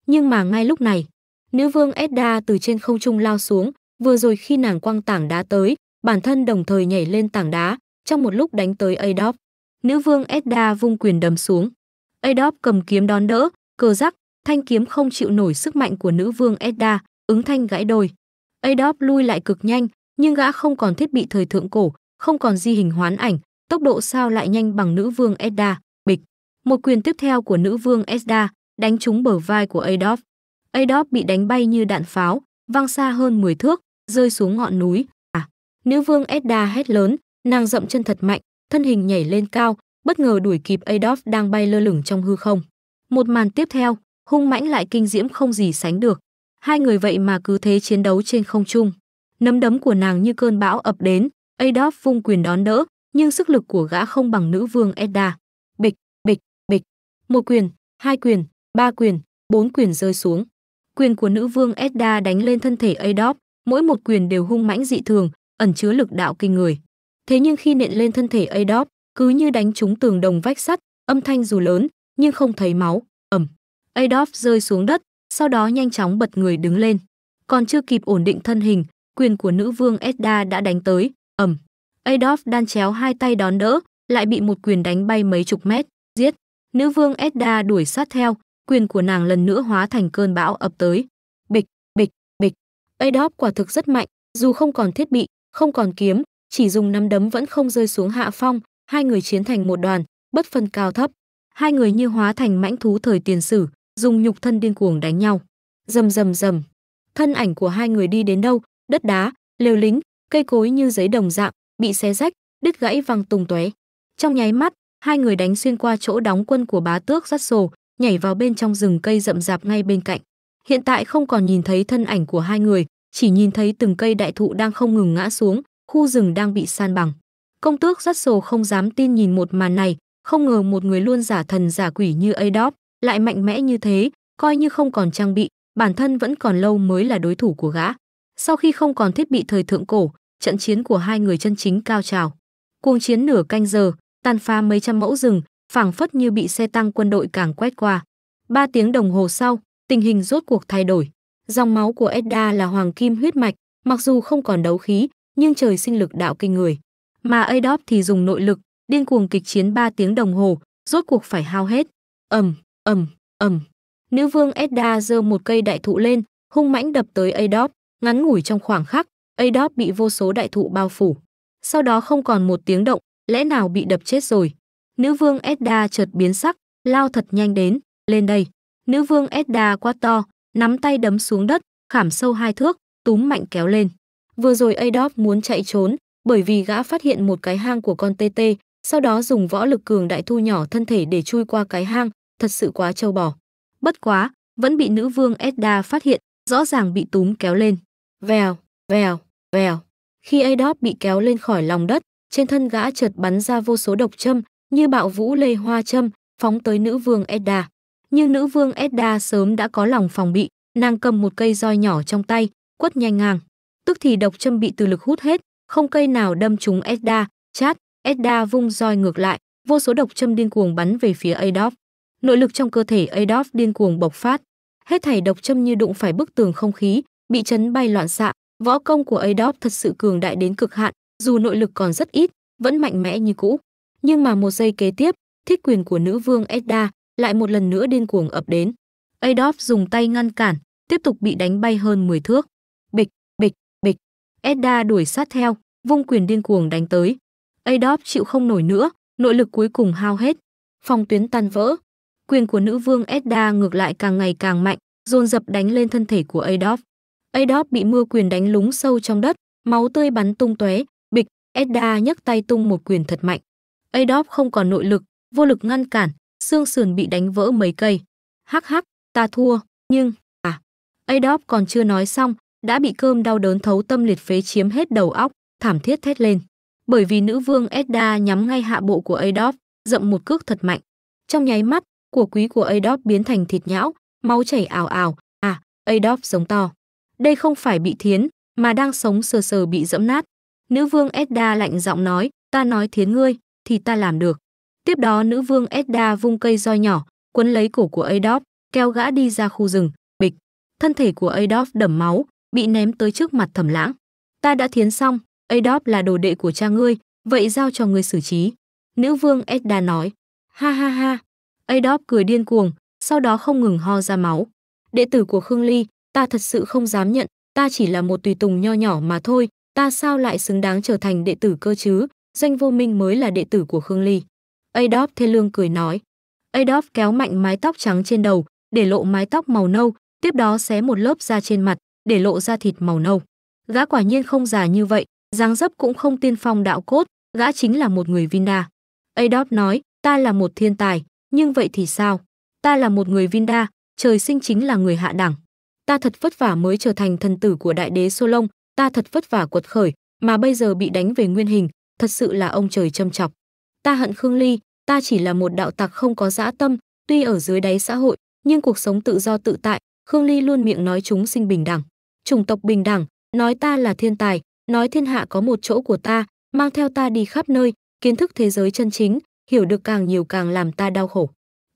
Nhưng mà ngay lúc này, nữ vương Edda từ trên không trung lao xuống, vừa rồi khi nàng quăng tảng đá tới, bản thân đồng thời nhảy lên tảng đá, trong một lúc đánh tới Adolf. Nữ vương Edda vung quyền đấm xuống. Adolf cầm kiếm đón đỡ, cờ rắc, thanh kiếm không chịu nổi sức mạnh của nữ vương Edda, ứng thanh gãy đôi. Adolf lui lại cực nhanh, nhưng gã không còn thiết bị thời thượng cổ, không còn di hình hoán ảnh, tốc độ sao lại nhanh bằng nữ vương Esda, bịch. Một quyền tiếp theo của nữ vương Esda đánh trúng bờ vai của Adolf. Adolf bị đánh bay như đạn pháo, văng xa hơn 10 thước, rơi xuống ngọn núi. À, nữ vương Esda hét lớn, nàng dậm chân thật mạnh, thân hình nhảy lên cao, bất ngờ đuổi kịp Adolf đang bay lơ lửng trong hư không. Một màn tiếp theo, hung mãnh lại kinh diễm không gì sánh được. Hai người vậy mà cứ thế chiến đấu trên không trung. Nấm đấm của nàng như cơn bão ập đến, Adolf vung quyền đón đỡ, nhưng sức lực của gã không bằng nữ vương Edda. Bịch, bịch, bịch. Một quyền, hai quyền, ba quyền, bốn quyền rơi xuống. Quyền của nữ vương Edda đánh lên thân thể Adolf, mỗi một quyền đều hung mãnh dị thường, ẩn chứa lực đạo kinh người. Thế nhưng khi nện lên thân thể Adolf, cứ như đánh trúng tường đồng vách sắt, âm thanh dù lớn nhưng không thấy máu, Ẩm. Adolf rơi xuống đất, sau đó nhanh chóng bật người đứng lên. Còn chưa kịp ổn định thân hình, quyền của nữ vương Edda đã đánh tới, ầm. Adolf đan chéo hai tay đón đỡ, lại bị một quyền đánh bay mấy chục mét, giết. Nữ vương Edda đuổi sát theo, quyền của nàng lần nữa hóa thành cơn bão ập tới. Bịch, bịch, bịch. Adolf quả thực rất mạnh, dù không còn thiết bị, không còn kiếm, chỉ dùng nắm đấm vẫn không rơi xuống hạ phong, hai người chiến thành một đoàn, bất phân cao thấp. Hai người như hóa thành mãnh thú thời tiền sử, dùng nhục thân điên cuồng đánh nhau. Rầm rầm rầm. Thân ảnh của hai người đi đến đâu, đất đá, lều lính, cây cối như giấy đồng dạng, bị xé rách, đứt gãy văng tung tóe. Trong nháy mắt, hai người đánh xuyên qua chỗ đóng quân của bá tước rắt sổ, nhảy vào bên trong rừng cây rậm rạp ngay bên cạnh. Hiện tại không còn nhìn thấy thân ảnh của hai người, chỉ nhìn thấy từng cây đại thụ đang không ngừng ngã xuống, khu rừng đang bị san bằng. Công tước rắt sổ không dám tin nhìn một màn này, không ngờ một người luôn giả thần giả quỷ như Adolf lại mạnh mẽ như thế, coi như không còn trang bị, bản thân vẫn còn lâu mới là đối thủ của gã. Sau khi không còn thiết bị thời thượng cổ, trận chiến của hai người chân chính cao trào. Cuồng chiến nửa canh giờ, tàn phá mấy trăm mẫu rừng, phảng phất như bị xe tăng quân đội càng quét qua. Ba tiếng đồng hồ sau, tình hình rốt cuộc thay đổi. Dòng máu của Edda là hoàng kim huyết mạch, mặc dù không còn đấu khí, nhưng trời sinh lực đạo kinh người. Mà Adop thì dùng nội lực, điên cuồng kịch chiến 3 tiếng đồng hồ, rốt cuộc phải hao hết. Ầm. Ẩm, Ẩm. Nữ vương Edda giơ một cây đại thụ lên, hung mãnh đập tới Adop, ngắn ngủi trong khoảng khắc, Adop bị vô số đại thụ bao phủ. Sau đó không còn một tiếng động, lẽ nào bị đập chết rồi. Nữ vương Edda chợt biến sắc, lao thật nhanh đến, lên đây. Nữ vương Edda quá to, nắm tay đấm xuống đất, khảm sâu hai thước, túm mạnh kéo lên. Vừa rồi Adolf muốn chạy trốn, bởi vì gã phát hiện một cái hang của con Tê Tê, sau đó dùng võ lực cường đại thu nhỏ thân thể để chui qua cái hang, thật sự quá trâu bò. Bất quá, vẫn bị nữ vương Edda phát hiện, rõ ràng bị túm kéo lên. Vèo, vèo, vèo. Khi Adolf bị kéo lên khỏi lòng đất, trên thân gã chợt bắn ra vô số độc châm, như bạo vũ lê hoa châm, phóng tới nữ vương Edda. Nhưng nữ vương Edda sớm đã có lòng phòng bị, nàng cầm một cây roi nhỏ trong tay, quất nhanh ngang. Tức thì độc châm bị từ lực hút hết, không cây nào đâm trúng Edda, chát, Edda vung roi ngược lại, vô số độc châm điên cuồng bắn về phía Adolf. Nội lực trong cơ thể Adolf điên cuồng bộc phát, hết thảy độc châm như đụng phải bức tường không khí, bị chấn bay loạn xạ, võ công của Adolf thật sự cường đại đến cực hạn, dù nội lực còn rất ít, vẫn mạnh mẽ như cũ. Nhưng mà một giây kế tiếp, thiết quyền của nữ vương Edda lại một lần nữa điên cuồng ập đến. Adolf dùng tay ngăn cản, tiếp tục bị đánh bay hơn 10 thước. Bịch, bịch, bịch. Edda đuổi sát theo, vung quyền điên cuồng đánh tới. Adolf chịu không nổi nữa, nội lực cuối cùng hao hết. Phòng tuyến tan vỡ, quyền của nữ vương Edda ngược lại càng ngày càng mạnh, dồn dập đánh lên thân thể của Adolf. Adolf bị mưa quyền đánh lúng sâu trong đất, máu tươi bắn tung tóe, bịch, Edda nhấc tay tung một quyền thật mạnh. Adolf không còn nội lực, vô lực ngăn cản, xương sườn bị đánh vỡ mấy cây. Hắc hắc, ta thua, nhưng à, Adolf còn chưa nói xong, đã bị cơm đau đớn thấu tâm liệt phế chiếm hết đầu óc, thảm thiết thét lên. Bởi vì nữ vương Edda nhắm ngay hạ bộ của Adolf, dậm một cước thật mạnh. Trong nháy mắt, của quý của Adolf biến thành thịt nhão, máu chảy ảo ảo. à, Adolf giống to. Đây không phải bị thiến, mà đang sống sờ sờ bị dẫm nát. Nữ vương Edda lạnh giọng nói, ta nói thiến ngươi, thì ta làm được. Tiếp đó nữ vương Edda vung cây roi nhỏ, quấn lấy cổ của Adolf, kéo gã đi ra khu rừng, bịch. Thân thể của Adolf đẫm máu, bị ném tới trước mặt thẩm lãng. Ta đã thiến xong, Adolf là đồ đệ của cha ngươi, vậy giao cho ngươi xử trí. Nữ vương Edda nói, ha ha ha, Adolf cười điên cuồng, sau đó không ngừng ho ra máu. Đệ tử của Khương Ly, ta thật sự không dám nhận, ta chỉ là một tùy tùng nho nhỏ mà thôi, ta sao lại xứng đáng trở thành đệ tử cơ chứ, doanh vô minh mới là đệ tử của Khương Ly. Adolf thê lương cười nói. Adolf kéo mạnh mái tóc trắng trên đầu, để lộ mái tóc màu nâu, tiếp đó xé một lớp da trên mặt, để lộ da thịt màu nâu. Gã quả nhiên không già như vậy, dáng dấp cũng không tiên phong đạo cốt, gã chính là một người Vinda. Adolf nói, ta là một thiên tài, nhưng vậy thì sao? Ta là một người Vinda, trời sinh chính là người hạ đẳng. Ta thật vất vả mới trở thành thần tử của đại đế Sô ta thật vất vả quật khởi, mà bây giờ bị đánh về nguyên hình, thật sự là ông trời châm chọc. Ta hận Khương Ly, ta chỉ là một đạo tặc không có dã tâm, tuy ở dưới đáy xã hội, nhưng cuộc sống tự do tự tại, Khương Ly luôn miệng nói chúng sinh bình đẳng, chủng tộc bình đẳng, nói ta là thiên tài, nói thiên hạ có một chỗ của ta, mang theo ta đi khắp nơi, kiến thức thế giới chân chính, hiểu được càng nhiều càng làm ta đau khổ.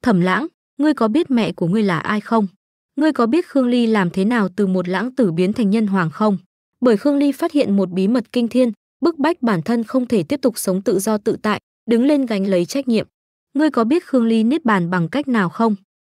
Thẩm Lãng, ngươi có biết mẹ của ngươi là ai không? Ngươi có biết Khương Ly làm thế nào từ một lãng tử biến thành nhân hoàng không? Bởi Khương Ly phát hiện một bí mật kinh thiên, bức bách bản thân không thể tiếp tục sống tự do tự tại, đứng lên gánh lấy trách nhiệm. Ngươi có biết Khương Ly niết bàn bằng cách nào không?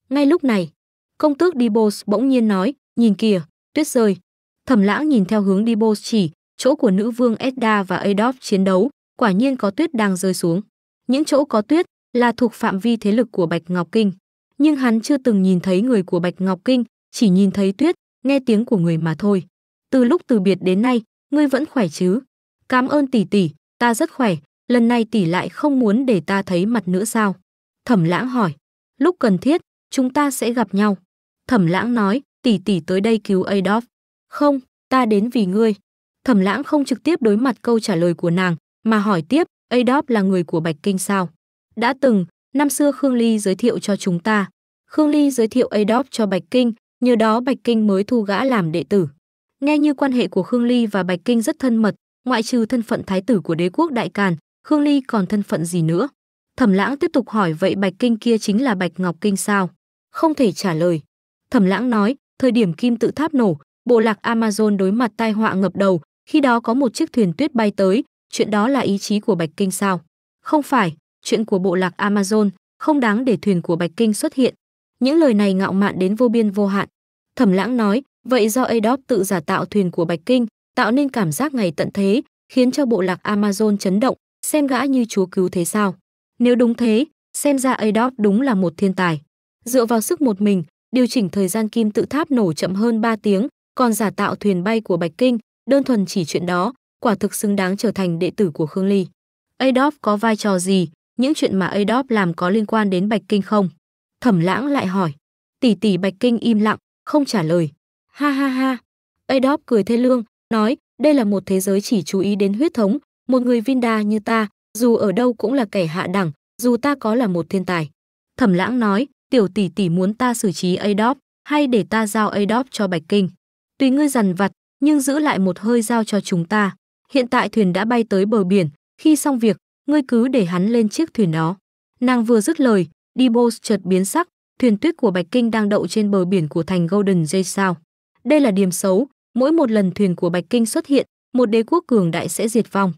Ngay lúc này, công tước Dibos bỗng nhiên nói, nhìn kìa, tuyết rơi. Thẩm lãng nhìn theo hướng Dibos chỉ, chỗ của nữ vương Edda và Adolf chiến đấu, quả nhiên có tuyết đang rơi xuống. Những chỗ có tuyết là thuộc phạm vi thế lực của Bạch Ngọc Kinh, nhưng hắn chưa từng nhìn thấy người của Bạch Ngọc Kinh, chỉ nhìn thấy tuyết, nghe tiếng của người mà thôi. Từ lúc từ biệt đến nay, ngươi vẫn khỏe chứ? Cảm ơn tỷ tỷ, ta rất khỏe, lần này tỷ lại không muốn để ta thấy mặt nữa sao? Thẩm Lãng hỏi, lúc cần thiết, chúng ta sẽ gặp nhau. Thẩm Lãng nói, tỷ tỷ tới đây cứu Adolf. Không, ta đến vì ngươi. Thẩm Lãng không trực tiếp đối mặt câu trả lời của nàng, mà hỏi tiếp, Adolf là người của Bạch Kinh sao? Đã từng, năm xưa Khương Ly giới thiệu cho chúng ta. Khương Ly giới thiệu Adolf cho Bạch Kinh, nhờ đó Bạch Kinh mới thu gã làm đệ tử. Nghe như quan hệ của Khương Ly và Bạch Kinh rất thân mật, ngoại trừ thân phận thái tử của đế quốc Đại Càn, Khương Ly còn thân phận gì nữa? Thẩm Lãng tiếp tục hỏi vậy Bạch Kinh kia chính là Bạch Ngọc Kinh sao? Không thể trả lời. Thẩm Lãng nói, thời điểm kim tự tháp nổ, bộ lạc Amazon đối mặt tai họa ngập đầu, khi đó có một chiếc thuyền tuyết bay tới, chuyện đó là ý chí của Bạch Kinh sao? Không phải, chuyện của bộ lạc Amazon, không đáng để thuyền của Bạch Kinh xuất hiện. Những lời này ngạo mạn đến vô biên vô hạn. Thẩm lãng nói, vậy do Adolf tự giả tạo thuyền của Bạch Kinh, tạo nên cảm giác ngày tận thế, khiến cho bộ lạc Amazon chấn động, xem gã như chúa cứu thế sao. Nếu đúng thế, xem ra Adolf đúng là một thiên tài. Dựa vào sức một mình, điều chỉnh thời gian kim tự tháp nổ chậm hơn 3 tiếng, còn giả tạo thuyền bay của Bạch Kinh, đơn thuần chỉ chuyện đó, quả thực xứng đáng trở thành đệ tử của Khương Ly. Adolf có vai trò gì, những chuyện mà Adolf làm có liên quan đến Bạch Kinh không? Thẩm lãng lại hỏi. Tỷ tỷ Bạch Kinh im lặng, không trả lời. Ha ha ha. Adolf cười thê lương, nói, đây là một thế giới chỉ chú ý đến huyết thống, một người Vinda như ta, dù ở đâu cũng là kẻ hạ đẳng, dù ta có là một thiên tài. Thẩm lãng nói, tiểu tỷ tỷ muốn ta xử trí Adolf, hay để ta giao Adolf cho Bạch Kinh. Tùy ngươi dằn vặt, nhưng giữ lại một hơi giao cho chúng ta hiện tại thuyền đã bay tới bờ biển, khi xong việc, ngươi cứ để hắn lên chiếc thuyền đó. Nàng vừa dứt lời, Dibos chợt biến sắc, thuyền tuyết của Bạch Kinh đang đậu trên bờ biển của thành Golden Jay sao. Đây là điểm xấu, mỗi một lần thuyền của Bạch Kinh xuất hiện, một đế quốc cường đại sẽ diệt vong.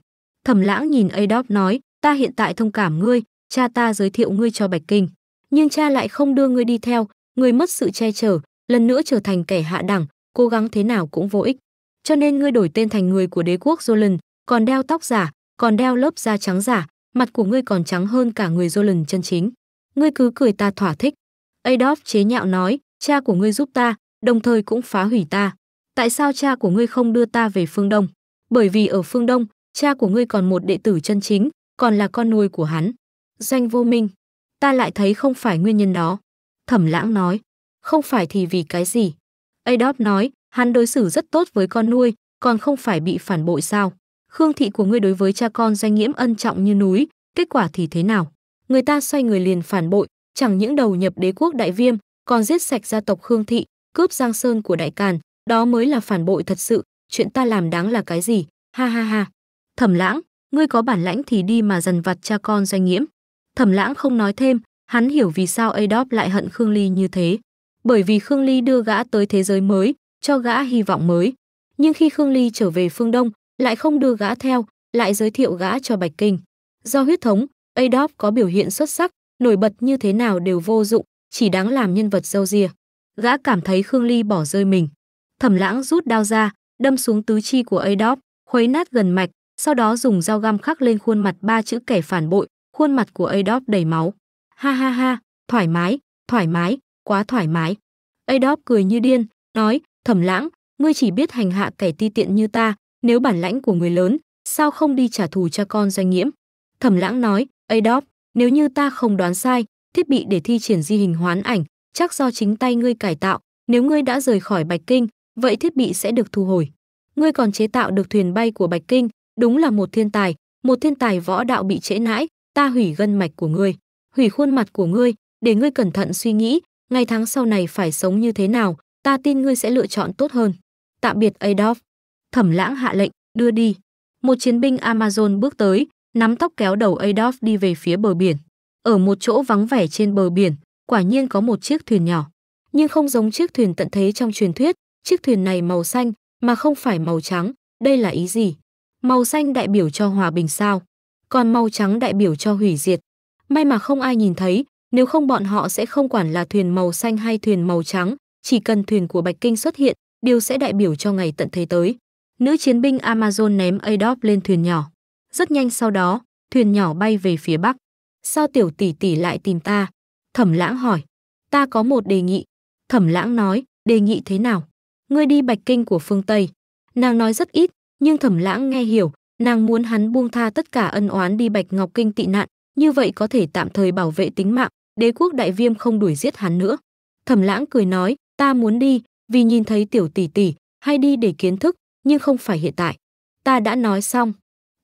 Thẩm lãng nhìn Adolf nói, ta hiện tại thông cảm ngươi, cha ta giới thiệu ngươi cho Bạch Kinh. Nhưng cha lại không đưa ngươi đi theo, ngươi mất sự che chở, lần nữa trở thành kẻ hạ đẳng, cố gắng thế nào cũng vô ích. Cho nên ngươi đổi tên thành người của đế quốc Roland, còn đeo tóc giả, còn đeo lớp da trắng giả, mặt của ngươi còn trắng hơn cả người Roland chân chính. Ngươi cứ cười ta thỏa thích. Adolf chế nhạo nói, cha của ngươi giúp ta, đồng thời cũng phá hủy ta. Tại sao cha của ngươi không đưa ta về phương Đông? Bởi vì ở phương Đông, cha của ngươi còn một đệ tử chân chính, còn là con nuôi của hắn. danh vô minh, ta lại thấy không phải nguyên nhân đó. Thẩm lãng nói, không phải thì vì cái gì? Adolf nói, Hắn đối xử rất tốt với con nuôi, còn không phải bị phản bội sao? Khương thị của ngươi đối với cha con danh nghiễm ân trọng như núi, kết quả thì thế nào? Người ta xoay người liền phản bội, chẳng những đầu nhập đế quốc đại viêm, còn giết sạch gia tộc Khương thị, cướp giang sơn của đại càn, đó mới là phản bội thật sự, chuyện ta làm đáng là cái gì? Ha ha ha. Thẩm Lãng, ngươi có bản lãnh thì đi mà dần vặt cha con danh nghiễm. Thẩm Lãng không nói thêm, hắn hiểu vì sao Adolf lại hận Khương Ly như thế. Bởi vì Khương Ly đưa gã tới thế giới mới, cho gã hy vọng mới. Nhưng khi Khương Ly trở về phương Đông, lại không đưa gã theo, lại giới thiệu gã cho Bạch Kinh. Do huyết thống, Adolf có biểu hiện xuất sắc, nổi bật như thế nào đều vô dụng, chỉ đáng làm nhân vật dâu ria. Gã cảm thấy Khương Ly bỏ rơi mình. Thẩm lãng rút đao ra, đâm xuống tứ chi của Adolf, khuấy nát gần mạch, sau đó dùng dao găm khắc lên khuôn mặt ba chữ kẻ phản bội, khuôn mặt của Adolf đầy máu. Ha ha ha, thoải mái, thoải mái, quá thoải mái. Adolf cười như điên, nói, Thẩm Lãng, ngươi chỉ biết hành hạ kẻ ti tiện như ta, nếu bản lãnh của người lớn, sao không đi trả thù cho con doanh nghiễm? Thẩm Lãng nói, "Ấy đó, nếu như ta không đoán sai, thiết bị để thi triển di hình hoán ảnh, chắc do chính tay ngươi cải tạo, nếu ngươi đã rời khỏi Bạch Kinh, vậy thiết bị sẽ được thu hồi. Ngươi còn chế tạo được thuyền bay của Bạch Kinh, đúng là một thiên tài, một thiên tài võ đạo bị trễ nãi, ta hủy gân mạch của ngươi, hủy khuôn mặt của ngươi, để ngươi cẩn thận suy nghĩ, ngày tháng sau này phải sống như thế nào, Ta tin ngươi sẽ lựa chọn tốt hơn. Tạm biệt Adolf. Thẩm lãng hạ lệnh, đưa đi. Một chiến binh Amazon bước tới, nắm tóc kéo đầu Adolf đi về phía bờ biển. Ở một chỗ vắng vẻ trên bờ biển, quả nhiên có một chiếc thuyền nhỏ. Nhưng không giống chiếc thuyền tận thế trong truyền thuyết, chiếc thuyền này màu xanh mà không phải màu trắng, đây là ý gì? Màu xanh đại biểu cho hòa bình sao? Còn màu trắng đại biểu cho hủy diệt. May mà không ai nhìn thấy, nếu không bọn họ sẽ không quản là thuyền màu xanh hay thuyền màu trắng, chỉ cần thuyền của Bạch Kinh xuất hiện, điều sẽ đại biểu cho ngày tận thế tới. Nữ chiến binh Amazon ném Adolf lên thuyền nhỏ. Rất nhanh sau đó, thuyền nhỏ bay về phía bắc. Sao tiểu tỷ tỷ lại tìm ta? Thẩm lãng hỏi. Ta có một đề nghị. Thẩm lãng nói, đề nghị thế nào? Ngươi đi Bạch Kinh của phương Tây. Nàng nói rất ít, nhưng thẩm lãng nghe hiểu, nàng muốn hắn buông tha tất cả ân oán đi Bạch Ngọc Kinh tị nạn, như vậy có thể tạm thời bảo vệ tính mạng, đế quốc đại viêm không đuổi giết hắn nữa. Thẩm lãng cười nói, ta muốn đi vì nhìn thấy tiểu tỷ tỷ hay đi để kiến thức nhưng không phải hiện tại ta đã nói xong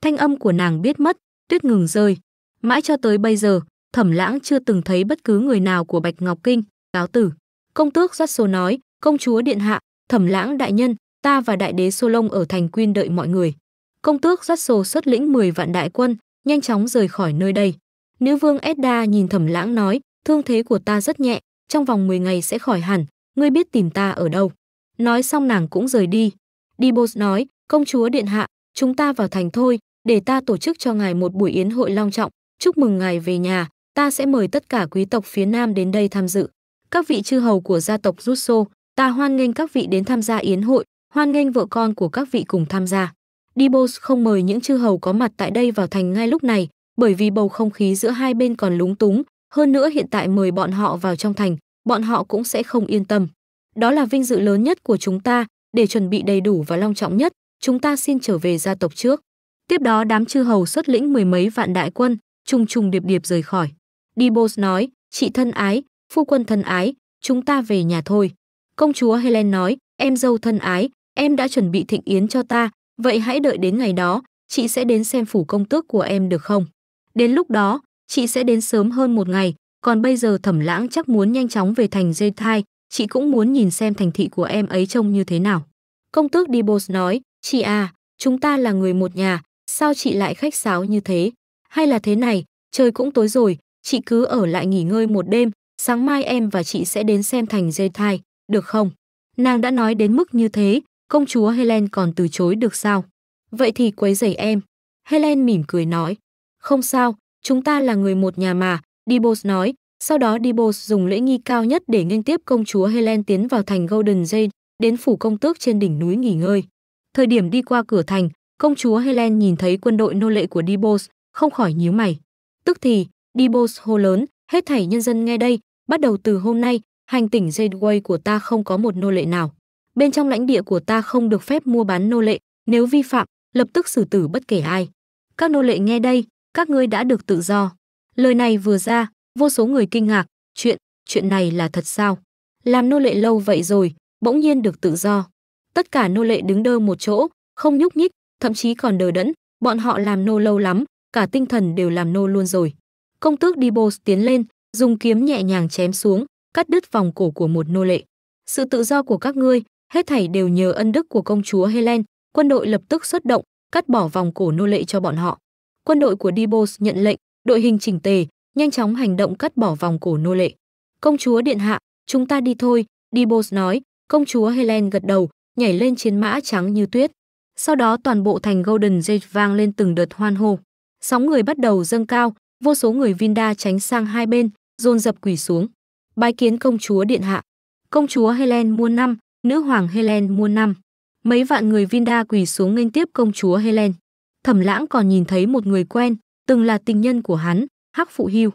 thanh âm của nàng biết mất tuyết ngừng rơi mãi cho tới bây giờ thẩm lãng chưa từng thấy bất cứ người nào của bạch ngọc kinh cáo tử công tước rất số nói công chúa điện hạ thẩm lãng đại nhân ta và đại đế Sô Lông ở thành Quyên đợi mọi người. Công tước rất Sô xuất lĩnh 10 vạn đại quân, nhanh chóng rời khỏi nơi đây. Nữ vương Edda nhìn thẩm lãng nói, thương thế của ta rất nhẹ, trong vòng 10 ngày sẽ khỏi hẳn, ngươi biết tìm ta ở đâu. Nói xong nàng cũng rời đi. Dibos nói, công chúa điện hạ, chúng ta vào thành thôi, để ta tổ chức cho ngài một buổi yến hội long trọng, chúc mừng ngài về nhà, ta sẽ mời tất cả quý tộc phía Nam đến đây tham dự. Các vị chư hầu của gia tộc Russo, ta hoan nghênh các vị đến tham gia yến hội, hoan nghênh vợ con của các vị cùng tham gia. Dibos không mời những chư hầu có mặt tại đây vào thành ngay lúc này, bởi vì bầu không khí giữa hai bên còn lúng túng, hơn nữa hiện tại mời bọn họ vào trong thành, bọn họ cũng sẽ không yên tâm. Đó là vinh dự lớn nhất của chúng ta, để chuẩn bị đầy đủ và long trọng nhất, chúng ta xin trở về gia tộc trước. Tiếp đó đám chư hầu xuất lĩnh mười mấy vạn đại quân, trùng trùng điệp điệp rời khỏi. Dibos nói, chị thân ái, phu quân thân ái, chúng ta về nhà thôi. Công chúa Helen nói, em dâu thân ái, em đã chuẩn bị thịnh yến cho ta, vậy hãy đợi đến ngày đó, chị sẽ đến xem phủ công tước của em được không? Đến lúc đó, chị sẽ đến sớm hơn một ngày, còn bây giờ thẩm lãng chắc muốn nhanh chóng về thành dây thai chị cũng muốn nhìn xem thành thị của em ấy trông như thế nào công tước dibos nói chị à chúng ta là người một nhà sao chị lại khách sáo như thế hay là thế này trời cũng tối rồi chị cứ ở lại nghỉ ngơi một đêm sáng mai em và chị sẽ đến xem thành dây thai được không nàng đã nói đến mức như thế công chúa helen còn từ chối được sao vậy thì quấy rầy em helen mỉm cười nói không sao chúng ta là người một nhà mà Dibos nói, sau đó Dibos dùng lễ nghi cao nhất để nghênh tiếp công chúa Helen tiến vào thành Golden Jade, đến phủ công tước trên đỉnh núi nghỉ ngơi. Thời điểm đi qua cửa thành, công chúa Helen nhìn thấy quân đội nô lệ của Dibos, không khỏi nhíu mày. Tức thì, Dibos hô lớn, hết thảy nhân dân nghe đây, bắt đầu từ hôm nay, hành tỉnh Jadeway của ta không có một nô lệ nào. Bên trong lãnh địa của ta không được phép mua bán nô lệ, nếu vi phạm, lập tức xử tử bất kể ai. Các nô lệ nghe đây, các ngươi đã được tự do. Lời này vừa ra, vô số người kinh ngạc, chuyện, chuyện này là thật sao? Làm nô lệ lâu vậy rồi, bỗng nhiên được tự do. Tất cả nô lệ đứng đơ một chỗ, không nhúc nhích, thậm chí còn đờ đẫn, bọn họ làm nô lâu lắm, cả tinh thần đều làm nô luôn rồi. Công tước Dibos tiến lên, dùng kiếm nhẹ nhàng chém xuống, cắt đứt vòng cổ của một nô lệ. Sự tự do của các ngươi, hết thảy đều nhờ ân đức của công chúa Helen, quân đội lập tức xuất động, cắt bỏ vòng cổ nô lệ cho bọn họ. Quân đội của Dibos nhận lệnh, đội hình chỉnh tề, nhanh chóng hành động cắt bỏ vòng cổ nô lệ. Công chúa điện hạ, chúng ta đi thôi, Dibos nói, công chúa Helen gật đầu, nhảy lên chiến mã trắng như tuyết. Sau đó toàn bộ thành Golden Gate vang lên từng đợt hoan hô. Sóng người bắt đầu dâng cao, vô số người Vinda tránh sang hai bên, dồn dập quỳ xuống. Bái kiến công chúa điện hạ. Công chúa Helen muôn năm, nữ hoàng Helen muôn năm. Mấy vạn người Vinda quỳ xuống nghênh tiếp công chúa Helen. Thẩm Lãng còn nhìn thấy một người quen, từng là tình nhân của hắn, Hắc Phụ Hưu.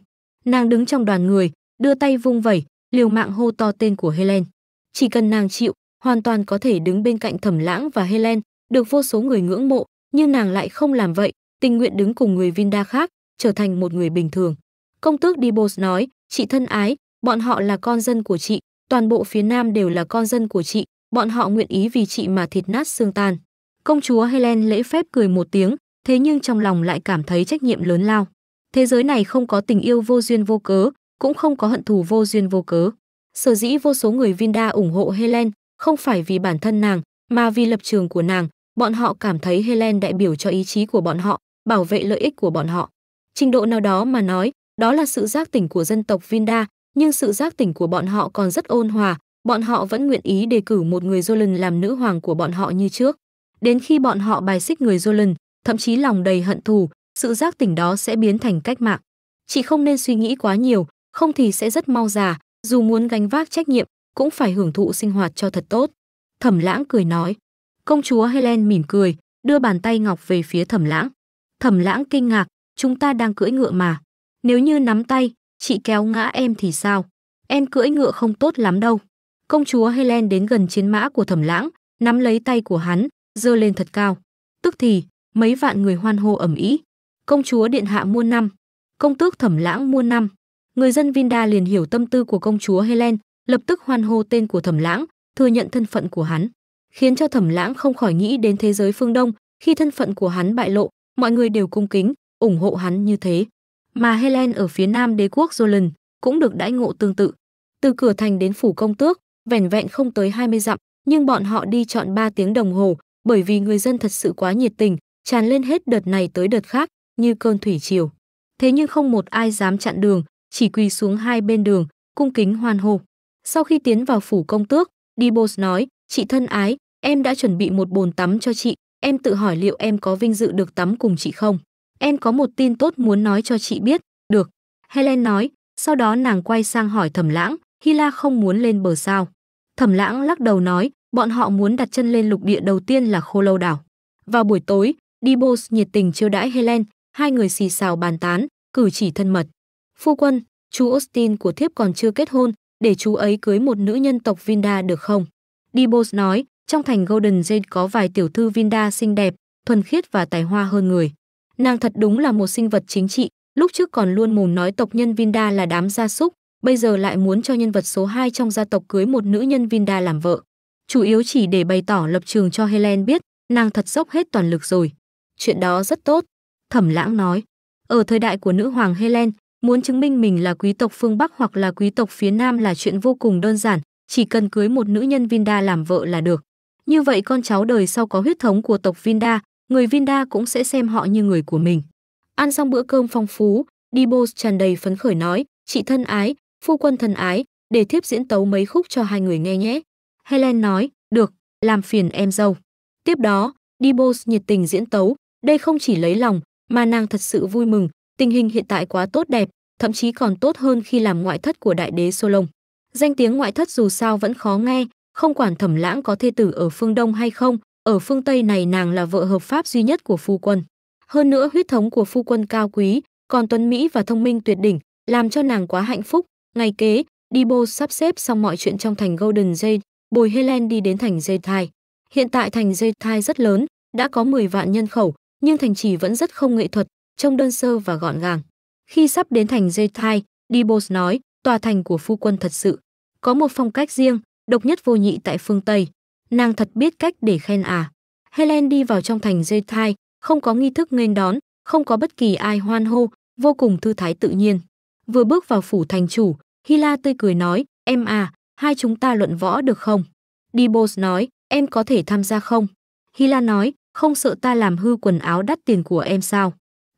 Nàng đứng trong đoàn người, đưa tay vung vẩy, liều mạng hô to tên của Helen. Chỉ cần nàng chịu, hoàn toàn có thể đứng bên cạnh Thẩm Lãng và Helen, được vô số người ngưỡng mộ, nhưng nàng lại không làm vậy, tình nguyện đứng cùng người Vinda khác, trở thành một người bình thường. Công tước Dibos nói, chị thân ái, bọn họ là con dân của chị, toàn bộ phía nam đều là con dân của chị, bọn họ nguyện ý vì chị mà thịt nát xương tan. Công chúa Helen lễ phép cười một tiếng, thế nhưng trong lòng lại cảm thấy trách nhiệm lớn lao. Thế giới này không có tình yêu vô duyên vô cớ, cũng không có hận thù vô duyên vô cớ. Sở dĩ vô số người Vinda ủng hộ Helen, không phải vì bản thân nàng, mà vì lập trường của nàng, bọn họ cảm thấy Helen đại biểu cho ý chí của bọn họ, bảo vệ lợi ích của bọn họ. Trình độ nào đó mà nói, đó là sự giác tỉnh của dân tộc Vinda, nhưng sự giác tỉnh của bọn họ còn rất ôn hòa, bọn họ vẫn nguyện ý đề cử một người Jolin làm nữ hoàng của bọn họ như trước. Đến khi bọn họ bài xích người Jolin, thậm chí lòng đầy hận thù, sự giác tỉnh đó sẽ biến thành cách mạng. Chị không nên suy nghĩ quá nhiều, không thì sẽ rất mau già, dù muốn gánh vác trách nhiệm, cũng phải hưởng thụ sinh hoạt cho thật tốt. Thẩm lãng cười nói. Công chúa Helen mỉm cười, đưa bàn tay ngọc về phía thẩm lãng. Thẩm lãng kinh ngạc, chúng ta đang cưỡi ngựa mà. Nếu như nắm tay, chị kéo ngã em thì sao? Em cưỡi ngựa không tốt lắm đâu. Công chúa Helen đến gần chiến mã của thẩm lãng, nắm lấy tay của hắn, dơ lên thật cao. Tức thì, mấy vạn người hoan hô ẩm ý. Công chúa điện hạ muôn năm, công tước thẩm lãng muôn năm. Người dân Vinda liền hiểu tâm tư của công chúa Helen, lập tức hoan hô tên của thẩm lãng, thừa nhận thân phận của hắn, khiến cho thẩm lãng không khỏi nghĩ đến thế giới phương Đông. Khi thân phận của hắn bại lộ, mọi người đều cung kính, ủng hộ hắn như thế. Mà Helen ở phía nam đế quốc Jolan cũng được đãi ngộ tương tự. Từ cửa thành đến phủ công tước, vẻn vẹn không tới 20 dặm, nhưng bọn họ đi chọn 3 tiếng đồng hồ, bởi vì người dân thật sự quá nhiệt tình, tràn lên hết đợt này tới đợt khác, như cơn thủy triều. Thế nhưng không một ai dám chặn đường, chỉ quỳ xuống hai bên đường, cung kính hoan hô. Sau khi tiến vào phủ công tước, Dibos nói, chị thân ái, em đã chuẩn bị một bồn tắm cho chị, em tự hỏi liệu em có vinh dự được tắm cùng chị không? Em có một tin tốt muốn nói cho chị biết, được. Helen nói, sau đó nàng quay sang hỏi thẩm lãng, Hila không muốn lên bờ sao. Thẩm lãng lắc đầu nói, bọn họ muốn đặt chân lên lục địa đầu tiên là khô lâu đảo. Vào buổi tối, Dibos nhiệt tình chiêu đãi Helen, hai người xì xào bàn tán, cử chỉ thân mật. Phu quân, chú Austin của thiếp còn chưa kết hôn, để chú ấy cưới một nữ nhân tộc Vinda được không? Dibos nói, trong thành Golden Jade có vài tiểu thư Vinda xinh đẹp, thuần khiết và tài hoa hơn người. Nàng thật đúng là một sinh vật chính trị, lúc trước còn luôn mồm nói tộc nhân Vinda là đám gia súc, bây giờ lại muốn cho nhân vật số 2 trong gia tộc cưới một nữ nhân Vinda làm vợ. Chủ yếu chỉ để bày tỏ lập trường cho Helen biết, nàng thật dốc hết toàn lực rồi chuyện đó rất tốt. Thẩm lãng nói, ở thời đại của nữ hoàng Helen, muốn chứng minh mình là quý tộc phương Bắc hoặc là quý tộc phía Nam là chuyện vô cùng đơn giản, chỉ cần cưới một nữ nhân Vinda làm vợ là được. Như vậy con cháu đời sau có huyết thống của tộc Vinda, người Vinda cũng sẽ xem họ như người của mình. Ăn xong bữa cơm phong phú, Dibos tràn đầy phấn khởi nói, chị thân ái, phu quân thân ái, để thiếp diễn tấu mấy khúc cho hai người nghe nhé. Helen nói, được, làm phiền em dâu. Tiếp đó, Dibos nhiệt tình diễn tấu, đây không chỉ lấy lòng, mà nàng thật sự vui mừng, tình hình hiện tại quá tốt đẹp, thậm chí còn tốt hơn khi làm ngoại thất của đại đế Solon. Danh tiếng ngoại thất dù sao vẫn khó nghe, không quản thẩm lãng có thê tử ở phương Đông hay không, ở phương Tây này nàng là vợ hợp pháp duy nhất của phu quân. Hơn nữa huyết thống của phu quân cao quý, còn tuấn Mỹ và thông minh tuyệt đỉnh, làm cho nàng quá hạnh phúc. Ngày kế, Dibo sắp xếp xong mọi chuyện trong thành Golden Jade, bồi Helen đi đến thành Jade Thai. Hiện tại thành Jade Thai rất lớn, đã có 10 vạn nhân khẩu, nhưng thành trì vẫn rất không nghệ thuật, trông đơn sơ và gọn gàng. Khi sắp đến thành dây thai, Dibos nói, tòa thành của phu quân thật sự. Có một phong cách riêng, độc nhất vô nhị tại phương Tây. Nàng thật biết cách để khen à. Helen đi vào trong thành dây thai, không có nghi thức nghênh đón, không có bất kỳ ai hoan hô, vô cùng thư thái tự nhiên. Vừa bước vào phủ thành chủ, Hila tươi cười nói, em à, hai chúng ta luận võ được không? Dibos nói, em có thể tham gia không? Hila nói, không sợ ta làm hư quần áo đắt tiền của em sao?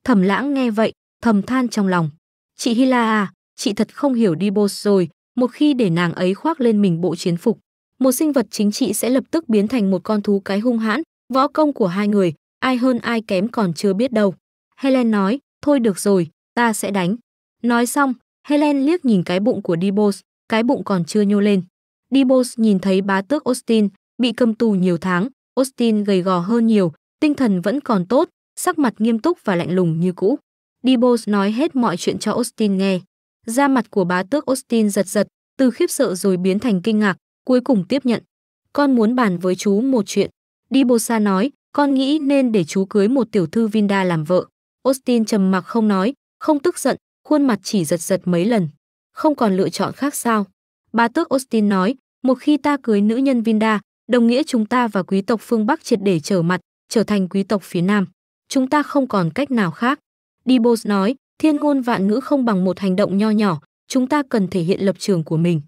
Thẩm lãng nghe vậy, thầm than trong lòng. Chị Hila à, chị thật không hiểu đi bô rồi, một khi để nàng ấy khoác lên mình bộ chiến phục. Một sinh vật chính trị sẽ lập tức biến thành một con thú cái hung hãn, võ công của hai người, ai hơn ai kém còn chưa biết đâu. Helen nói, thôi được rồi, ta sẽ đánh. Nói xong, Helen liếc nhìn cái bụng của Dibos, cái bụng còn chưa nhô lên. Dibos nhìn thấy bá tước Austin, bị cầm tù nhiều tháng, Austin gầy gò hơn nhiều, tinh thần vẫn còn tốt, sắc mặt nghiêm túc và lạnh lùng như cũ. Dibos nói hết mọi chuyện cho Austin nghe. Da mặt của bá tước Austin giật giật, từ khiếp sợ rồi biến thành kinh ngạc, cuối cùng tiếp nhận. Con muốn bàn với chú một chuyện. Dibosa nói, con nghĩ nên để chú cưới một tiểu thư Vinda làm vợ. Austin trầm mặc không nói, không tức giận, khuôn mặt chỉ giật giật mấy lần. Không còn lựa chọn khác sao? Bá tước Austin nói, một khi ta cưới nữ nhân Vinda, đồng nghĩa chúng ta và quý tộc phương Bắc triệt để trở mặt, trở thành quý tộc phía Nam. Chúng ta không còn cách nào khác. Dibos nói, thiên ngôn vạn ngữ không bằng một hành động nho nhỏ, chúng ta cần thể hiện lập trường của mình.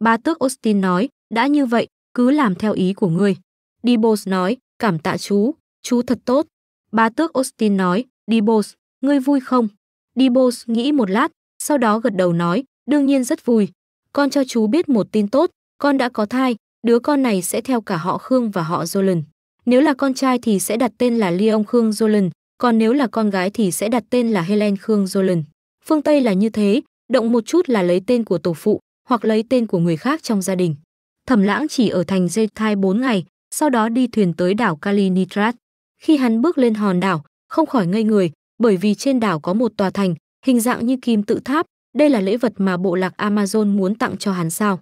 Ba tước Austin nói, đã như vậy, cứ làm theo ý của ngươi. Dibos nói, cảm tạ chú, chú thật tốt. Ba tước Austin nói, Dibos, ngươi vui không? Dibos nghĩ một lát, sau đó gật đầu nói, đương nhiên rất vui. Con cho chú biết một tin tốt, con đã có thai, Đứa con này sẽ theo cả họ Khương và họ Jolan. Nếu là con trai thì sẽ đặt tên là Leon Khương Jolan, còn nếu là con gái thì sẽ đặt tên là Helen Khương Jolan. Phương Tây là như thế, động một chút là lấy tên của tổ phụ hoặc lấy tên của người khác trong gia đình. Thẩm Lãng chỉ ở thành dây thai 4 ngày, sau đó đi thuyền tới đảo Kalinitrat. Khi hắn bước lên hòn đảo, không khỏi ngây người, bởi vì trên đảo có một tòa thành, hình dạng như kim tự tháp, đây là lễ vật mà bộ lạc Amazon muốn tặng cho hắn sao?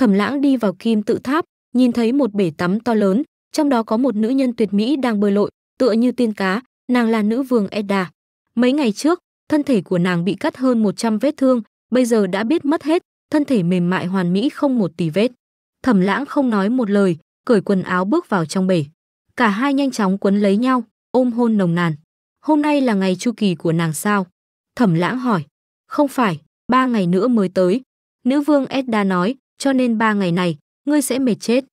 Thẩm Lãng đi vào kim tự tháp, nhìn thấy một bể tắm to lớn, trong đó có một nữ nhân tuyệt mỹ đang bơi lội, tựa như tiên cá, nàng là nữ vương Edda. Mấy ngày trước, thân thể của nàng bị cắt hơn 100 vết thương, bây giờ đã biết mất hết, thân thể mềm mại hoàn mỹ không một tì vết. Thẩm Lãng không nói một lời, cởi quần áo bước vào trong bể. Cả hai nhanh chóng quấn lấy nhau, ôm hôn nồng nàn. Hôm nay là ngày chu kỳ của nàng sao? Thẩm Lãng hỏi. Không phải, ba ngày nữa mới tới. Nữ vương Edda nói, cho nên ba ngày này, ngươi sẽ mệt chết.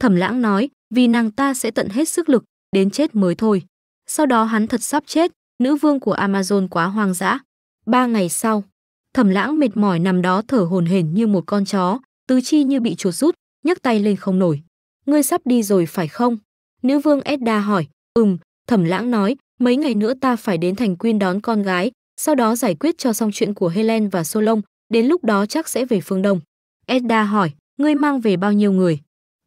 Thẩm lãng nói, vì nàng ta sẽ tận hết sức lực, đến chết mới thôi. Sau đó hắn thật sắp chết, nữ vương của Amazon quá hoang dã. Ba ngày sau, thẩm lãng mệt mỏi nằm đó thở hồn hển như một con chó, tứ chi như bị chuột rút, nhấc tay lên không nổi. Ngươi sắp đi rồi phải không? Nữ vương Edda hỏi, ừm, thẩm lãng nói, mấy ngày nữa ta phải đến thành quyên đón con gái, sau đó giải quyết cho xong chuyện của Helen và Solon, đến lúc đó chắc sẽ về phương Đông. Edda hỏi, ngươi mang về bao nhiêu người?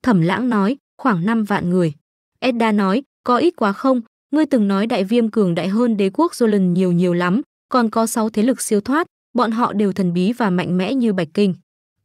Thẩm lãng nói, khoảng 5 vạn người. Edda nói, có ít quá không, ngươi từng nói đại viêm cường đại hơn đế quốc Jolan nhiều nhiều lắm, còn có 6 thế lực siêu thoát, bọn họ đều thần bí và mạnh mẽ như bạch kinh.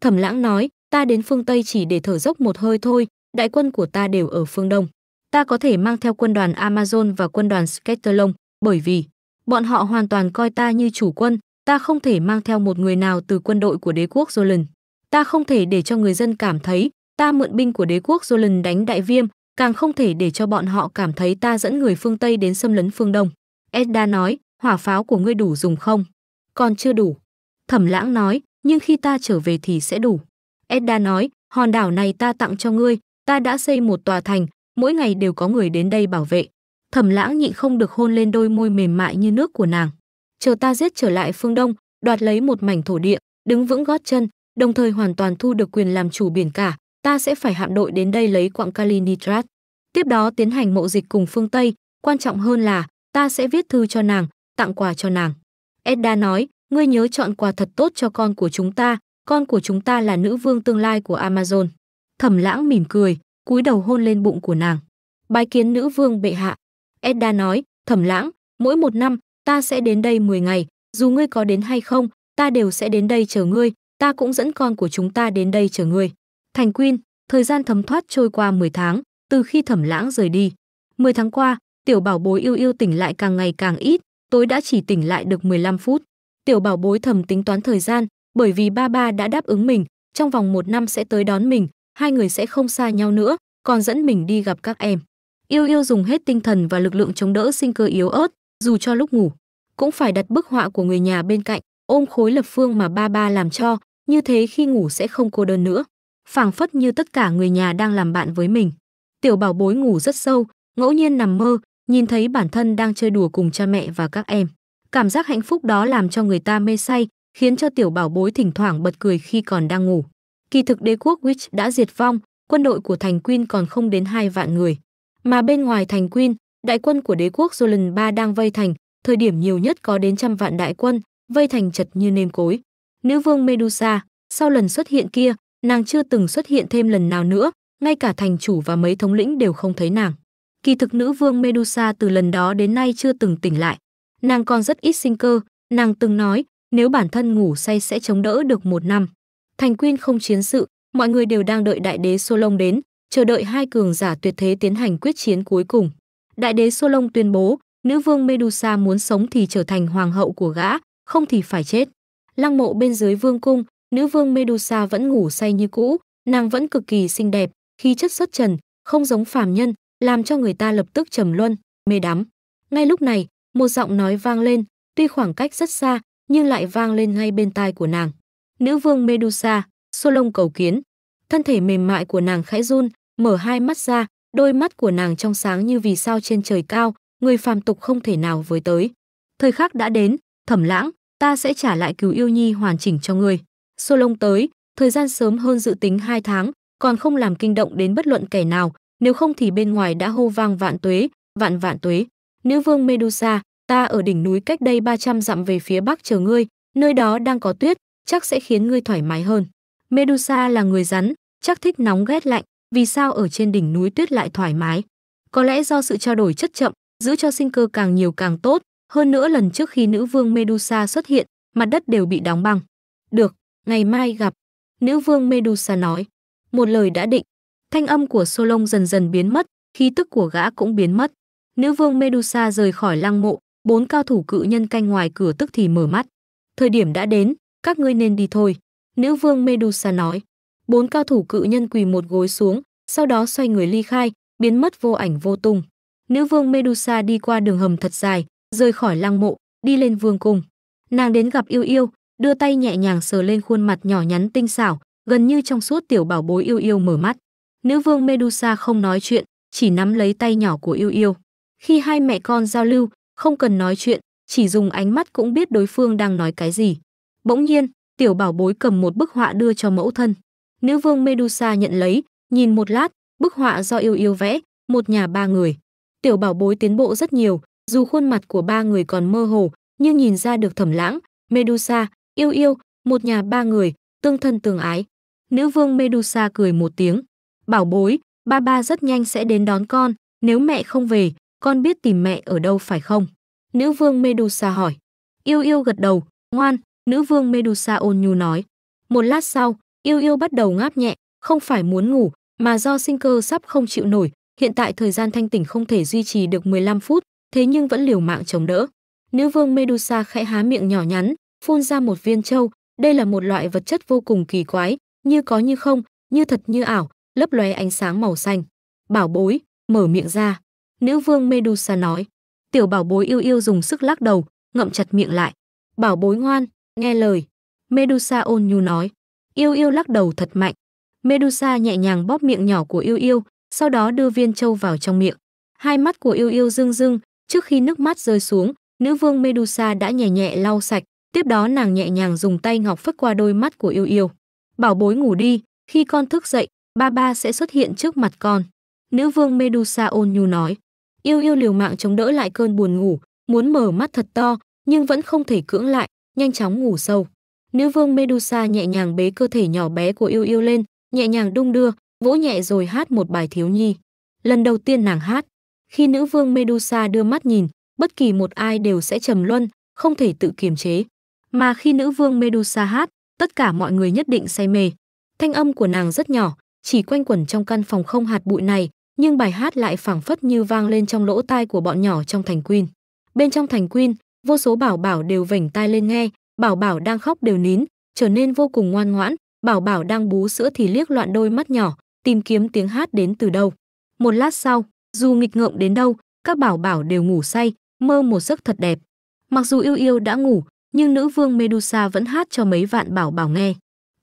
Thẩm lãng nói, ta đến phương Tây chỉ để thở dốc một hơi thôi, đại quân của ta đều ở phương Đông. Ta có thể mang theo quân đoàn Amazon và quân đoàn Sketerlong, bởi vì bọn họ hoàn toàn coi ta như chủ quân, ta không thể mang theo một người nào từ quân đội của đế quốc Jolan ta không thể để cho người dân cảm thấy ta mượn binh của đế quốc Roland đánh Đại Viêm, càng không thể để cho bọn họ cảm thấy ta dẫn người phương Tây đến xâm lấn phương Đông. Edda nói, hỏa pháo của ngươi đủ dùng không? Còn chưa đủ. Thẩm lãng nói, nhưng khi ta trở về thì sẽ đủ. Edda nói, hòn đảo này ta tặng cho ngươi, ta đã xây một tòa thành, mỗi ngày đều có người đến đây bảo vệ. Thẩm lãng nhịn không được hôn lên đôi môi mềm mại như nước của nàng. Chờ ta giết trở lại phương Đông, đoạt lấy một mảnh thổ địa, đứng vững gót chân, đồng thời hoàn toàn thu được quyền làm chủ biển cả, ta sẽ phải hạm đội đến đây lấy quặng kali nitrat. Tiếp đó tiến hành mậu dịch cùng phương Tây, quan trọng hơn là ta sẽ viết thư cho nàng, tặng quà cho nàng. Edda nói, ngươi nhớ chọn quà thật tốt cho con của chúng ta, con của chúng ta là nữ vương tương lai của Amazon. Thẩm lãng mỉm cười, cúi đầu hôn lên bụng của nàng. Bái kiến nữ vương bệ hạ. Edda nói, thẩm lãng, mỗi một năm, ta sẽ đến đây 10 ngày, dù ngươi có đến hay không, ta đều sẽ đến đây chờ ngươi, ta cũng dẫn con của chúng ta đến đây chờ ngươi. Thành Quyên, thời gian thấm thoát trôi qua 10 tháng, từ khi thẩm lãng rời đi. 10 tháng qua, tiểu bảo bối yêu yêu tỉnh lại càng ngày càng ít, tối đã chỉ tỉnh lại được 15 phút. Tiểu bảo bối thầm tính toán thời gian, bởi vì ba ba đã đáp ứng mình, trong vòng một năm sẽ tới đón mình, hai người sẽ không xa nhau nữa, còn dẫn mình đi gặp các em. Yêu yêu dùng hết tinh thần và lực lượng chống đỡ sinh cơ yếu ớt, dù cho lúc ngủ, cũng phải đặt bức họa của người nhà bên cạnh, ôm khối lập phương mà ba ba làm cho, như thế khi ngủ sẽ không cô đơn nữa phảng phất như tất cả người nhà đang làm bạn với mình tiểu bảo bối ngủ rất sâu ngẫu nhiên nằm mơ nhìn thấy bản thân đang chơi đùa cùng cha mẹ và các em cảm giác hạnh phúc đó làm cho người ta mê say khiến cho tiểu bảo bối thỉnh thoảng bật cười khi còn đang ngủ kỳ thực đế quốc witch đã diệt vong quân đội của thành Quyên còn không đến hai vạn người. Mà bên ngoài thành Quyên, đại quân của đế quốc Jolan 3 đang vây thành, thời điểm nhiều nhất có đến trăm vạn đại quân, vây thành chật như nêm cối nữ vương Medusa, sau lần xuất hiện kia, nàng chưa từng xuất hiện thêm lần nào nữa, ngay cả thành chủ và mấy thống lĩnh đều không thấy nàng. Kỳ thực nữ vương Medusa từ lần đó đến nay chưa từng tỉnh lại. Nàng còn rất ít sinh cơ, nàng từng nói, nếu bản thân ngủ say sẽ chống đỡ được một năm. Thành quyên không chiến sự, mọi người đều đang đợi đại đế Solon đến, chờ đợi hai cường giả tuyệt thế tiến hành quyết chiến cuối cùng. Đại đế Solon tuyên bố, nữ vương Medusa muốn sống thì trở thành hoàng hậu của gã, không thì phải chết lăng mộ bên dưới vương cung, nữ vương Medusa vẫn ngủ say như cũ, nàng vẫn cực kỳ xinh đẹp, khí chất xuất trần, không giống phàm nhân, làm cho người ta lập tức trầm luân, mê đắm. Ngay lúc này, một giọng nói vang lên, tuy khoảng cách rất xa, nhưng lại vang lên ngay bên tai của nàng. Nữ vương Medusa, Solon cầu kiến. Thân thể mềm mại của nàng khẽ run, mở hai mắt ra, đôi mắt của nàng trong sáng như vì sao trên trời cao, người phàm tục không thể nào với tới. Thời khắc đã đến, Thẩm Lãng, ta sẽ trả lại cứu yêu nhi hoàn chỉnh cho ngươi. Sô Lông tới, thời gian sớm hơn dự tính hai tháng, còn không làm kinh động đến bất luận kẻ nào, nếu không thì bên ngoài đã hô vang vạn tuế, vạn vạn tuế. Nữ vương Medusa, ta ở đỉnh núi cách đây 300 dặm về phía bắc chờ ngươi, nơi đó đang có tuyết, chắc sẽ khiến ngươi thoải mái hơn. Medusa là người rắn, chắc thích nóng ghét lạnh, vì sao ở trên đỉnh núi tuyết lại thoải mái? Có lẽ do sự trao đổi chất chậm, giữ cho sinh cơ càng nhiều càng tốt, hơn nữa lần trước khi nữ vương Medusa xuất hiện, mặt đất đều bị đóng băng. Được, ngày mai gặp. Nữ vương Medusa nói. Một lời đã định. Thanh âm của Solon dần dần biến mất, khí tức của gã cũng biến mất. Nữ vương Medusa rời khỏi lăng mộ, bốn cao thủ cự nhân canh ngoài cửa tức thì mở mắt. Thời điểm đã đến, các ngươi nên đi thôi. Nữ vương Medusa nói. Bốn cao thủ cự nhân quỳ một gối xuống, sau đó xoay người ly khai, biến mất vô ảnh vô tung. Nữ vương Medusa đi qua đường hầm thật dài, rời khỏi lăng mộ, đi lên vương cung. Nàng đến gặp Yêu Yêu, đưa tay nhẹ nhàng sờ lên khuôn mặt nhỏ nhắn tinh xảo, gần như trong suốt tiểu bảo bối Yêu Yêu mở mắt. Nữ vương Medusa không nói chuyện, chỉ nắm lấy tay nhỏ của Yêu Yêu. Khi hai mẹ con giao lưu, không cần nói chuyện, chỉ dùng ánh mắt cũng biết đối phương đang nói cái gì. Bỗng nhiên, tiểu bảo bối cầm một bức họa đưa cho mẫu thân. Nữ vương Medusa nhận lấy, nhìn một lát, bức họa do Yêu Yêu vẽ, một nhà ba người. Tiểu bảo bối tiến bộ rất nhiều, dù khuôn mặt của ba người còn mơ hồ, nhưng nhìn ra được Thẩm Lãng, Medusa, Yêu Yêu, một nhà ba người, tương thân tương ái. Nữ vương Medusa cười một tiếng. Bảo bối, ba ba rất nhanh sẽ đến đón con, nếu mẹ không về, con biết tìm mẹ ở đâu phải không? Nữ vương Medusa hỏi. Yêu yêu gật đầu, ngoan, nữ vương Medusa ôn nhu nói. Một lát sau, yêu yêu bắt đầu ngáp nhẹ, không phải muốn ngủ, mà do sinh cơ sắp không chịu nổi, hiện tại thời gian thanh tỉnh không thể duy trì được 15 phút, thế nhưng vẫn liều mạng chống đỡ. Nữ vương Medusa khẽ há miệng nhỏ nhắn, phun ra một viên châu, đây là một loại vật chất vô cùng kỳ quái, như có như không, như thật như ảo, lấp lóe ánh sáng màu xanh. Bảo bối, mở miệng ra. Nữ vương Medusa nói. Tiểu bảo bối yêu yêu dùng sức lắc đầu, ngậm chặt miệng lại. Bảo bối ngoan, nghe lời. Medusa ôn nhu nói. Yêu yêu lắc đầu thật mạnh. Medusa nhẹ nhàng bóp miệng nhỏ của yêu yêu, sau đó đưa viên châu vào trong miệng. Hai mắt của yêu yêu rưng rưng, Trước khi nước mắt rơi xuống, nữ vương Medusa đã nhẹ nhẹ lau sạch, tiếp đó nàng nhẹ nhàng dùng tay ngọc phất qua đôi mắt của yêu yêu. Bảo bối ngủ đi, khi con thức dậy, ba ba sẽ xuất hiện trước mặt con. Nữ vương Medusa ôn nhu nói. Yêu yêu liều mạng chống đỡ lại cơn buồn ngủ, muốn mở mắt thật to, nhưng vẫn không thể cưỡng lại, nhanh chóng ngủ sâu. Nữ vương Medusa nhẹ nhàng bế cơ thể nhỏ bé của yêu yêu lên, nhẹ nhàng đung đưa, vỗ nhẹ rồi hát một bài thiếu nhi. Lần đầu tiên nàng hát, khi nữ vương Medusa đưa mắt nhìn, bất kỳ một ai đều sẽ trầm luân, không thể tự kiềm chế. Mà khi nữ vương Medusa hát, tất cả mọi người nhất định say mê. Thanh âm của nàng rất nhỏ, chỉ quanh quẩn trong căn phòng không hạt bụi này, nhưng bài hát lại phảng phất như vang lên trong lỗ tai của bọn nhỏ trong thành Queen. Bên trong thành Queen, vô số bảo bảo đều vểnh tai lên nghe, bảo bảo đang khóc đều nín, trở nên vô cùng ngoan ngoãn, bảo bảo đang bú sữa thì liếc loạn đôi mắt nhỏ, tìm kiếm tiếng hát đến từ đâu. Một lát sau, dù nghịch ngợm đến đâu, các bảo bảo đều ngủ say, mơ một giấc thật đẹp. Mặc dù yêu yêu đã ngủ, nhưng nữ vương Medusa vẫn hát cho mấy vạn bảo bảo nghe.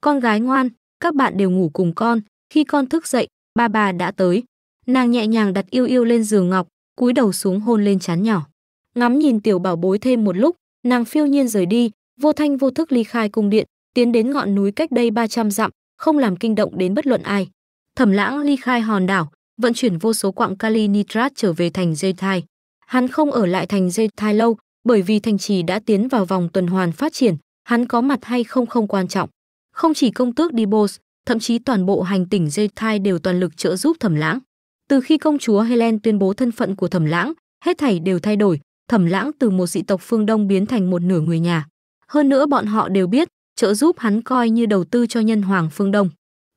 Con gái ngoan, các bạn đều ngủ cùng con, khi con thức dậy, ba bà đã tới. Nàng nhẹ nhàng đặt yêu yêu lên giường ngọc, cúi đầu xuống hôn lên chán nhỏ. Ngắm nhìn tiểu bảo bối thêm một lúc, nàng phiêu nhiên rời đi, vô thanh vô thức ly khai cung điện, tiến đến ngọn núi cách đây 300 dặm, không làm kinh động đến bất luận ai. Thẩm Lãng ly khai hòn đảo, vận chuyển vô số quặng kali nitrat trở về thành dây thai. Hắn không ở lại thành dây thai lâu, bởi vì thành trì đã tiến vào vòng tuần hoàn phát triển, hắn có mặt hay không không quan trọng. Không chỉ công tước Dibos, thậm chí toàn bộ hành tỉnh dây thai đều toàn lực trợ giúp Thẩm Lãng. Từ khi công chúa Helen tuyên bố thân phận của Thẩm Lãng, hết thảy đều thay đổi, Thẩm Lãng từ một dị tộc phương Đông biến thành một nửa người nhà. Hơn nữa bọn họ đều biết, trợ giúp hắn coi như đầu tư cho nhân hoàng phương Đông.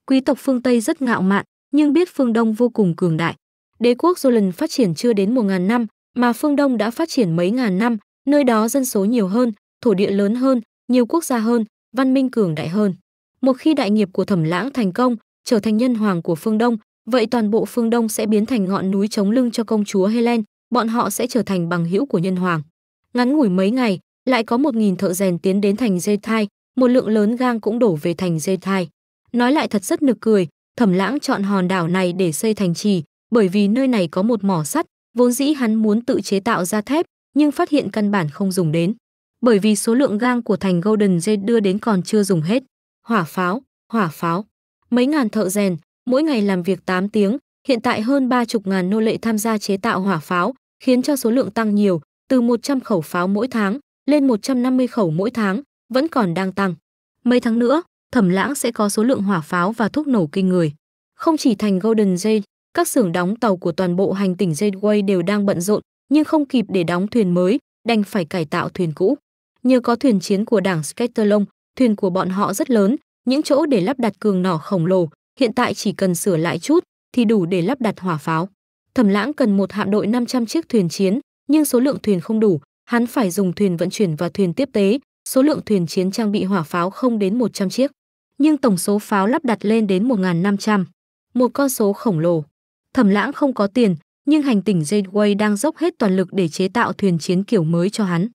Quý tộc phương Tây rất ngạo mạn, nhưng biết phương Đông vô cùng cường đại. Đế quốc Jolan phát triển chưa đến 1.000 năm, mà phương Đông đã phát triển mấy ngàn năm, nơi đó dân số nhiều hơn, thổ địa lớn hơn, nhiều quốc gia hơn, văn minh cường đại hơn. Một khi đại nghiệp của Thẩm Lãng thành công, trở thành nhân hoàng của phương Đông, vậy toàn bộ phương Đông sẽ biến thành ngọn núi chống lưng cho công chúa Helen, bọn họ sẽ trở thành bằng hữu của nhân hoàng. Ngắn ngủi mấy ngày, lại có một nghìn thợ rèn tiến đến thành dây thai, một lượng lớn gang cũng đổ về thành dây thai. Nói lại thật rất nực cười, Thẩm Lãng chọn hòn đảo này để xây thành trì, bởi vì nơi này có một mỏ sắt, vốn dĩ hắn muốn tự chế tạo ra thép, nhưng phát hiện căn bản không dùng đến, bởi vì số lượng gang của thành Golden Gate đưa đến còn chưa dùng hết. Hỏa pháo, hỏa pháo. Mấy ngàn thợ rèn, mỗi ngày làm việc 8 tiếng, hiện tại hơn ba chục ngàn nô lệ tham gia chế tạo hỏa pháo, khiến cho số lượng tăng nhiều, từ 100 khẩu pháo mỗi tháng lên 150 khẩu mỗi tháng, vẫn còn đang tăng. Mấy tháng nữa, Thẩm Lãng sẽ có số lượng hỏa pháo và thuốc nổ kinh người. Không chỉ thành Golden Gate, các xưởng đóng tàu của toàn bộ hành tỉnh Gateway đều đang bận rộn, nhưng không kịp để đóng thuyền mới, đành phải cải tạo thuyền cũ. Nhờ có thuyền chiến của đảng Scatterlong, thuyền của bọn họ rất lớn, những chỗ để lắp đặt cường nỏ khổng lồ, hiện tại chỉ cần sửa lại chút thì đủ để lắp đặt hỏa pháo. Thẩm Lãng cần một hạm đội 500 chiếc thuyền chiến, nhưng số lượng thuyền không đủ, hắn phải dùng thuyền vận chuyển và thuyền tiếp tế, số lượng thuyền chiến trang bị hỏa pháo không đến 100 chiếc nhưng tổng số pháo lắp đặt lên đến 1.500. Một con số khổng lồ. Thẩm lãng không có tiền, nhưng hành tỉnh Gateway đang dốc hết toàn lực để chế tạo thuyền chiến kiểu mới cho hắn.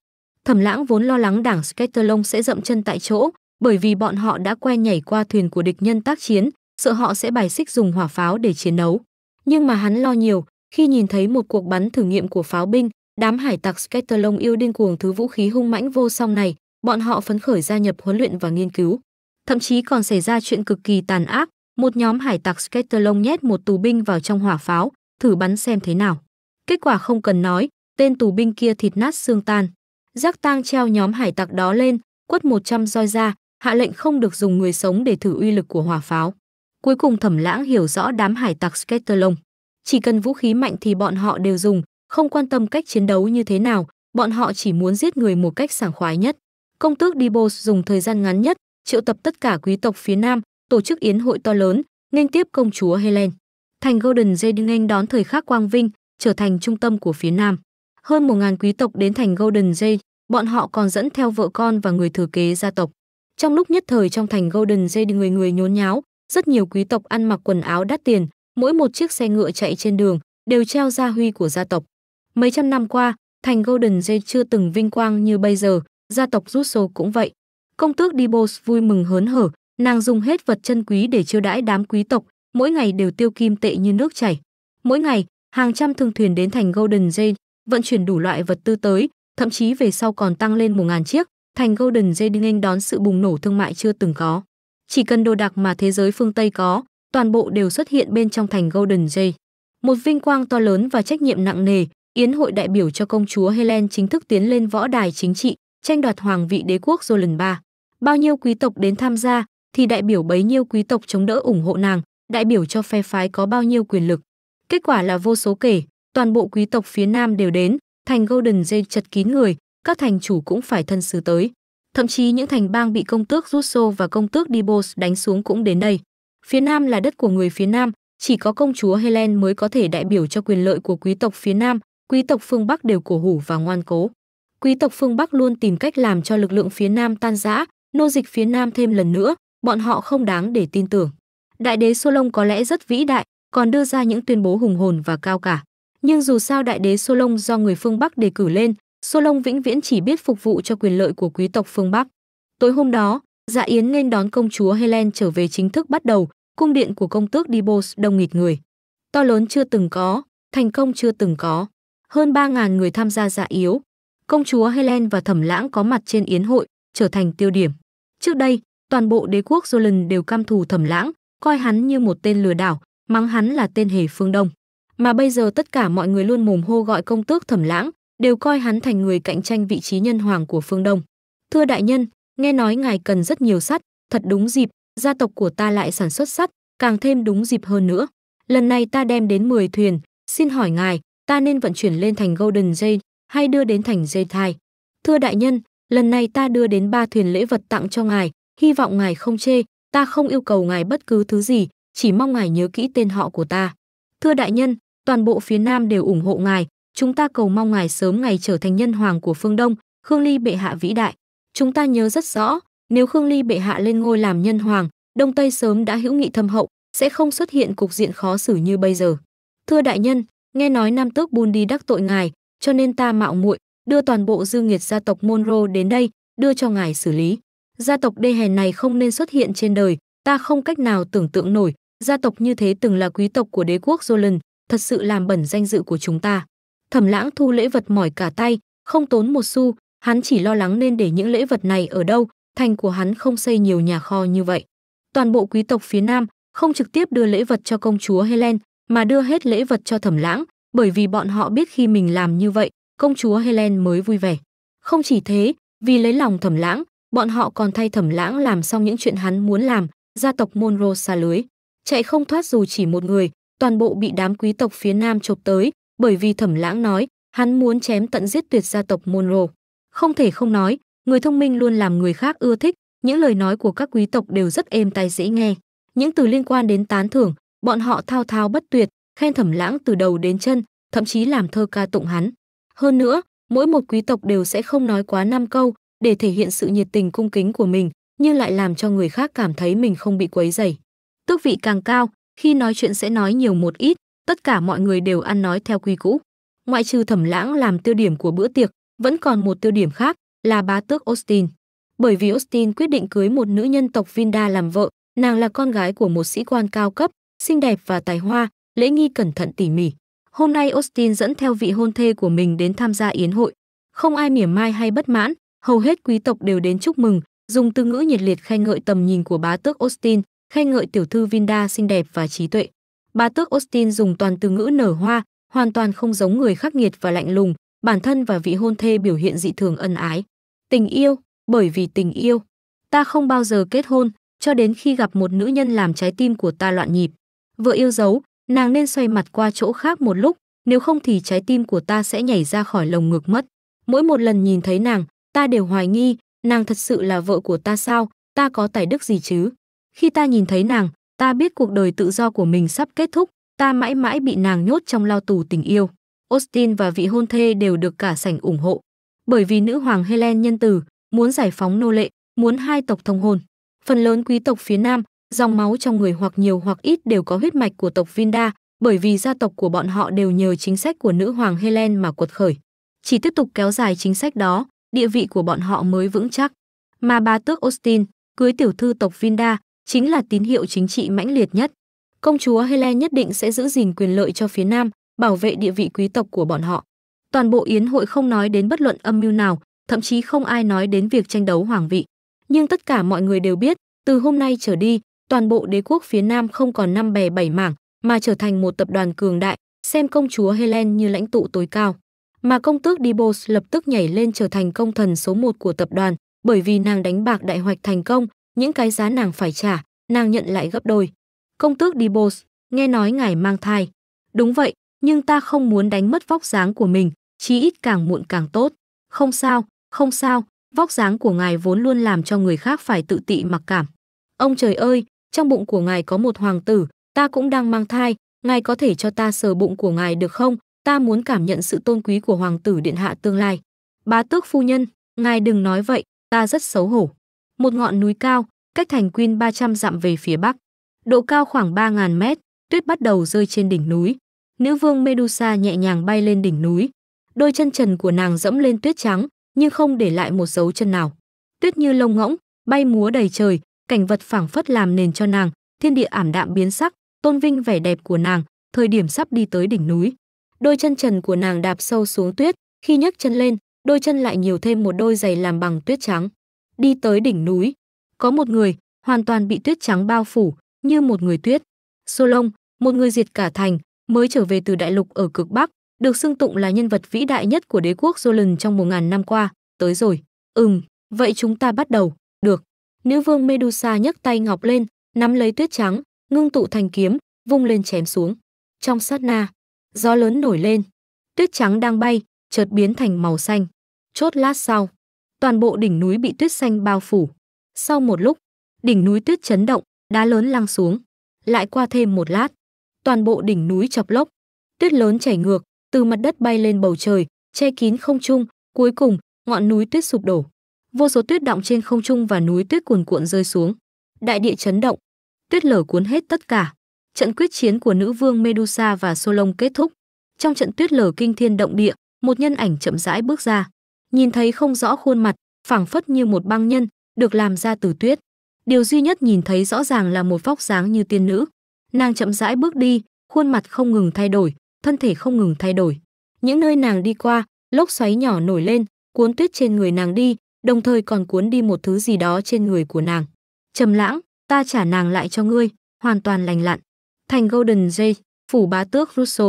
Thẩm lãng vốn lo lắng đảng Scatterlong sẽ dậm chân tại chỗ, bởi vì bọn họ đã quen nhảy qua thuyền của địch nhân tác chiến, sợ họ sẽ bài xích dùng hỏa pháo để chiến đấu. Nhưng mà hắn lo nhiều, khi nhìn thấy một cuộc bắn thử nghiệm của pháo binh, đám hải tặc Scatterlong yêu điên cuồng thứ vũ khí hung mãnh vô song này, bọn họ phấn khởi gia nhập huấn luyện và nghiên cứu. Thậm chí còn xảy ra chuyện cực kỳ tàn ác, một nhóm hải tặc Sketterlong nhét một tù binh vào trong hỏa pháo, thử bắn xem thế nào. Kết quả không cần nói, tên tù binh kia thịt nát xương tan. Giác tang treo nhóm hải tặc đó lên, quất 100 roi ra, hạ lệnh không được dùng người sống để thử uy lực của hỏa pháo. Cuối cùng Thẩm Lãng hiểu rõ đám hải tặc Sketterlong. Chỉ cần vũ khí mạnh thì bọn họ đều dùng, không quan tâm cách chiến đấu như thế nào, bọn họ chỉ muốn giết người một cách sảng khoái nhất. Công tước Dibos dùng thời gian ngắn nhất triệu tập tất cả quý tộc phía Nam, tổ chức yến hội to lớn, nghênh tiếp công chúa Helen. Thành Golden Gate nghênh đón thời khắc quang vinh, trở thành trung tâm của phía Nam. Hơn một ngàn quý tộc đến thành Golden Gate, bọn họ còn dẫn theo vợ con và người thừa kế gia tộc. Trong lúc nhất thời trong thành Golden Gate người người nhốn nháo, rất nhiều quý tộc ăn mặc quần áo đắt tiền, mỗi một chiếc xe ngựa chạy trên đường đều treo gia huy của gia tộc. Mấy trăm năm qua, thành Golden Gate chưa từng vinh quang như bây giờ, gia tộc Russo cũng vậy. Công tước Dibos vui mừng hớn hở, nàng dùng hết vật chân quý để chiêu đãi đám quý tộc, mỗi ngày đều tiêu kim tệ như nước chảy. Mỗi ngày, hàng trăm thương thuyền đến thành Golden Jane, vận chuyển đủ loại vật tư tới, thậm chí về sau còn tăng lên một ngàn chiếc, thành Golden Jane nghênh đón sự bùng nổ thương mại chưa từng có. Chỉ cần đồ đạc mà thế giới phương Tây có, toàn bộ đều xuất hiện bên trong thành Golden Jane. Một vinh quang to lớn và trách nhiệm nặng nề, yến hội đại biểu cho công chúa Helen chính thức tiến lên võ đài chính trị, tranh đoạt hoàng vị đế quốc Roland III. Bao nhiêu quý tộc đến tham gia thì đại biểu bấy nhiêu quý tộc chống đỡ ủng hộ nàng, đại biểu cho phe phái có bao nhiêu quyền lực. Kết quả là vô số kể, toàn bộ quý tộc phía Nam đều đến, thành Golden Gate chật kín người, các thành chủ cũng phải thân sứ tới. Thậm chí những thành bang bị công tước Russo và công tước Dibos đánh xuống cũng đến đây. Phía Nam là đất của người phía Nam, chỉ có công chúa Helen mới có thể đại biểu cho quyền lợi của quý tộc phía Nam, quý tộc phương Bắc đều cổ hủ và ngoan cố. Quý tộc phương Bắc luôn tìm cách làm cho lực lượng phía Nam tan rã, nô dịch phía Nam thêm lần nữa, bọn họ không đáng để tin tưởng. Đại đế Sô Lông có lẽ rất vĩ đại, còn đưa ra những tuyên bố hùng hồn và cao cả. Nhưng dù sao đại đế Sô Lông do người phương Bắc đề cử lên, Sô Lông vĩnh viễn chỉ biết phục vụ cho quyền lợi của quý tộc phương Bắc. Tối hôm đó, Dạ Yến nên đón công chúa Helen trở về chính thức bắt đầu, cung điện của công tước Dibos đông nghịt người. To lớn chưa từng có, thành công chưa từng có. Hơn 3.000 người tham gia dạ yếu. Công chúa Helen và thẩm lãng có mặt trên yến hội, trở thành tiêu điểm. Trước đây, toàn bộ đế quốc Jolan đều cam thù thẩm lãng, coi hắn như một tên lừa đảo, mắng hắn là tên hề phương Đông. Mà bây giờ tất cả mọi người luôn mồm hô gọi công tước thẩm lãng, đều coi hắn thành người cạnh tranh vị trí nhân hoàng của phương Đông. Thưa đại nhân, nghe nói ngài cần rất nhiều sắt, thật đúng dịp, gia tộc của ta lại sản xuất sắt, càng thêm đúng dịp hơn nữa. Lần này ta đem đến 10 thuyền, xin hỏi ngài, ta nên vận chuyển lên thành Golden Jay hay đưa đến thành Jay Thai? Thưa đại nhân, lần này ta đưa đến ba thuyền lễ vật tặng cho ngài, hy vọng ngài không chê, ta không yêu cầu ngài bất cứ thứ gì, chỉ mong ngài nhớ kỹ tên họ của ta. Thưa đại nhân, toàn bộ phía Nam đều ủng hộ ngài, chúng ta cầu mong ngài sớm ngày trở thành nhân hoàng của phương Đông, Khương Ly bệ hạ vĩ đại. Chúng ta nhớ rất rõ, nếu Khương Ly bệ hạ lên ngôi làm nhân hoàng, Đông Tây sớm đã hữu nghị thâm hậu, sẽ không xuất hiện cục diện khó xử như bây giờ. Thưa đại nhân, nghe nói Nam Tước buôn đi đắc tội ngài, cho nên ta mạo muội đưa toàn bộ dư nghiệt gia tộc Monroe đến đây, đưa cho ngài xử lý. Gia tộc đê hèn này không nên xuất hiện trên đời, ta không cách nào tưởng tượng nổi, gia tộc như thế từng là quý tộc của đế quốc Roland, thật sự làm bẩn danh dự của chúng ta. Thẩm lãng thu lễ vật mỏi cả tay, không tốn một xu, hắn chỉ lo lắng nên để những lễ vật này ở đâu, thành của hắn không xây nhiều nhà kho như vậy. Toàn bộ quý tộc phía Nam không trực tiếp đưa lễ vật cho công chúa Helen, mà đưa hết lễ vật cho thẩm lãng, bởi vì bọn họ biết khi mình làm như vậy, công chúa Helen mới vui vẻ. Không chỉ thế, vì lấy lòng Thẩm Lãng, bọn họ còn thay Thẩm Lãng làm xong những chuyện hắn muốn làm, gia tộc Monroe xa lưới, chạy không thoát dù chỉ một người, toàn bộ bị đám quý tộc phía Nam chộp tới, bởi vì Thẩm Lãng nói, hắn muốn chém tận giết tuyệt gia tộc Monroe. Không thể không nói, người thông minh luôn làm người khác ưa thích, những lời nói của các quý tộc đều rất êm tai dễ nghe. Những từ liên quan đến tán thưởng, bọn họ thao thao bất tuyệt, khen Thẩm Lãng từ đầu đến chân, thậm chí làm thơ ca tụng hắn. Hơn nữa, mỗi một quý tộc đều sẽ không nói quá năm câu để thể hiện sự nhiệt tình cung kính của mình, nhưng lại làm cho người khác cảm thấy mình không bị quấy rầy. Tước vị càng cao, khi nói chuyện sẽ nói nhiều một ít, tất cả mọi người đều ăn nói theo quy cũ. Ngoại trừ Thẩm Lãng làm tiêu điểm của bữa tiệc, vẫn còn một tiêu điểm khác là bá tước Austin. Bởi vì Austin quyết định cưới một nữ nhân tộc Vinda làm vợ, nàng là con gái của một sĩ quan cao cấp, xinh đẹp và tài hoa, lễ nghi cẩn thận tỉ mỉ. Hôm nay Austin dẫn theo vị hôn thê của mình đến tham gia yến hội. Không ai mỉa mai hay bất mãn, hầu hết quý tộc đều đến chúc mừng, dùng từ ngữ nhiệt liệt khen ngợi tầm nhìn của bá tước Austin, khen ngợi tiểu thư Vinda xinh đẹp và trí tuệ. Bá tước Austin dùng toàn từ ngữ nở hoa, hoàn toàn không giống người khắc nghiệt và lạnh lùng, bản thân và vị hôn thê biểu hiện dị thường ân ái. Tình yêu, bởi vì tình yêu. Ta không bao giờ kết hôn, cho đến khi gặp một nữ nhân làm trái tim của ta loạn nhịp. vợ yêu dấu, nàng nên xoay mặt qua chỗ khác một lúc, nếu không thì trái tim của ta sẽ nhảy ra khỏi lồng ngực mất. Mỗi một lần nhìn thấy nàng, ta đều hoài nghi, nàng thật sự là vợ của ta sao, ta có tài đức gì chứ? Khi ta nhìn thấy nàng, ta biết cuộc đời tự do của mình sắp kết thúc, ta mãi mãi bị nàng nhốt trong lao tù tình yêu. Austin và vị hôn thê đều được cả sảnh ủng hộ, bởi vì nữ hoàng Helen nhân từ, muốn giải phóng nô lệ, muốn hai tộc thông hôn. Phần lớn quý tộc phía Nam, dòng máu trong người hoặc nhiều hoặc ít đều có huyết mạch của tộc Vinda, bởi vì gia tộc của bọn họ đều nhờ chính sách của nữ hoàng Helen mà cuột khởi. Chỉ tiếp tục kéo dài chính sách đó, địa vị của bọn họ mới vững chắc. Mà bà tước Austin, cưới tiểu thư tộc Vinda, chính là tín hiệu chính trị mãnh liệt nhất. Công chúa Helen nhất định sẽ giữ gìn quyền lợi cho phía Nam, bảo vệ địa vị quý tộc của bọn họ. Toàn bộ yến hội không nói đến bất luận âm mưu nào, thậm chí không ai nói đến việc tranh đấu hoàng vị. Nhưng tất cả mọi người đều biết, từ hôm nay trở đi, toàn bộ đế quốc phía Nam không còn năm bè bảy mảng, mà trở thành một tập đoàn cường đại, xem công chúa Helen như lãnh tụ tối cao. Mà công tước Dibos lập tức nhảy lên trở thành công thần số một của tập đoàn, bởi vì nàng đánh bạc đại hoạch thành công, những cái giá nàng phải trả, nàng nhận lại gấp đôi. Công tước Dibos, nghe nói ngài mang thai. Đúng vậy, nhưng ta không muốn đánh mất vóc dáng của mình, chí ít càng muộn càng tốt. Không sao, không sao, vóc dáng của ngài vốn luôn làm cho người khác phải tự tị mặc cảm. Ông trời ơi, trong bụng của ngài có một hoàng tử, ta cũng đang mang thai, ngài có thể cho ta sờ bụng của ngài được không? Ta muốn cảm nhận sự tôn quý của hoàng tử điện hạ tương lai. Bá tước phu nhân, ngài đừng nói vậy, ta rất xấu hổ. Một ngọn núi cao, cách thành Quyên 300 dặm về phía bắc. Độ cao khoảng 3.000 mét, tuyết bắt đầu rơi trên đỉnh núi. Nữ vương Medusa nhẹ nhàng bay lên đỉnh núi. Đôi chân trần của nàng dẫm lên tuyết trắng, nhưng không để lại một dấu chân nào. Tuyết như lông ngỗng, bay múa đầy trời, cảnh vật phảng phất làm nền cho nàng, thiên địa ảm đạm biến sắc, tôn vinh vẻ đẹp của nàng, thời điểm sắp đi tới đỉnh núi. Đôi chân trần của nàng đạp sâu xuống tuyết, khi nhấc chân lên, đôi chân lại nhiều thêm một đôi giày làm bằng tuyết trắng. Đi tới đỉnh núi, có một người hoàn toàn bị tuyết trắng bao phủ, như một người tuyết. Sô một người diệt cả thành, mới trở về từ đại lục ở cực Bắc, được xưng tụng là nhân vật vĩ đại nhất của đế quốc solon trong một ngàn năm qua, tới rồi. Ừm, vậy chúng ta bắt đầu, được. Nữ vương Medusa nhấc tay ngọc lên, nắm lấy tuyết trắng, ngưng tụ thành kiếm, vung lên chém xuống. Trong sát na, gió lớn nổi lên, tuyết trắng đang bay, chợt biến thành màu xanh. Chốt lát sau, toàn bộ đỉnh núi bị tuyết xanh bao phủ. Sau một lúc, đỉnh núi tuyết chấn động, đá lớn lăn xuống. Lại qua thêm một lát, toàn bộ đỉnh núi chọc lốc, tuyết lớn chảy ngược, từ mặt đất bay lên bầu trời, che kín không trung, cuối cùng ngọn núi tuyết sụp đổ vô số tuyết động trên không trung và núi tuyết cuồn cuộn rơi xuống. Đại địa chấn động, tuyết lở cuốn hết tất cả. Trận quyết chiến của nữ vương Medusa và Solon kết thúc. Trong trận tuyết lở kinh thiên động địa, một nhân ảnh chậm rãi bước ra. Nhìn thấy không rõ khuôn mặt, phảng phất như một băng nhân, được làm ra từ tuyết. Điều duy nhất nhìn thấy rõ ràng là một vóc dáng như tiên nữ. Nàng chậm rãi bước đi, khuôn mặt không ngừng thay đổi, thân thể không ngừng thay đổi. Những nơi nàng đi qua, lốc xoáy nhỏ nổi lên, cuốn tuyết trên người nàng đi, đồng thời còn cuốn đi một thứ gì đó trên người của nàng. Trầm lãng, ta trả nàng lại cho ngươi, hoàn toàn lành lặn. Thành Golden Jay, phủ bá tước Russo.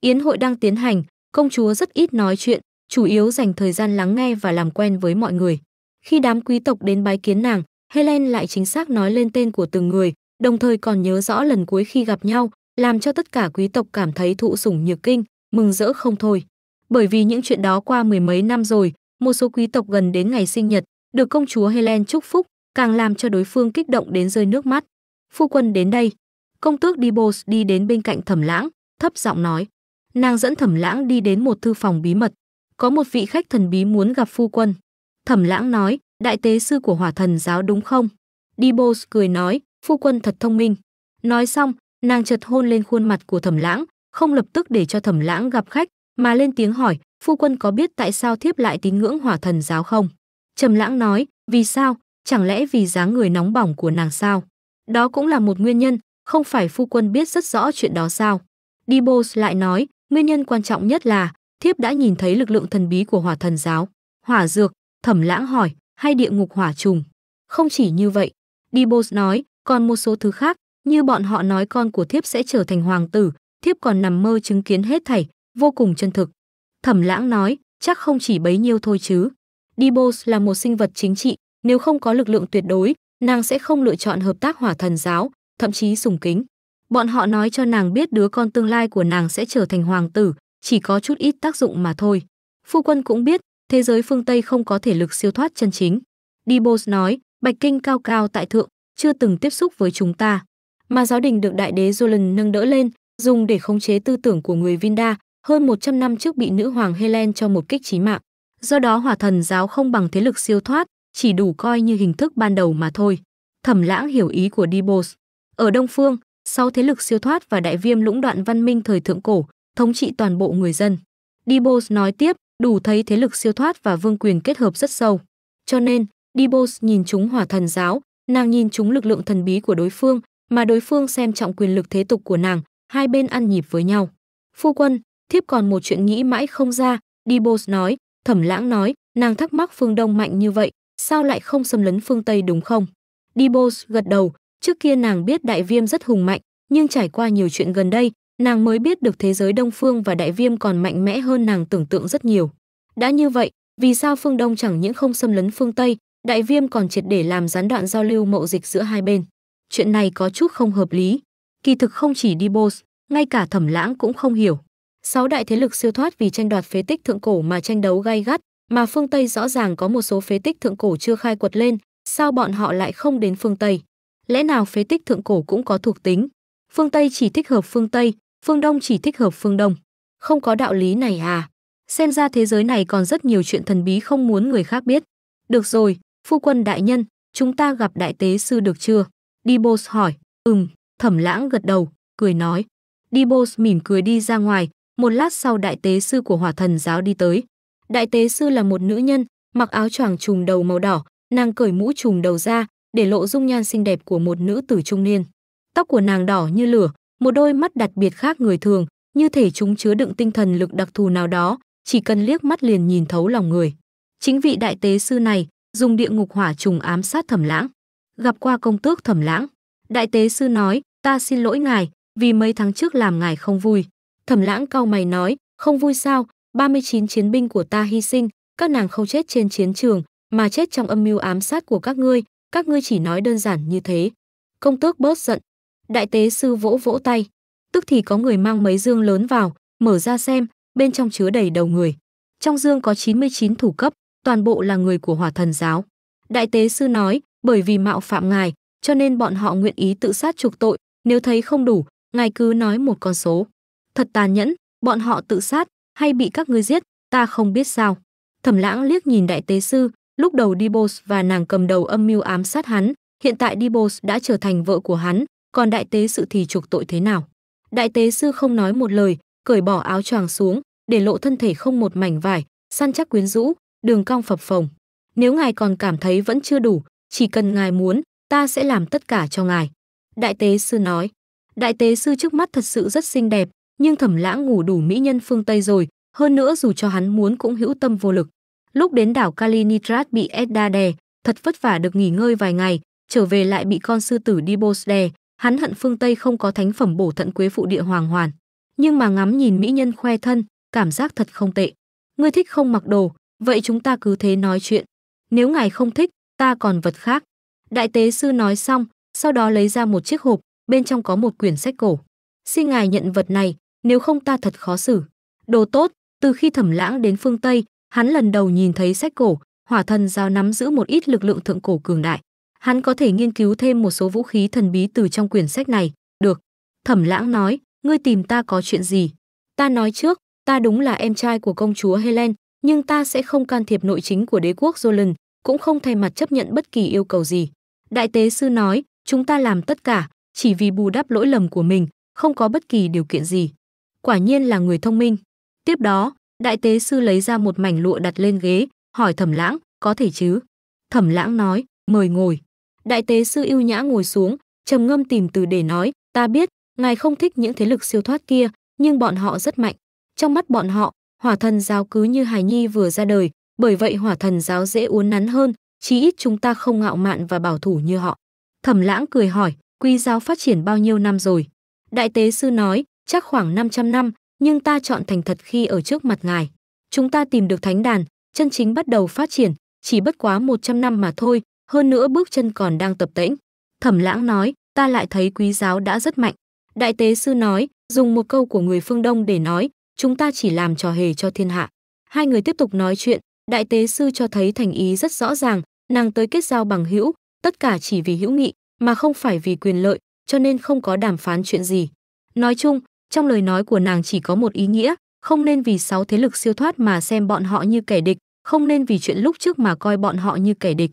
Yến hội đang tiến hành, công chúa rất ít nói chuyện, chủ yếu dành thời gian lắng nghe và làm quen với mọi người. Khi đám quý tộc đến bái kiến nàng, Helen lại chính xác nói lên tên của từng người, đồng thời còn nhớ rõ lần cuối khi gặp nhau, làm cho tất cả quý tộc cảm thấy thụ sủng nhược kinh, mừng rỡ không thôi. Bởi vì những chuyện đó qua mười mấy năm rồi, một số quý tộc gần đến ngày sinh nhật, được công chúa Helen chúc phúc, càng làm cho đối phương kích động đến rơi nước mắt. Phu quân đến đây. Công tước Dibos đi đến bên cạnh Thẩm Lãng, thấp giọng nói. Nàng dẫn Thẩm Lãng đi đến một thư phòng bí mật. Có một vị khách thần bí muốn gặp phu quân. Thẩm Lãng nói, đại tế sư của hỏa thần giáo đúng không? Dibos cười nói, phu quân thật thông minh. Nói xong, nàng chợt hôn lên khuôn mặt của Thẩm Lãng, không lập tức để cho Thẩm Lãng gặp khách, mà lên tiếng hỏi, phu quân có biết tại sao thiếp lại tín ngưỡng hỏa thần giáo không? Trầm lãng nói, vì sao? Chẳng lẽ vì dáng người nóng bỏng của nàng sao? Đó cũng là một nguyên nhân, không phải phu quân biết rất rõ chuyện đó sao? Dibos lại nói, nguyên nhân quan trọng nhất là thiếp đã nhìn thấy lực lượng thần bí của hỏa thần giáo. Hỏa dược, thẩm lãng hỏi, hay địa ngục hỏa trùng? Không chỉ như vậy, Dibos nói, còn một số thứ khác, như bọn họ nói con của thiếp sẽ trở thành hoàng tử, thiếp còn nằm mơ chứng kiến hết thảy, vô cùng chân thực. Thẩm lãng nói, chắc không chỉ bấy nhiêu thôi chứ. Dibos là một sinh vật chính trị, nếu không có lực lượng tuyệt đối, nàng sẽ không lựa chọn hợp tác hỏa thần giáo, thậm chí sùng kính. Bọn họ nói cho nàng biết đứa con tương lai của nàng sẽ trở thành hoàng tử, chỉ có chút ít tác dụng mà thôi. Phu quân cũng biết, thế giới phương Tây không có thể lực siêu thoát chân chính. Dibos nói, Bạch Kinh cao cao tại thượng, chưa từng tiếp xúc với chúng ta. Mà giáo đình được đại đế Jolan nâng đỡ lên, dùng để khống chế tư tưởng của người Vinda, hơn 100 năm trước bị nữ hoàng Helen cho một kích chí mạng. Do đó hỏa thần giáo không bằng thế lực siêu thoát, chỉ đủ coi như hình thức ban đầu mà thôi. Thẩm lãng hiểu ý của Dibos. Ở Đông Phương, sau thế lực siêu thoát và đại viêm lũng đoạn văn minh thời thượng cổ, thống trị toàn bộ người dân. Dibos nói tiếp, đủ thấy thế lực siêu thoát và vương quyền kết hợp rất sâu. Cho nên, Dibos nhìn chúng hỏa thần giáo, nàng nhìn chúng lực lượng thần bí của đối phương, mà đối phương xem trọng quyền lực thế tục của nàng, hai bên ăn nhịp với nhau. Phu quân, thiếp còn một chuyện nghĩ mãi không ra, đi Bos nói, thẩm lãng nói, nàng thắc mắc phương Đông mạnh như vậy, sao lại không xâm lấn phương Tây đúng không? Đi Bos gật đầu, trước kia nàng biết đại viêm rất hùng mạnh, nhưng trải qua nhiều chuyện gần đây, nàng mới biết được thế giới Đông Phương và đại viêm còn mạnh mẽ hơn nàng tưởng tượng rất nhiều. Đã như vậy, vì sao phương Đông chẳng những không xâm lấn phương Tây, đại viêm còn triệt để làm gián đoạn giao lưu mậu dịch giữa hai bên? Chuyện này có chút không hợp lý. Kỳ thực không chỉ đi Bos, ngay cả thẩm lãng cũng không hiểu sáu đại thế lực siêu thoát vì tranh đoạt phế tích thượng cổ mà tranh đấu gay gắt, mà phương Tây rõ ràng có một số phế tích thượng cổ chưa khai quật lên, sao bọn họ lại không đến phương Tây? Lẽ nào phế tích thượng cổ cũng có thuộc tính? Phương Tây chỉ thích hợp phương Tây, phương Đông chỉ thích hợp phương Đông. Không có đạo lý này à? Xem ra thế giới này còn rất nhiều chuyện thần bí không muốn người khác biết. Được rồi, phu quân đại nhân, chúng ta gặp đại tế sư được chưa? Dibos hỏi, ừm, thẩm lãng gật đầu, cười nói. Dibos mỉm cười đi ra ngoài, một lát sau đại tế sư của hỏa thần giáo đi tới. Đại tế sư là một nữ nhân, mặc áo choàng trùm đầu màu đỏ, nàng cởi mũ trùm đầu ra, để lộ dung nhan xinh đẹp của một nữ tử trung niên. Tóc của nàng đỏ như lửa, một đôi mắt đặc biệt khác người thường, như thể chúng chứa đựng tinh thần lực đặc thù nào đó, chỉ cần liếc mắt liền nhìn thấu lòng người. Chính vị đại tế sư này dùng địa ngục hỏa trùng ám sát Thẩm Lãng. Gặp qua công tước Thẩm Lãng, đại tế sư nói, "Ta xin lỗi ngài, vì mấy tháng trước làm ngài không vui." Thẩm lãng cau mày nói, không vui sao, 39 chiến binh của ta hy sinh, các nàng không chết trên chiến trường, mà chết trong âm mưu ám sát của các ngươi, các ngươi chỉ nói đơn giản như thế. Công tước bớt giận. Đại tế sư vỗ vỗ tay. Tức thì có người mang mấy dương lớn vào, mở ra xem, bên trong chứa đầy đầu người. Trong dương có 99 thủ cấp, toàn bộ là người của hỏa thần giáo. Đại tế sư nói, bởi vì mạo phạm ngài, cho nên bọn họ nguyện ý tự sát trục tội, nếu thấy không đủ, ngài cứ nói một con số thật tàn nhẫn, bọn họ tự sát hay bị các ngươi giết, ta không biết sao. Thẩm Lãng liếc nhìn đại tế sư, lúc đầu Dibos và nàng cầm đầu âm mưu ám sát hắn, hiện tại Dibos đã trở thành vợ của hắn, còn đại tế sự thì chuộc tội thế nào? Đại tế sư không nói một lời, cởi bỏ áo choàng xuống, để lộ thân thể không một mảnh vải, săn chắc quyến rũ, đường cong phập phồng. Nếu ngài còn cảm thấy vẫn chưa đủ, chỉ cần ngài muốn, ta sẽ làm tất cả cho ngài. Đại tế sư nói, đại tế sư trước mắt thật sự rất xinh đẹp, nhưng thẩm lãng ngủ đủ mỹ nhân phương Tây rồi, hơn nữa dù cho hắn muốn cũng hữu tâm vô lực. Lúc đến đảo Kalinitrat bị Edda đè, thật vất vả được nghỉ ngơi vài ngày, trở về lại bị con sư tử Dibos đè, hắn hận phương Tây không có thánh phẩm bổ thận quế phụ địa hoàng hoàn. Nhưng mà ngắm nhìn mỹ nhân khoe thân, cảm giác thật không tệ. Ngươi thích không mặc đồ, vậy chúng ta cứ thế nói chuyện. Nếu ngài không thích, ta còn vật khác. Đại tế sư nói xong, sau đó lấy ra một chiếc hộp, bên trong có một quyển sách cổ. Xin ngài nhận vật này, nếu không ta thật khó xử. Đồ tốt, từ khi thẩm lãng đến phương Tây, hắn lần đầu nhìn thấy sách cổ, hỏa thần giao nắm giữ một ít lực lượng thượng cổ cường đại. Hắn có thể nghiên cứu thêm một số vũ khí thần bí từ trong quyển sách này, được. Thẩm lãng nói, ngươi tìm ta có chuyện gì? Ta nói trước, ta đúng là em trai của công chúa Helen, nhưng ta sẽ không can thiệp nội chính của đế quốc Jolan, cũng không thay mặt chấp nhận bất kỳ yêu cầu gì. Đại tế sư nói, chúng ta làm tất cả, chỉ vì bù đắp lỗi lầm của mình, không có bất kỳ điều kiện gì quả nhiên là người thông minh. Tiếp đó, đại tế sư lấy ra một mảnh lụa đặt lên ghế, hỏi Thẩm Lãng, có thể chứ? Thẩm Lãng nói, mời ngồi. Đại tế sư yêu nhã ngồi xuống, trầm ngâm tìm từ để nói, ta biết, ngài không thích những thế lực siêu thoát kia, nhưng bọn họ rất mạnh. Trong mắt bọn họ, hỏa thần giáo cứ như hài nhi vừa ra đời, bởi vậy hỏa thần giáo dễ uốn nắn hơn, chí ít chúng ta không ngạo mạn và bảo thủ như họ. Thẩm lãng cười hỏi, quy giáo phát triển bao nhiêu năm rồi? Đại tế sư nói, chắc khoảng 500 năm, nhưng ta chọn thành thật khi ở trước mặt ngài. Chúng ta tìm được thánh đàn, chân chính bắt đầu phát triển, chỉ bất quá 100 năm mà thôi, hơn nữa bước chân còn đang tập tễnh. Thẩm lãng nói, ta lại thấy quý giáo đã rất mạnh. Đại tế sư nói, dùng một câu của người phương Đông để nói, chúng ta chỉ làm trò hề cho thiên hạ. Hai người tiếp tục nói chuyện, đại tế sư cho thấy thành ý rất rõ ràng, nàng tới kết giao bằng hữu, tất cả chỉ vì hữu nghị, mà không phải vì quyền lợi, cho nên không có đàm phán chuyện gì. Nói chung, trong lời nói của nàng chỉ có một ý nghĩa, không nên vì sáu thế lực siêu thoát mà xem bọn họ như kẻ địch, không nên vì chuyện lúc trước mà coi bọn họ như kẻ địch.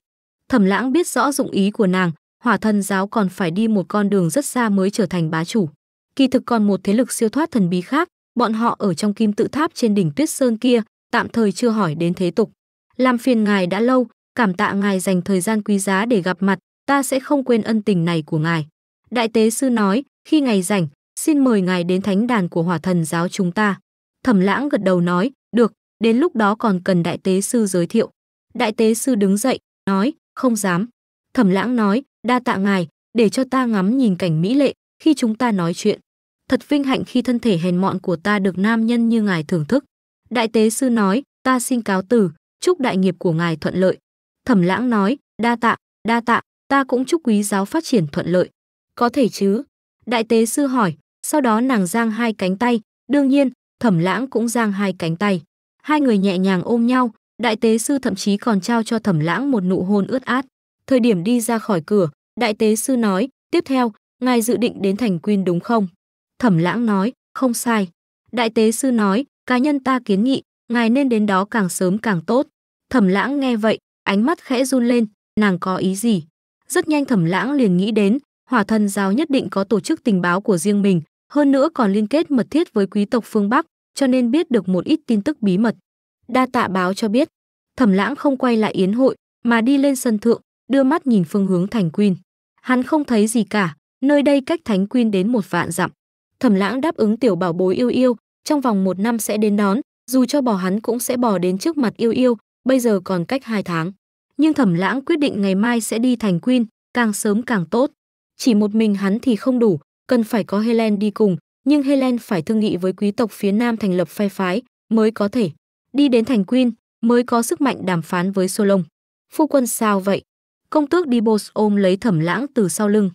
Thẩm Lãng biết rõ dụng ý của nàng, Hỏa Thần giáo còn phải đi một con đường rất xa mới trở thành bá chủ. Kỳ thực còn một thế lực siêu thoát thần bí khác, bọn họ ở trong kim tự tháp trên đỉnh Tuyết Sơn kia, tạm thời chưa hỏi đến thế tục. Làm phiền ngài đã lâu, cảm tạ ngài dành thời gian quý giá để gặp mặt, ta sẽ không quên ân tình này của ngài. Đại tế sư nói, khi ngài rảnh, xin mời ngài đến thánh đàn của hỏa thần giáo chúng ta. Thẩm lãng gật đầu nói, được, đến lúc đó còn cần đại tế sư giới thiệu. Đại tế sư đứng dậy, nói, không dám. Thẩm lãng nói, đa tạ ngài, để cho ta ngắm nhìn cảnh mỹ lệ khi chúng ta nói chuyện. Thật vinh hạnh khi thân thể hèn mọn của ta được nam nhân như ngài thưởng thức. Đại tế sư nói, ta xin cáo từ, chúc đại nghiệp của ngài thuận lợi. Thẩm lãng nói, đa tạ, đa tạ, ta cũng chúc quý giáo phát triển thuận lợi. Có thể chứ? Đại tế sư hỏi, sau đó nàng giang hai cánh tay, đương nhiên, Thẩm Lãng cũng giang hai cánh tay. Hai người nhẹ nhàng ôm nhau, đại tế sư thậm chí còn trao cho Thẩm Lãng một nụ hôn ướt át. Thời điểm đi ra khỏi cửa, đại tế sư nói, tiếp theo, ngài dự định đến thành quyên đúng không? Thẩm Lãng nói, không sai. Đại tế sư nói, cá nhân ta kiến nghị, ngài nên đến đó càng sớm càng tốt. Thẩm Lãng nghe vậy, ánh mắt khẽ run lên, nàng có ý gì? Rất nhanh Thẩm Lãng liền nghĩ đến, Hỏa Thần giáo nhất định có tổ chức tình báo của riêng mình, hơn nữa còn liên kết mật thiết với quý tộc phương Bắc, cho nên biết được một ít tin tức bí mật. Đa tạ báo cho biết, Thẩm Lãng không quay lại yến hội, mà đi lên sân thượng, đưa mắt nhìn phương hướng Thành Quyên. Hắn không thấy gì cả, nơi đây cách Thánh Quyên đến một vạn dặm. Thẩm Lãng đáp ứng tiểu bảo bối yêu yêu, trong vòng một năm sẽ đến đón, dù cho bỏ hắn cũng sẽ bỏ đến trước mặt yêu yêu, bây giờ còn cách hai tháng. Nhưng Thẩm Lãng quyết định ngày mai sẽ đi Thành Quyên, càng sớm càng tốt. Chỉ một mình hắn thì không đủ, cần phải có Helen đi cùng, nhưng Helen phải thương nghị với quý tộc phía Nam thành lập phe phái mới có thể đi đến thành Queen, mới có sức mạnh đàm phán với Solon. Phu quân sao vậy? Công tước Dibos ôm lấy Thẩm Lãng từ sau lưng.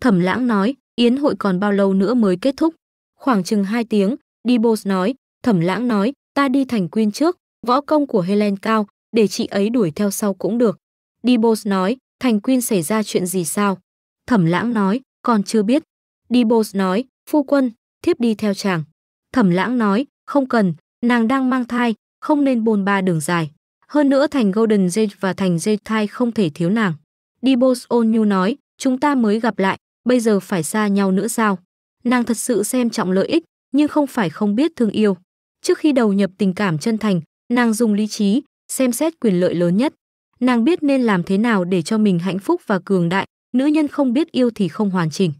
Thẩm Lãng nói, yến hội còn bao lâu nữa mới kết thúc? Khoảng chừng 2 tiếng, Dibos nói, Thẩm Lãng nói, ta đi thành Queen trước, võ công của Helen cao, để chị ấy đuổi theo sau cũng được. Dibos nói, thành Queen xảy ra chuyện gì sao? Thẩm Lãng nói, còn chưa biết, Dibos nói, phu quân, thiếp đi theo chàng. Thẩm lãng nói, không cần, nàng đang mang thai, không nên bồn ba đường dài. Hơn nữa thành Golden Gate và thành Gate thai không thể thiếu nàng. Dibos ôn nhu nói, chúng ta mới gặp lại, bây giờ phải xa nhau nữa sao? Nàng thật sự xem trọng lợi ích, nhưng không phải không biết thương yêu. Trước khi đầu nhập tình cảm chân thành, nàng dùng lý trí, xem xét quyền lợi lớn nhất. Nàng biết nên làm thế nào để cho mình hạnh phúc và cường đại, nữ nhân không biết yêu thì không hoàn chỉnh.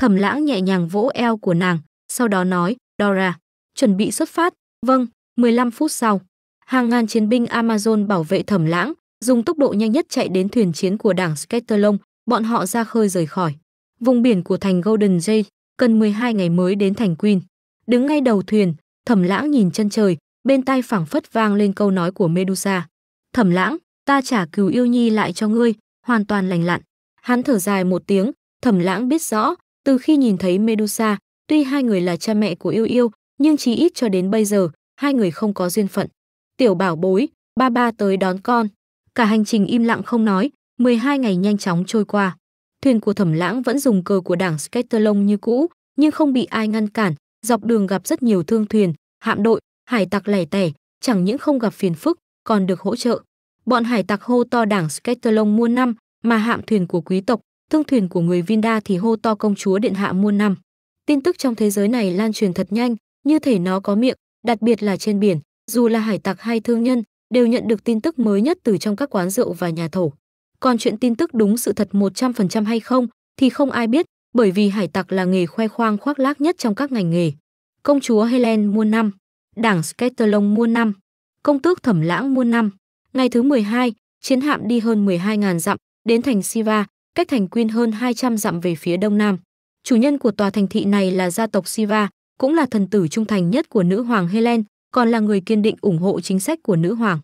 Thẩm lãng nhẹ nhàng vỗ eo của nàng, sau đó nói, Dora, chuẩn bị xuất phát, vâng, 15 phút sau. Hàng ngàn chiến binh Amazon bảo vệ thẩm lãng, dùng tốc độ nhanh nhất chạy đến thuyền chiến của đảng Skeeterlong. bọn họ ra khơi rời khỏi. Vùng biển của thành Golden Jay, cần 12 ngày mới đến thành Queen. Đứng ngay đầu thuyền, thẩm lãng nhìn chân trời, bên tai phảng phất vang lên câu nói của Medusa. Thẩm lãng, ta trả cừu yêu nhi lại cho ngươi, hoàn toàn lành lặn. Hắn thở dài một tiếng, thẩm lãng biết rõ, từ khi nhìn thấy Medusa, tuy hai người là cha mẹ của Yêu Yêu, nhưng chí ít cho đến bây giờ, hai người không có duyên phận. Tiểu bảo bối, ba ba tới đón con. Cả hành trình im lặng không nói, 12 ngày nhanh chóng trôi qua. Thuyền của Thẩm Lãng vẫn dùng cờ của đảng Sketterlong như cũ, nhưng không bị ai ngăn cản, dọc đường gặp rất nhiều thương thuyền, hạm đội, hải tặc lẻ tẻ, chẳng những không gặp phiền phức, còn được hỗ trợ. Bọn hải tặc hô to đảng Sketterlong mua năm, mà hạm thuyền của quý tộc thương thuyền của người Vinda thì hô to công chúa điện hạ muôn năm. Tin tức trong thế giới này lan truyền thật nhanh, như thể nó có miệng, đặc biệt là trên biển, dù là hải tặc hay thương nhân, đều nhận được tin tức mới nhất từ trong các quán rượu và nhà thổ. Còn chuyện tin tức đúng sự thật 100% hay không thì không ai biết, bởi vì hải tặc là nghề khoe khoang khoác lác nhất trong các ngành nghề. Công chúa Helen muôn năm, đảng Sketerlong muôn năm, công tước Thẩm Lãng muôn năm. Ngày thứ 12, chiến hạm đi hơn 12.000 dặm, đến thành Siva, cách thành Quyên hơn 200 dặm về phía đông nam. Chủ nhân của tòa thành thị này là gia tộc Siva, cũng là thần tử trung thành nhất của nữ hoàng Helen, còn là người kiên định ủng hộ chính sách của nữ hoàng.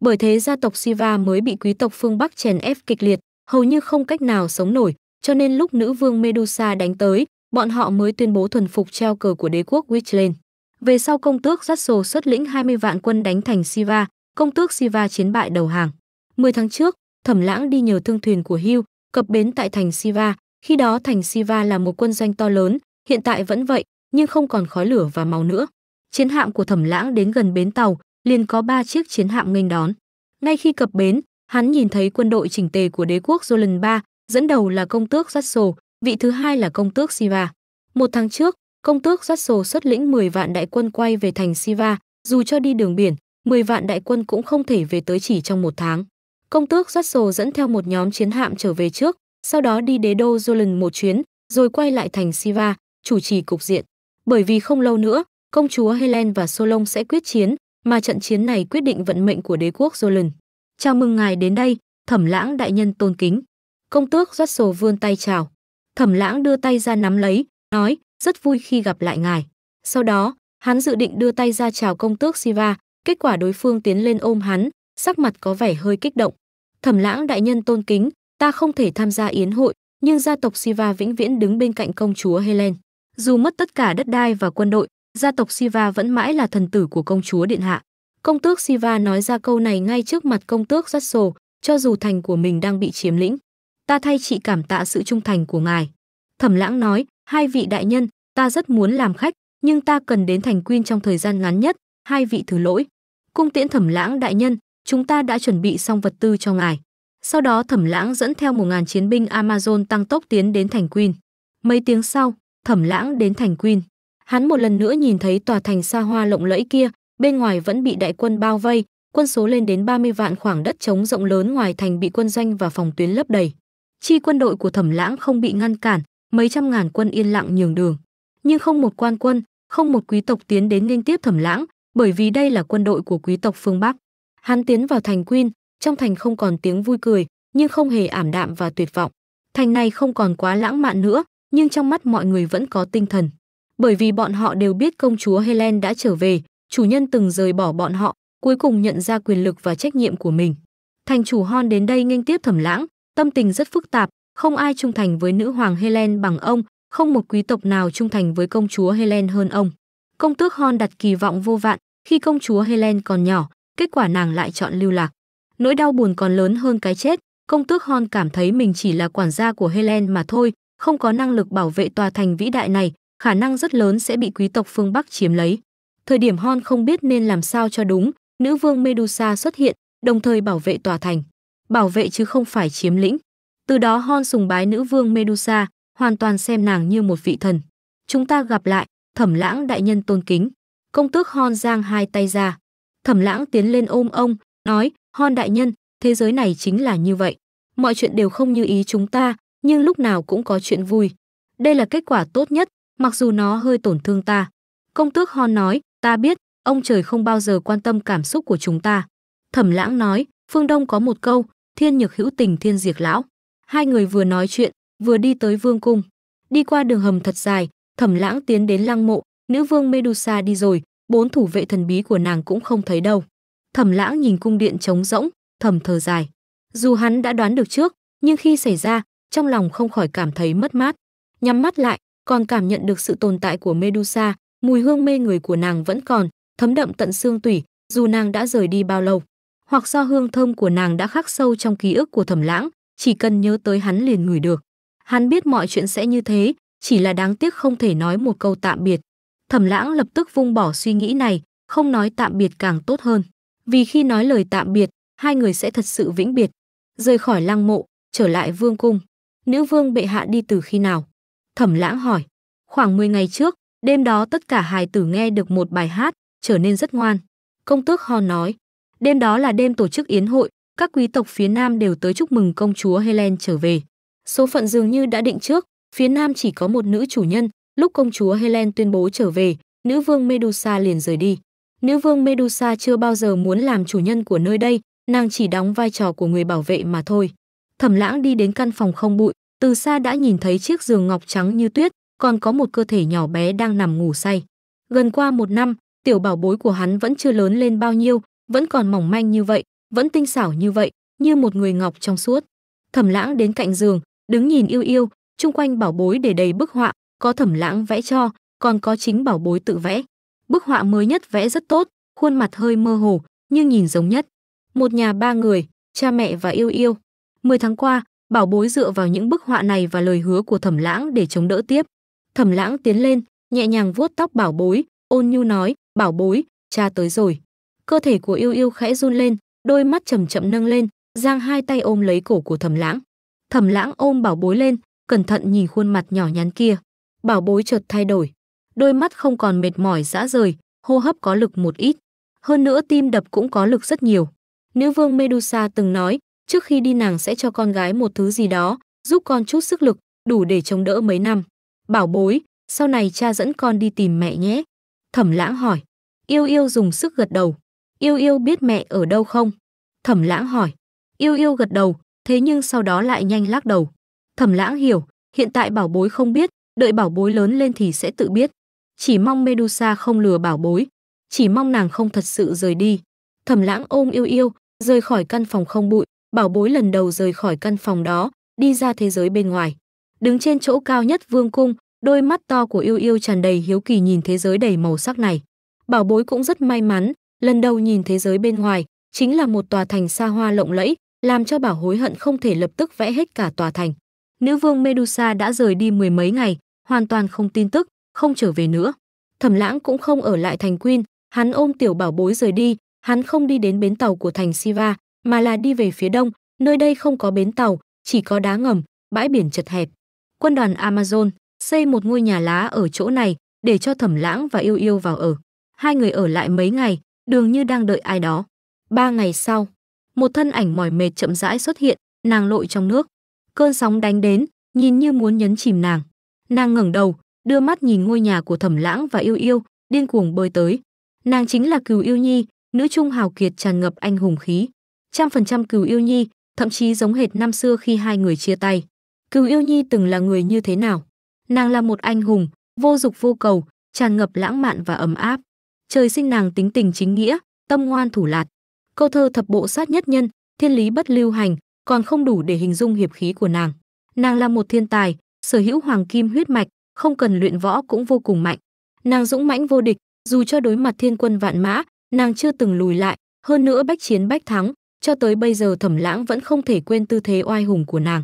Bởi thế gia tộc Siva mới bị quý tộc phương Bắc chèn ép kịch liệt, hầu như không cách nào sống nổi, cho nên lúc nữ vương Medusa đánh tới, bọn họ mới tuyên bố thuần phục treo cờ của đế quốc Witchland. Về sau công tước Zasso xuất lĩnh 20 vạn quân đánh thành Siva, công tước Siva chiến bại đầu hàng. 10 tháng trước, Thẩm Lãng đi nhờ thương thuyền của Hugh, cập bến tại thành Siva, khi đó thành Siva là một quân doanh to lớn, hiện tại vẫn vậy, nhưng không còn khói lửa và máu nữa. Chiến hạm của Thẩm Lãng đến gần bến tàu, liền có ba chiếc chiến hạm nghênh đón. Ngay khi cập bến, hắn nhìn thấy quân đội chỉnh tề của đế quốc Jolan 3, dẫn đầu là công tước Jasso, vị thứ hai là công tước Siva. Một tháng trước, công tước Jasso xuất lĩnh 10 vạn đại quân quay về thành Siva, dù cho đi đường biển, 10 vạn đại quân cũng không thể về tới chỉ trong một tháng công tước Dắt dẫn theo một nhóm chiến hạm trở về trước, sau đó đi đế đô Jolan một chuyến, rồi quay lại thành Siva, chủ trì cục diện. Bởi vì không lâu nữa, công chúa Helen và Solon sẽ quyết chiến, mà trận chiến này quyết định vận mệnh của đế quốc Jolan. Chào mừng ngài đến đây, Thẩm Lãng đại nhân tôn kính. Công tước Dắt vươn tay chào. Thẩm Lãng đưa tay ra nắm lấy, nói, rất vui khi gặp lại ngài. Sau đó, hắn dự định đưa tay ra chào công tước Siva, kết quả đối phương tiến lên ôm hắn, sắc mặt có vẻ hơi kích động. Thẩm lãng đại nhân tôn kính, ta không thể tham gia yến hội, nhưng gia tộc Siva vĩnh viễn đứng bên cạnh công chúa Helen. Dù mất tất cả đất đai và quân đội, gia tộc Siva vẫn mãi là thần tử của công chúa điện hạ. Công tước Siva nói ra câu này ngay trước mặt công tước Russell, cho dù thành của mình đang bị chiếm lĩnh. Ta thay chị cảm tạ sự trung thành của ngài. Thẩm lãng nói, hai vị đại nhân, ta rất muốn làm khách, nhưng ta cần đến thành Quyên trong thời gian ngắn nhất, hai vị thứ lỗi. Cung tiễn thẩm lãng đại nhân, chúng ta đã chuẩn bị xong vật tư cho ngài. Sau đó Thẩm Lãng dẫn theo 1.000 chiến binh Amazon tăng tốc tiến đến thành Queen. Mấy tiếng sau, Thẩm Lãng đến thành Queen. Hắn một lần nữa nhìn thấy tòa thành xa hoa lộng lẫy kia, bên ngoài vẫn bị đại quân bao vây, quân số lên đến 30 vạn khoảng đất trống rộng lớn ngoài thành bị quân doanh và phòng tuyến lấp đầy. Chi quân đội của Thẩm Lãng không bị ngăn cản, mấy trăm ngàn quân yên lặng nhường đường. Nhưng không một quan quân, không một quý tộc tiến đến liên tiếp Thẩm Lãng, bởi vì đây là quân đội của quý tộc phương Bắc. Hắn tiến vào thành Queen, trong thành không còn tiếng vui cười, nhưng không hề ảm đạm và tuyệt vọng. Thành này không còn quá lãng mạn nữa, nhưng trong mắt mọi người vẫn có tinh thần. Bởi vì bọn họ đều biết công chúa Helen đã trở về, chủ nhân từng rời bỏ bọn họ, cuối cùng nhận ra quyền lực và trách nhiệm của mình. Thành chủ Hon đến đây nghênh tiếp Thẩm Lãng, tâm tình rất phức tạp, không ai trung thành với nữ hoàng Helen bằng ông, không một quý tộc nào trung thành với công chúa Helen hơn ông. Công tước Hon đặt kỳ vọng vô vạn, khi công chúa Helen còn nhỏ, kết quả nàng lại chọn lưu lạc. Nỗi đau buồn còn lớn hơn cái chết, công tước Hon cảm thấy mình chỉ là quản gia của Helen mà thôi, không có năng lực bảo vệ tòa thành vĩ đại này, khả năng rất lớn sẽ bị quý tộc phương Bắc chiếm lấy. Thời điểm Hon không biết nên làm sao cho đúng, nữ vương Medusa xuất hiện, đồng thời bảo vệ tòa thành. Bảo vệ chứ không phải chiếm lĩnh. Từ đó Hon sùng bái nữ vương Medusa, hoàn toàn xem nàng như một vị thần. Chúng ta gặp lại, thẩm lãng đại nhân tôn kính. Công tước Hon giang hai tay ra. Thẩm Lãng tiến lên ôm ông, nói: "Hon đại nhân, thế giới này chính là như vậy, mọi chuyện đều không như ý chúng ta, nhưng lúc nào cũng có chuyện vui. Đây là kết quả tốt nhất, mặc dù nó hơi tổn thương ta." Công tước Hon nói: "Ta biết, ông trời không bao giờ quan tâm cảm xúc của chúng ta." Thẩm Lãng nói: "Phương Đông có một câu, thiên nhược hữu tình thiên diệt lão." Hai người vừa nói chuyện, vừa đi tới vương cung. Đi qua đường hầm thật dài, Thẩm Lãng tiến đến lăng mộ, nữ vương Medusa đi rồi, bốn thủ vệ thần bí của nàng cũng không thấy đâu. Thẩm Lãng nhìn cung điện trống rỗng, thầm thở dài. Dù hắn đã đoán được trước, nhưng khi xảy ra, trong lòng không khỏi cảm thấy mất mát. Nhắm mắt lại, còn cảm nhận được sự tồn tại của Medusa, mùi hương mê người của nàng vẫn còn, thấm đậm tận xương tủy, dù nàng đã rời đi bao lâu. Hoặc do hương thơm của nàng đã khắc sâu trong ký ức của Thẩm Lãng, chỉ cần nhớ tới hắn liền ngửi được. Hắn biết mọi chuyện sẽ như thế, chỉ là đáng tiếc không thể nói một câu tạm biệt. Thẩm Lãng lập tức vung bỏ suy nghĩ này, không nói tạm biệt càng tốt hơn, vì khi nói lời tạm biệt, hai người sẽ thật sự vĩnh biệt, rời khỏi lăng mộ, trở lại vương cung. Nữ vương bệ hạ đi từ khi nào? Thẩm Lãng hỏi. Khoảng 10 ngày trước, đêm đó tất cả hài tử nghe được một bài hát, trở nên rất ngoan. Công tước Ho nói, đêm đó là đêm tổ chức yến hội, các quý tộc phía Nam đều tới chúc mừng công chúa Helen trở về. Số phận dường như đã định trước, phía Nam chỉ có một nữ chủ nhân, Lúc công chúa Helen tuyên bố trở về, nữ vương Medusa liền rời đi. Nữ vương Medusa chưa bao giờ muốn làm chủ nhân của nơi đây, nàng chỉ đóng vai trò của người bảo vệ mà thôi. Thẩm lãng đi đến căn phòng không bụi, từ xa đã nhìn thấy chiếc giường ngọc trắng như tuyết, còn có một cơ thể nhỏ bé đang nằm ngủ say. Gần qua một năm, tiểu bảo bối của hắn vẫn chưa lớn lên bao nhiêu, vẫn còn mỏng manh như vậy, vẫn tinh xảo như vậy, như một người ngọc trong suốt. Thẩm lãng đến cạnh giường, đứng nhìn yêu yêu, chung quanh bảo bối để đầy bức họa, có thẩm lãng vẽ cho, còn có chính bảo bối tự vẽ. Bức họa mới nhất vẽ rất tốt, khuôn mặt hơi mơ hồ, nhưng nhìn giống nhất. Một nhà ba người, cha mẹ và yêu yêu. Mười tháng qua, bảo bối dựa vào những bức họa này và lời hứa của thẩm lãng để chống đỡ tiếp. Thẩm lãng tiến lên, nhẹ nhàng vuốt tóc bảo bối, ôn nhu nói, bảo bối, cha tới rồi. Cơ thể của yêu yêu khẽ run lên, đôi mắt chậm chậm nâng lên, giang hai tay ôm lấy cổ của thẩm lãng. Thẩm lãng ôm bảo bối lên, cẩn thận nhìn khuôn mặt nhỏ nhắn kia. Bảo bối chợt thay đổi. Đôi mắt không còn mệt mỏi dã rời, hô hấp có lực một ít. Hơn nữa tim đập cũng có lực rất nhiều. Nữ vương Medusa từng nói, trước khi đi nàng sẽ cho con gái một thứ gì đó, giúp con chút sức lực, đủ để chống đỡ mấy năm. Bảo bối, sau này cha dẫn con đi tìm mẹ nhé. Thẩm lãng hỏi. Yêu yêu dùng sức gật đầu. Yêu yêu biết mẹ ở đâu không? Thẩm lãng hỏi. Yêu yêu gật đầu, thế nhưng sau đó lại nhanh lắc đầu. Thẩm lãng hiểu, hiện tại bảo bối không biết, đợi bảo bối lớn lên thì sẽ tự biết. Chỉ mong Medusa không lừa bảo bối, chỉ mong nàng không thật sự rời đi. Thẩm lãng ôm yêu yêu, rời khỏi căn phòng không bụi, bảo bối lần đầu rời khỏi căn phòng đó, đi ra thế giới bên ngoài. Đứng trên chỗ cao nhất vương cung, đôi mắt to của yêu yêu tràn đầy hiếu kỳ nhìn thế giới đầy màu sắc này. Bảo bối cũng rất may mắn, lần đầu nhìn thế giới bên ngoài, chính là một tòa thành xa hoa lộng lẫy, làm cho bảo hối hận không thể lập tức vẽ hết cả tòa thành. Nữ vương Medusa đã rời đi mười mấy ngày, hoàn toàn không tin tức, không trở về nữa. Thẩm Lãng cũng không ở lại thành Quyên, hắn ôm tiểu bảo bối rời đi, hắn không đi đến bến tàu của thành Siva, mà là đi về phía đông, nơi đây không có bến tàu, chỉ có đá ngầm, bãi biển chật hẹp. Quân đoàn Amazon xây một ngôi nhà lá ở chỗ này để cho Thẩm Lãng và Yêu Yêu vào ở. Hai người ở lại mấy ngày, đường như đang đợi ai đó. Ba ngày sau, một thân ảnh mỏi mệt chậm rãi xuất hiện, nàng lội trong nước. Cơn sóng đánh đến, nhìn như muốn nhấn chìm nàng. Nàng ngẩng đầu, đưa mắt nhìn ngôi nhà của Thẩm Lãng và Yêu Yêu, điên cuồng bơi tới. Nàng chính là Cừu Yêu Nhi, nữ trung hào kiệt tràn ngập anh hùng khí. Trăm phần trăm Cừu Yêu Nhi, thậm chí giống hệt năm xưa khi hai người chia tay. Cừu Yêu Nhi từng là người như thế nào? Nàng là một anh hùng, vô dục vô cầu, tràn ngập lãng mạn và ấm áp. Trời sinh nàng tính tình chính nghĩa, tâm ngoan thủ lạt. Câu thơ thập bộ sát nhất nhân, thiên lý bất lưu hành, còn không đủ để hình dung hiệp khí của nàng. Nàng là một thiên tài, sở hữu hoàng kim huyết mạch, không cần luyện võ cũng vô cùng mạnh. Nàng dũng mãnh vô địch, dù cho đối mặt thiên quân vạn mã, nàng chưa từng lùi lại, hơn nữa bách chiến bách thắng, cho tới bây giờ Thẩm Lãng vẫn không thể quên tư thế oai hùng của nàng.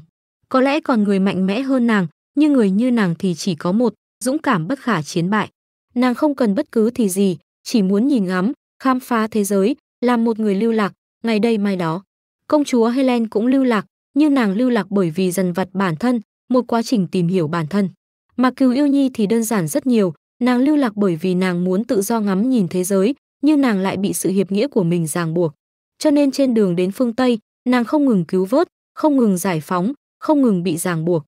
Có lẽ còn người mạnh mẽ hơn nàng, nhưng người như nàng thì chỉ có một, dũng cảm bất khả chiến bại. Nàng không cần bất cứ thì gì, chỉ muốn nhìn ngắm, khám phá thế giới, làm một người lưu lạc, ngày đây mai đó. Công chúa Helen cũng lưu lạc, nhưng nàng lưu lạc bởi vì dần vật bản thân, một quá trình tìm hiểu bản thân. Mà Cừu Yêu Nhi thì đơn giản rất nhiều, nàng lưu lạc bởi vì nàng muốn tự do ngắm nhìn thế giới, nhưng nàng lại bị sự hiệp nghĩa của mình ràng buộc. Cho nên trên đường đến phương Tây, nàng không ngừng cứu vớt, không ngừng giải phóng, không ngừng bị ràng buộc.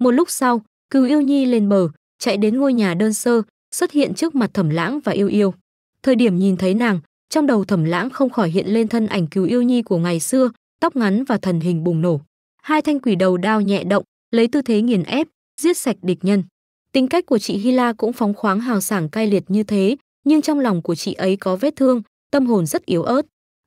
Một lúc sau, Cừu Yêu Nhi lên bờ, chạy đến ngôi nhà đơn sơ, xuất hiện trước mặt Thẩm Lãng và Yêu Yêu. Thời điểm nhìn thấy nàng, trong đầu Thẩm Lãng không khỏi hiện lên thân ảnh Cừu Yêu Nhi của ngày xưa, tóc ngắn và thần hình bùng nổ. Hai thanh quỷ đầu đao nhẹ động, lấy tư thế nghiền ép, giết sạch địch nhân. Tính cách của chị Hila cũng phóng khoáng hào sảng cay liệt như thế, nhưng trong lòng của chị ấy có vết thương, tâm hồn rất yếu ớt.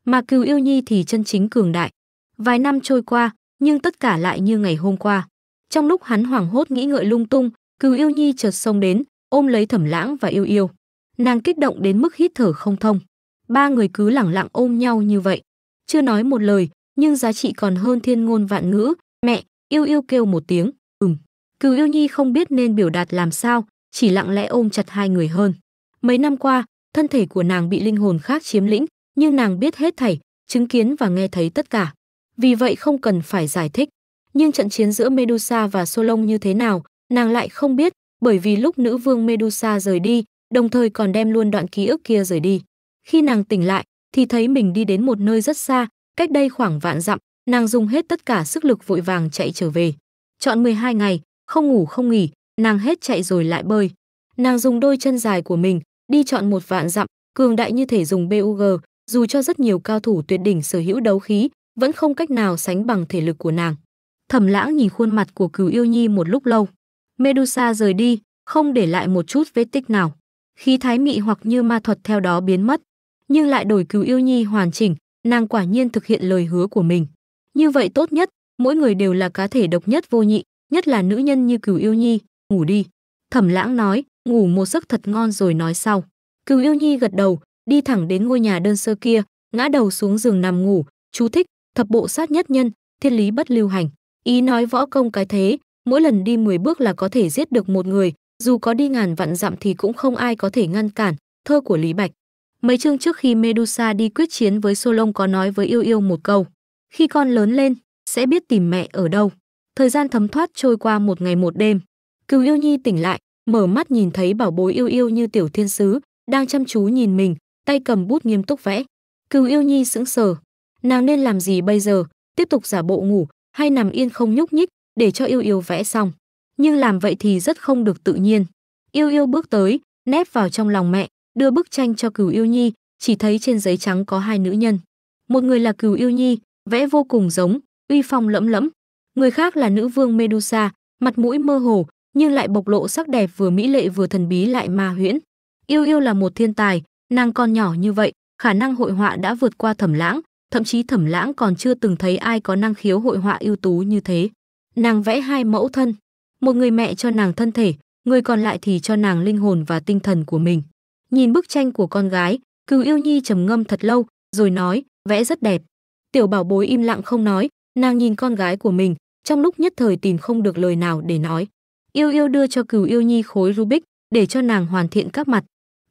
Mà Cừu Yêu Nhi thì chân chính cường đại. Vài năm trôi qua, nhưng tất cả lại như ngày hôm qua. Trong lúc hắn hoảng hốt nghĩ ngợi lung tung, Cừu Yêu Nhi chợt xông đến, ôm lấy Thẩm Lãng và Yêu Yêu. Nàng kích động đến mức hít thở không thông. Ba người cứ lẳng lặng ôm nhau như vậy, chưa nói một lời, nhưng giá trị còn hơn thiên ngôn vạn ngữ, mẹ, yêu yêu kêu một tiếng ừm cừu yêu nhi không biết nên biểu đạt làm sao chỉ lặng lẽ ôm chặt hai người hơn mấy năm qua thân thể của nàng bị linh hồn khác chiếm lĩnh nhưng nàng biết hết thảy chứng kiến và nghe thấy tất cả vì vậy không cần phải giải thích nhưng trận chiến giữa medusa và solon như thế nào nàng lại không biết bởi vì lúc nữ vương medusa rời đi đồng thời còn đem luôn đoạn ký ức kia rời đi khi nàng tỉnh lại thì thấy mình đi đến một nơi rất xa cách đây khoảng vạn dặm nàng dùng hết tất cả sức lực vội vàng chạy trở về. Chọn 12 ngày, không ngủ không nghỉ, nàng hết chạy rồi lại bơi. Nàng dùng đôi chân dài của mình, đi chọn một vạn dặm, cường đại như thể dùng BUG, dù cho rất nhiều cao thủ tuyệt đỉnh sở hữu đấu khí, vẫn không cách nào sánh bằng thể lực của nàng. Thẩm Lãng nhìn khuôn mặt của Cửu Yêu Nhi một lúc lâu. Medusa rời đi, không để lại một chút vết tích nào. Khí thái mị hoặc như ma thuật theo đó biến mất, nhưng lại đổi cứu Yêu Nhi hoàn chỉnh, nàng quả nhiên thực hiện lời hứa của mình. Như vậy tốt nhất, mỗi người đều là cá thể độc nhất vô nhị, nhất là nữ nhân như Cửu Yêu Nhi, ngủ đi." Thẩm Lãng nói, ngủ một giấc thật ngon rồi nói sau. Cửu Yêu Nhi gật đầu, đi thẳng đến ngôi nhà đơn sơ kia, ngã đầu xuống giường nằm ngủ, chú thích, thập bộ sát nhất nhân, thiên lý bất lưu hành. Ý nói võ công cái thế, mỗi lần đi 10 bước là có thể giết được một người, dù có đi ngàn vạn dặm thì cũng không ai có thể ngăn cản, thơ của Lý Bạch. Mấy chương trước khi Medusa đi quyết chiến với Solon có nói với Yêu Yêu một câu, khi con lớn lên, sẽ biết tìm mẹ ở đâu. Thời gian thấm thoát trôi qua một ngày một đêm. Cừu yêu nhi tỉnh lại, mở mắt nhìn thấy bảo bối yêu yêu như tiểu thiên sứ, đang chăm chú nhìn mình, tay cầm bút nghiêm túc vẽ. Cừu yêu nhi sững sờ. Nàng nên làm gì bây giờ? Tiếp tục giả bộ ngủ, hay nằm yên không nhúc nhích, để cho yêu yêu vẽ xong. Nhưng làm vậy thì rất không được tự nhiên. Yêu yêu bước tới, nép vào trong lòng mẹ, đưa bức tranh cho cửu yêu nhi, chỉ thấy trên giấy trắng có hai nữ nhân. Một người là cửu yêu nhi, vẽ vô cùng giống, uy phong lẫm lẫm. Người khác là nữ vương Medusa, mặt mũi mơ hồ, nhưng lại bộc lộ sắc đẹp vừa mỹ lệ vừa thần bí lại ma huyễn. Yêu yêu là một thiên tài, nàng còn nhỏ như vậy, khả năng hội họa đã vượt qua thẩm lãng, thậm chí thẩm lãng còn chưa từng thấy ai có năng khiếu hội họa ưu tú như thế. Nàng vẽ hai mẫu thân, một người mẹ cho nàng thân thể, người còn lại thì cho nàng linh hồn và tinh thần của mình. Nhìn bức tranh của con gái, Cừu Yêu Nhi trầm ngâm thật lâu, rồi nói, vẽ rất đẹp. Tiểu bảo bối im lặng không nói, nàng nhìn con gái của mình, trong lúc nhất thời tìm không được lời nào để nói. Yêu yêu đưa cho cừu yêu nhi khối Rubik để cho nàng hoàn thiện các mặt.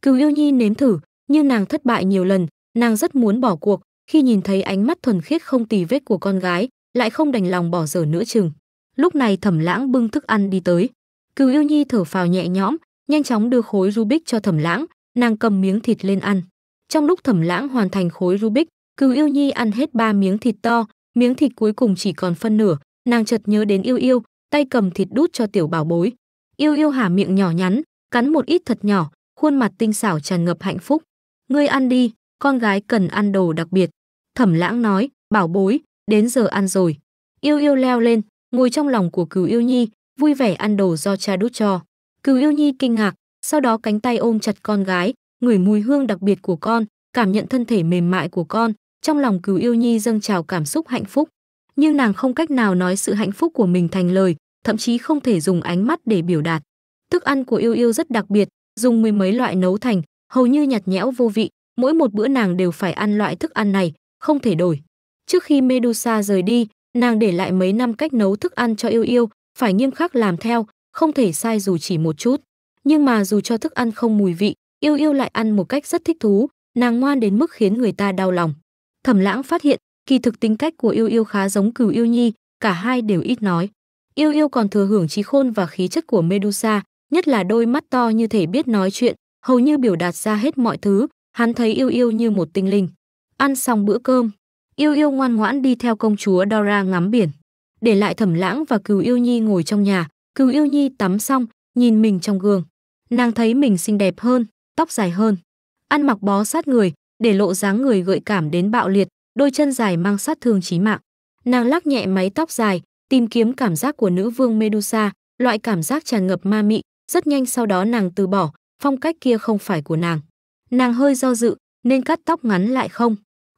Cừu yêu nhi nếm thử, nhưng nàng thất bại nhiều lần, nàng rất muốn bỏ cuộc, khi nhìn thấy ánh mắt thuần khiết không tì vết của con gái, lại không đành lòng bỏ dở nữa chừng. Lúc này Thẩm Lãng bưng thức ăn đi tới. Cừu Yêu Nhi thở phào nhẹ nhõm, nhanh chóng đưa khối Rubik cho Thẩm Lãng, nàng cầm miếng thịt lên ăn. Trong lúc Thẩm Lãng hoàn thành khối Rubik, Cừu yêu nhi ăn hết ba miếng thịt to, miếng thịt cuối cùng chỉ còn phân nửa, nàng chợt nhớ đến yêu yêu, tay cầm thịt đút cho tiểu bảo bối. Yêu yêu hả miệng nhỏ nhắn, cắn một ít thật nhỏ, khuôn mặt tinh xảo tràn ngập hạnh phúc. Ngươi ăn đi, con gái cần ăn đồ đặc biệt. Thẩm lãng nói, bảo bối, đến giờ ăn rồi. Yêu yêu leo lên, ngồi trong lòng của cừu yêu nhi, vui vẻ ăn đồ do cha đút cho. Cừu yêu nhi kinh ngạc, sau đó cánh tay ôm chặt con gái, ngửi mùi hương đặc biệt của con, cảm nhận thân thể mềm mại của con, trong lòng cứu Yêu Nhi dâng trào cảm xúc hạnh phúc, nhưng nàng không cách nào nói sự hạnh phúc của mình thành lời, thậm chí không thể dùng ánh mắt để biểu đạt. Thức ăn của Yêu Yêu rất đặc biệt, dùng mười mấy loại nấu thành, hầu như nhạt nhẽo vô vị, mỗi một bữa nàng đều phải ăn loại thức ăn này, không thể đổi. Trước khi Medusa rời đi, nàng để lại mấy năm cách nấu thức ăn cho Yêu Yêu, phải nghiêm khắc làm theo, không thể sai dù chỉ một chút. Nhưng mà dù cho thức ăn không mùi vị, Yêu Yêu lại ăn một cách rất thích thú, nàng ngoan đến mức khiến người ta đau lòng. Thẩm Lãng phát hiện, kỳ thực tính cách của Yêu Yêu khá giống Cửu Yêu Nhi, cả hai đều ít nói. Yêu Yêu còn thừa hưởng trí khôn và khí chất của Medusa, nhất là đôi mắt to như thể biết nói chuyện, hầu như biểu đạt ra hết mọi thứ, hắn thấy Yêu Yêu như một tinh linh. Ăn xong bữa cơm, Yêu Yêu ngoan ngoãn đi theo công chúa Dora ngắm biển, để lại Thẩm Lãng và Cửu Yêu Nhi ngồi trong nhà, Cửu Yêu Nhi tắm xong, nhìn mình trong gương. Nàng thấy mình xinh đẹp hơn, tóc dài hơn, ăn mặc bó sát người, để lộ dáng người gợi cảm đến bạo liệt, đôi chân dài mang sát thương chí mạng. Nàng lắc nhẹ mái tóc dài, tìm kiếm cảm giác của nữ vương Medusa, loại cảm giác tràn ngập ma mị, rất nhanh sau đó nàng từ bỏ, phong cách kia không phải của nàng. Nàng hơi do dự, nên cắt tóc ngắn lại không?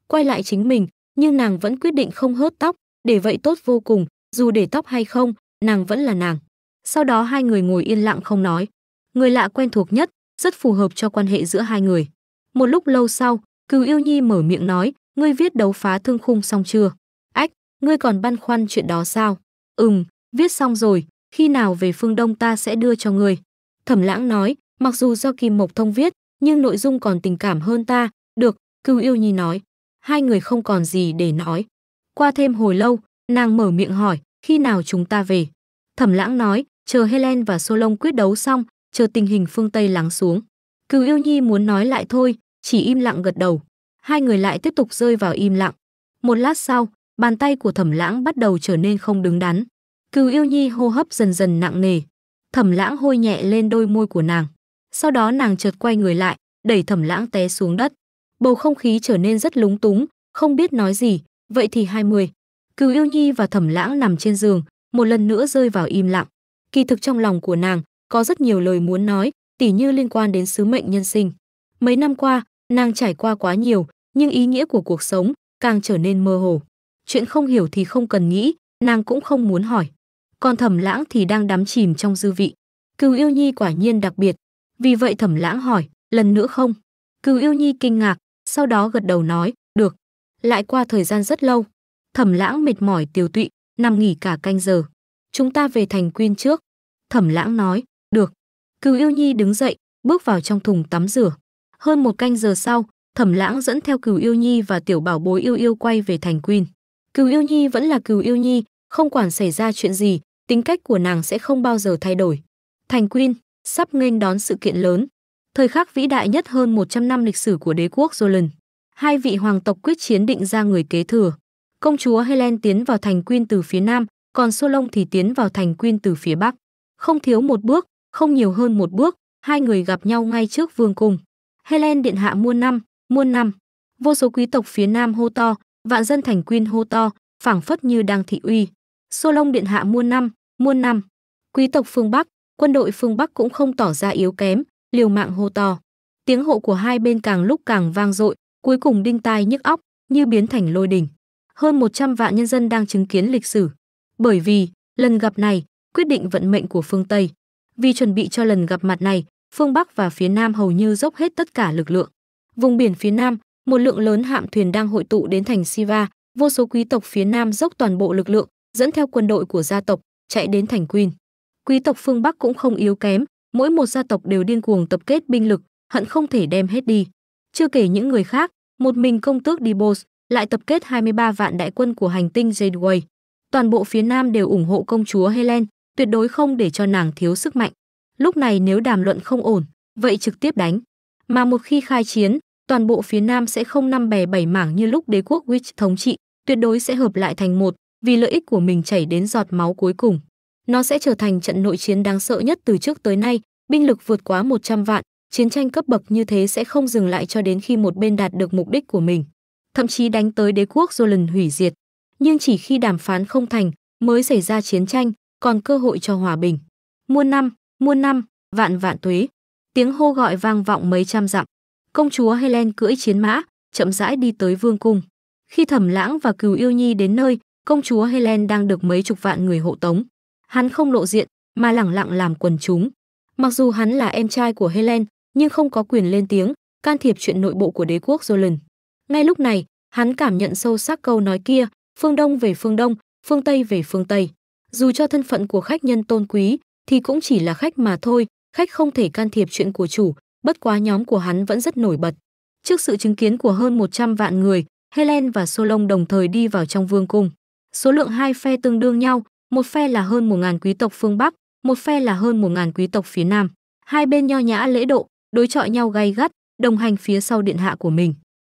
Quay lại chính mình, nhưng nàng vẫn quyết định không hớt tóc, để vậy tốt vô cùng, dù để tóc hay không, nàng vẫn là nàng. Sau đó hai người ngồi yên lặng không nói. Người lạ quen thuộc nhất, rất phù hợp cho quan hệ giữa hai người. Một lúc lâu sau, Cừu Yêu Nhi mở miệng nói, ngươi viết đấu phá thương khung xong chưa? Ách, ngươi còn băn khoăn chuyện đó sao? Ừm, viết xong rồi, khi nào về phương Đông ta sẽ đưa cho ngươi. Thẩm lãng nói, mặc dù do Kim Mộc Thông viết, nhưng nội dung còn tình cảm hơn ta, được, Cừu Yêu Nhi nói. Hai người không còn gì để nói. Qua thêm hồi lâu, nàng mở miệng hỏi, khi nào chúng ta về? Thẩm lãng nói, chờ Helen và Solon quyết đấu xong, chờ tình hình phương Tây lắng xuống. Cừu yêu nhi muốn nói lại thôi, chỉ im lặng gật đầu. Hai người lại tiếp tục rơi vào im lặng. Một lát sau, bàn tay của Thẩm Lãng bắt đầu trở nên không đứng đắn. Cừu Yêu Nhi hô hấp dần dần nặng nề. Thẩm Lãng hôi nhẹ lên đôi môi của nàng. Sau đó nàng chợt quay người lại, đẩy Thẩm Lãng té xuống đất. Bầu không khí trở nên rất lúng túng, không biết nói gì, vậy thì hai mươi Cừu Yêu Nhi và Thẩm Lãng nằm trên giường, một lần nữa rơi vào im lặng. Kỳ thực trong lòng của nàng có rất nhiều lời muốn nói, tỉ như liên quan đến sứ mệnh nhân sinh. Mấy năm qua, Nàng trải qua quá nhiều, nhưng ý nghĩa của cuộc sống càng trở nên mơ hồ. Chuyện không hiểu thì không cần nghĩ, nàng cũng không muốn hỏi. Còn thẩm lãng thì đang đắm chìm trong dư vị. Cừu yêu nhi quả nhiên đặc biệt. Vì vậy thẩm lãng hỏi, lần nữa không? Cừu yêu nhi kinh ngạc, sau đó gật đầu nói, được. Lại qua thời gian rất lâu, thẩm lãng mệt mỏi tiêu tụy, nằm nghỉ cả canh giờ. Chúng ta về thành quyên trước. Thẩm lãng nói, được. Cừu yêu nhi đứng dậy, bước vào trong thùng tắm rửa. Hơn một canh giờ sau, Thẩm Lãng dẫn theo Cửu Yêu Nhi và tiểu bảo bối Yêu Yêu quay về thành Quyên. Cửu Yêu Nhi vẫn là Cửu Yêu Nhi, không quản xảy ra chuyện gì, tính cách của nàng sẽ không bao giờ thay đổi. Thành Quyên sắp nghênh đón sự kiện lớn, thời khắc vĩ đại nhất hơn 100 năm lịch sử của đế quốc Roland. Hai vị hoàng tộc quyết chiến định ra người kế thừa. Công chúa Helen tiến vào thành Quyên từ phía nam, còn Solon thì tiến vào thành Quyên từ phía bắc. Không thiếu một bước, không nhiều hơn một bước, hai người gặp nhau ngay trước vương cung. Helen điện hạ muôn năm, muôn năm. Vô số quý tộc phía Nam hô to, vạn dân thành quyên hô to, phảng phất như đang thị uy. Xô Long điện hạ muôn năm, muôn năm. Quý tộc phương Bắc, quân đội phương Bắc cũng không tỏ ra yếu kém, liều mạng hô to. Tiếng hộ của hai bên càng lúc càng vang dội, cuối cùng đinh tai nhức óc, như biến thành lôi đình. Hơn 100 vạn nhân dân đang chứng kiến lịch sử. Bởi vì, lần gặp này, quyết định vận mệnh của phương Tây. Vì chuẩn bị cho lần gặp mặt này, phương Bắc và phía Nam hầu như dốc hết tất cả lực lượng. Vùng biển phía Nam, một lượng lớn hạm thuyền đang hội tụ đến thành Siva, vô số quý tộc phía Nam dốc toàn bộ lực lượng, dẫn theo quân đội của gia tộc, chạy đến thành Queen. Quý tộc phương Bắc cũng không yếu kém, mỗi một gia tộc đều điên cuồng tập kết binh lực, hận không thể đem hết đi. Chưa kể những người khác, một mình công tước Dibos lại tập kết 23 vạn đại quân của hành tinh Jadeway. Toàn bộ phía Nam đều ủng hộ công chúa Helen, tuyệt đối không để cho nàng thiếu sức mạnh lúc này nếu đàm luận không ổn, vậy trực tiếp đánh. Mà một khi khai chiến, toàn bộ phía Nam sẽ không năm bè bảy mảng như lúc đế quốc Witch thống trị, tuyệt đối sẽ hợp lại thành một, vì lợi ích của mình chảy đến giọt máu cuối cùng. Nó sẽ trở thành trận nội chiến đáng sợ nhất từ trước tới nay, binh lực vượt quá 100 vạn, chiến tranh cấp bậc như thế sẽ không dừng lại cho đến khi một bên đạt được mục đích của mình, thậm chí đánh tới đế quốc Roland hủy diệt. Nhưng chỉ khi đàm phán không thành, mới xảy ra chiến tranh, còn cơ hội cho hòa bình. Muôn năm, muôn năm, vạn vạn tuế. Tiếng hô gọi vang vọng mấy trăm dặm. Công chúa Helen cưỡi chiến mã, chậm rãi đi tới vương cung. Khi Thẩm Lãng và Cừu Yêu Nhi đến nơi, công chúa Helen đang được mấy chục vạn người hộ tống. Hắn không lộ diện, mà lẳng lặng làm quần chúng. Mặc dù hắn là em trai của Helen, nhưng không có quyền lên tiếng, can thiệp chuyện nội bộ của đế quốc Roland. Ngay lúc này, hắn cảm nhận sâu sắc câu nói kia, phương Đông về phương Đông, phương Tây về phương Tây. Dù cho thân phận của khách nhân tôn quý, thì cũng chỉ là khách mà thôi, khách không thể can thiệp chuyện của chủ, bất quá nhóm của hắn vẫn rất nổi bật. Trước sự chứng kiến của hơn 100 vạn người, Helen và Solon đồng thời đi vào trong vương cung. Số lượng hai phe tương đương nhau, một phe là hơn 1.000 quý tộc phương Bắc, một phe là hơn 1.000 quý tộc phía Nam. Hai bên nho nhã lễ độ, đối chọi nhau gay gắt, đồng hành phía sau điện hạ của mình.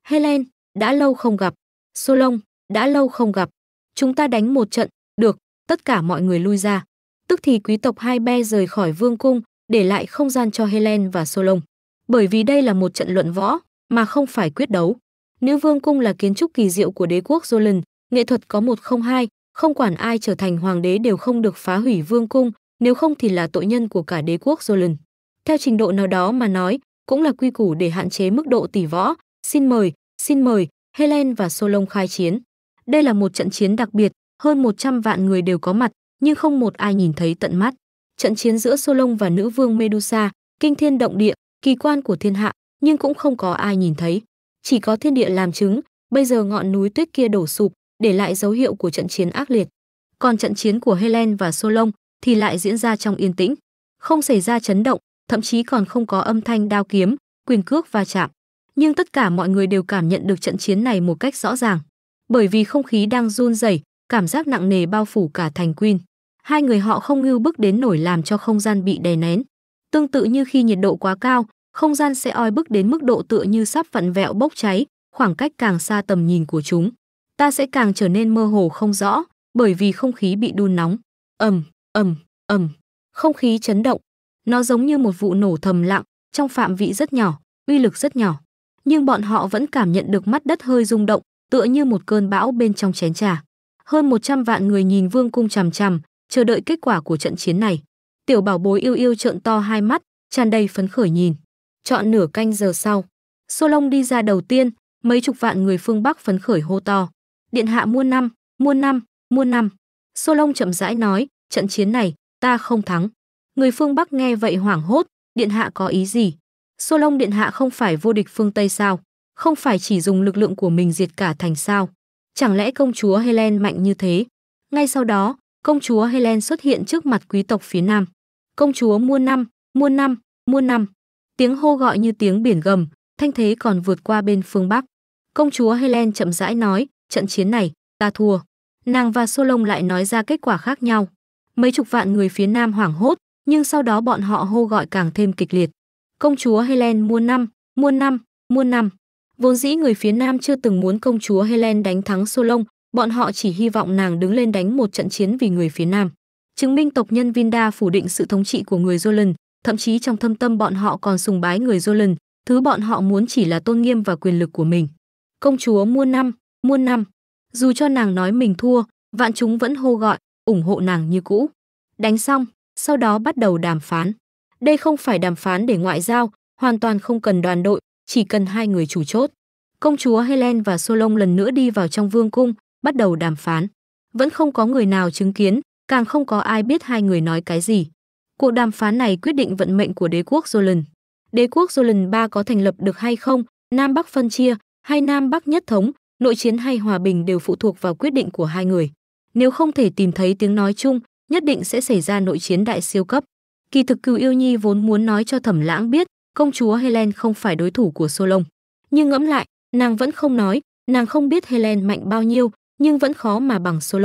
Helen, đã lâu không gặp. Solon, đã lâu không gặp. Chúng ta đánh một trận, được, tất cả mọi người lui ra tức thì quý tộc hai be rời khỏi vương cung, để lại không gian cho Helen và Solon. Bởi vì đây là một trận luận võ, mà không phải quyết đấu. Nữ vương cung là kiến trúc kỳ diệu của đế quốc Roland, nghệ thuật có một không hai, không quản ai trở thành hoàng đế đều không được phá hủy vương cung, nếu không thì là tội nhân của cả đế quốc Roland. Theo trình độ nào đó mà nói, cũng là quy củ để hạn chế mức độ tỷ võ. Xin mời, xin mời, Helen và Solon khai chiến. Đây là một trận chiến đặc biệt, hơn 100 vạn người đều có mặt, nhưng không một ai nhìn thấy tận mắt. Trận chiến giữa Solon và nữ vương Medusa, kinh thiên động địa, kỳ quan của thiên hạ, nhưng cũng không có ai nhìn thấy. Chỉ có thiên địa làm chứng, bây giờ ngọn núi tuyết kia đổ sụp, để lại dấu hiệu của trận chiến ác liệt. Còn trận chiến của Helen và Solon thì lại diễn ra trong yên tĩnh, không xảy ra chấn động, thậm chí còn không có âm thanh đao kiếm, quyền cước va chạm. Nhưng tất cả mọi người đều cảm nhận được trận chiến này một cách rõ ràng, bởi vì không khí đang run rẩy, cảm giác nặng nề bao phủ cả thành Queen hai người họ không ngưu bức đến nổi làm cho không gian bị đè nén. Tương tự như khi nhiệt độ quá cao, không gian sẽ oi bức đến mức độ tựa như sắp vặn vẹo bốc cháy, khoảng cách càng xa tầm nhìn của chúng, ta sẽ càng trở nên mơ hồ không rõ, bởi vì không khí bị đun nóng. Ầm, ầm, ầm, không khí chấn động. Nó giống như một vụ nổ thầm lặng, trong phạm vị rất nhỏ, uy lực rất nhỏ, nhưng bọn họ vẫn cảm nhận được mắt đất hơi rung động, tựa như một cơn bão bên trong chén trà. Hơn 100 vạn người nhìn Vương cung chằm chằm, chờ đợi kết quả của trận chiến này. Tiểu bảo bối yêu yêu trợn to hai mắt, tràn đầy phấn khởi nhìn. Chọn nửa canh giờ sau, Sô Long đi ra đầu tiên, mấy chục vạn người phương Bắc phấn khởi hô to. Điện hạ mua năm, mua năm, mua năm. Sô Long chậm rãi nói, trận chiến này, ta không thắng. Người phương Bắc nghe vậy hoảng hốt, điện hạ có ý gì? Sô Long điện hạ không phải vô địch phương Tây sao? Không phải chỉ dùng lực lượng của mình diệt cả thành sao? Chẳng lẽ công chúa Helen mạnh như thế? Ngay sau đó, Công chúa Helen xuất hiện trước mặt quý tộc phía Nam. Công chúa muôn năm, muôn năm, muôn năm. Tiếng hô gọi như tiếng biển gầm, thanh thế còn vượt qua bên phương Bắc. Công chúa Helen chậm rãi nói, trận chiến này, ta thua. Nàng và Solon lại nói ra kết quả khác nhau. Mấy chục vạn người phía Nam hoảng hốt, nhưng sau đó bọn họ hô gọi càng thêm kịch liệt. Công chúa Helen muôn năm, muôn năm, muôn năm. Vốn dĩ người phía Nam chưa từng muốn công chúa Helen đánh thắng Solon, Bọn họ chỉ hy vọng nàng đứng lên đánh một trận chiến vì người phía Nam. Chứng minh tộc nhân Vinda phủ định sự thống trị của người Jolan, thậm chí trong thâm tâm bọn họ còn sùng bái người Jolan, thứ bọn họ muốn chỉ là tôn nghiêm và quyền lực của mình. Công chúa muôn năm, muôn năm. Dù cho nàng nói mình thua, vạn chúng vẫn hô gọi, ủng hộ nàng như cũ. Đánh xong, sau đó bắt đầu đàm phán. Đây không phải đàm phán để ngoại giao, hoàn toàn không cần đoàn đội, chỉ cần hai người chủ chốt. Công chúa Helen và Solon lần nữa đi vào trong vương cung, bắt đầu đàm phán. Vẫn không có người nào chứng kiến, càng không có ai biết hai người nói cái gì. Cuộc đàm phán này quyết định vận mệnh của đế quốc Zolan. Đế quốc Zolan 3 có thành lập được hay không, Nam Bắc phân chia, hay Nam Bắc nhất thống, nội chiến hay hòa bình đều phụ thuộc vào quyết định của hai người. Nếu không thể tìm thấy tiếng nói chung, nhất định sẽ xảy ra nội chiến đại siêu cấp. Kỳ thực Cừu Yêu Nhi vốn muốn nói cho Thẩm Lãng biết, công chúa Helen không phải đối thủ của Solon. Nhưng ngẫm lại, nàng vẫn không nói, nàng không biết Helen mạnh bao nhiêu, nhưng vẫn khó mà bằng Sô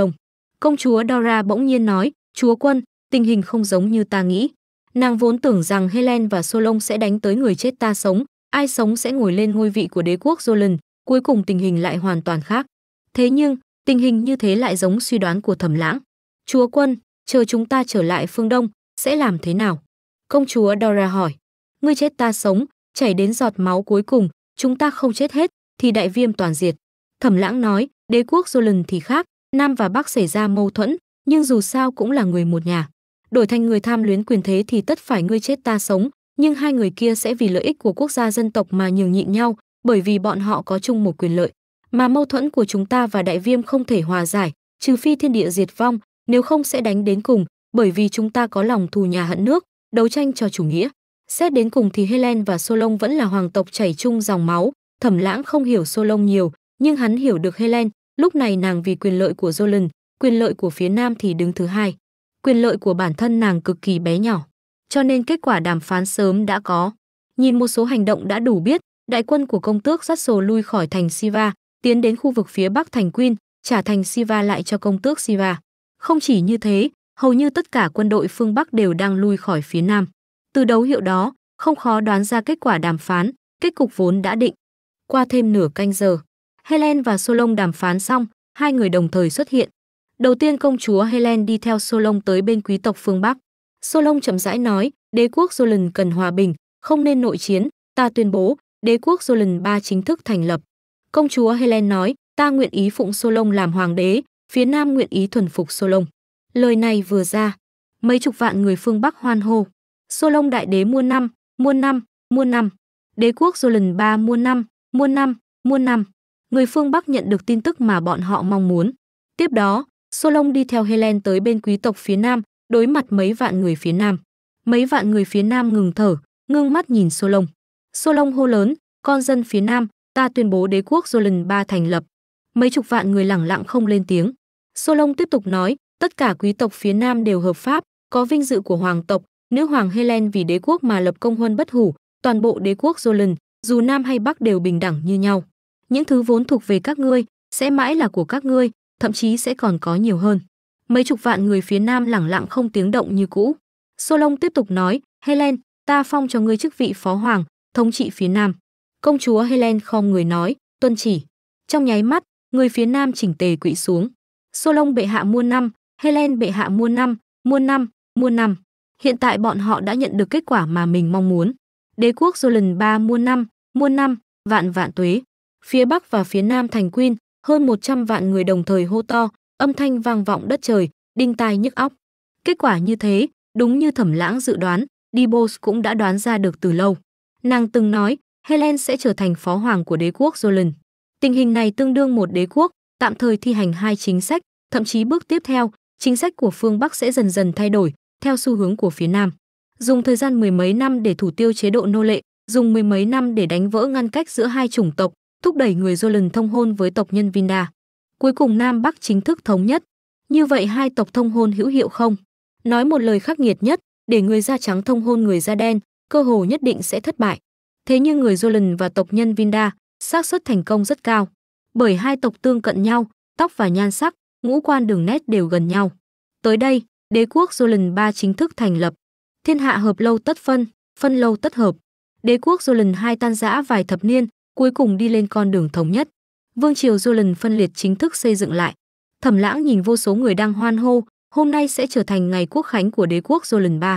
Công chúa Dora bỗng nhiên nói, chúa quân, tình hình không giống như ta nghĩ. Nàng vốn tưởng rằng Helen và Sô sẽ đánh tới người chết ta sống, ai sống sẽ ngồi lên ngôi vị của đế quốc Roland, cuối cùng tình hình lại hoàn toàn khác. Thế nhưng, tình hình như thế lại giống suy đoán của thẩm lãng. Chúa quân, chờ chúng ta trở lại phương Đông, sẽ làm thế nào? Công chúa Dora hỏi. Ngươi chết ta sống, chảy đến giọt máu cuối cùng, chúng ta không chết hết, thì đại viêm toàn diệt. Thẩm lãng nói, Đế quốc Roland thì khác, Nam và Bắc xảy ra mâu thuẫn, nhưng dù sao cũng là người một nhà. Đổi thành người tham luyến quyền thế thì tất phải ngươi chết ta sống, nhưng hai người kia sẽ vì lợi ích của quốc gia dân tộc mà nhường nhịn nhau, bởi vì bọn họ có chung một quyền lợi. Mà mâu thuẫn của chúng ta và đại viêm không thể hòa giải, trừ phi thiên địa diệt vong, nếu không sẽ đánh đến cùng, bởi vì chúng ta có lòng thù nhà hận nước, đấu tranh cho chủ nghĩa. Xét đến cùng thì Helen và Solon vẫn là hoàng tộc chảy chung dòng máu, Thẩm Lãng không hiểu Solon nhiều, nhưng hắn hiểu được Helen, lúc này nàng vì quyền lợi của Jolan, quyền lợi của phía Nam thì đứng thứ hai. Quyền lợi của bản thân nàng cực kỳ bé nhỏ, cho nên kết quả đàm phán sớm đã có. Nhìn một số hành động đã đủ biết, đại quân của công tước dắt sồ lui khỏi thành Siva, tiến đến khu vực phía bắc thành Queen, trả thành Siva lại cho công tước Siva. Không chỉ như thế, hầu như tất cả quân đội phương Bắc đều đang lui khỏi phía Nam. Từ đấu hiệu đó, không khó đoán ra kết quả đàm phán, kết cục vốn đã định. Qua thêm nửa canh giờ, Helen và Solon đàm phán xong, hai người đồng thời xuất hiện. Đầu tiên công chúa Helen đi theo Solon tới bên quý tộc phương Bắc. Solon chậm rãi nói, đế quốc Solon cần hòa bình, không nên nội chiến, ta tuyên bố, đế quốc Solon ba chính thức thành lập. Công chúa Helen nói, ta nguyện ý phụng Solon làm hoàng đế, phía Nam nguyện ý thuần phục Solon. Lời này vừa ra, mấy chục vạn người phương Bắc hoan hô. Solon đại đế muôn năm, muôn năm, muôn năm. Đế quốc Solon ba muôn năm, muôn năm, muôn năm người phương Bắc nhận được tin tức mà bọn họ mong muốn. Tiếp đó, Solon đi theo Helen tới bên quý tộc phía Nam, đối mặt mấy vạn người phía Nam. Mấy vạn người phía Nam ngừng thở, ngưng mắt nhìn Solon. Solon hô lớn, con dân phía Nam, ta tuyên bố đế quốc Jolin ba thành lập. Mấy chục vạn người lẳng lặng không lên tiếng. Solon tiếp tục nói, tất cả quý tộc phía Nam đều hợp pháp, có vinh dự của hoàng tộc, nữ hoàng Helen vì đế quốc mà lập công huân bất hủ, toàn bộ đế quốc Jolin, dù Nam hay Bắc đều bình đẳng như nhau những thứ vốn thuộc về các ngươi sẽ mãi là của các ngươi, thậm chí sẽ còn có nhiều hơn. Mấy chục vạn người phía Nam lẳng lặng không tiếng động như cũ. Solon tiếp tục nói, Helen, ta phong cho ngươi chức vị phó hoàng, thống trị phía Nam. Công chúa Helen khom người nói, tuân chỉ. Trong nháy mắt, người phía Nam chỉnh tề quỵ xuống. Solon bệ hạ muôn năm, Helen bệ hạ muôn năm, muôn năm, muôn năm. Hiện tại bọn họ đã nhận được kết quả mà mình mong muốn. Đế quốc Solan ba muôn năm, muôn năm, vạn vạn tuế phía bắc và phía nam thành Quyên, hơn 100 vạn người đồng thời hô to, âm thanh vang vọng đất trời, đinh tai nhức óc. Kết quả như thế, đúng như Thẩm Lãng dự đoán, Dibos cũng đã đoán ra được từ lâu. Nàng từng nói, Helen sẽ trở thành phó hoàng của đế quốc Roland. Tình hình này tương đương một đế quốc, tạm thời thi hành hai chính sách, thậm chí bước tiếp theo, chính sách của phương Bắc sẽ dần dần thay đổi, theo xu hướng của phía Nam. Dùng thời gian mười mấy năm để thủ tiêu chế độ nô lệ, dùng mười mấy năm để đánh vỡ ngăn cách giữa hai chủng tộc, thúc đẩy người Jolan thông hôn với tộc nhân Vinda. Cuối cùng Nam Bắc chính thức thống nhất. Như vậy hai tộc thông hôn hữu hiệu không? Nói một lời khắc nghiệt nhất, để người da trắng thông hôn người da đen, cơ hồ nhất định sẽ thất bại. Thế nhưng người Jolan và tộc nhân Vinda, xác suất thành công rất cao, bởi hai tộc tương cận nhau, tóc và nhan sắc, ngũ quan đường nét đều gần nhau. Tới đây, đế quốc Jolan ba chính thức thành lập. Thiên hạ hợp lâu tất phân, phân lâu tất hợp. Đế quốc Jolan hai tan rã vài thập niên, cuối cùng đi lên con đường thống nhất. Vương triều du phân liệt chính thức xây dựng lại. Thẩm Lãng nhìn vô số người đang hoan hô, hôm nay sẽ trở thành ngày quốc khánh của đế quốc Roland III.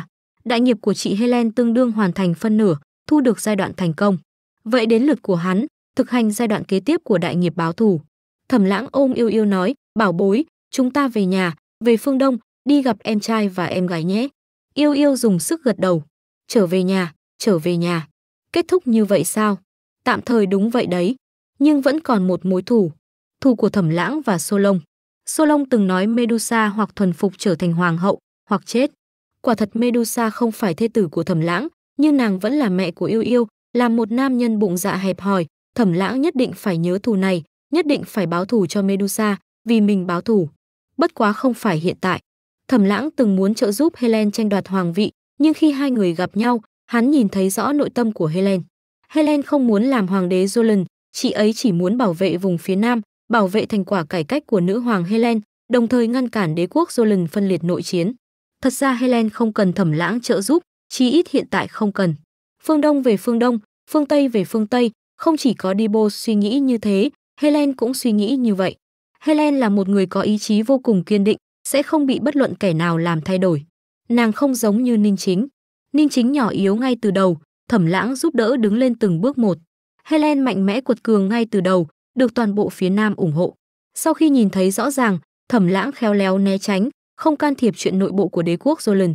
Đại nghiệp của chị Helen tương đương hoàn thành phân nửa, thu được giai đoạn thành công. Vậy đến lượt của hắn, thực hành giai đoạn kế tiếp của đại nghiệp báo thù. Thẩm Lãng ôm yêu yêu nói, "Bảo bối, chúng ta về nhà, về phương Đông, đi gặp em trai và em gái nhé." Yêu yêu dùng sức gật đầu. "Trở về nhà, trở về nhà." Kết thúc như vậy sao? tạm thời đúng vậy đấy, nhưng vẫn còn một mối thù, thù của Thẩm Lãng và Sô Lông. Sô Lông từng nói Medusa hoặc thuần phục trở thành hoàng hậu, hoặc chết. Quả thật Medusa không phải thê tử của Thẩm Lãng, nhưng nàng vẫn là mẹ của Yêu Yêu, là một nam nhân bụng dạ hẹp hòi, Thẩm Lãng nhất định phải nhớ thù này, nhất định phải báo thù cho Medusa, vì mình báo thù. Bất quá không phải hiện tại. Thẩm Lãng từng muốn trợ giúp Helen tranh đoạt hoàng vị, nhưng khi hai người gặp nhau, hắn nhìn thấy rõ nội tâm của Helen. Helen không muốn làm hoàng đế Jolin, chị ấy chỉ muốn bảo vệ vùng phía Nam, bảo vệ thành quả cải cách của nữ hoàng Helen, đồng thời ngăn cản đế quốc Jolin phân liệt nội chiến. Thật ra Helen không cần thẩm lãng trợ giúp, chí ít hiện tại không cần. Phương Đông về phương Đông, phương Tây về phương Tây, không chỉ có Dibo suy nghĩ như thế, Helen cũng suy nghĩ như vậy. Helen là một người có ý chí vô cùng kiên định, sẽ không bị bất luận kẻ nào làm thay đổi. Nàng không giống như Ninh Chính. Ninh Chính nhỏ yếu ngay từ đầu, Thẩm Lãng giúp đỡ đứng lên từng bước một. Helen mạnh mẽ cuột cường ngay từ đầu, được toàn bộ phía Nam ủng hộ. Sau khi nhìn thấy rõ ràng, Thẩm Lãng khéo léo né tránh, không can thiệp chuyện nội bộ của đế quốc Roland.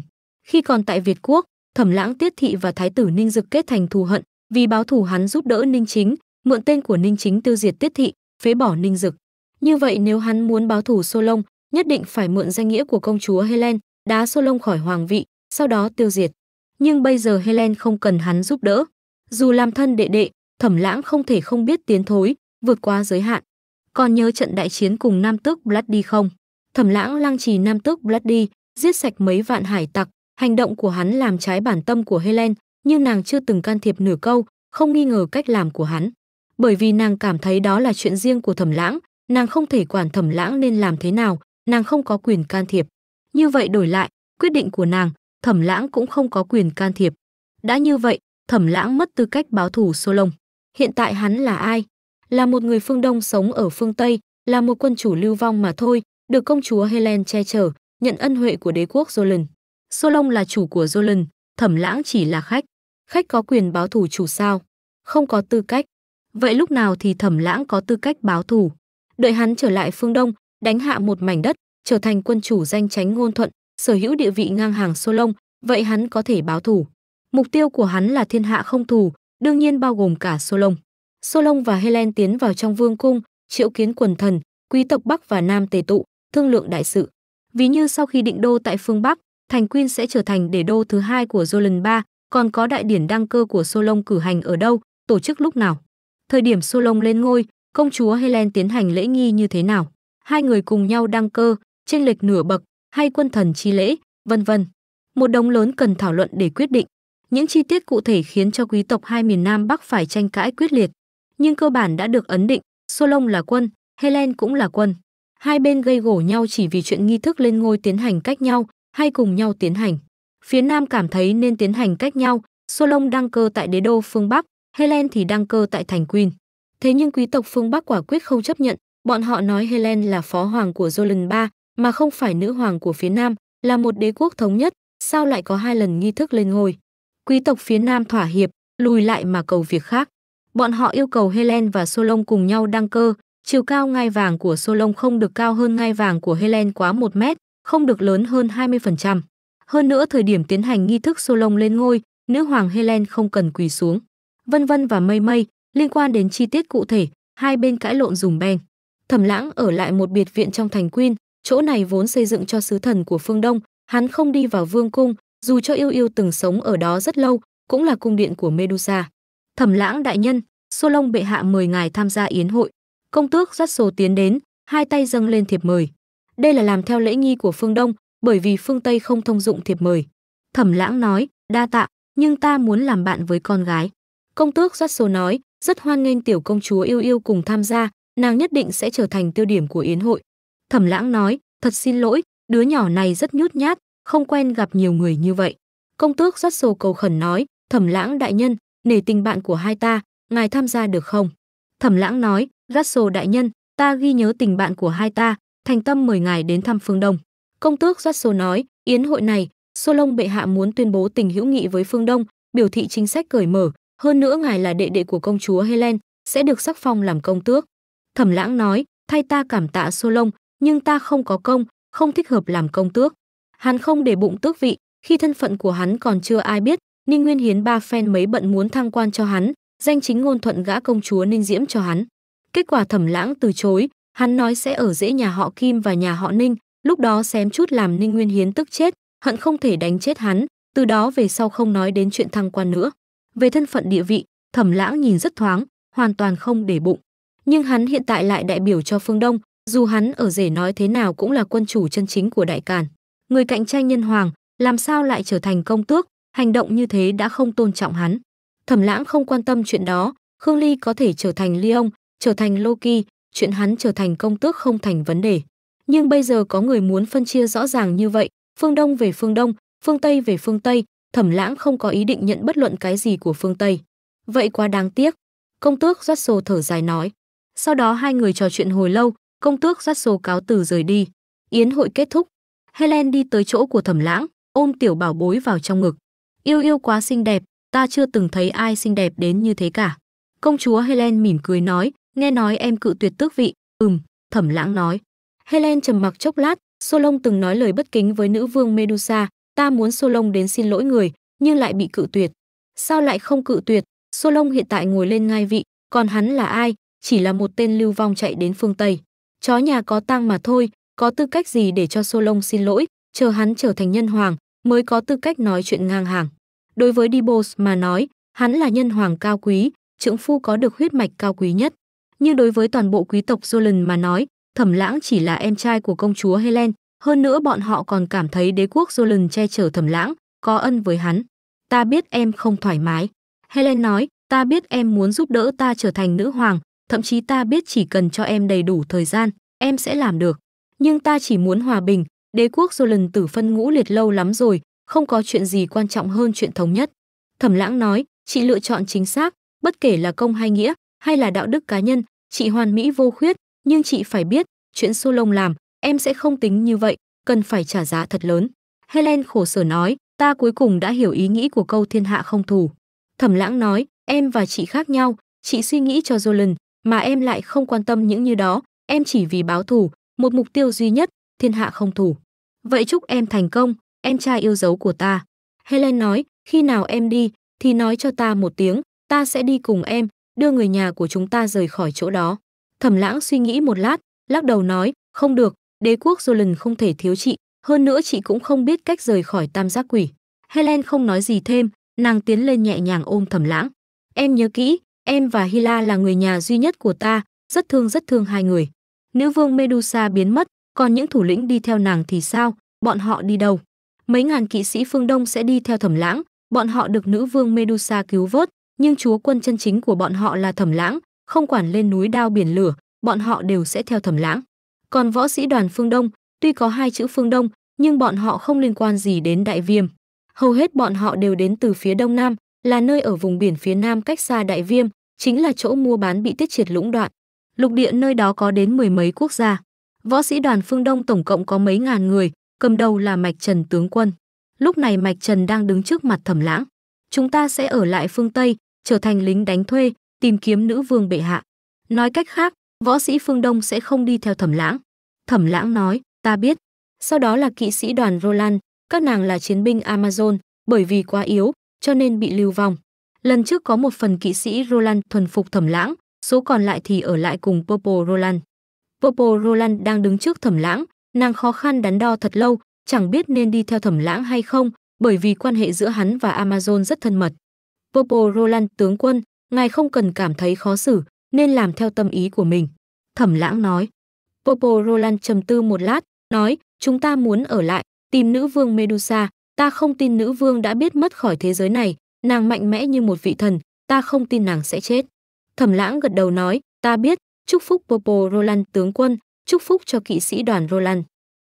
Khi còn tại Việt quốc, Thẩm Lãng Tiết Thị và Thái tử Ninh Dực kết thành thù hận, vì báo thù hắn giúp đỡ Ninh Chính, mượn tên của Ninh Chính tiêu diệt Tiết Thị, phế bỏ Ninh Dực. Như vậy nếu hắn muốn báo thù Sô nhất định phải mượn danh nghĩa của công chúa Helen, đá Sô khỏi hoàng vị, sau đó tiêu diệt nhưng bây giờ Helen không cần hắn giúp đỡ. Dù làm thân đệ đệ, thẩm lãng không thể không biết tiến thối, vượt qua giới hạn. Còn nhớ trận đại chiến cùng Nam Tước Bloody không? Thẩm lãng lăng trì Nam Tước Bloody, giết sạch mấy vạn hải tặc, hành động của hắn làm trái bản tâm của Helen, như nàng chưa từng can thiệp nửa câu, không nghi ngờ cách làm của hắn. Bởi vì nàng cảm thấy đó là chuyện riêng của thẩm lãng, nàng không thể quản thẩm lãng nên làm thế nào, nàng không có quyền can thiệp. Như vậy đổi lại, quyết định của nàng, Thẩm Lãng cũng không có quyền can thiệp. Đã như vậy, Thẩm Lãng mất tư cách báo thủ Sô Lông. Hiện tại hắn là ai? Là một người phương Đông sống ở phương Tây, là một quân chủ lưu vong mà thôi, được công chúa Helen che chở, nhận ân huệ của đế quốc Jolan. Sô Lông là chủ của Jolan, Thẩm Lãng chỉ là khách. Khách có quyền báo thủ chủ sao? Không có tư cách. Vậy lúc nào thì Thẩm Lãng có tư cách báo thủ? Đợi hắn trở lại phương Đông, đánh hạ một mảnh đất, trở thành quân chủ danh chánh ngôn thuận, sở hữu địa vị ngang hàng Sô vậy hắn có thể báo thù. Mục tiêu của hắn là thiên hạ không thù, đương nhiên bao gồm cả Sô Lông. và Helen tiến vào trong vương cung, triệu kiến quần thần, quý tộc Bắc và Nam tề tụ, thương lượng đại sự. Ví như sau khi định đô tại phương Bắc, thành Quyên sẽ trở thành đế đô thứ hai của Roland III, còn có đại điển đăng cơ của Sô cử hành ở đâu, tổ chức lúc nào. Thời điểm Sô lên ngôi, công chúa Helen tiến hành lễ nghi như thế nào. Hai người cùng nhau đăng cơ, trên lệch nửa bậc, hay quân thần chi lễ, vân vân. Một đống lớn cần thảo luận để quyết định. Những chi tiết cụ thể khiến cho quý tộc hai miền Nam Bắc phải tranh cãi quyết liệt, nhưng cơ bản đã được ấn định, Solon là quân, Helen cũng là quân. Hai bên gây gổ nhau chỉ vì chuyện nghi thức lên ngôi tiến hành cách nhau hay cùng nhau tiến hành. Phía Nam cảm thấy nên tiến hành cách nhau, Solon đăng cơ tại đế đô phương Bắc, Helen thì đăng cơ tại thành Queen. Thế nhưng quý tộc phương Bắc quả quyết không chấp nhận, bọn họ nói Helen là phó hoàng của Jolin III, mà không phải nữ hoàng của phía Nam, là một đế quốc thống nhất, sao lại có hai lần nghi thức lên ngôi? Quý tộc phía Nam thỏa hiệp, lùi lại mà cầu việc khác. Bọn họ yêu cầu Helen và Solon cùng nhau đăng cơ, chiều cao ngai vàng của Solon không được cao hơn ngai vàng của Helen quá 1 mét, không được lớn hơn 20%. Hơn nữa thời điểm tiến hành nghi thức Solon lên ngôi, nữ hoàng Helen không cần quỳ xuống. Vân vân và mây mây, liên quan đến chi tiết cụ thể, hai bên cãi lộn dùng beng. Thẩm Lãng ở lại một biệt viện trong thành Queen, chỗ này vốn xây dựng cho sứ thần của phương Đông, hắn không đi vào vương cung, dù cho yêu yêu từng sống ở đó rất lâu, cũng là cung điện của Medusa. Thẩm lãng đại nhân, Xô Lông bệ hạ mời ngài tham gia yến hội. Công tước dắt sổ tiến đến, hai tay dâng lên thiệp mời. Đây là làm theo lễ nghi của phương Đông, bởi vì phương Tây không thông dụng thiệp mời. Thẩm lãng nói, đa tạ, nhưng ta muốn làm bạn với con gái. Công tước dắt sổ nói, rất hoan nghênh tiểu công chúa yêu yêu cùng tham gia, nàng nhất định sẽ trở thành tiêu điểm của yến hội. Thẩm lãng nói, thật xin lỗi, đứa nhỏ này rất nhút nhát, không quen gặp nhiều người như vậy. Công tước rất sồ cầu khẩn nói, thẩm lãng đại nhân, nể tình bạn của hai ta, ngài tham gia được không? Thẩm lãng nói, Russell đại nhân, ta ghi nhớ tình bạn của hai ta, thành tâm mời ngài đến thăm phương Đông. Công tước Russell nói, yến hội này, Solon bệ hạ muốn tuyên bố tình hữu nghị với phương Đông, biểu thị chính sách cởi mở, hơn nữa ngài là đệ đệ của công chúa Helen, sẽ được sắc phong làm công tước. Thẩm lãng nói, thay ta cảm tạ Solon, nhưng ta không có công, không thích hợp làm công tước. Hắn không để bụng tước vị, khi thân phận của hắn còn chưa ai biết, Ninh Nguyên Hiến ba phen mấy bận muốn thăng quan cho hắn, danh chính ngôn thuận gã công chúa Ninh Diễm cho hắn. Kết quả Thẩm Lãng từ chối, hắn nói sẽ ở dễ nhà họ Kim và nhà họ Ninh, lúc đó xém chút làm Ninh Nguyên Hiến tức chết, hận không thể đánh chết hắn, từ đó về sau không nói đến chuyện thăng quan nữa. Về thân phận địa vị, Thẩm Lãng nhìn rất thoáng, hoàn toàn không để bụng. Nhưng hắn hiện tại lại đại biểu cho phương Đông, dù hắn ở rể nói thế nào cũng là quân chủ chân chính của đại càn. Người cạnh tranh nhân hoàng, làm sao lại trở thành công tước, hành động như thế đã không tôn trọng hắn. Thẩm lãng không quan tâm chuyện đó, Khương Ly có thể trở thành Leon, trở thành Loki, chuyện hắn trở thành công tước không thành vấn đề. Nhưng bây giờ có người muốn phân chia rõ ràng như vậy, phương Đông về phương Đông, phương Tây về phương Tây, thẩm lãng không có ý định nhận bất luận cái gì của phương Tây. Vậy quá đáng tiếc. Công tước rót Russell thở dài nói. Sau đó hai người trò chuyện hồi lâu, công tước dắt số cáo từ rời đi. Yến hội kết thúc, Helen đi tới chỗ của thẩm lãng, ôm tiểu bảo bối vào trong ngực. Yêu yêu quá xinh đẹp, ta chưa từng thấy ai xinh đẹp đến như thế cả. Công chúa Helen mỉm cười nói, nghe nói em cự tuyệt tước vị, ừm, thẩm lãng nói. Helen trầm mặc chốc lát, Solon từng nói lời bất kính với nữ vương Medusa, ta muốn Solon đến xin lỗi người, nhưng lại bị cự tuyệt. Sao lại không cự tuyệt? Solon hiện tại ngồi lên ngai vị, còn hắn là ai? Chỉ là một tên lưu vong chạy đến phương Tây. Chó nhà có tang mà thôi, có tư cách gì để cho Solon xin lỗi, chờ hắn trở thành nhân hoàng, mới có tư cách nói chuyện ngang hàng. Đối với Dibos mà nói, hắn là nhân hoàng cao quý, trưởng phu có được huyết mạch cao quý nhất. Nhưng đối với toàn bộ quý tộc Zolan mà nói, Thẩm Lãng chỉ là em trai của công chúa Helen, hơn nữa bọn họ còn cảm thấy đế quốc Zolan che chở Thẩm Lãng, có ân với hắn. Ta biết em không thoải mái. Helen nói, ta biết em muốn giúp đỡ ta trở thành nữ hoàng, thậm chí ta biết chỉ cần cho em đầy đủ thời gian, em sẽ làm được. Nhưng ta chỉ muốn hòa bình, đế quốc Jolan tử phân ngũ liệt lâu lắm rồi, không có chuyện gì quan trọng hơn chuyện thống nhất. Thẩm lãng nói, chị lựa chọn chính xác, bất kể là công hay nghĩa, hay là đạo đức cá nhân, chị hoàn mỹ vô khuyết, nhưng chị phải biết, chuyện xô lông làm, em sẽ không tính như vậy, cần phải trả giá thật lớn. Helen khổ sở nói, ta cuối cùng đã hiểu ý nghĩ của câu thiên hạ không thủ. Thẩm lãng nói, em và chị khác nhau, chị suy nghĩ cho Jolan, mà em lại không quan tâm những như đó, em chỉ vì báo thù, một mục tiêu duy nhất, thiên hạ không thủ. Vậy chúc em thành công, em trai yêu dấu của ta. Helen nói, khi nào em đi, thì nói cho ta một tiếng, ta sẽ đi cùng em, đưa người nhà của chúng ta rời khỏi chỗ đó. Thẩm lãng suy nghĩ một lát, lắc đầu nói, không được, đế quốc Jolan không thể thiếu chị, hơn nữa chị cũng không biết cách rời khỏi tam giác quỷ. Helen không nói gì thêm, nàng tiến lên nhẹ nhàng ôm thẩm lãng. Em nhớ kỹ, Em và Hila là người nhà duy nhất của ta, rất thương rất thương hai người. Nữ vương Medusa biến mất, còn những thủ lĩnh đi theo nàng thì sao, bọn họ đi đâu? Mấy ngàn kỵ sĩ phương Đông sẽ đi theo thẩm lãng, bọn họ được nữ vương Medusa cứu vớt, nhưng chúa quân chân chính của bọn họ là thẩm lãng, không quản lên núi đao biển lửa, bọn họ đều sẽ theo thẩm lãng. Còn võ sĩ đoàn phương Đông, tuy có hai chữ phương Đông, nhưng bọn họ không liên quan gì đến đại viêm. Hầu hết bọn họ đều đến từ phía Đông Nam, là nơi ở vùng biển phía nam cách xa Đại Viêm, chính là chỗ mua bán bị tiết triệt lũng đoạn. Lục địa nơi đó có đến mười mấy quốc gia. Võ sĩ đoàn phương Đông tổng cộng có mấy ngàn người, cầm đầu là Mạch Trần tướng quân. Lúc này Mạch Trần đang đứng trước mặt Thẩm Lãng. Chúng ta sẽ ở lại phương Tây, trở thành lính đánh thuê, tìm kiếm nữ vương bệ hạ. Nói cách khác, võ sĩ phương Đông sẽ không đi theo Thẩm Lãng. Thẩm Lãng nói, ta biết. Sau đó là kỵ sĩ đoàn Roland, các nàng là chiến binh Amazon, bởi vì quá yếu, cho nên bị lưu vong. Lần trước có một phần kỵ sĩ Roland thuần phục thẩm lãng, số còn lại thì ở lại cùng Popo Roland. Popo Roland đang đứng trước thẩm lãng, nàng khó khăn đắn đo thật lâu, chẳng biết nên đi theo thẩm lãng hay không, bởi vì quan hệ giữa hắn và Amazon rất thân mật. Popo Roland tướng quân, ngài không cần cảm thấy khó xử, nên làm theo tâm ý của mình. Thẩm lãng nói. Popo Roland trầm tư một lát, nói, chúng ta muốn ở lại, tìm nữ vương Medusa, ta không tin nữ vương đã biết mất khỏi thế giới này, nàng mạnh mẽ như một vị thần, ta không tin nàng sẽ chết. Thẩm lãng gật đầu nói, ta biết, chúc phúc Popo Roland tướng quân, chúc phúc cho kỵ sĩ đoàn Roland.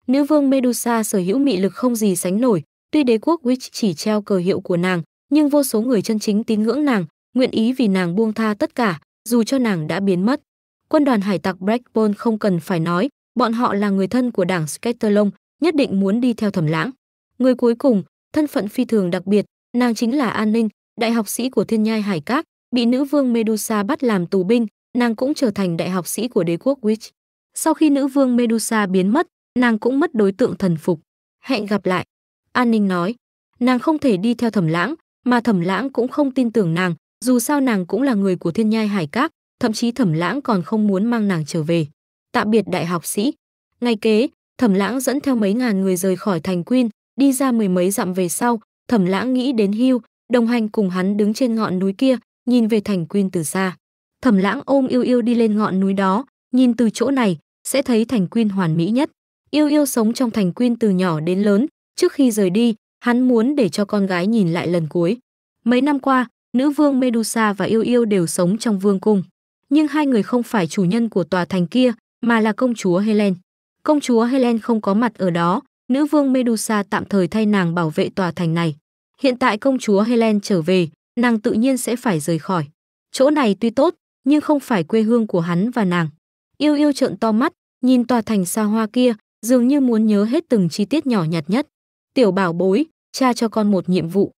Nữ vương Medusa sở hữu mị lực không gì sánh nổi, tuy đế quốc Witch chỉ treo cờ hiệu của nàng, nhưng vô số người chân chính tín ngưỡng nàng, nguyện ý vì nàng buông tha tất cả, dù cho nàng đã biến mất. Quân đoàn hải tặc Blackbone không cần phải nói, bọn họ là người thân của đảng Scatterlong, nhất định muốn đi theo thẩm lãng. Người cuối cùng, thân phận phi thường đặc biệt, nàng chính là An Ninh, đại học sĩ của Thiên Nhai Hải Các, bị nữ vương Medusa bắt làm tù binh, nàng cũng trở thành đại học sĩ của đế quốc Witch. Sau khi nữ vương Medusa biến mất, nàng cũng mất đối tượng thần phục. Hẹn gặp lại. An Ninh nói, nàng không thể đi theo Thẩm Lãng, mà Thẩm Lãng cũng không tin tưởng nàng, dù sao nàng cũng là người của Thiên Nhai Hải Các, thậm chí Thẩm Lãng còn không muốn mang nàng trở về. Tạm biệt đại học sĩ. Ngày kế, Thẩm Lãng dẫn theo mấy ngàn người rời khỏi thành Queen, đi ra mười mấy dặm về sau thẩm lãng nghĩ đến hưu đồng hành cùng hắn đứng trên ngọn núi kia nhìn về thành quyên từ xa thẩm lãng ôm yêu yêu đi lên ngọn núi đó nhìn từ chỗ này sẽ thấy thành quyên hoàn mỹ nhất yêu yêu sống trong thành quyên từ nhỏ đến lớn trước khi rời đi hắn muốn để cho con gái nhìn lại lần cuối mấy năm qua nữ vương medusa và yêu yêu đều sống trong vương cung nhưng hai người không phải chủ nhân của tòa thành kia mà là công chúa helen công chúa helen không có mặt ở đó nữ vương Medusa tạm thời thay nàng bảo vệ tòa thành này. Hiện tại công chúa Helen trở về, nàng tự nhiên sẽ phải rời khỏi. Chỗ này tuy tốt, nhưng không phải quê hương của hắn và nàng. Yêu yêu trợn to mắt, nhìn tòa thành xa hoa kia, dường như muốn nhớ hết từng chi tiết nhỏ nhặt nhất. Tiểu bảo bối, cha cho con một nhiệm vụ.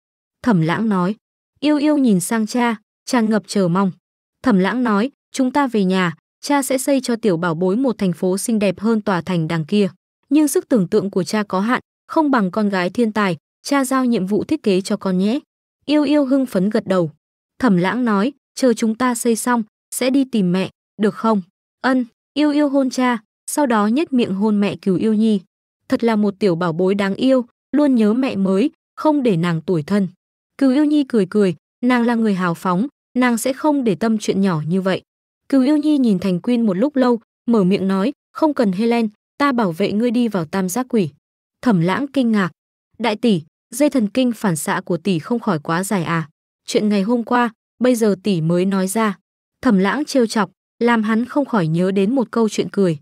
Thẩm lãng nói. Yêu yêu nhìn sang cha, tràn ngập chờ mong. Thẩm lãng nói, chúng ta về nhà, cha sẽ xây cho tiểu bảo bối một thành phố xinh đẹp hơn tòa thành đằng kia nhưng sức tưởng tượng của cha có hạn, không bằng con gái thiên tài, cha giao nhiệm vụ thiết kế cho con nhé. Yêu yêu hưng phấn gật đầu. Thẩm lãng nói, chờ chúng ta xây xong, sẽ đi tìm mẹ, được không? Ân, yêu yêu hôn cha, sau đó nhếch miệng hôn mẹ cứu yêu nhi. Thật là một tiểu bảo bối đáng yêu, luôn nhớ mẹ mới, không để nàng tuổi thân. Cứu yêu nhi cười cười, nàng là người hào phóng, nàng sẽ không để tâm chuyện nhỏ như vậy. Cứu yêu nhi nhìn Thành Quyên một lúc lâu, mở miệng nói, không cần Helen, ta bảo vệ ngươi đi vào tam giác quỷ. Thẩm lãng kinh ngạc. Đại tỷ, dây thần kinh phản xạ của tỷ không khỏi quá dài à. Chuyện ngày hôm qua, bây giờ tỷ mới nói ra. Thẩm lãng trêu chọc, làm hắn không khỏi nhớ đến một câu chuyện cười.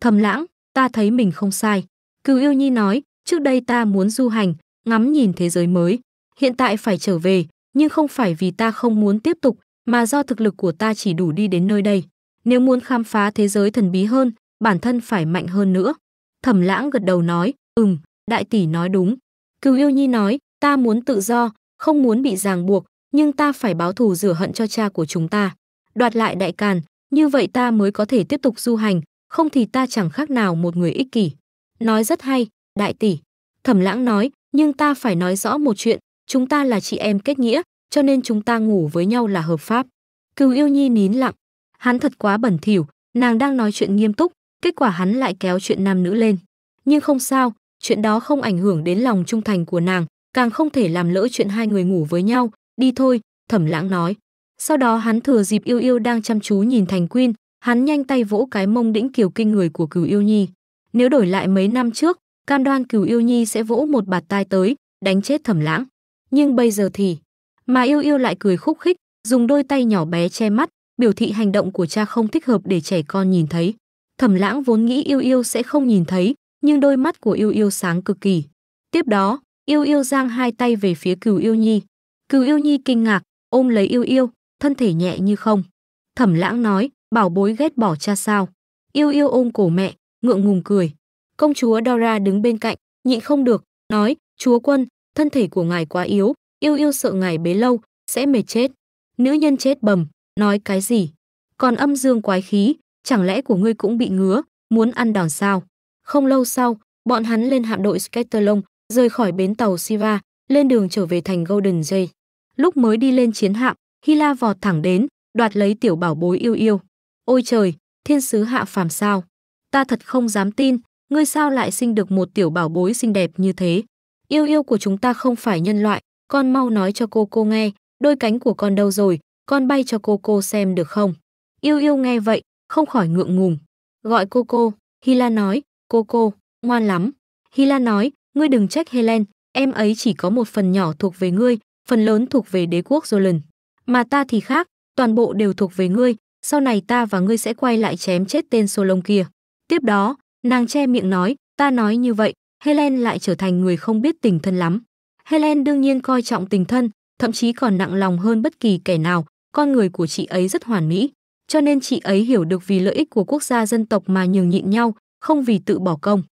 Thẩm lãng, ta thấy mình không sai. Cừu yêu nhi nói, trước đây ta muốn du hành, ngắm nhìn thế giới mới. Hiện tại phải trở về, nhưng không phải vì ta không muốn tiếp tục, mà do thực lực của ta chỉ đủ đi đến nơi đây. Nếu muốn khám phá thế giới thần bí hơn, bản thân phải mạnh hơn nữa. Thẩm lãng gật đầu nói, ừm, đại tỷ nói đúng. Cửu yêu nhi nói, ta muốn tự do, không muốn bị ràng buộc, nhưng ta phải báo thù rửa hận cho cha của chúng ta. Đoạt lại đại càn, như vậy ta mới có thể tiếp tục du hành, không thì ta chẳng khác nào một người ích kỷ. Nói rất hay, đại tỷ. Thẩm lãng nói, nhưng ta phải nói rõ một chuyện, chúng ta là chị em kết nghĩa, cho nên chúng ta ngủ với nhau là hợp pháp. Cừu yêu nhi nín lặng. Hắn thật quá bẩn thỉu, nàng đang nói chuyện nghiêm túc, Kết quả hắn lại kéo chuyện nam nữ lên. Nhưng không sao, chuyện đó không ảnh hưởng đến lòng trung thành của nàng, càng không thể làm lỡ chuyện hai người ngủ với nhau, đi thôi, thẩm lãng nói. Sau đó hắn thừa dịp yêu yêu đang chăm chú nhìn thành quyên, hắn nhanh tay vỗ cái mông đĩnh kiều kinh người của cửu yêu nhi. Nếu đổi lại mấy năm trước, cam đoan cửu yêu nhi sẽ vỗ một bạt tai tới, đánh chết thẩm lãng. Nhưng bây giờ thì, mà yêu yêu lại cười khúc khích, dùng đôi tay nhỏ bé che mắt, biểu thị hành động của cha không thích hợp để trẻ con nhìn thấy. Thẩm Lãng vốn nghĩ Yêu Yêu sẽ không nhìn thấy, nhưng đôi mắt của Yêu Yêu sáng cực kỳ. Tiếp đó, Yêu Yêu giang hai tay về phía Cửu Yêu Nhi. Cửu Yêu Nhi kinh ngạc, ôm lấy Yêu Yêu, thân thể nhẹ như không. Thẩm Lãng nói, bảo bối ghét bỏ cha sao? Yêu Yêu ôm cổ mẹ, ngượng ngùng cười. Công chúa Dora đứng bên cạnh, nhịn không được, nói, chúa quân, thân thể của ngài quá yếu, Yêu Yêu sợ ngài bế lâu, sẽ mệt chết. Nữ nhân chết bầm, nói cái gì? Còn âm dương quái khí, chẳng lẽ của ngươi cũng bị ngứa, muốn ăn đòn sao? Không lâu sau, bọn hắn lên hạm đội Scatterlong, rời khỏi bến tàu Siva, lên đường trở về thành Golden Jay. Lúc mới đi lên chiến hạm, Hila vọt thẳng đến, đoạt lấy tiểu bảo bối yêu yêu. Ôi trời, thiên sứ hạ phàm sao? Ta thật không dám tin, ngươi sao lại sinh được một tiểu bảo bối xinh đẹp như thế? Yêu yêu của chúng ta không phải nhân loại, con mau nói cho cô cô nghe, đôi cánh của con đâu rồi, con bay cho cô cô xem được không? Yêu yêu nghe vậy, không khỏi ngượng ngùng. Gọi cô cô, Hila nói, cô cô, ngoan lắm. Hila nói, ngươi đừng trách Helen, em ấy chỉ có một phần nhỏ thuộc về ngươi, phần lớn thuộc về đế quốc Roland. Mà ta thì khác, toàn bộ đều thuộc về ngươi, sau này ta và ngươi sẽ quay lại chém chết tên Solon kia. Tiếp đó, nàng che miệng nói, ta nói như vậy, Helen lại trở thành người không biết tình thân lắm. Helen đương nhiên coi trọng tình thân, thậm chí còn nặng lòng hơn bất kỳ kẻ nào, con người của chị ấy rất hoàn mỹ cho nên chị ấy hiểu được vì lợi ích của quốc gia dân tộc mà nhường nhịn nhau, không vì tự bỏ công.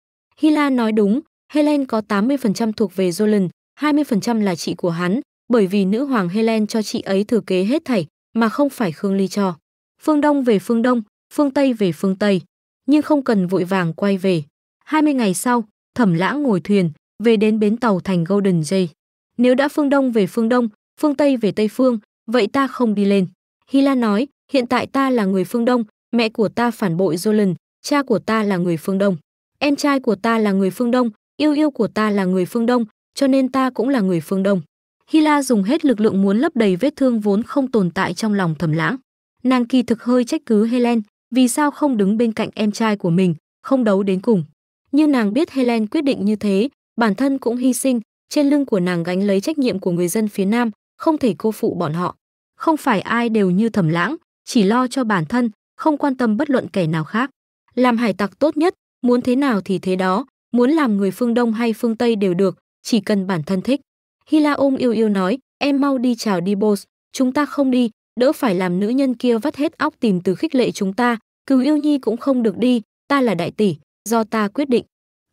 Hila nói đúng, Helen có 80% thuộc về Roland, 20% là chị của hắn, bởi vì nữ hoàng Helen cho chị ấy thừa kế hết thảy, mà không phải Khương Ly cho. Phương Đông về phương Đông, phương Tây về phương Tây, nhưng không cần vội vàng quay về. 20 ngày sau, Thẩm Lãng ngồi thuyền, về đến bến tàu thành Golden Jay. Nếu đã phương Đông về phương Đông, phương Tây về Tây Phương, vậy ta không đi lên. Hila nói, Hiện tại ta là người phương Đông, mẹ của ta phản bội Jolan, cha của ta là người phương Đông. Em trai của ta là người phương Đông, yêu yêu của ta là người phương Đông, cho nên ta cũng là người phương Đông. Hila dùng hết lực lượng muốn lấp đầy vết thương vốn không tồn tại trong lòng thầm lãng. Nàng kỳ thực hơi trách cứ Helen, vì sao không đứng bên cạnh em trai của mình, không đấu đến cùng. Như nàng biết Helen quyết định như thế, bản thân cũng hy sinh, trên lưng của nàng gánh lấy trách nhiệm của người dân phía Nam, không thể cô phụ bọn họ. Không phải ai đều như thẩm lãng, chỉ lo cho bản thân, không quan tâm bất luận kẻ nào khác. Làm hải tặc tốt nhất, muốn thế nào thì thế đó, muốn làm người phương Đông hay phương Tây đều được, chỉ cần bản thân thích. Hila ôm yêu yêu nói, em mau đi chào đi boss, chúng ta không đi, đỡ phải làm nữ nhân kia vắt hết óc tìm từ khích lệ chúng ta, cứu yêu nhi cũng không được đi, ta là đại tỷ, do ta quyết định.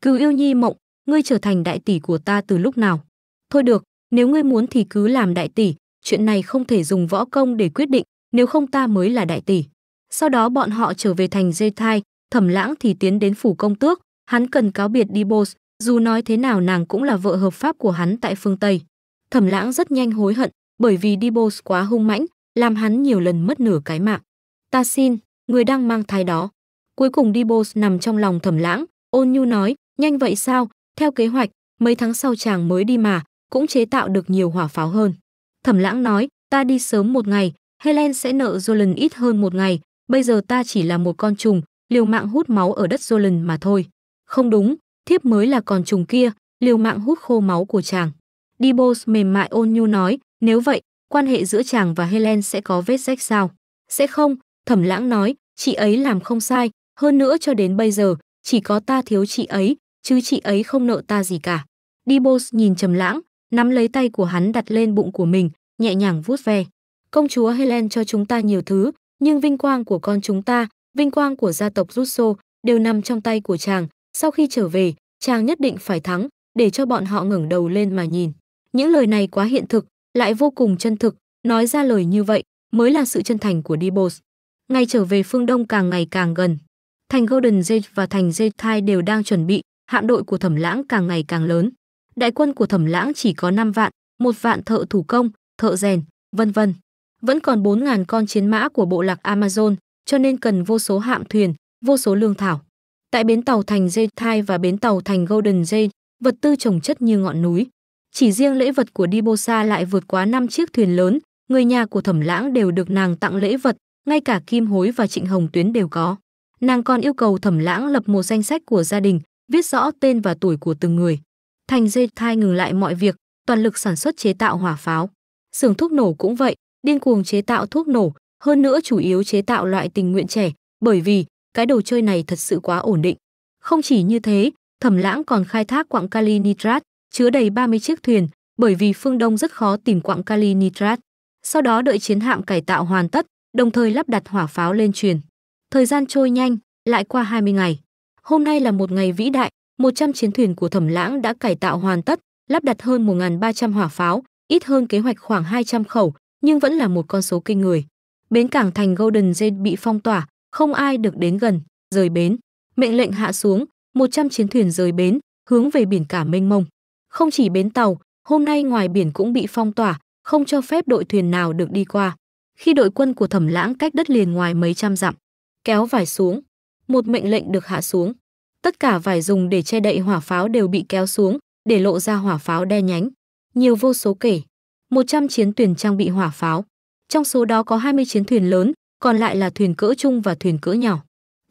Cứu yêu nhi mộng, ngươi trở thành đại tỷ của ta từ lúc nào? Thôi được, nếu ngươi muốn thì cứ làm đại tỷ, chuyện này không thể dùng võ công để quyết định, nếu không ta mới là đại tỷ. Sau đó bọn họ trở về thành dây thai, thẩm lãng thì tiến đến phủ công tước, hắn cần cáo biệt đi Bos, dù nói thế nào nàng cũng là vợ hợp pháp của hắn tại phương Tây. Thẩm lãng rất nhanh hối hận, bởi vì đi Bos quá hung mãnh, làm hắn nhiều lần mất nửa cái mạng. Ta xin, người đang mang thai đó. Cuối cùng đi Bos nằm trong lòng thẩm lãng, ôn nhu nói, nhanh vậy sao, theo kế hoạch, mấy tháng sau chàng mới đi mà, cũng chế tạo được nhiều hỏa pháo hơn. Thẩm lãng nói, ta đi sớm một ngày, Helen sẽ nợ Jolin ít hơn một ngày, bây giờ ta chỉ là một con trùng, liều mạng hút máu ở đất Jolin mà thôi. Không đúng, thiếp mới là con trùng kia, liều mạng hút khô máu của chàng. Dibos mềm mại ôn nhu nói, nếu vậy, quan hệ giữa chàng và Helen sẽ có vết rách sao? Sẽ không, thẩm lãng nói, chị ấy làm không sai, hơn nữa cho đến bây giờ, chỉ có ta thiếu chị ấy, chứ chị ấy không nợ ta gì cả. Dibos nhìn trầm lãng, nắm lấy tay của hắn đặt lên bụng của mình, nhẹ nhàng vuốt ve. Công chúa Helen cho chúng ta nhiều thứ, nhưng vinh quang của con chúng ta, vinh quang của gia tộc Russo đều nằm trong tay của chàng. Sau khi trở về, chàng nhất định phải thắng, để cho bọn họ ngẩng đầu lên mà nhìn. Những lời này quá hiện thực, lại vô cùng chân thực, nói ra lời như vậy mới là sự chân thành của Dibos. Ngay trở về phương Đông càng ngày càng gần. Thành Golden Gate và thành Gate Thai đều đang chuẩn bị, hạm đội của Thẩm Lãng càng ngày càng lớn. Đại quân của Thẩm Lãng chỉ có 5 vạn, một vạn thợ thủ công, thợ rèn, vân vân vẫn còn 4.000 con chiến mã của bộ lạc Amazon, cho nên cần vô số hạm thuyền, vô số lương thảo. Tại bến tàu thành Jethai và bến tàu thành Golden Jay, vật tư trồng chất như ngọn núi. Chỉ riêng lễ vật của Dibosa lại vượt quá 5 chiếc thuyền lớn, người nhà của Thẩm Lãng đều được nàng tặng lễ vật, ngay cả Kim Hối và Trịnh Hồng Tuyến đều có. Nàng còn yêu cầu Thẩm Lãng lập một danh sách của gia đình, viết rõ tên và tuổi của từng người. Thành Jethai ngừng lại mọi việc, toàn lực sản xuất chế tạo hỏa pháo. Xưởng thuốc nổ cũng vậy, điên cuồng chế tạo thuốc nổ, hơn nữa chủ yếu chế tạo loại tình nguyện trẻ, bởi vì cái đồ chơi này thật sự quá ổn định. Không chỉ như thế, Thẩm Lãng còn khai thác quặng kali nitrat, chứa đầy 30 chiếc thuyền, bởi vì phương Đông rất khó tìm quặng kali nitrat. Sau đó đợi chiến hạm cải tạo hoàn tất, đồng thời lắp đặt hỏa pháo lên truyền. Thời gian trôi nhanh, lại qua 20 ngày. Hôm nay là một ngày vĩ đại, 100 chiến thuyền của Thẩm Lãng đã cải tạo hoàn tất, lắp đặt hơn 1.300 hỏa pháo, ít hơn kế hoạch khoảng 200 khẩu, nhưng vẫn là một con số kinh người. Bến cảng thành Golden Gate bị phong tỏa, không ai được đến gần, rời bến. Mệnh lệnh hạ xuống, 100 chiến thuyền rời bến, hướng về biển cả mênh mông. Không chỉ bến tàu, hôm nay ngoài biển cũng bị phong tỏa, không cho phép đội thuyền nào được đi qua. Khi đội quân của Thẩm Lãng cách đất liền ngoài mấy trăm dặm, kéo vải xuống, một mệnh lệnh được hạ xuống. Tất cả vải dùng để che đậy hỏa pháo đều bị kéo xuống, để lộ ra hỏa pháo đe nhánh, nhiều vô số kể. 100 chiến thuyền trang bị hỏa pháo. Trong số đó có 20 chiến thuyền lớn, còn lại là thuyền cỡ trung và thuyền cỡ nhỏ.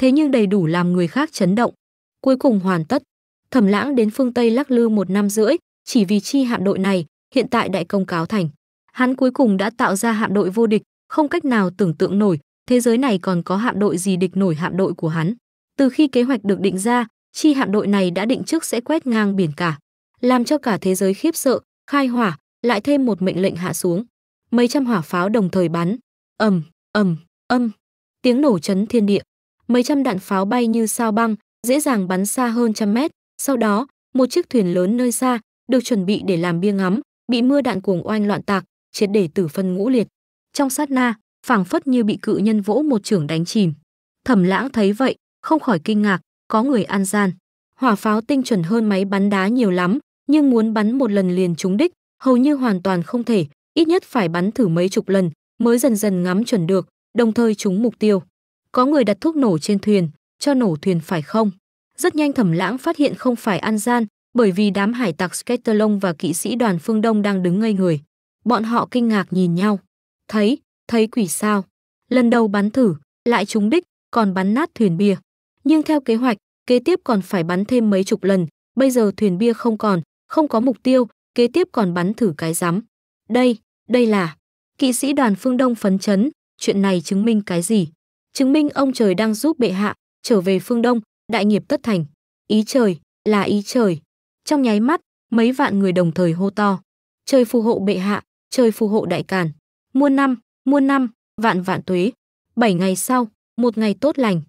Thế nhưng đầy đủ làm người khác chấn động. Cuối cùng hoàn tất, Thẩm Lãng đến phương Tây lắc lư một năm rưỡi, chỉ vì chi hạm đội này, hiện tại đại công cáo thành. Hắn cuối cùng đã tạo ra hạm đội vô địch, không cách nào tưởng tượng nổi, thế giới này còn có hạm đội gì địch nổi hạm đội của hắn. Từ khi kế hoạch được định ra, chi hạm đội này đã định trước sẽ quét ngang biển cả, làm cho cả thế giới khiếp sợ, khai hỏa, lại thêm một mệnh lệnh hạ xuống mấy trăm hỏa pháo đồng thời bắn ầm ầm âm tiếng nổ chấn thiên địa mấy trăm đạn pháo bay như sao băng dễ dàng bắn xa hơn trăm mét sau đó một chiếc thuyền lớn nơi xa được chuẩn bị để làm bia ngắm bị mưa đạn cuồng oanh loạn tạc triệt để tử phân ngũ liệt trong sát na phảng phất như bị cự nhân vỗ một trưởng đánh chìm thẩm lãng thấy vậy không khỏi kinh ngạc có người an gian hỏa pháo tinh chuẩn hơn máy bắn đá nhiều lắm nhưng muốn bắn một lần liền trúng đích hầu như hoàn toàn không thể, ít nhất phải bắn thử mấy chục lần mới dần dần ngắm chuẩn được, đồng thời trúng mục tiêu. Có người đặt thuốc nổ trên thuyền, cho nổ thuyền phải không? Rất nhanh Thẩm Lãng phát hiện không phải an gian, bởi vì đám hải tặc Sketterlong và kỵ sĩ đoàn phương Đông đang đứng ngây người. Bọn họ kinh ngạc nhìn nhau. Thấy, thấy quỷ sao? Lần đầu bắn thử, lại trúng đích, còn bắn nát thuyền bia. Nhưng theo kế hoạch, kế tiếp còn phải bắn thêm mấy chục lần, bây giờ thuyền bia không còn, không có mục tiêu, kế tiếp còn bắn thử cái rắm. Đây, đây là. Kỵ sĩ đoàn phương Đông phấn chấn, chuyện này chứng minh cái gì? Chứng minh ông trời đang giúp bệ hạ, trở về phương Đông, đại nghiệp tất thành. Ý trời, là ý trời. Trong nháy mắt, mấy vạn người đồng thời hô to. Trời phù hộ bệ hạ, trời phù hộ đại càn. Muôn năm, muôn năm, vạn vạn tuế. Bảy ngày sau, một ngày tốt lành.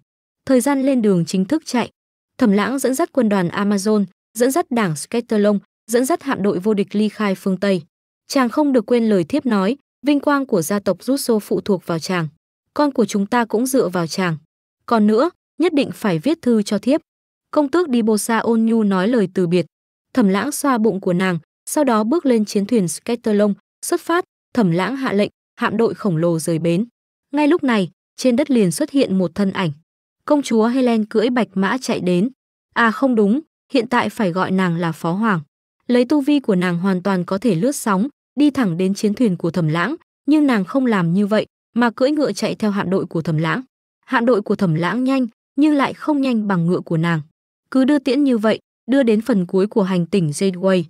Thời gian lên đường chính thức chạy. Thẩm lãng dẫn dắt quân đoàn Amazon, dẫn dắt đảng Sketerlong, dẫn dắt hạm đội vô địch ly khai phương Tây. Chàng không được quên lời thiếp nói, vinh quang của gia tộc rút xô phụ thuộc vào chàng. Con của chúng ta cũng dựa vào chàng. Còn nữa, nhất định phải viết thư cho thiếp. Công tước đi bô xa ôn nhu nói lời từ biệt. Thẩm lãng xoa bụng của nàng, sau đó bước lên chiến thuyền Skaterlong, xuất phát, thẩm lãng hạ lệnh, hạm đội khổng lồ rời bến. Ngay lúc này, trên đất liền xuất hiện một thân ảnh. Công chúa Helen cưỡi bạch mã chạy đến. À không đúng, hiện tại phải gọi nàng là phó hoàng lấy tu vi của nàng hoàn toàn có thể lướt sóng, đi thẳng đến chiến thuyền của Thẩm Lãng, nhưng nàng không làm như vậy, mà cưỡi ngựa chạy theo hạm đội của Thẩm Lãng. Hạm đội của Thẩm Lãng nhanh, nhưng lại không nhanh bằng ngựa của nàng. Cứ đưa tiễn như vậy, đưa đến phần cuối của hành tỉnh Gateway,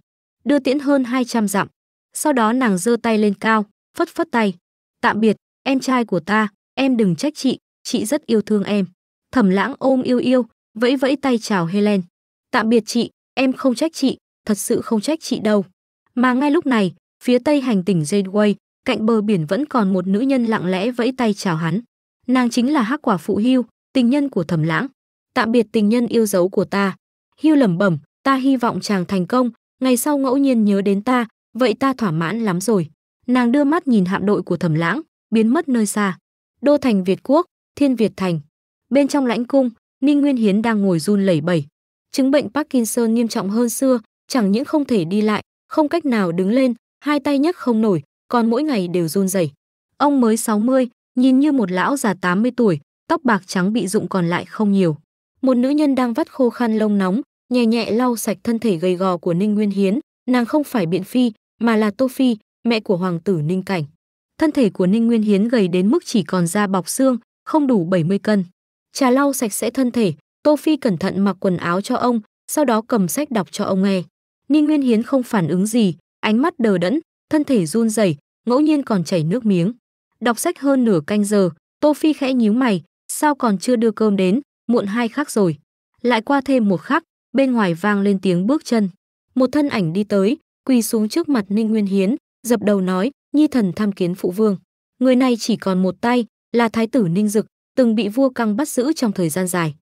đưa tiễn hơn 200 dặm. Sau đó nàng giơ tay lên cao, phất phất tay. "Tạm biệt, em trai của ta, em đừng trách chị, chị rất yêu thương em." Thẩm Lãng ôm Yêu Yêu, vẫy vẫy tay chào Helen. "Tạm biệt chị, em không trách chị, thật sự không trách chị đâu. Mà ngay lúc này, phía tây hành tỉnh Janeway, cạnh bờ biển vẫn còn một nữ nhân lặng lẽ vẫy tay chào hắn. Nàng chính là hắc quả phụ hưu, tình nhân của thẩm lãng. Tạm biệt tình nhân yêu dấu của ta. Hưu lẩm bẩm, ta hy vọng chàng thành công, ngày sau ngẫu nhiên nhớ đến ta, vậy ta thỏa mãn lắm rồi. Nàng đưa mắt nhìn hạm đội của thẩm lãng, biến mất nơi xa. Đô thành Việt Quốc, Thiên Việt Thành. Bên trong lãnh cung, Ninh Nguyên Hiến đang ngồi run lẩy bẩy. Chứng bệnh Parkinson nghiêm trọng hơn xưa, chẳng những không thể đi lại, không cách nào đứng lên, hai tay nhấc không nổi, còn mỗi ngày đều run rẩy. Ông mới 60, nhìn như một lão già 80 tuổi, tóc bạc trắng bị rụng còn lại không nhiều. Một nữ nhân đang vắt khô khăn lông nóng, nhẹ nhẹ lau sạch thân thể gầy gò của Ninh Nguyên Hiến, nàng không phải biện phi, mà là Tô Phi, mẹ của hoàng tử Ninh Cảnh. Thân thể của Ninh Nguyên Hiến gầy đến mức chỉ còn da bọc xương, không đủ 70 cân. Trà lau sạch sẽ thân thể, Tô Phi cẩn thận mặc quần áo cho ông, sau đó cầm sách đọc cho ông nghe. Ninh Nguyên Hiến không phản ứng gì, ánh mắt đờ đẫn, thân thể run rẩy, ngẫu nhiên còn chảy nước miếng. Đọc sách hơn nửa canh giờ, Tô Phi khẽ nhíu mày, sao còn chưa đưa cơm đến, muộn hai khắc rồi. Lại qua thêm một khắc, bên ngoài vang lên tiếng bước chân. Một thân ảnh đi tới, quỳ xuống trước mặt Ninh Nguyên Hiến, dập đầu nói, nhi thần tham kiến phụ vương. Người này chỉ còn một tay, là thái tử Ninh Dực, từng bị vua căng bắt giữ trong thời gian dài.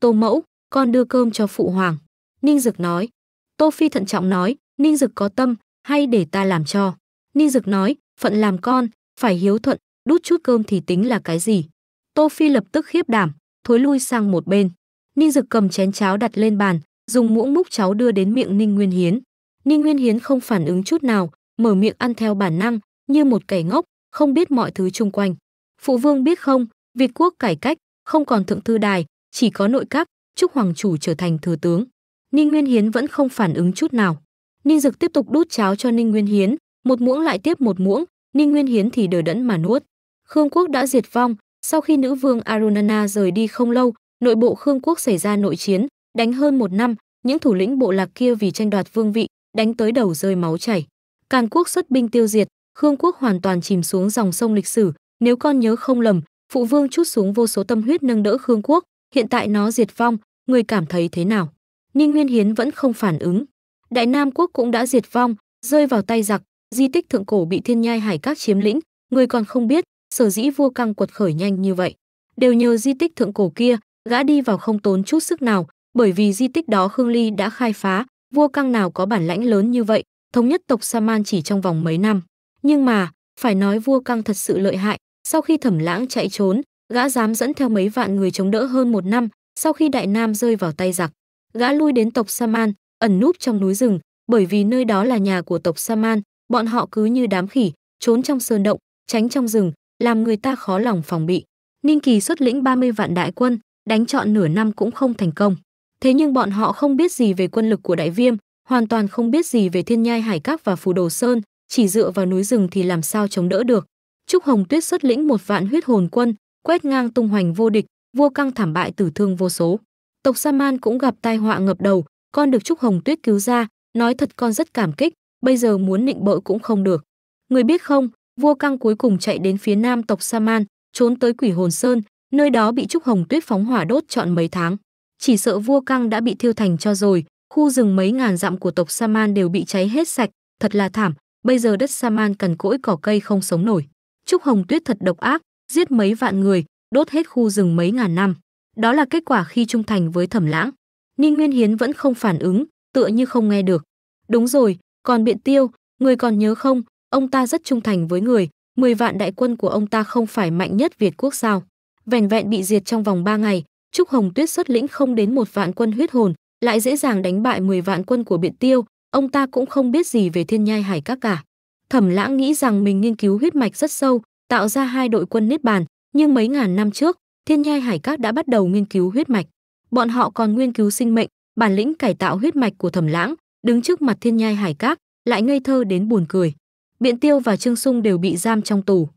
Tô mẫu, con đưa cơm cho phụ hoàng. Ninh Dực nói, Tô Phi thận trọng nói, Ninh Dực có tâm, hay để ta làm cho. Ninh Dực nói, phận làm con, phải hiếu thuận, đút chút cơm thì tính là cái gì. Tô Phi lập tức khiếp đảm, thối lui sang một bên. Ninh Dực cầm chén cháo đặt lên bàn, dùng muỗng múc cháo đưa đến miệng Ninh Nguyên Hiến. Ninh Nguyên Hiến không phản ứng chút nào, mở miệng ăn theo bản năng, như một kẻ ngốc, không biết mọi thứ chung quanh. Phụ vương biết không, Việt quốc cải cách, không còn thượng thư đài, chỉ có nội các, chúc hoàng chủ trở thành thừa tướng. Ninh Nguyên Hiến vẫn không phản ứng chút nào. Ninh Dực tiếp tục đút cháo cho Ninh Nguyên Hiến, một muỗng lại tiếp một muỗng, Ninh Nguyên Hiến thì đờ đẫn mà nuốt. Khương quốc đã diệt vong, sau khi nữ vương Arunana rời đi không lâu, nội bộ Khương quốc xảy ra nội chiến, đánh hơn một năm, những thủ lĩnh bộ lạc kia vì tranh đoạt vương vị, đánh tới đầu rơi máu chảy. Càn quốc xuất binh tiêu diệt, Khương quốc hoàn toàn chìm xuống dòng sông lịch sử, nếu con nhớ không lầm, phụ vương chút xuống vô số tâm huyết nâng đỡ Khương quốc, hiện tại nó diệt vong, người cảm thấy thế nào? Ninh Nguyên Hiến vẫn không phản ứng. Đại Nam quốc cũng đã diệt vong, rơi vào tay giặc, di tích thượng cổ bị Thiên Nhai Hải Các chiếm lĩnh, người còn không biết, sở dĩ vua căng quật khởi nhanh như vậy, đều nhờ di tích thượng cổ kia, gã đi vào không tốn chút sức nào, bởi vì di tích đó Khương Ly đã khai phá, vua căng nào có bản lãnh lớn như vậy, thống nhất tộc Saman chỉ trong vòng mấy năm. Nhưng mà, phải nói vua căng thật sự lợi hại, sau khi Thẩm Lãng chạy trốn, gã dám dẫn theo mấy vạn người chống đỡ hơn một năm, sau khi Đại Nam rơi vào tay giặc, gã lui đến tộc Saman, ẩn núp trong núi rừng, bởi vì nơi đó là nhà của tộc Saman, bọn họ cứ như đám khỉ, trốn trong sơn động, tránh trong rừng, làm người ta khó lòng phòng bị. Ninh Kỳ xuất lĩnh 30 vạn đại quân, đánh trọn nửa năm cũng không thành công. Thế nhưng bọn họ không biết gì về quân lực của Đại Viêm, hoàn toàn không biết gì về Thiên Nhai Hải Các và Phù Đồ Sơn, chỉ dựa vào núi rừng thì làm sao chống đỡ được. Trúc Hồng Tuyết xuất lĩnh một vạn huyết hồn quân, quét ngang tung hoành vô địch, vua căng thảm bại tử thương vô số tộc Saman cũng gặp tai họa ngập đầu, con được Trúc Hồng Tuyết cứu ra, nói thật con rất cảm kích, bây giờ muốn nịnh bợ cũng không được. Người biết không, vua căng cuối cùng chạy đến phía nam tộc Saman, trốn tới Quỷ Hồn Sơn, nơi đó bị Trúc Hồng Tuyết phóng hỏa đốt trọn mấy tháng. Chỉ sợ vua căng đã bị thiêu thành cho rồi, khu rừng mấy ngàn dặm của tộc Saman đều bị cháy hết sạch, thật là thảm, bây giờ đất Saman cằn cỗi cỏ cây không sống nổi. Trúc Hồng Tuyết thật độc ác, giết mấy vạn người, đốt hết khu rừng mấy ngàn năm. Đó là kết quả khi trung thành với Thẩm Lãng. Ninh Nguyên Hiến vẫn không phản ứng, tựa như không nghe được. Đúng rồi, còn Biện Tiêu, người còn nhớ không, ông ta rất trung thành với người, mười vạn đại quân của ông ta không phải mạnh nhất Việt quốc sao? Vẻn vẹn bị diệt trong vòng ba ngày, Trúc Hồng Tuyết xuất lĩnh không đến một vạn quân huyết hồn, lại dễ dàng đánh bại mười vạn quân của Biện Tiêu, ông ta cũng không biết gì về thiên nhai hải các cả. Thẩm Lãng nghĩ rằng mình nghiên cứu huyết mạch rất sâu, tạo ra hai đội quân niết bàn, nhưng mấy ngàn năm trước, Thiên nhai hải các đã bắt đầu nghiên cứu huyết mạch. Bọn họ còn nghiên cứu sinh mệnh, bản lĩnh cải tạo huyết mạch của Thẩm Lãng, đứng trước mặt Thiên nhai hải các, lại ngây thơ đến buồn cười. Biện Tiêu và Trương Sung đều bị giam trong tù.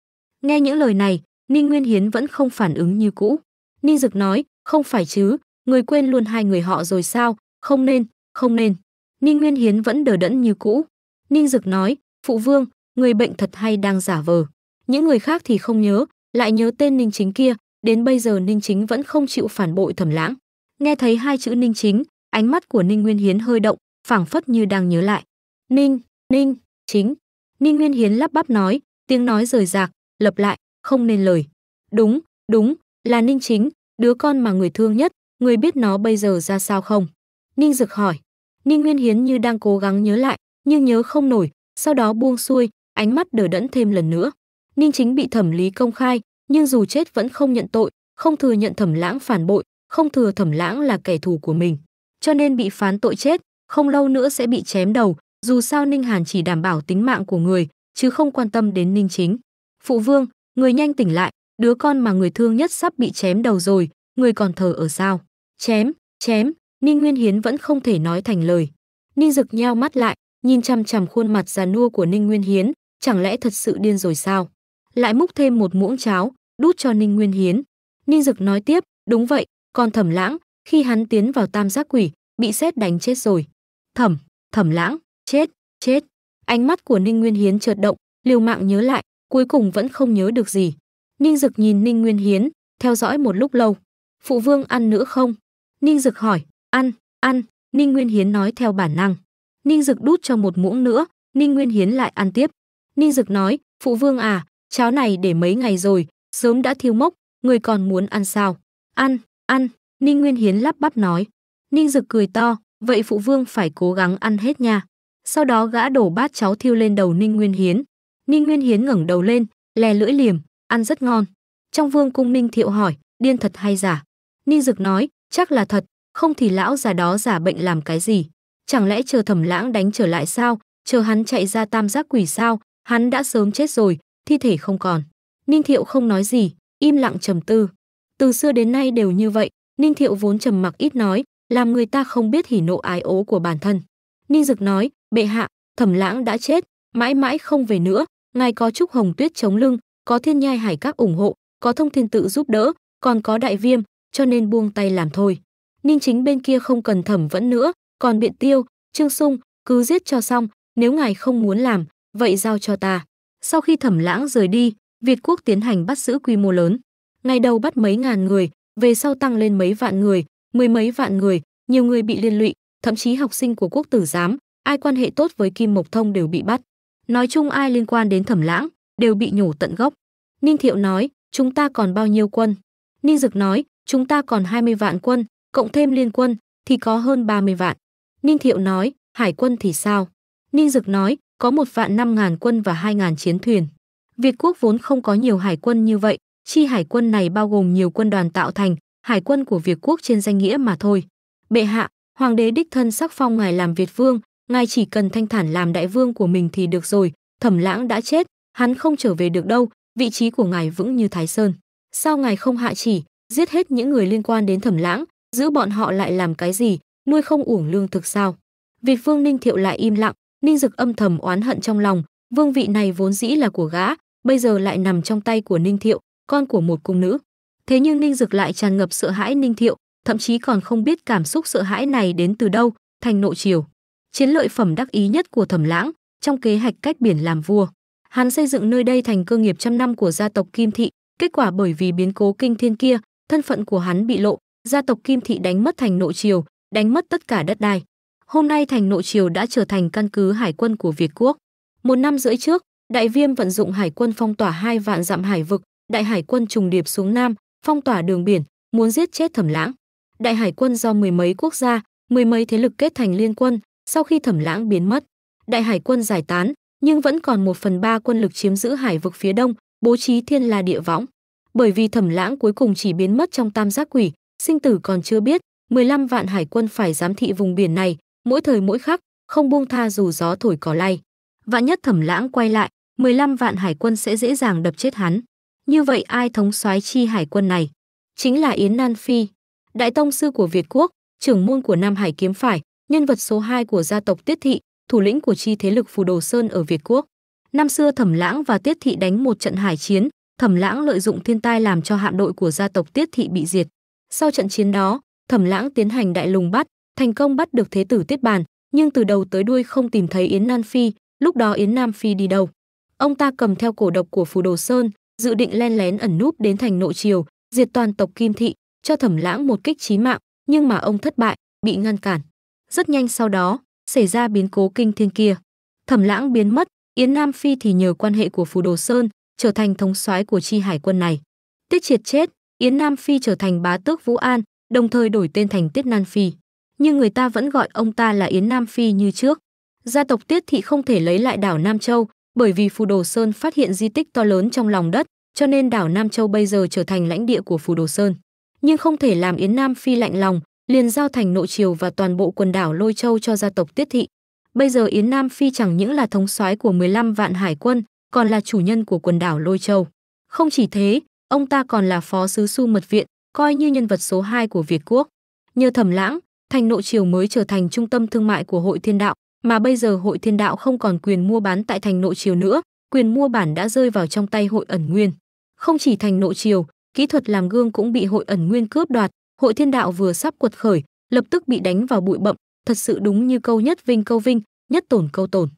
Nghe những lời này, Ninh Nguyên Hiến vẫn không phản ứng như cũ. Ninh Dực nói, không phải chứ, người quên luôn hai người họ rồi sao, không nên, không nên. Ninh Nguyên Hiến vẫn đờ đẫn như cũ. Ninh Dực nói, phụ vương, người bệnh thật hay đang giả vờ. Những người khác thì không nhớ, lại nhớ tên Ninh Chính kia, đến bây giờ Ninh Chính vẫn không chịu phản bội Thẩm Lãng. Nghe thấy hai chữ Ninh Chính, ánh mắt của Ninh Nguyên Hiến hơi động, phảng phất như đang nhớ lại. "Ninh, Ninh, Chính." Ninh Nguyên Hiến lắp bắp nói, tiếng nói rời rạc, lặp lại, không nên lời. "Đúng, đúng, là Ninh Chính, đứa con mà người thương nhất, người biết nó bây giờ ra sao không?" Ninh Dực hỏi. Ninh Nguyên Hiến như đang cố gắng nhớ lại, nhưng nhớ không nổi, sau đó buông xuôi, ánh mắt đờ đẫn thêm lần nữa. Ninh Chính bị thẩm lý công khai, nhưng dù chết vẫn không nhận tội, không thừa nhận Thẩm Lãng phản bội, không thừa Thẩm Lãng là kẻ thù của mình, cho nên bị phán tội chết, không lâu nữa sẽ bị chém đầu, dù sao Ninh Hàn chỉ đảm bảo tính mạng của người, chứ không quan tâm đến Ninh Chính. Phụ vương, người nhanh tỉnh lại, đứa con mà người thương nhất sắp bị chém đầu rồi, người còn thờ ở sao? Chém, chém, Ninh Nguyên Hiến vẫn không thể nói thành lời. Ninh Dực nheo mắt lại, nhìn chằm chằm khuôn mặt già nua của Ninh Nguyên Hiến, chẳng lẽ thật sự điên rồi sao? lại múc thêm một muỗng cháo, đút cho Ninh Nguyên Hiến. Ninh Dực nói tiếp, đúng vậy, còn Thẩm Lãng, khi hắn tiến vào tam giác quỷ, bị xét đánh chết rồi. Thẩm, Thẩm Lãng, chết, chết. Ánh mắt của Ninh Nguyên Hiến chợt động, liều mạng nhớ lại, cuối cùng vẫn không nhớ được gì. Ninh Dực nhìn Ninh Nguyên Hiến, theo dõi một lúc lâu. Phụ vương ăn nữa không? Ninh Dực hỏi, ăn, ăn, Ninh Nguyên Hiến nói theo bản năng. Ninh Dực đút cho một muỗng nữa, Ninh Nguyên Hiến lại ăn tiếp. Ninh Dực nói, phụ vương à, cháo này để mấy ngày rồi, sớm đã thiêu mốc, người còn muốn ăn sao? Ăn, ăn, Ninh Nguyên Hiến lắp bắp nói. Ninh Dực cười to, vậy phụ vương phải cố gắng ăn hết nha. Sau đó gã đổ bát cháo thiêu lên đầu Ninh Nguyên Hiến. Ninh Nguyên Hiến ngẩng đầu lên, lè lưỡi liềm, ăn rất ngon. Trong vương cung Ninh Thiệu hỏi, điên thật hay giả? Ninh Dực nói, chắc là thật, không thì lão già đó giả bệnh làm cái gì? Chẳng lẽ chờ thẩm lãng đánh trở lại sao? Chờ hắn chạy ra tam giác quỷ sao? Hắn đã sớm chết rồi, thi thể không còn. Ninh Thiệu không nói gì, im lặng trầm tư. Từ xưa đến nay đều như vậy, Ninh Thiệu vốn trầm mặc ít nói, làm người ta không biết hỉ nộ ái ố của bản thân. Ninh Dực nói, bệ hạ, thẩm lãng đã chết, mãi mãi không về nữa, ngài có trúc hồng tuyết chống lưng, có thiên nhai hải các ủng hộ, có thông thiên tự giúp đỡ, còn có đại viêm, cho nên buông tay làm thôi. Ninh chính bên kia không cần thẩm vẫn nữa, còn biện tiêu, trương sung, cứ giết cho xong, nếu ngài không muốn làm, vậy giao cho ta. Sau khi Thẩm Lãng rời đi, Việt quốc tiến hành bắt giữ quy mô lớn. Ngày đầu bắt mấy ngàn người, về sau tăng lên mấy vạn người, mười mấy vạn người, nhiều người bị liên lụy, thậm chí học sinh của quốc tử giám, ai quan hệ tốt với Kim Mộc Thông đều bị bắt. Nói chung ai liên quan đến Thẩm Lãng đều bị nhổ tận gốc. Ninh Thiệu nói, chúng ta còn bao nhiêu quân? Ninh Dực nói, chúng ta còn 20 vạn quân, cộng thêm liên quân thì có hơn 30 vạn. Ninh Thiệu nói, hải quân thì sao? Ninh Dực nói, có một vạn năm ngàn quân và hai ngàn chiến thuyền. Việt quốc vốn không có nhiều hải quân như vậy, chi hải quân này bao gồm nhiều quân đoàn tạo thành, hải quân của Việt quốc trên danh nghĩa mà thôi. Bệ hạ, hoàng đế đích thân sắc phong ngài làm Việt vương, ngài chỉ cần thanh thản làm đại vương của mình thì được rồi, thẩm lãng đã chết, hắn không trở về được đâu, vị trí của ngài vững như Thái Sơn. Sao ngài không hạ chỉ, giết hết những người liên quan đến thẩm lãng, giữ bọn họ lại làm cái gì, nuôi không uổng lương thực sao? Việt vương Ninh Thiệu lại im lặng, Ninh Dực âm thầm oán hận trong lòng, vương vị này vốn dĩ là của gã, bây giờ lại nằm trong tay của Ninh Thiệu, con của một cung nữ. Thế nhưng Ninh Dực lại tràn ngập sợ hãi Ninh Thiệu, thậm chí còn không biết cảm xúc sợ hãi này đến từ đâu, thành nội triều. Chiến lợi phẩm đắc ý nhất của Thẩm Lãng, trong kế hoạch cách biển làm vua. Hắn xây dựng nơi đây thành cơ nghiệp trăm năm của gia tộc Kim Thị, kết quả bởi vì biến cố kinh thiên kia, thân phận của hắn bị lộ, gia tộc Kim Thị đánh mất thành nội triều, đánh mất tất cả đất đai. Hôm nay thành nội triều đã trở thành căn cứ hải quân của Việt quốc. Một năm rưỡi trước, Đại Viêm vận dụng hải quân phong tỏa hai vạn dặm hải vực, đại hải quân trùng điệp xuống nam, phong tỏa đường biển, muốn giết chết Thẩm Lãng. Đại hải quân do mười mấy quốc gia, mười mấy thế lực kết thành liên quân, sau khi Thẩm Lãng biến mất, đại hải quân giải tán, nhưng vẫn còn một phần ba quân lực chiếm giữ hải vực phía đông, bố trí thiên la địa võng. Bởi vì Thẩm Lãng cuối cùng chỉ biến mất trong tam giác quỷ, sinh tử còn chưa biết, 15 vạn hải quân phải giám thị vùng biển này, mỗi thời mỗi khắc, không buông tha dù gió thổi cỏ lay. Vạn nhất Thẩm Lãng quay lại, 15 vạn hải quân sẽ dễ dàng đập chết hắn. Như vậy ai thống soái chi hải quân này? Chính là Yến Nan Phi, đại tông sư của Việt quốc, trưởng môn của Nam Hải kiếm phải, nhân vật số 2 của gia tộc Tiết thị, thủ lĩnh của chi thế lực Phù Đồ Sơn ở Việt quốc. Năm xưa Thẩm Lãng và Tiết thị đánh một trận hải chiến, Thẩm Lãng lợi dụng thiên tai làm cho hạm đội của gia tộc Tiết thị bị diệt. Sau trận chiến đó, Thẩm Lãng tiến hành đại lùng bắt, thành công bắt được thế tử Tiết Bàn, nhưng từ đầu tới đuôi không tìm thấy Yến Nan Phi, lúc đó Yến Nam Phi đi đâu. Ông ta cầm theo cổ độc của Phù Đồ Sơn, dự định len lén ẩn núp đến thành nội triều, diệt toàn tộc Kim Thị, cho Thẩm Lãng một kích chí mạng, nhưng mà ông thất bại, bị ngăn cản. Rất nhanh sau đó, xảy ra biến cố kinh thiên kia. Thẩm Lãng biến mất, Yến Nam Phi thì nhờ quan hệ của Phù Đồ Sơn, trở thành thống soái của chi hải quân này. Tiết Triệt chết, Yến Nam Phi trở thành bá tước Vũ An, đồng thời đổi tên thành Tiết Nan Phi nhưng người ta vẫn gọi ông ta là Yến Nam Phi như trước. Gia tộc Tiết Thị không thể lấy lại đảo Nam Châu, bởi vì Phù Đồ Sơn phát hiện di tích to lớn trong lòng đất, cho nên đảo Nam Châu bây giờ trở thành lãnh địa của Phù Đồ Sơn. Nhưng không thể làm Yến Nam Phi lạnh lòng, liền giao thành nội triều và toàn bộ quần đảo Lôi Châu cho gia tộc Tiết Thị. Bây giờ Yến Nam Phi chẳng những là thống soái của 15 vạn hải quân, còn là chủ nhân của quần đảo Lôi Châu. Không chỉ thế, ông ta còn là phó sứ su mật viện, coi như nhân vật số 2 của Việt Quốc. Nhờ thẩm lãng, Thành Nội Triều mới trở thành trung tâm thương mại của Hội Thiên Đạo, mà bây giờ Hội Thiên Đạo không còn quyền mua bán tại Thành Nội Triều nữa, quyền mua bản đã rơi vào trong tay Hội Ẩn Nguyên. Không chỉ Thành Nội Triều, kỹ thuật làm gương cũng bị Hội Ẩn Nguyên cướp đoạt, Hội Thiên Đạo vừa sắp quật khởi, lập tức bị đánh vào bụi bậm, thật sự đúng như câu nhất vinh câu vinh, nhất tổn câu tổn.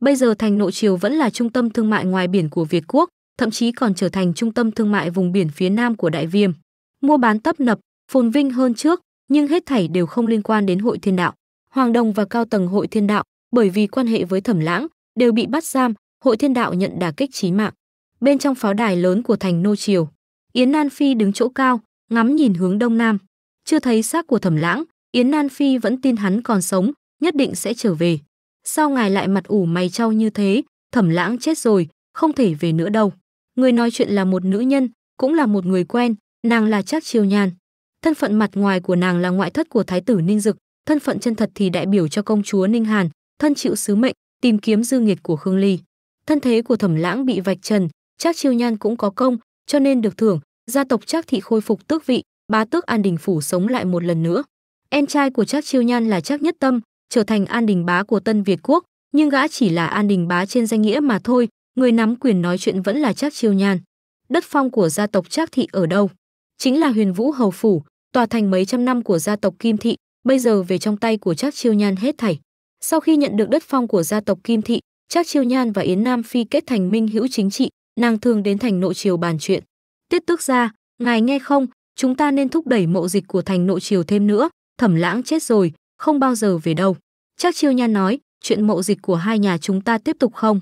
Bây giờ Thành Nội Triều vẫn là trung tâm thương mại ngoài biển của Việt Quốc, thậm chí còn trở thành trung tâm thương mại vùng biển phía nam của Đại Viêm. Mua bán tấp nập, phồn vinh hơn trước, nhưng hết thảy đều không liên quan đến hội thiên đạo. Hoàng Đồng và cao tầng hội thiên đạo, bởi vì quan hệ với Thẩm Lãng, đều bị bắt giam, hội thiên đạo nhận đả kích chí mạng. Bên trong pháo đài lớn của thành Nô Triều, Yến Nan Phi đứng chỗ cao, ngắm nhìn hướng đông nam. Chưa thấy xác của Thẩm Lãng, Yến Nan Phi vẫn tin hắn còn sống, nhất định sẽ trở về. Sao ngài lại mặt ủ mày trao như thế, Thẩm Lãng chết rồi, không thể về nữa đâu. Người nói chuyện là một nữ nhân, cũng là một người quen, nàng là Trác Chiêu nhàn thân phận mặt ngoài của nàng là ngoại thất của thái tử ninh dực thân phận chân thật thì đại biểu cho công chúa ninh hàn thân chịu sứ mệnh tìm kiếm dư nghiệt của khương ly thân thế của thẩm lãng bị vạch trần trác chiêu nhan cũng có công cho nên được thưởng gia tộc trác thị khôi phục tước vị bá tước an đình phủ sống lại một lần nữa em trai của trác chiêu nhan là trác nhất tâm trở thành an đình bá của tân việt quốc nhưng gã chỉ là an đình bá trên danh nghĩa mà thôi người nắm quyền nói chuyện vẫn là trác chiêu nhan đất phong của gia tộc trác thị ở đâu chính là Huyền Vũ Hầu phủ, tòa thành mấy trăm năm của gia tộc Kim thị, bây giờ về trong tay của Trác Chiêu Nhan hết thảy. Sau khi nhận được đất phong của gia tộc Kim thị, Trác Chiêu Nhan và Yến Nam Phi kết thành minh hữu chính trị, nàng thường đến thành nội triều bàn chuyện. Tiết Tước gia, ngài nghe không, chúng ta nên thúc đẩy mộ dịch của thành nội triều thêm nữa, Thẩm Lãng chết rồi, không bao giờ về đâu. Trác Chiêu Nhan nói, chuyện mộ dịch của hai nhà chúng ta tiếp tục không?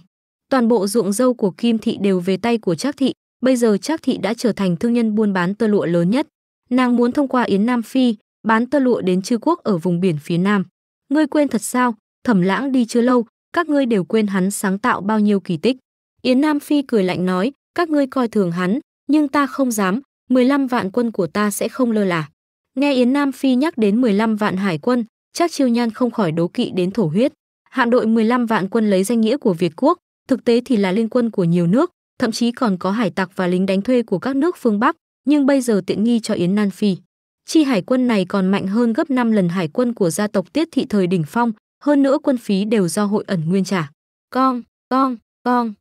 Toàn bộ ruộng dâu của Kim thị đều về tay của Trác thị, bây giờ Trác Thị đã trở thành thương nhân buôn bán tơ lụa lớn nhất. Nàng muốn thông qua Yến Nam Phi, bán tơ lụa đến chư quốc ở vùng biển phía Nam. Ngươi quên thật sao, thẩm lãng đi chưa lâu, các ngươi đều quên hắn sáng tạo bao nhiêu kỳ tích. Yến Nam Phi cười lạnh nói, các ngươi coi thường hắn, nhưng ta không dám, 15 vạn quân của ta sẽ không lơ là. Nghe Yến Nam Phi nhắc đến 15 vạn hải quân, chắc chiêu nhan không khỏi đố kỵ đến thổ huyết. Hạm đội 15 vạn quân lấy danh nghĩa của Việt quốc, thực tế thì là liên quân của nhiều nước, thậm chí còn có hải tặc và lính đánh thuê của các nước phương Bắc, nhưng bây giờ tiện nghi cho Yến Nan Phi. Chi hải quân này còn mạnh hơn gấp 5 lần hải quân của gia tộc Tiết thị thời đỉnh phong, hơn nữa quân phí đều do hội ẩn nguyên trả. Con, con, con.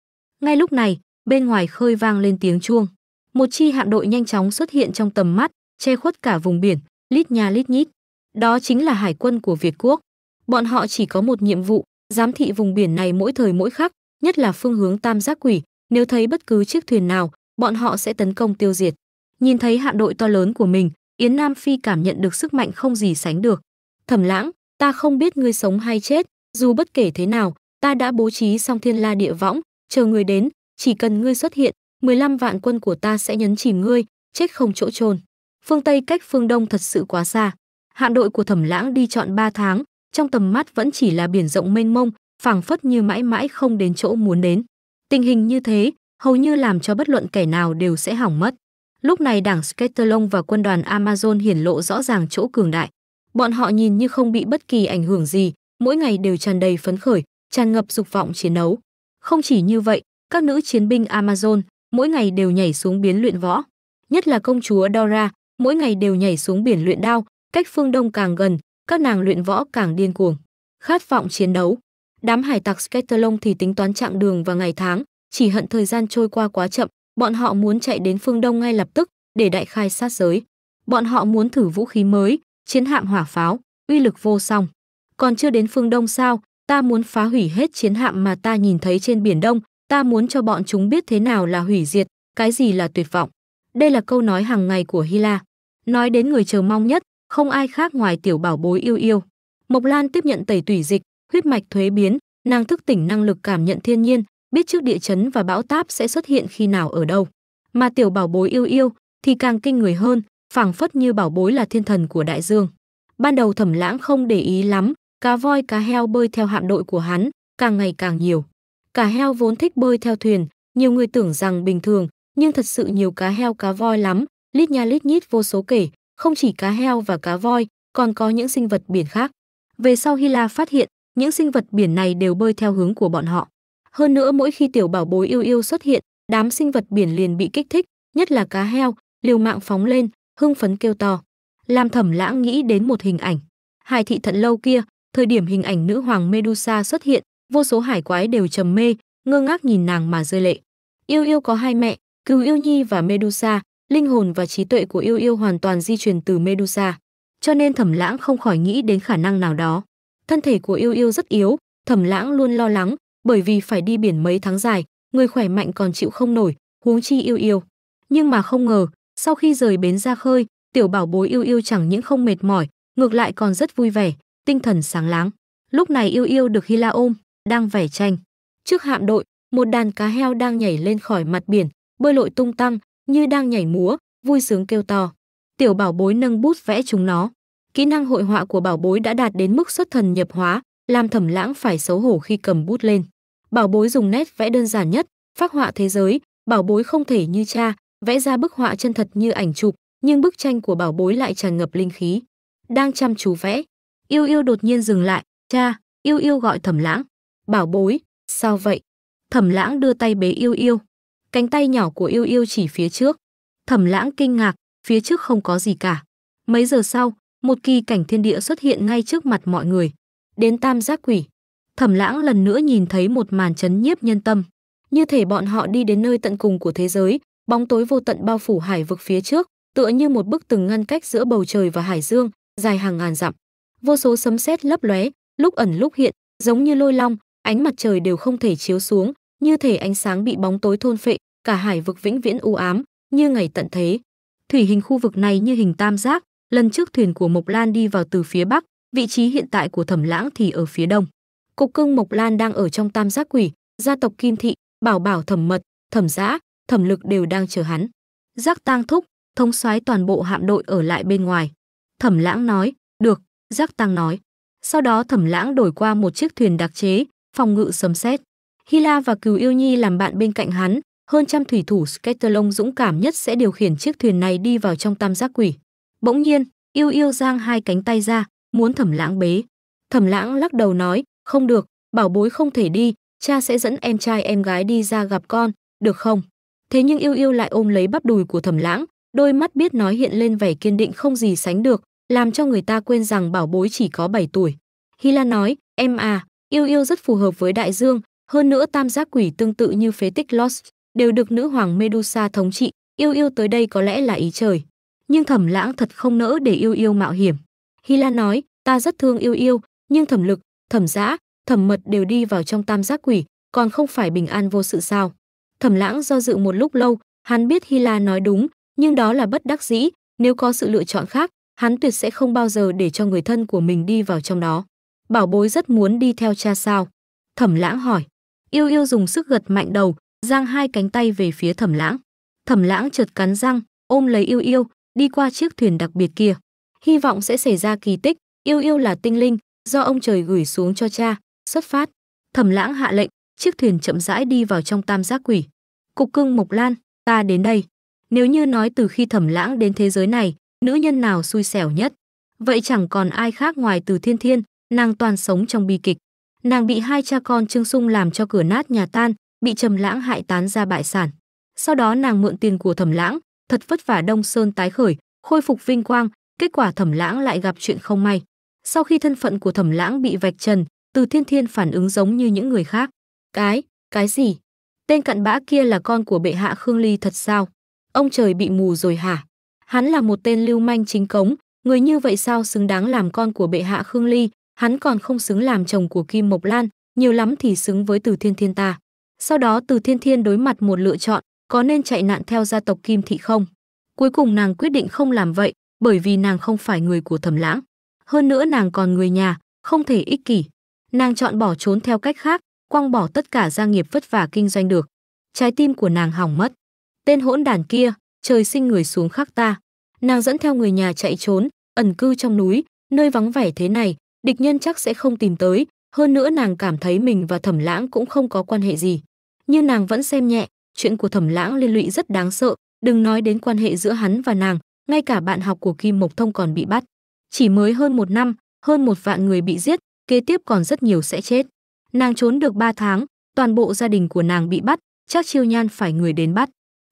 Ngay lúc này, bên ngoài khơi vang lên tiếng chuông. Một chi hạm đội nhanh chóng xuất hiện trong tầm mắt, che khuất cả vùng biển, lít nha lít nhít. Đó chính là hải quân của Việt Quốc. Bọn họ chỉ có một nhiệm vụ, giám thị vùng biển này mỗi thời mỗi khắc, nhất là phương hướng tam giác quỷ, nếu thấy bất cứ chiếc thuyền nào, bọn họ sẽ tấn công tiêu diệt. Nhìn thấy hạm đội to lớn của mình, Yến Nam Phi cảm nhận được sức mạnh không gì sánh được. Thẩm Lãng, ta không biết ngươi sống hay chết, dù bất kể thế nào, ta đã bố trí xong thiên la địa võng, chờ ngươi đến, chỉ cần ngươi xuất hiện, 15 vạn quân của ta sẽ nhấn chìm ngươi, chết không chỗ chôn. Phương Tây cách phương Đông thật sự quá xa. Hạm đội của Thẩm Lãng đi chọn 3 tháng, trong tầm mắt vẫn chỉ là biển rộng mênh mông, phảng phất như mãi mãi không đến chỗ muốn đến. Tình hình như thế, hầu như làm cho bất luận kẻ nào đều sẽ hỏng mất. Lúc này đảng Sketerlong và quân đoàn Amazon hiển lộ rõ ràng chỗ cường đại. Bọn họ nhìn như không bị bất kỳ ảnh hưởng gì, mỗi ngày đều tràn đầy phấn khởi, tràn ngập dục vọng chiến đấu. Không chỉ như vậy, các nữ chiến binh Amazon mỗi ngày đều nhảy xuống biến luyện võ. Nhất là công chúa Dora, mỗi ngày đều nhảy xuống biển luyện đao, cách phương đông càng gần, các nàng luyện võ càng điên cuồng. Khát vọng chiến đấu, Đám hải tặc Sketterlong thì tính toán chặng đường và ngày tháng, chỉ hận thời gian trôi qua quá chậm, bọn họ muốn chạy đến phương Đông ngay lập tức để đại khai sát giới. Bọn họ muốn thử vũ khí mới, chiến hạm hỏa pháo, uy lực vô song. Còn chưa đến phương Đông sao, ta muốn phá hủy hết chiến hạm mà ta nhìn thấy trên biển Đông, ta muốn cho bọn chúng biết thế nào là hủy diệt, cái gì là tuyệt vọng. Đây là câu nói hàng ngày của Hila. Nói đến người chờ mong nhất, không ai khác ngoài tiểu bảo bối yêu yêu. Mộc Lan tiếp nhận tẩy tủy dịch, huyết mạch thuế biến, nàng thức tỉnh năng lực cảm nhận thiên nhiên, biết trước địa chấn và bão táp sẽ xuất hiện khi nào ở đâu. Mà tiểu bảo bối yêu yêu thì càng kinh người hơn, phảng phất như bảo bối là thiên thần của đại dương. Ban đầu Thẩm Lãng không để ý lắm, cá voi cá heo bơi theo hạm đội của hắn, càng ngày càng nhiều. Cá heo vốn thích bơi theo thuyền, nhiều người tưởng rằng bình thường, nhưng thật sự nhiều cá heo cá voi lắm, lít nha lít nhít vô số kể, không chỉ cá heo và cá voi, còn có những sinh vật biển khác. Về sau Hila phát hiện, những sinh vật biển này đều bơi theo hướng của bọn họ. Hơn nữa mỗi khi tiểu bảo bối yêu yêu xuất hiện, đám sinh vật biển liền bị kích thích, nhất là cá heo, liều mạng phóng lên, hưng phấn kêu to. Làm Thẩm Lãng nghĩ đến một hình ảnh. Hải thị thận lâu kia, thời điểm hình ảnh nữ hoàng Medusa xuất hiện, vô số hải quái đều trầm mê, ngơ ngác nhìn nàng mà rơi lệ. Yêu yêu có hai mẹ, Cứu Yêu Nhi và Medusa, linh hồn và trí tuệ của yêu yêu hoàn toàn di truyền từ Medusa, cho nên Thẩm Lãng không khỏi nghĩ đến khả năng nào đó thân thể của yêu yêu rất yếu thẩm lãng luôn lo lắng bởi vì phải đi biển mấy tháng dài người khỏe mạnh còn chịu không nổi huống chi yêu yêu nhưng mà không ngờ sau khi rời bến ra khơi tiểu bảo bối yêu yêu chẳng những không mệt mỏi ngược lại còn rất vui vẻ tinh thần sáng láng lúc này yêu yêu được hila ôm đang vải tranh trước hạm đội một đàn cá heo đang nhảy lên khỏi mặt biển bơi lội tung tăng như đang nhảy múa vui sướng kêu to tiểu bảo bối nâng bút vẽ chúng nó kỹ năng hội họa của bảo bối đã đạt đến mức xuất thần nhập hóa, làm thẩm lãng phải xấu hổ khi cầm bút lên. Bảo bối dùng nét vẽ đơn giản nhất, phác họa thế giới, bảo bối không thể như cha, vẽ ra bức họa chân thật như ảnh chụp, nhưng bức tranh của bảo bối lại tràn ngập linh khí. Đang chăm chú vẽ, yêu yêu đột nhiên dừng lại, cha, yêu yêu gọi thẩm lãng. Bảo bối, sao vậy? Thẩm lãng đưa tay bế yêu yêu. Cánh tay nhỏ của yêu yêu chỉ phía trước. Thẩm lãng kinh ngạc, phía trước không có gì cả. Mấy giờ sau, một kỳ cảnh thiên địa xuất hiện ngay trước mặt mọi người. Đến tam giác quỷ, thẩm lãng lần nữa nhìn thấy một màn chấn nhiếp nhân tâm. Như thể bọn họ đi đến nơi tận cùng của thế giới, bóng tối vô tận bao phủ hải vực phía trước, tựa như một bức tường ngăn cách giữa bầu trời và hải dương, dài hàng ngàn dặm. Vô số sấm sét lấp lóe, lúc ẩn lúc hiện, giống như lôi long, ánh mặt trời đều không thể chiếu xuống, như thể ánh sáng bị bóng tối thôn phệ, cả hải vực vĩnh viễn u ám, như ngày tận thế. Thủy hình khu vực này như hình tam giác, Lần trước thuyền của Mộc Lan đi vào từ phía bắc, vị trí hiện tại của Thẩm Lãng thì ở phía đông. Cục cưng Mộc Lan đang ở trong tam giác quỷ, gia tộc Kim Thị, Bảo Bảo Thẩm Mật, Thẩm Giã, Thẩm Lực đều đang chờ hắn. Giác Tăng thúc, thông soái toàn bộ hạm đội ở lại bên ngoài. Thẩm Lãng nói, "Được." Giác Tăng nói. Sau đó Thẩm Lãng đổi qua một chiếc thuyền đặc chế, phòng ngự sấm sét. Hila và Cừu Yêu Nhi làm bạn bên cạnh hắn, hơn trăm thủy thủ Sketterlong dũng cảm nhất sẽ điều khiển chiếc thuyền này đi vào trong tam giác quỷ. Bỗng nhiên, yêu yêu giang hai cánh tay ra, muốn thẩm lãng bế. Thẩm lãng lắc đầu nói, không được, bảo bối không thể đi, cha sẽ dẫn em trai em gái đi ra gặp con, được không? Thế nhưng yêu yêu lại ôm lấy bắp đùi của thẩm lãng, đôi mắt biết nói hiện lên vẻ kiên định không gì sánh được, làm cho người ta quên rằng bảo bối chỉ có 7 tuổi. Hila nói, em à, yêu yêu rất phù hợp với đại dương, hơn nữa tam giác quỷ tương tự như phế tích Lost, đều được nữ hoàng Medusa thống trị, yêu yêu tới đây có lẽ là ý trời nhưng thẩm lãng thật không nỡ để yêu yêu mạo hiểm hy lan nói ta rất thương yêu yêu nhưng thẩm lực thẩm giã thẩm mật đều đi vào trong tam giác quỷ còn không phải bình an vô sự sao thẩm lãng do dự một lúc lâu hắn biết hy la nói đúng nhưng đó là bất đắc dĩ nếu có sự lựa chọn khác hắn tuyệt sẽ không bao giờ để cho người thân của mình đi vào trong đó bảo bối rất muốn đi theo cha sao thẩm lãng hỏi yêu yêu dùng sức gật mạnh đầu giang hai cánh tay về phía thẩm lãng thẩm lãng chợt cắn răng ôm lấy yêu yêu đi qua chiếc thuyền đặc biệt kia. Hy vọng sẽ xảy ra kỳ tích, yêu yêu là tinh linh, do ông trời gửi xuống cho cha, xuất phát. Thẩm lãng hạ lệnh, chiếc thuyền chậm rãi đi vào trong tam giác quỷ. Cục cưng Mộc Lan, ta đến đây. Nếu như nói từ khi thẩm lãng đến thế giới này, nữ nhân nào xui xẻo nhất? Vậy chẳng còn ai khác ngoài từ thiên thiên, nàng toàn sống trong bi kịch. Nàng bị hai cha con Trương Sung làm cho cửa nát nhà tan, bị trầm lãng hại tán ra bại sản. Sau đó nàng mượn tiền của thẩm lãng, thật vất vả Đông Sơn tái khởi, khôi phục vinh quang, kết quả Thẩm Lãng lại gặp chuyện không may. Sau khi thân phận của Thẩm Lãng bị vạch trần, Từ Thiên Thiên phản ứng giống như những người khác. Cái, cái gì? Tên cặn bã kia là con của bệ hạ Khương Ly thật sao? Ông trời bị mù rồi hả? Hắn là một tên lưu manh chính cống, người như vậy sao xứng đáng làm con của bệ hạ Khương Ly, hắn còn không xứng làm chồng của Kim Mộc Lan, nhiều lắm thì xứng với Từ Thiên Thiên ta. Sau đó Từ Thiên Thiên đối mặt một lựa chọn, có nên chạy nạn theo gia tộc Kim Thị không? Cuối cùng nàng quyết định không làm vậy, bởi vì nàng không phải người của Thẩm Lãng. Hơn nữa nàng còn người nhà, không thể ích kỷ. Nàng chọn bỏ trốn theo cách khác, quăng bỏ tất cả gia nghiệp vất vả kinh doanh được. Trái tim của nàng hỏng mất. Tên hỗn đàn kia, trời sinh người xuống khắc ta. Nàng dẫn theo người nhà chạy trốn, ẩn cư trong núi, nơi vắng vẻ thế này, địch nhân chắc sẽ không tìm tới, hơn nữa nàng cảm thấy mình và Thẩm Lãng cũng không có quan hệ gì. Nhưng nàng vẫn xem nhẹ, chuyện của thẩm lãng liên lụy rất đáng sợ đừng nói đến quan hệ giữa hắn và nàng ngay cả bạn học của kim mộc thông còn bị bắt chỉ mới hơn một năm hơn một vạn người bị giết kế tiếp còn rất nhiều sẽ chết nàng trốn được ba tháng toàn bộ gia đình của nàng bị bắt chắc chiêu nhan phải người đến bắt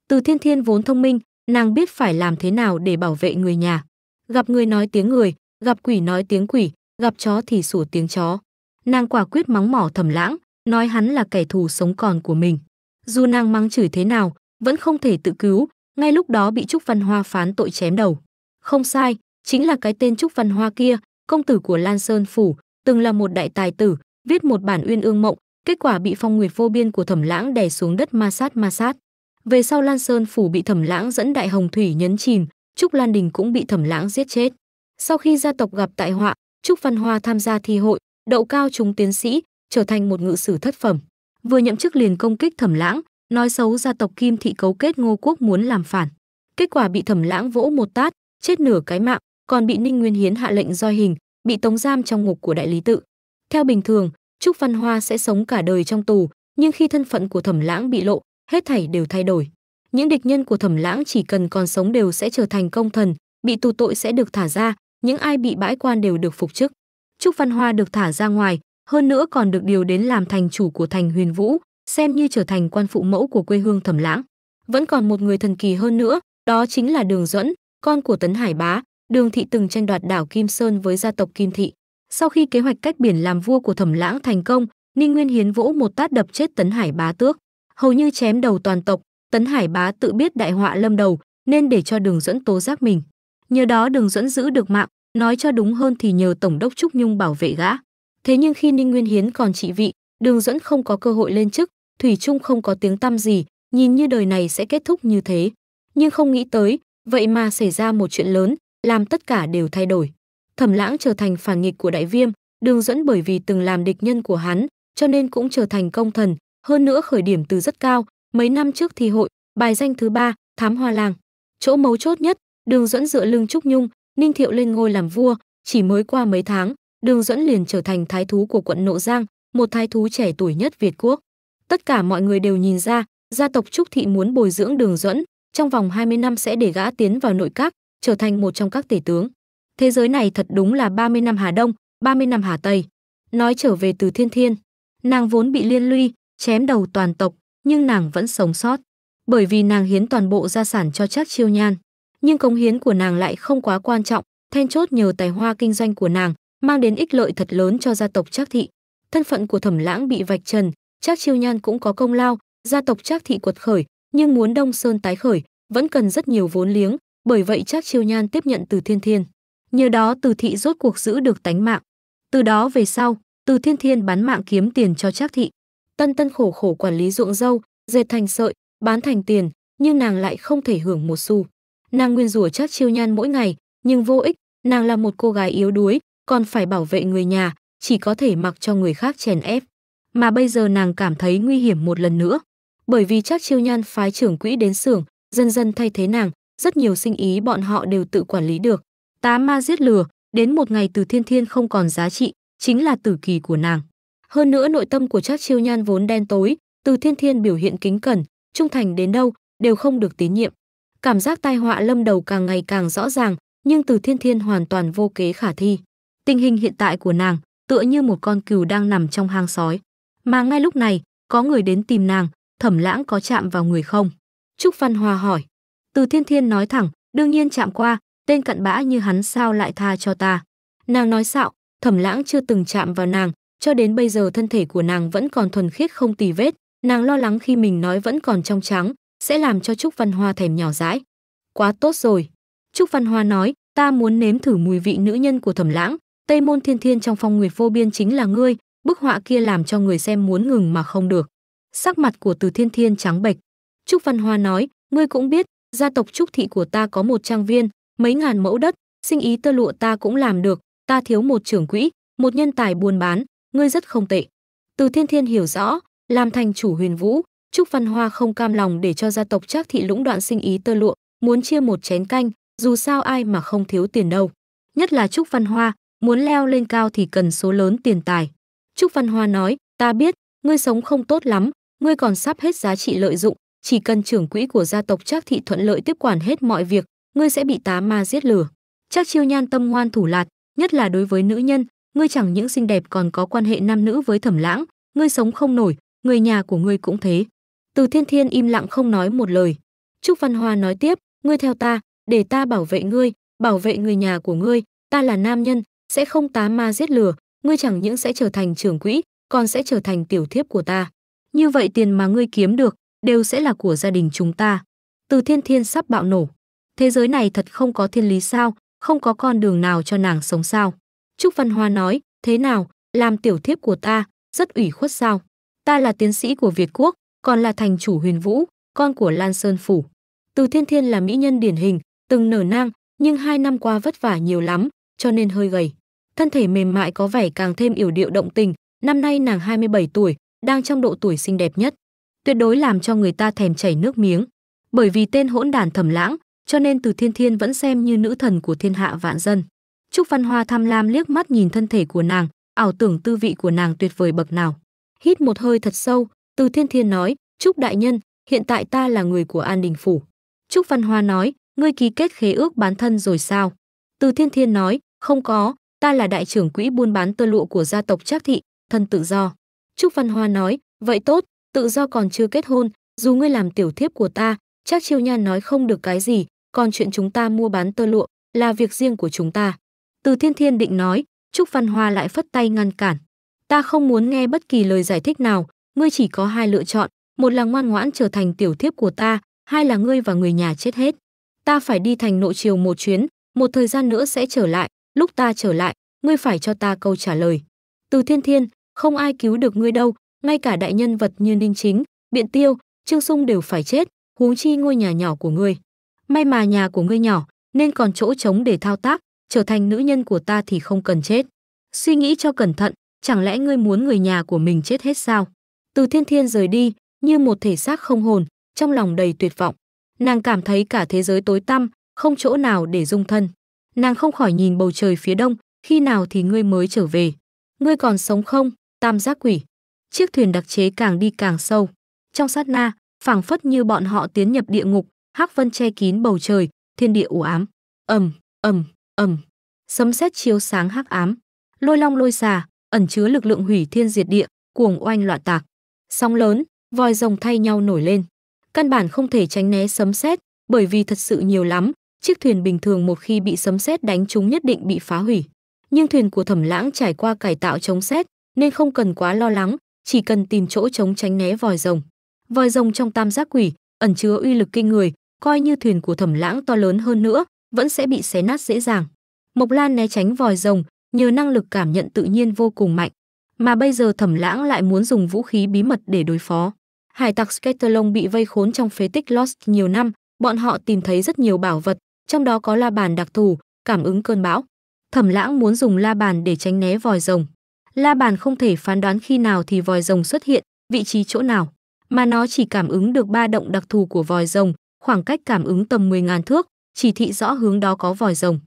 từ thiên thiên vốn thông minh nàng biết phải làm thế nào để bảo vệ người nhà gặp người nói tiếng người gặp quỷ nói tiếng quỷ gặp chó thì sủa tiếng chó nàng quả quyết mắng mỏ thầm lãng nói hắn là kẻ thù sống còn của mình dù nàng mắng chửi thế nào, vẫn không thể tự cứu, ngay lúc đó bị Trúc Văn Hoa phán tội chém đầu. Không sai, chính là cái tên Trúc Văn Hoa kia, công tử của Lan Sơn Phủ, từng là một đại tài tử, viết một bản uyên ương mộng, kết quả bị phong nguyệt vô biên của thẩm lãng đè xuống đất ma sát ma sát. Về sau Lan Sơn Phủ bị thẩm lãng dẫn đại hồng thủy nhấn chìm, Trúc Lan Đình cũng bị thẩm lãng giết chết. Sau khi gia tộc gặp tại họa, Trúc Văn Hoa tham gia thi hội, đậu cao trúng tiến sĩ, trở thành một ngự sử thất phẩm vừa nhậm chức liền công kích thẩm lãng nói xấu gia tộc kim thị cấu kết ngô quốc muốn làm phản kết quả bị thẩm lãng vỗ một tát chết nửa cái mạng còn bị ninh nguyên hiến hạ lệnh roi hình bị tống giam trong ngục của đại lý tự theo bình thường trúc văn hoa sẽ sống cả đời trong tù nhưng khi thân phận của thẩm lãng bị lộ hết thảy đều thay đổi những địch nhân của thẩm lãng chỉ cần còn sống đều sẽ trở thành công thần bị tù tội sẽ được thả ra những ai bị bãi quan đều được phục chức trúc văn hoa được thả ra ngoài hơn nữa còn được điều đến làm thành chủ của thành Huyền Vũ, xem như trở thành quan phụ mẫu của quê hương Thẩm Lãng. Vẫn còn một người thần kỳ hơn nữa, đó chính là Đường Duẫn, con của Tấn Hải Bá, Đường thị từng tranh đoạt đảo Kim Sơn với gia tộc Kim thị. Sau khi kế hoạch cách biển làm vua của Thẩm Lãng thành công, Ninh Nguyên Hiến Vũ một tát đập chết Tấn Hải Bá tước, hầu như chém đầu toàn tộc, Tấn Hải Bá tự biết đại họa lâm đầu, nên để cho Đường Duẫn tố giác mình. Nhờ đó Đường Duẫn giữ được mạng, nói cho đúng hơn thì nhờ tổng đốc Trúc Nhung bảo vệ gã. Thế nhưng khi Ninh Nguyên Hiến còn trị vị, Đường Dẫn không có cơ hội lên chức, Thủy Trung không có tiếng tăm gì, nhìn như đời này sẽ kết thúc như thế. Nhưng không nghĩ tới, vậy mà xảy ra một chuyện lớn, làm tất cả đều thay đổi. Thẩm Lãng trở thành phản nghịch của Đại Viêm, Đường Dẫn bởi vì từng làm địch nhân của hắn, cho nên cũng trở thành công thần, hơn nữa khởi điểm từ rất cao, mấy năm trước thi hội, bài danh thứ ba, Thám Hoa Lang. Chỗ mấu chốt nhất, Đường Dẫn dựa lưng Trúc Nhung, Ninh Thiệu lên ngôi làm vua, chỉ mới qua mấy tháng, Đường Duẫn liền trở thành thái thú của quận Nộ Giang, một thái thú trẻ tuổi nhất Việt quốc. Tất cả mọi người đều nhìn ra, gia tộc Trúc Thị muốn bồi dưỡng Đường Duẫn, trong vòng 20 năm sẽ để gã tiến vào nội các, trở thành một trong các tể tướng. Thế giới này thật đúng là 30 năm Hà Đông, 30 năm Hà Tây. Nói trở về từ Thiên Thiên, nàng vốn bị liên lụy, chém đầu toàn tộc, nhưng nàng vẫn sống sót, bởi vì nàng hiến toàn bộ gia sản cho Trác Chiêu Nhan. Nhưng cống hiến của nàng lại không quá quan trọng, then chốt nhờ tài hoa kinh doanh của nàng, mang đến ích lợi thật lớn cho gia tộc Trác thị. Thân phận của Thẩm Lãng bị vạch trần, Trác Chiêu Nhan cũng có công lao, gia tộc Trác thị quật khởi, nhưng muốn Đông Sơn tái khởi, vẫn cần rất nhiều vốn liếng, bởi vậy Trác Chiêu Nhan tiếp nhận từ Thiên Thiên. Nhờ đó Từ thị rốt cuộc giữ được tánh mạng. Từ đó về sau, Từ Thiên Thiên bán mạng kiếm tiền cho Trác thị. Tân Tân khổ khổ quản lý ruộng dâu, dệt thành sợi, bán thành tiền, nhưng nàng lại không thể hưởng một xu. Nàng nguyên rủa Trác Chiêu Nhan mỗi ngày, nhưng vô ích, nàng là một cô gái yếu đuối, còn phải bảo vệ người nhà, chỉ có thể mặc cho người khác chèn ép. Mà bây giờ nàng cảm thấy nguy hiểm một lần nữa, bởi vì chắc chiêu nhan phái trưởng quỹ đến xưởng, dần dần thay thế nàng, rất nhiều sinh ý bọn họ đều tự quản lý được. Tá ma giết lừa, đến một ngày từ thiên thiên không còn giá trị, chính là tử kỳ của nàng. Hơn nữa nội tâm của chắc Chiêu Nhan vốn đen tối, từ thiên thiên biểu hiện kính cẩn, trung thành đến đâu đều không được tín nhiệm. Cảm giác tai họa lâm đầu càng ngày càng rõ ràng, nhưng từ thiên thiên hoàn toàn vô kế khả thi. Tình hình hiện tại của nàng tựa như một con cừu đang nằm trong hang sói. Mà ngay lúc này, có người đến tìm nàng, thẩm lãng có chạm vào người không? Trúc Văn Hòa hỏi. Từ thiên thiên nói thẳng, đương nhiên chạm qua, tên cận bã như hắn sao lại tha cho ta. Nàng nói xạo, thẩm lãng chưa từng chạm vào nàng, cho đến bây giờ thân thể của nàng vẫn còn thuần khiết không tì vết. Nàng lo lắng khi mình nói vẫn còn trong trắng, sẽ làm cho Trúc Văn Hoa thèm nhỏ dãi. Quá tốt rồi. Trúc Văn Hoa nói, ta muốn nếm thử mùi vị nữ nhân của thẩm lãng, Tây môn thiên thiên trong phong nguyệt vô biên chính là ngươi, bức họa kia làm cho người xem muốn ngừng mà không được. Sắc mặt của từ thiên thiên trắng bệch. Trúc Văn Hoa nói, ngươi cũng biết, gia tộc Trúc Thị của ta có một trang viên, mấy ngàn mẫu đất, sinh ý tơ lụa ta cũng làm được, ta thiếu một trưởng quỹ, một nhân tài buôn bán, ngươi rất không tệ. Từ thiên thiên hiểu rõ, làm thành chủ huyền vũ, Trúc Văn Hoa không cam lòng để cho gia tộc Trác Thị lũng đoạn sinh ý tơ lụa, muốn chia một chén canh, dù sao ai mà không thiếu tiền đâu. Nhất là Trúc Văn Hoa, muốn leo lên cao thì cần số lớn tiền tài. Trúc Văn Hoa nói, ta biết, ngươi sống không tốt lắm, ngươi còn sắp hết giá trị lợi dụng, chỉ cần trưởng quỹ của gia tộc Trác Thị thuận lợi tiếp quản hết mọi việc, ngươi sẽ bị tá ma giết lửa. Trác Chiêu Nhan tâm ngoan thủ lạt, nhất là đối với nữ nhân, ngươi chẳng những xinh đẹp còn có quan hệ nam nữ với Thẩm Lãng, ngươi sống không nổi, người nhà của ngươi cũng thế. Từ Thiên Thiên im lặng không nói một lời. Trúc Văn Hoa nói tiếp, ngươi theo ta, để ta bảo vệ ngươi, bảo vệ người nhà của ngươi, ta là nam nhân, sẽ không tá ma giết lừa ngươi chẳng những sẽ trở thành trưởng quỹ, còn sẽ trở thành tiểu thiếp của ta. Như vậy tiền mà ngươi kiếm được đều sẽ là của gia đình chúng ta. Từ thiên thiên sắp bạo nổ. Thế giới này thật không có thiên lý sao, không có con đường nào cho nàng sống sao. Trúc Văn Hoa nói, thế nào, làm tiểu thiếp của ta, rất ủy khuất sao. Ta là tiến sĩ của Việt Quốc, còn là thành chủ huyền vũ, con của Lan Sơn Phủ. Từ thiên thiên là mỹ nhân điển hình, từng nở nang, nhưng hai năm qua vất vả nhiều lắm, cho nên hơi gầy thân thể mềm mại có vẻ càng thêm yểu điệu động tình, năm nay nàng 27 tuổi, đang trong độ tuổi xinh đẹp nhất, tuyệt đối làm cho người ta thèm chảy nước miếng. Bởi vì tên hỗn đàn thầm Lãng, cho nên Từ Thiên Thiên vẫn xem như nữ thần của thiên hạ vạn dân. Trúc Văn Hoa tham lam liếc mắt nhìn thân thể của nàng, ảo tưởng tư vị của nàng tuyệt vời bậc nào. Hít một hơi thật sâu, Từ Thiên Thiên nói, "Trúc đại nhân, hiện tại ta là người của An Đình phủ." Trúc Văn Hoa nói, "Ngươi ký kết khế ước bán thân rồi sao?" Từ Thiên Thiên nói, "Không có, ta là đại trưởng quỹ buôn bán tơ lụa của gia tộc Trác thị, thân tự do. Trúc Văn Hoa nói, vậy tốt, tự do còn chưa kết hôn, dù ngươi làm tiểu thiếp của ta, Trác Chiêu Nhan nói không được cái gì, còn chuyện chúng ta mua bán tơ lụa là việc riêng của chúng ta. Từ Thiên Thiên định nói, Trúc Văn Hoa lại phất tay ngăn cản. Ta không muốn nghe bất kỳ lời giải thích nào, ngươi chỉ có hai lựa chọn, một là ngoan ngoãn trở thành tiểu thiếp của ta, hai là ngươi và người nhà chết hết. Ta phải đi thành nội triều một chuyến, một thời gian nữa sẽ trở lại, lúc ta trở lại, ngươi phải cho ta câu trả lời. Từ thiên thiên, không ai cứu được ngươi đâu, ngay cả đại nhân vật như Ninh Chính, Biện Tiêu, Trương Sung đều phải chết, huống chi ngôi nhà nhỏ của ngươi. May mà nhà của ngươi nhỏ, nên còn chỗ trống để thao tác, trở thành nữ nhân của ta thì không cần chết. Suy nghĩ cho cẩn thận, chẳng lẽ ngươi muốn người nhà của mình chết hết sao? Từ thiên thiên rời đi, như một thể xác không hồn, trong lòng đầy tuyệt vọng. Nàng cảm thấy cả thế giới tối tăm, không chỗ nào để dung thân. Nàng không khỏi nhìn bầu trời phía đông, khi nào thì ngươi mới trở về? Ngươi còn sống không, tam giác quỷ? Chiếc thuyền đặc chế càng đi càng sâu. Trong sát na, phảng phất như bọn họ tiến nhập địa ngục, hắc vân che kín bầu trời, thiên địa u ám. Ầm, ầm, ầm. Sấm sét chiếu sáng hắc ám. Lôi long lôi xà, ẩn chứa lực lượng hủy thiên diệt địa, cuồng oanh loạn tạc. Sóng lớn, vòi rồng thay nhau nổi lên. Căn bản không thể tránh né sấm sét, bởi vì thật sự nhiều lắm, chiếc thuyền bình thường một khi bị sấm sét đánh chúng nhất định bị phá hủy. Nhưng thuyền của Thẩm Lãng trải qua cải tạo chống sét, nên không cần quá lo lắng, chỉ cần tìm chỗ chống tránh né vòi rồng. Vòi rồng trong tam giác quỷ ẩn chứa uy lực kinh người, coi như thuyền của Thẩm Lãng to lớn hơn nữa, vẫn sẽ bị xé nát dễ dàng. Mộc Lan né tránh vòi rồng, nhờ năng lực cảm nhận tự nhiên vô cùng mạnh, mà bây giờ Thẩm Lãng lại muốn dùng vũ khí bí mật để đối phó. Hải tặc Sketterlong bị vây khốn trong phế tích Lost nhiều năm, bọn họ tìm thấy rất nhiều bảo vật, trong đó có la bàn đặc thù, cảm ứng cơn bão. Thẩm Lãng muốn dùng la bàn để tránh né vòi rồng. La bàn không thể phán đoán khi nào thì vòi rồng xuất hiện, vị trí chỗ nào, mà nó chỉ cảm ứng được ba động đặc thù của vòi rồng, khoảng cách cảm ứng tầm 10.000 thước, chỉ thị rõ hướng đó có vòi rồng.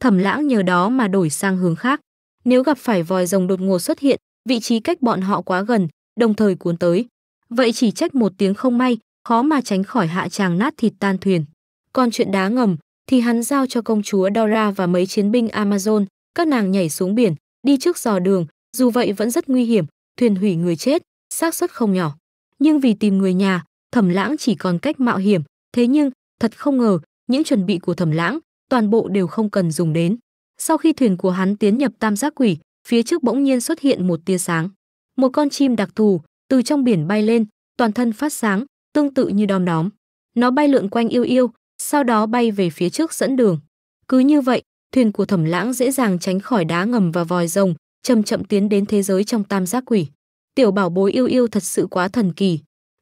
Thẩm Lãng nhờ đó mà đổi sang hướng khác. Nếu gặp phải vòi rồng đột ngột xuất hiện, vị trí cách bọn họ quá gần, đồng thời cuốn tới. Vậy chỉ trách một tiếng không may, khó mà tránh khỏi hạ tràng nát thịt tan thuyền. Còn chuyện đá ngầm, thì hắn giao cho công chúa Dora và mấy chiến binh Amazon, các nàng nhảy xuống biển, đi trước dò đường, dù vậy vẫn rất nguy hiểm, thuyền hủy người chết, xác suất không nhỏ. Nhưng vì tìm người nhà, Thẩm Lãng chỉ còn cách mạo hiểm, thế nhưng, thật không ngờ, những chuẩn bị của Thẩm Lãng, toàn bộ đều không cần dùng đến. Sau khi thuyền của hắn tiến nhập tam giác quỷ, phía trước bỗng nhiên xuất hiện một tia sáng. Một con chim đặc thù từ trong biển bay lên, toàn thân phát sáng, tương tự như đom đóm. Nó bay lượn quanh yêu yêu, sau đó bay về phía trước dẫn đường. Cứ như vậy, thuyền của Thẩm Lãng dễ dàng tránh khỏi đá ngầm và vòi rồng, chậm chậm tiến đến thế giới trong tam giác quỷ. Tiểu bảo bối yêu yêu thật sự quá thần kỳ.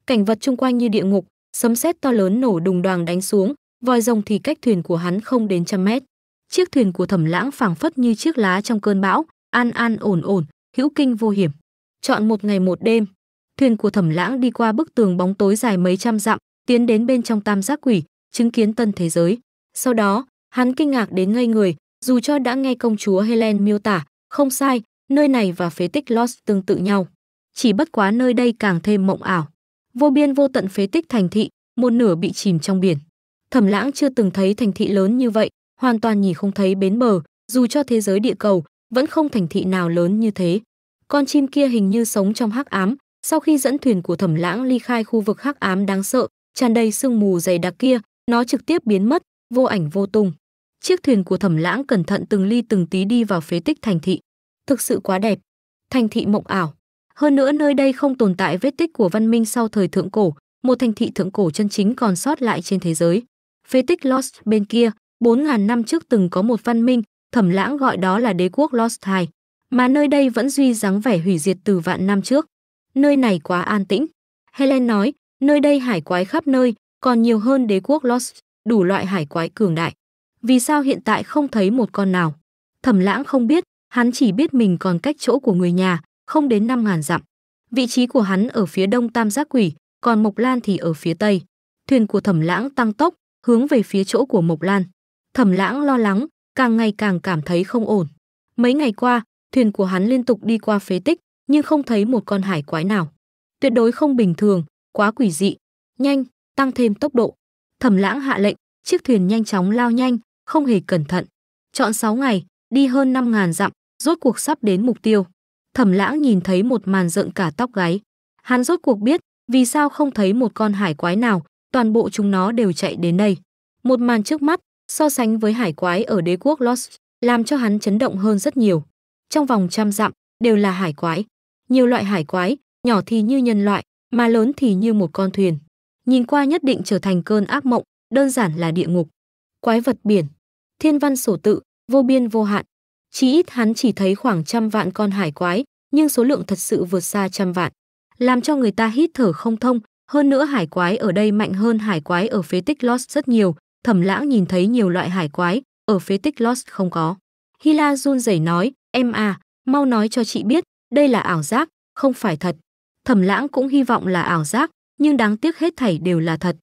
Cảnh vật chung quanh như địa ngục, sấm sét to lớn nổ đùng đoàng đánh xuống, vòi rồng thì cách thuyền của hắn không đến trăm mét. Chiếc thuyền của Thẩm Lãng phảng phất như chiếc lá trong cơn bão, an an ổn ổn, hữu kinh vô hiểm. Chọn một ngày một đêm, thuyền của Thẩm Lãng đi qua bức tường bóng tối dài mấy trăm dặm, tiến đến bên trong tam giác quỷ, chứng kiến tân thế giới. Sau đó, hắn kinh ngạc đến ngây người, dù cho đã nghe công chúa Helen miêu tả, không sai, nơi này và phế tích Lost tương tự nhau. Chỉ bất quá nơi đây càng thêm mộng ảo. Vô biên vô tận phế tích thành thị, một nửa bị chìm trong biển. Thẩm lãng chưa từng thấy thành thị lớn như vậy, hoàn toàn nhìn không thấy bến bờ, dù cho thế giới địa cầu, vẫn không thành thị nào lớn như thế. Con chim kia hình như sống trong hắc ám, sau khi dẫn thuyền của thẩm lãng ly khai khu vực hắc ám đáng sợ, tràn đầy sương mù dày đặc kia, nó trực tiếp biến mất, vô ảnh vô tung. Chiếc thuyền của Thẩm Lãng cẩn thận từng ly từng tí đi vào phế tích thành thị. Thực sự quá đẹp, thành thị mộng ảo. Hơn nữa nơi đây không tồn tại vết tích của văn minh sau thời thượng cổ, một thành thị thượng cổ chân chính còn sót lại trên thế giới. Phế tích Lost bên kia, 4.000 năm trước từng có một văn minh, thẩm lãng gọi đó là đế quốc Lost High, mà nơi đây vẫn duy dáng vẻ hủy diệt từ vạn năm trước. Nơi này quá an tĩnh. Helen nói, nơi đây hải quái khắp nơi, còn nhiều hơn đế quốc Lost, đủ loại hải quái cường đại. Vì sao hiện tại không thấy một con nào? Thẩm lãng không biết, hắn chỉ biết mình còn cách chỗ của người nhà, không đến 5.000 dặm. Vị trí của hắn ở phía đông tam giác quỷ, còn Mộc Lan thì ở phía tây. Thuyền của thẩm lãng tăng tốc, hướng về phía chỗ của Mộc Lan. Thẩm lãng lo lắng, càng ngày càng cảm thấy không ổn. Mấy ngày qua, thuyền của hắn liên tục đi qua phế tích, nhưng không thấy một con hải quái nào. Tuyệt đối không bình thường, quá quỷ dị. Nhanh, tăng thêm tốc độ. Thẩm Lãng hạ lệnh, chiếc thuyền nhanh chóng lao nhanh, không hề cẩn thận. Chọn 6 ngày, đi hơn 5000 dặm, rốt cuộc sắp đến mục tiêu. Thẩm Lãng nhìn thấy một màn rợn cả tóc gáy. Hắn rốt cuộc biết, vì sao không thấy một con hải quái nào, toàn bộ chúng nó đều chạy đến đây. Một màn trước mắt, so sánh với hải quái ở đế quốc Lost, làm cho hắn chấn động hơn rất nhiều. Trong vòng trăm dặm, đều là hải quái. Nhiều loại hải quái, nhỏ thì như nhân loại, mà lớn thì như một con thuyền nhìn qua nhất định trở thành cơn ác mộng, đơn giản là địa ngục. Quái vật biển, thiên văn sổ tự, vô biên vô hạn. Chỉ ít hắn chỉ thấy khoảng trăm vạn con hải quái, nhưng số lượng thật sự vượt xa trăm vạn. Làm cho người ta hít thở không thông, hơn nữa hải quái ở đây mạnh hơn hải quái ở phế tích Lost rất nhiều, thẩm lãng nhìn thấy nhiều loại hải quái, ở phế tích Lost không có. Hila run rẩy nói, em à, mau nói cho chị biết, đây là ảo giác, không phải thật. Thẩm lãng cũng hy vọng là ảo giác, nhưng đáng tiếc hết thảy đều là thật.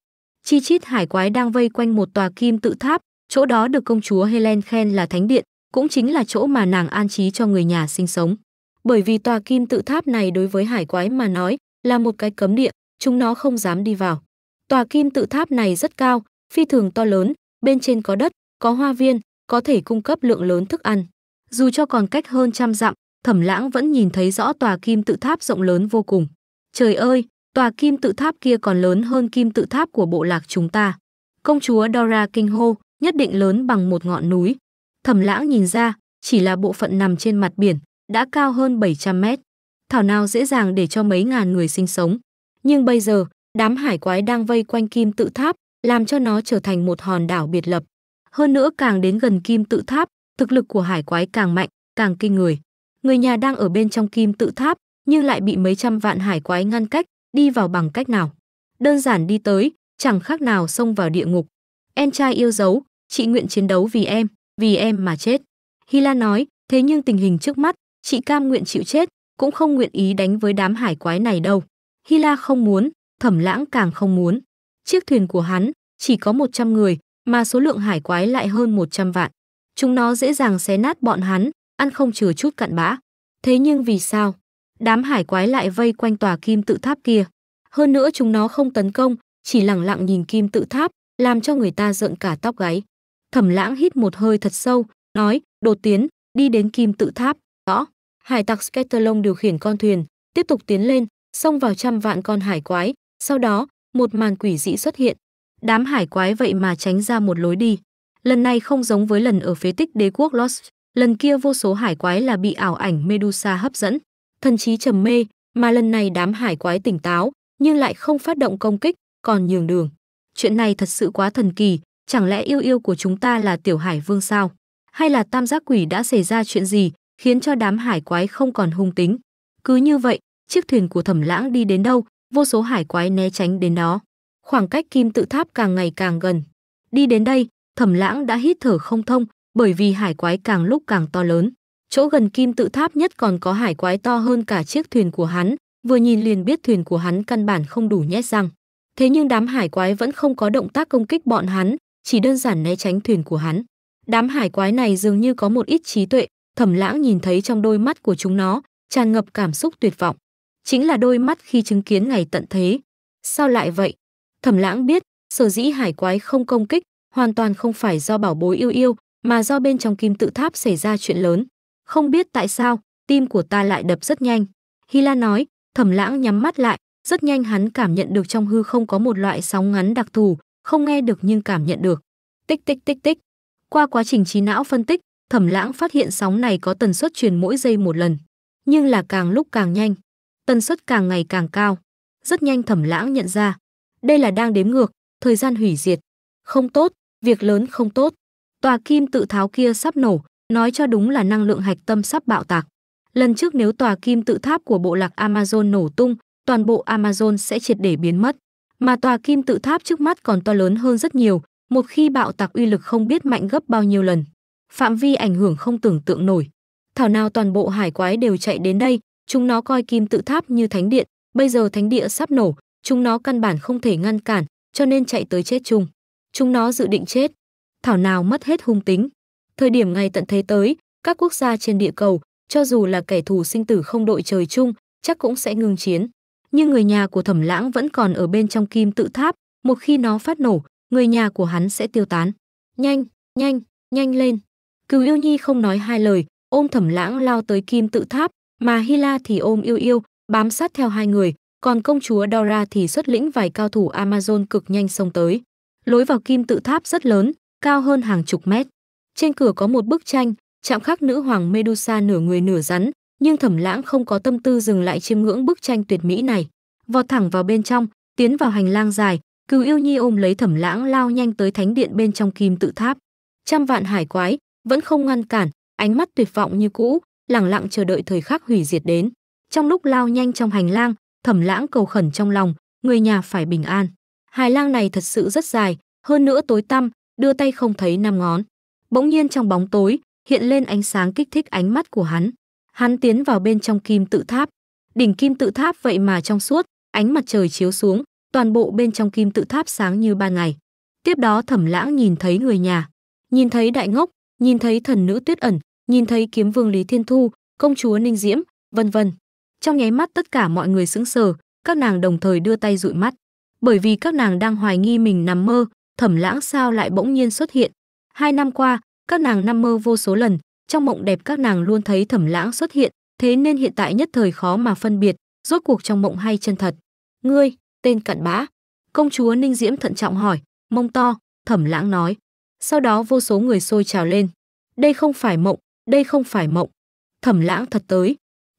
Chi chít hải quái đang vây quanh một tòa kim tự tháp, chỗ đó được công chúa Helen khen là thánh điện, cũng chính là chỗ mà nàng an trí cho người nhà sinh sống. Bởi vì tòa kim tự tháp này đối với hải quái mà nói là một cái cấm địa, chúng nó không dám đi vào. Tòa kim tự tháp này rất cao, phi thường to lớn, bên trên có đất, có hoa viên, có thể cung cấp lượng lớn thức ăn. Dù cho còn cách hơn trăm dặm, Thẩm Lãng vẫn nhìn thấy rõ tòa kim tự tháp rộng lớn vô cùng. Trời ơi, Tòa kim tự tháp kia còn lớn hơn kim tự tháp của bộ lạc chúng ta. Công chúa Dora kinh hô, nhất định lớn bằng một ngọn núi. Thẩm lãng nhìn ra, chỉ là bộ phận nằm trên mặt biển, đã cao hơn 700 mét. Thảo nào dễ dàng để cho mấy ngàn người sinh sống. Nhưng bây giờ, đám hải quái đang vây quanh kim tự tháp, làm cho nó trở thành một hòn đảo biệt lập. Hơn nữa càng đến gần kim tự tháp, thực lực của hải quái càng mạnh, càng kinh người. Người nhà đang ở bên trong kim tự tháp, nhưng lại bị mấy trăm vạn hải quái ngăn cách, đi vào bằng cách nào? Đơn giản đi tới, chẳng khác nào xông vào địa ngục. Em trai yêu dấu, chị nguyện chiến đấu vì em, vì em mà chết. Hila nói, thế nhưng tình hình trước mắt, chị cam nguyện chịu chết, cũng không nguyện ý đánh với đám hải quái này đâu. Hila không muốn, thẩm lãng càng không muốn. Chiếc thuyền của hắn chỉ có 100 người, mà số lượng hải quái lại hơn 100 vạn. Chúng nó dễ dàng xé nát bọn hắn, ăn không chừa chút cặn bã. Thế nhưng vì sao? đám hải quái lại vây quanh tòa kim tự tháp kia. Hơn nữa chúng nó không tấn công, chỉ lặng lặng nhìn kim tự tháp, làm cho người ta giận cả tóc gáy. Thẩm Lãng hít một hơi thật sâu, nói, đột tiến, đi đến kim tự tháp, rõ. Hải tặc Scatterlong điều khiển con thuyền, tiếp tục tiến lên, xông vào trăm vạn con hải quái, sau đó, một màn quỷ dị xuất hiện. Đám hải quái vậy mà tránh ra một lối đi. Lần này không giống với lần ở phế tích đế quốc Lost, lần kia vô số hải quái là bị ảo ảnh Medusa hấp dẫn thần trí trầm mê, mà lần này đám hải quái tỉnh táo, nhưng lại không phát động công kích, còn nhường đường. Chuyện này thật sự quá thần kỳ, chẳng lẽ yêu yêu của chúng ta là tiểu hải vương sao? Hay là tam giác quỷ đã xảy ra chuyện gì, khiến cho đám hải quái không còn hung tính? Cứ như vậy, chiếc thuyền của thẩm lãng đi đến đâu, vô số hải quái né tránh đến đó. Khoảng cách kim tự tháp càng ngày càng gần. Đi đến đây, thẩm lãng đã hít thở không thông, bởi vì hải quái càng lúc càng to lớn chỗ gần kim tự tháp nhất còn có hải quái to hơn cả chiếc thuyền của hắn, vừa nhìn liền biết thuyền của hắn căn bản không đủ nhét răng. Thế nhưng đám hải quái vẫn không có động tác công kích bọn hắn, chỉ đơn giản né tránh thuyền của hắn. Đám hải quái này dường như có một ít trí tuệ, Thẩm Lãng nhìn thấy trong đôi mắt của chúng nó, tràn ngập cảm xúc tuyệt vọng. Chính là đôi mắt khi chứng kiến ngày tận thế. Sao lại vậy? Thẩm Lãng biết, sở dĩ hải quái không công kích, hoàn toàn không phải do bảo bối yêu yêu, mà do bên trong kim tự tháp xảy ra chuyện lớn. Không biết tại sao, tim của ta lại đập rất nhanh. Hila nói, thẩm lãng nhắm mắt lại, rất nhanh hắn cảm nhận được trong hư không có một loại sóng ngắn đặc thù, không nghe được nhưng cảm nhận được. Tích tích tích tích. Qua quá trình trí não phân tích, thẩm lãng phát hiện sóng này có tần suất truyền mỗi giây một lần. Nhưng là càng lúc càng nhanh, tần suất càng ngày càng cao. Rất nhanh thẩm lãng nhận ra, đây là đang đếm ngược, thời gian hủy diệt. Không tốt, việc lớn không tốt. Tòa kim tự tháo kia sắp nổ, Nói cho đúng là năng lượng hạch tâm sắp bạo tạc. Lần trước nếu tòa kim tự tháp của bộ lạc Amazon nổ tung, toàn bộ Amazon sẽ triệt để biến mất. Mà tòa kim tự tháp trước mắt còn to lớn hơn rất nhiều, một khi bạo tạc uy lực không biết mạnh gấp bao nhiêu lần. Phạm vi ảnh hưởng không tưởng tượng nổi. Thảo nào toàn bộ hải quái đều chạy đến đây, chúng nó coi kim tự tháp như thánh điện, bây giờ thánh địa sắp nổ, chúng nó căn bản không thể ngăn cản, cho nên chạy tới chết chung. Chúng nó dự định chết. Thảo nào mất hết hung tính. Thời điểm ngày tận thế tới, các quốc gia trên địa cầu, cho dù là kẻ thù sinh tử không đội trời chung, chắc cũng sẽ ngừng chiến. Nhưng người nhà của Thẩm Lãng vẫn còn ở bên trong kim tự tháp, một khi nó phát nổ, người nhà của hắn sẽ tiêu tán. Nhanh, nhanh, nhanh lên. Cửu Yêu Nhi không nói hai lời, ôm Thẩm Lãng lao tới kim tự tháp, mà Hila thì ôm Yêu Yêu, bám sát theo hai người, còn công chúa Dora thì xuất lĩnh vài cao thủ Amazon cực nhanh xông tới. Lối vào kim tự tháp rất lớn, cao hơn hàng chục mét. Trên cửa có một bức tranh, chạm khắc nữ hoàng Medusa nửa người nửa rắn, nhưng Thẩm Lãng không có tâm tư dừng lại chiêm ngưỡng bức tranh tuyệt mỹ này. Vọt thẳng vào bên trong, tiến vào hành lang dài, Cừu Yêu Nhi ôm lấy Thẩm Lãng lao nhanh tới thánh điện bên trong kim tự tháp. Trăm vạn hải quái vẫn không ngăn cản, ánh mắt tuyệt vọng như cũ, lẳng lặng chờ đợi thời khắc hủy diệt đến. Trong lúc lao nhanh trong hành lang, Thẩm Lãng cầu khẩn trong lòng, người nhà phải bình an. Hải lang này thật sự rất dài, hơn nữa tối tăm, đưa tay không thấy năm ngón. Bỗng nhiên trong bóng tối, hiện lên ánh sáng kích thích ánh mắt của hắn. Hắn tiến vào bên trong kim tự tháp. Đỉnh kim tự tháp vậy mà trong suốt, ánh mặt trời chiếu xuống, toàn bộ bên trong kim tự tháp sáng như ban ngày. Tiếp đó Thẩm Lãng nhìn thấy người nhà, nhìn thấy Đại Ngốc, nhìn thấy thần nữ Tuyết ẩn, nhìn thấy kiếm vương Lý Thiên Thu, công chúa Ninh Diễm, vân vân. Trong nháy mắt tất cả mọi người sững sờ, các nàng đồng thời đưa tay dụi mắt, bởi vì các nàng đang hoài nghi mình nằm mơ, Thẩm Lãng sao lại bỗng nhiên xuất hiện, Hai năm qua, các nàng nằm mơ vô số lần, trong mộng đẹp các nàng luôn thấy thẩm lãng xuất hiện, thế nên hiện tại nhất thời khó mà phân biệt, rốt cuộc trong mộng hay chân thật. Ngươi, tên cặn bã. Công chúa Ninh Diễm thận trọng hỏi, mông to, thẩm lãng nói. Sau đó vô số người sôi trào lên. Đây không phải mộng, đây không phải mộng. Thẩm lãng thật tới.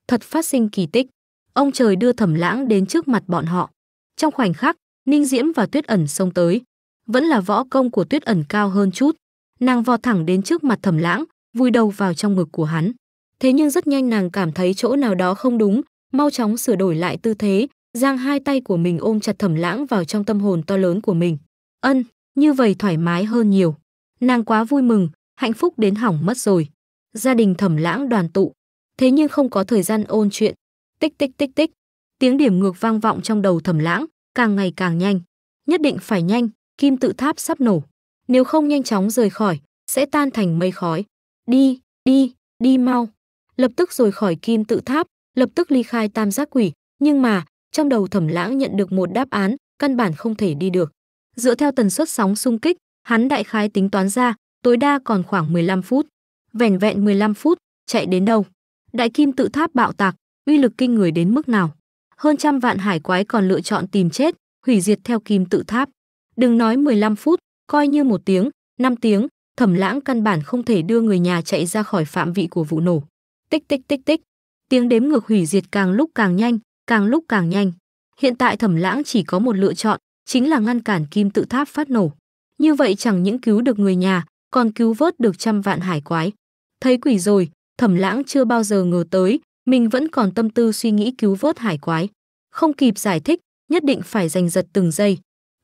Thật phát sinh kỳ tích. Ông trời đưa thẩm lãng đến trước mặt bọn họ. Trong khoảnh khắc, Ninh Diễm và Tuyết ẩn xông tới. Vẫn là võ công của Tuyết ẩn cao hơn chút, nàng vọt thẳng đến trước mặt thẩm lãng vùi đầu vào trong ngực của hắn thế nhưng rất nhanh nàng cảm thấy chỗ nào đó không đúng mau chóng sửa đổi lại tư thế giang hai tay của mình ôm chặt thẩm lãng vào trong tâm hồn to lớn của mình ân như vậy thoải mái hơn nhiều nàng quá vui mừng hạnh phúc đến hỏng mất rồi gia đình thẩm lãng đoàn tụ thế nhưng không có thời gian ôn chuyện tích tích tích tích tiếng điểm ngược vang vọng trong đầu thẩm lãng càng ngày càng nhanh nhất định phải nhanh kim tự tháp sắp nổ nếu không nhanh chóng rời khỏi, sẽ tan thành mây khói. Đi, đi, đi mau. Lập tức rời khỏi kim tự tháp, lập tức ly khai tam giác quỷ, nhưng mà, trong đầu thẩm lãng nhận được một đáp án, căn bản không thể đi được. Dựa theo tần suất sóng xung kích, hắn đại khái tính toán ra, tối đa còn khoảng 15 phút. Vẻn vẹn 15 phút, chạy đến đâu? Đại kim tự tháp bạo tạc, uy lực kinh người đến mức nào? Hơn trăm vạn hải quái còn lựa chọn tìm chết, hủy diệt theo kim tự tháp. Đừng nói 15 phút, coi như một tiếng, năm tiếng, thẩm lãng căn bản không thể đưa người nhà chạy ra khỏi phạm vị của vụ nổ. Tích tích tích tích, tiếng đếm ngược hủy diệt càng lúc càng nhanh, càng lúc càng nhanh. Hiện tại thẩm lãng chỉ có một lựa chọn, chính là ngăn cản kim tự tháp phát nổ. Như vậy chẳng những cứu được người nhà, còn cứu vớt được trăm vạn hải quái. Thấy quỷ rồi, thẩm lãng chưa bao giờ ngờ tới, mình vẫn còn tâm tư suy nghĩ cứu vớt hải quái. Không kịp giải thích, nhất định phải giành giật từng giây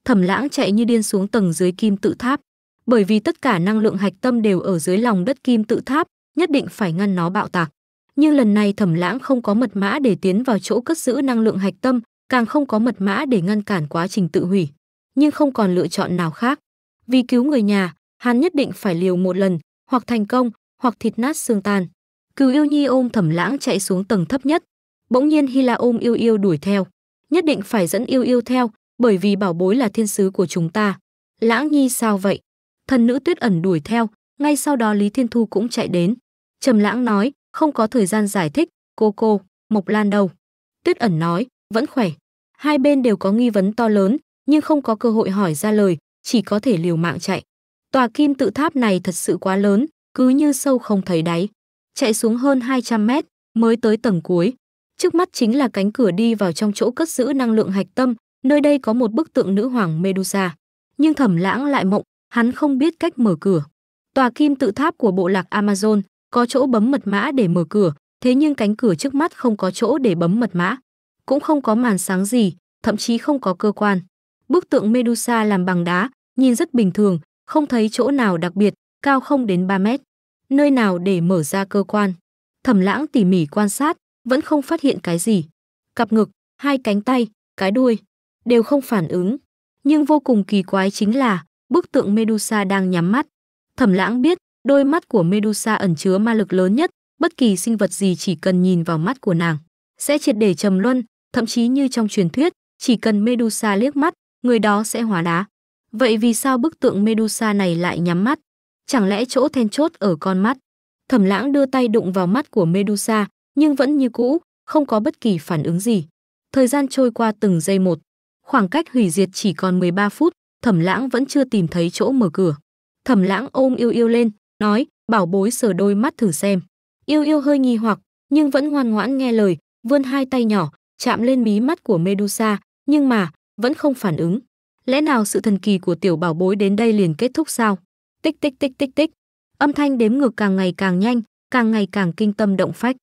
thẩm lãng chạy như điên xuống tầng dưới kim tự tháp bởi vì tất cả năng lượng hạch tâm đều ở dưới lòng đất kim tự tháp nhất định phải ngăn nó bạo tạc nhưng lần này thẩm lãng không có mật mã để tiến vào chỗ cất giữ năng lượng hạch tâm càng không có mật mã để ngăn cản quá trình tự hủy nhưng không còn lựa chọn nào khác vì cứu người nhà hắn nhất định phải liều một lần hoặc thành công hoặc thịt nát xương tan cừu yêu nhi ôm thẩm lãng chạy xuống tầng thấp nhất bỗng nhiên hy la ôm yêu yêu đuổi theo nhất định phải dẫn yêu yêu theo bởi vì bảo bối là thiên sứ của chúng ta. Lãng Nhi sao vậy? Thần nữ Tuyết ẩn đuổi theo, ngay sau đó Lý Thiên Thu cũng chạy đến. Trầm Lãng nói, không có thời gian giải thích, cô cô, Mộc Lan đâu? Tuyết ẩn nói, vẫn khỏe. Hai bên đều có nghi vấn to lớn, nhưng không có cơ hội hỏi ra lời, chỉ có thể liều mạng chạy. Tòa kim tự tháp này thật sự quá lớn, cứ như sâu không thấy đáy. Chạy xuống hơn 200 mét, mới tới tầng cuối. Trước mắt chính là cánh cửa đi vào trong chỗ cất giữ năng lượng hạch tâm, nơi đây có một bức tượng nữ hoàng Medusa. Nhưng thẩm lãng lại mộng, hắn không biết cách mở cửa. Tòa kim tự tháp của bộ lạc Amazon có chỗ bấm mật mã để mở cửa, thế nhưng cánh cửa trước mắt không có chỗ để bấm mật mã. Cũng không có màn sáng gì, thậm chí không có cơ quan. Bức tượng Medusa làm bằng đá, nhìn rất bình thường, không thấy chỗ nào đặc biệt, cao không đến 3 mét. Nơi nào để mở ra cơ quan? Thẩm lãng tỉ mỉ quan sát, vẫn không phát hiện cái gì. Cặp ngực, hai cánh tay, cái đuôi, đều không phản ứng. Nhưng vô cùng kỳ quái chính là bức tượng Medusa đang nhắm mắt. Thẩm lãng biết đôi mắt của Medusa ẩn chứa ma lực lớn nhất, bất kỳ sinh vật gì chỉ cần nhìn vào mắt của nàng sẽ triệt để trầm luân, thậm chí như trong truyền thuyết, chỉ cần Medusa liếc mắt, người đó sẽ hóa đá. Vậy vì sao bức tượng Medusa này lại nhắm mắt? Chẳng lẽ chỗ then chốt ở con mắt? Thẩm Lãng đưa tay đụng vào mắt của Medusa, nhưng vẫn như cũ, không có bất kỳ phản ứng gì. Thời gian trôi qua từng giây một. Khoảng cách hủy diệt chỉ còn 13 phút, Thẩm Lãng vẫn chưa tìm thấy chỗ mở cửa. Thẩm Lãng ôm Yêu Yêu lên, nói, bảo bối sờ đôi mắt thử xem. Yêu Yêu hơi nghi hoặc, nhưng vẫn ngoan ngoãn nghe lời, vươn hai tay nhỏ, chạm lên mí mắt của Medusa, nhưng mà, vẫn không phản ứng. Lẽ nào sự thần kỳ của tiểu bảo bối đến đây liền kết thúc sao? Tích tích tích tích tích. Âm thanh đếm ngược càng ngày càng nhanh, càng ngày càng kinh tâm động phách.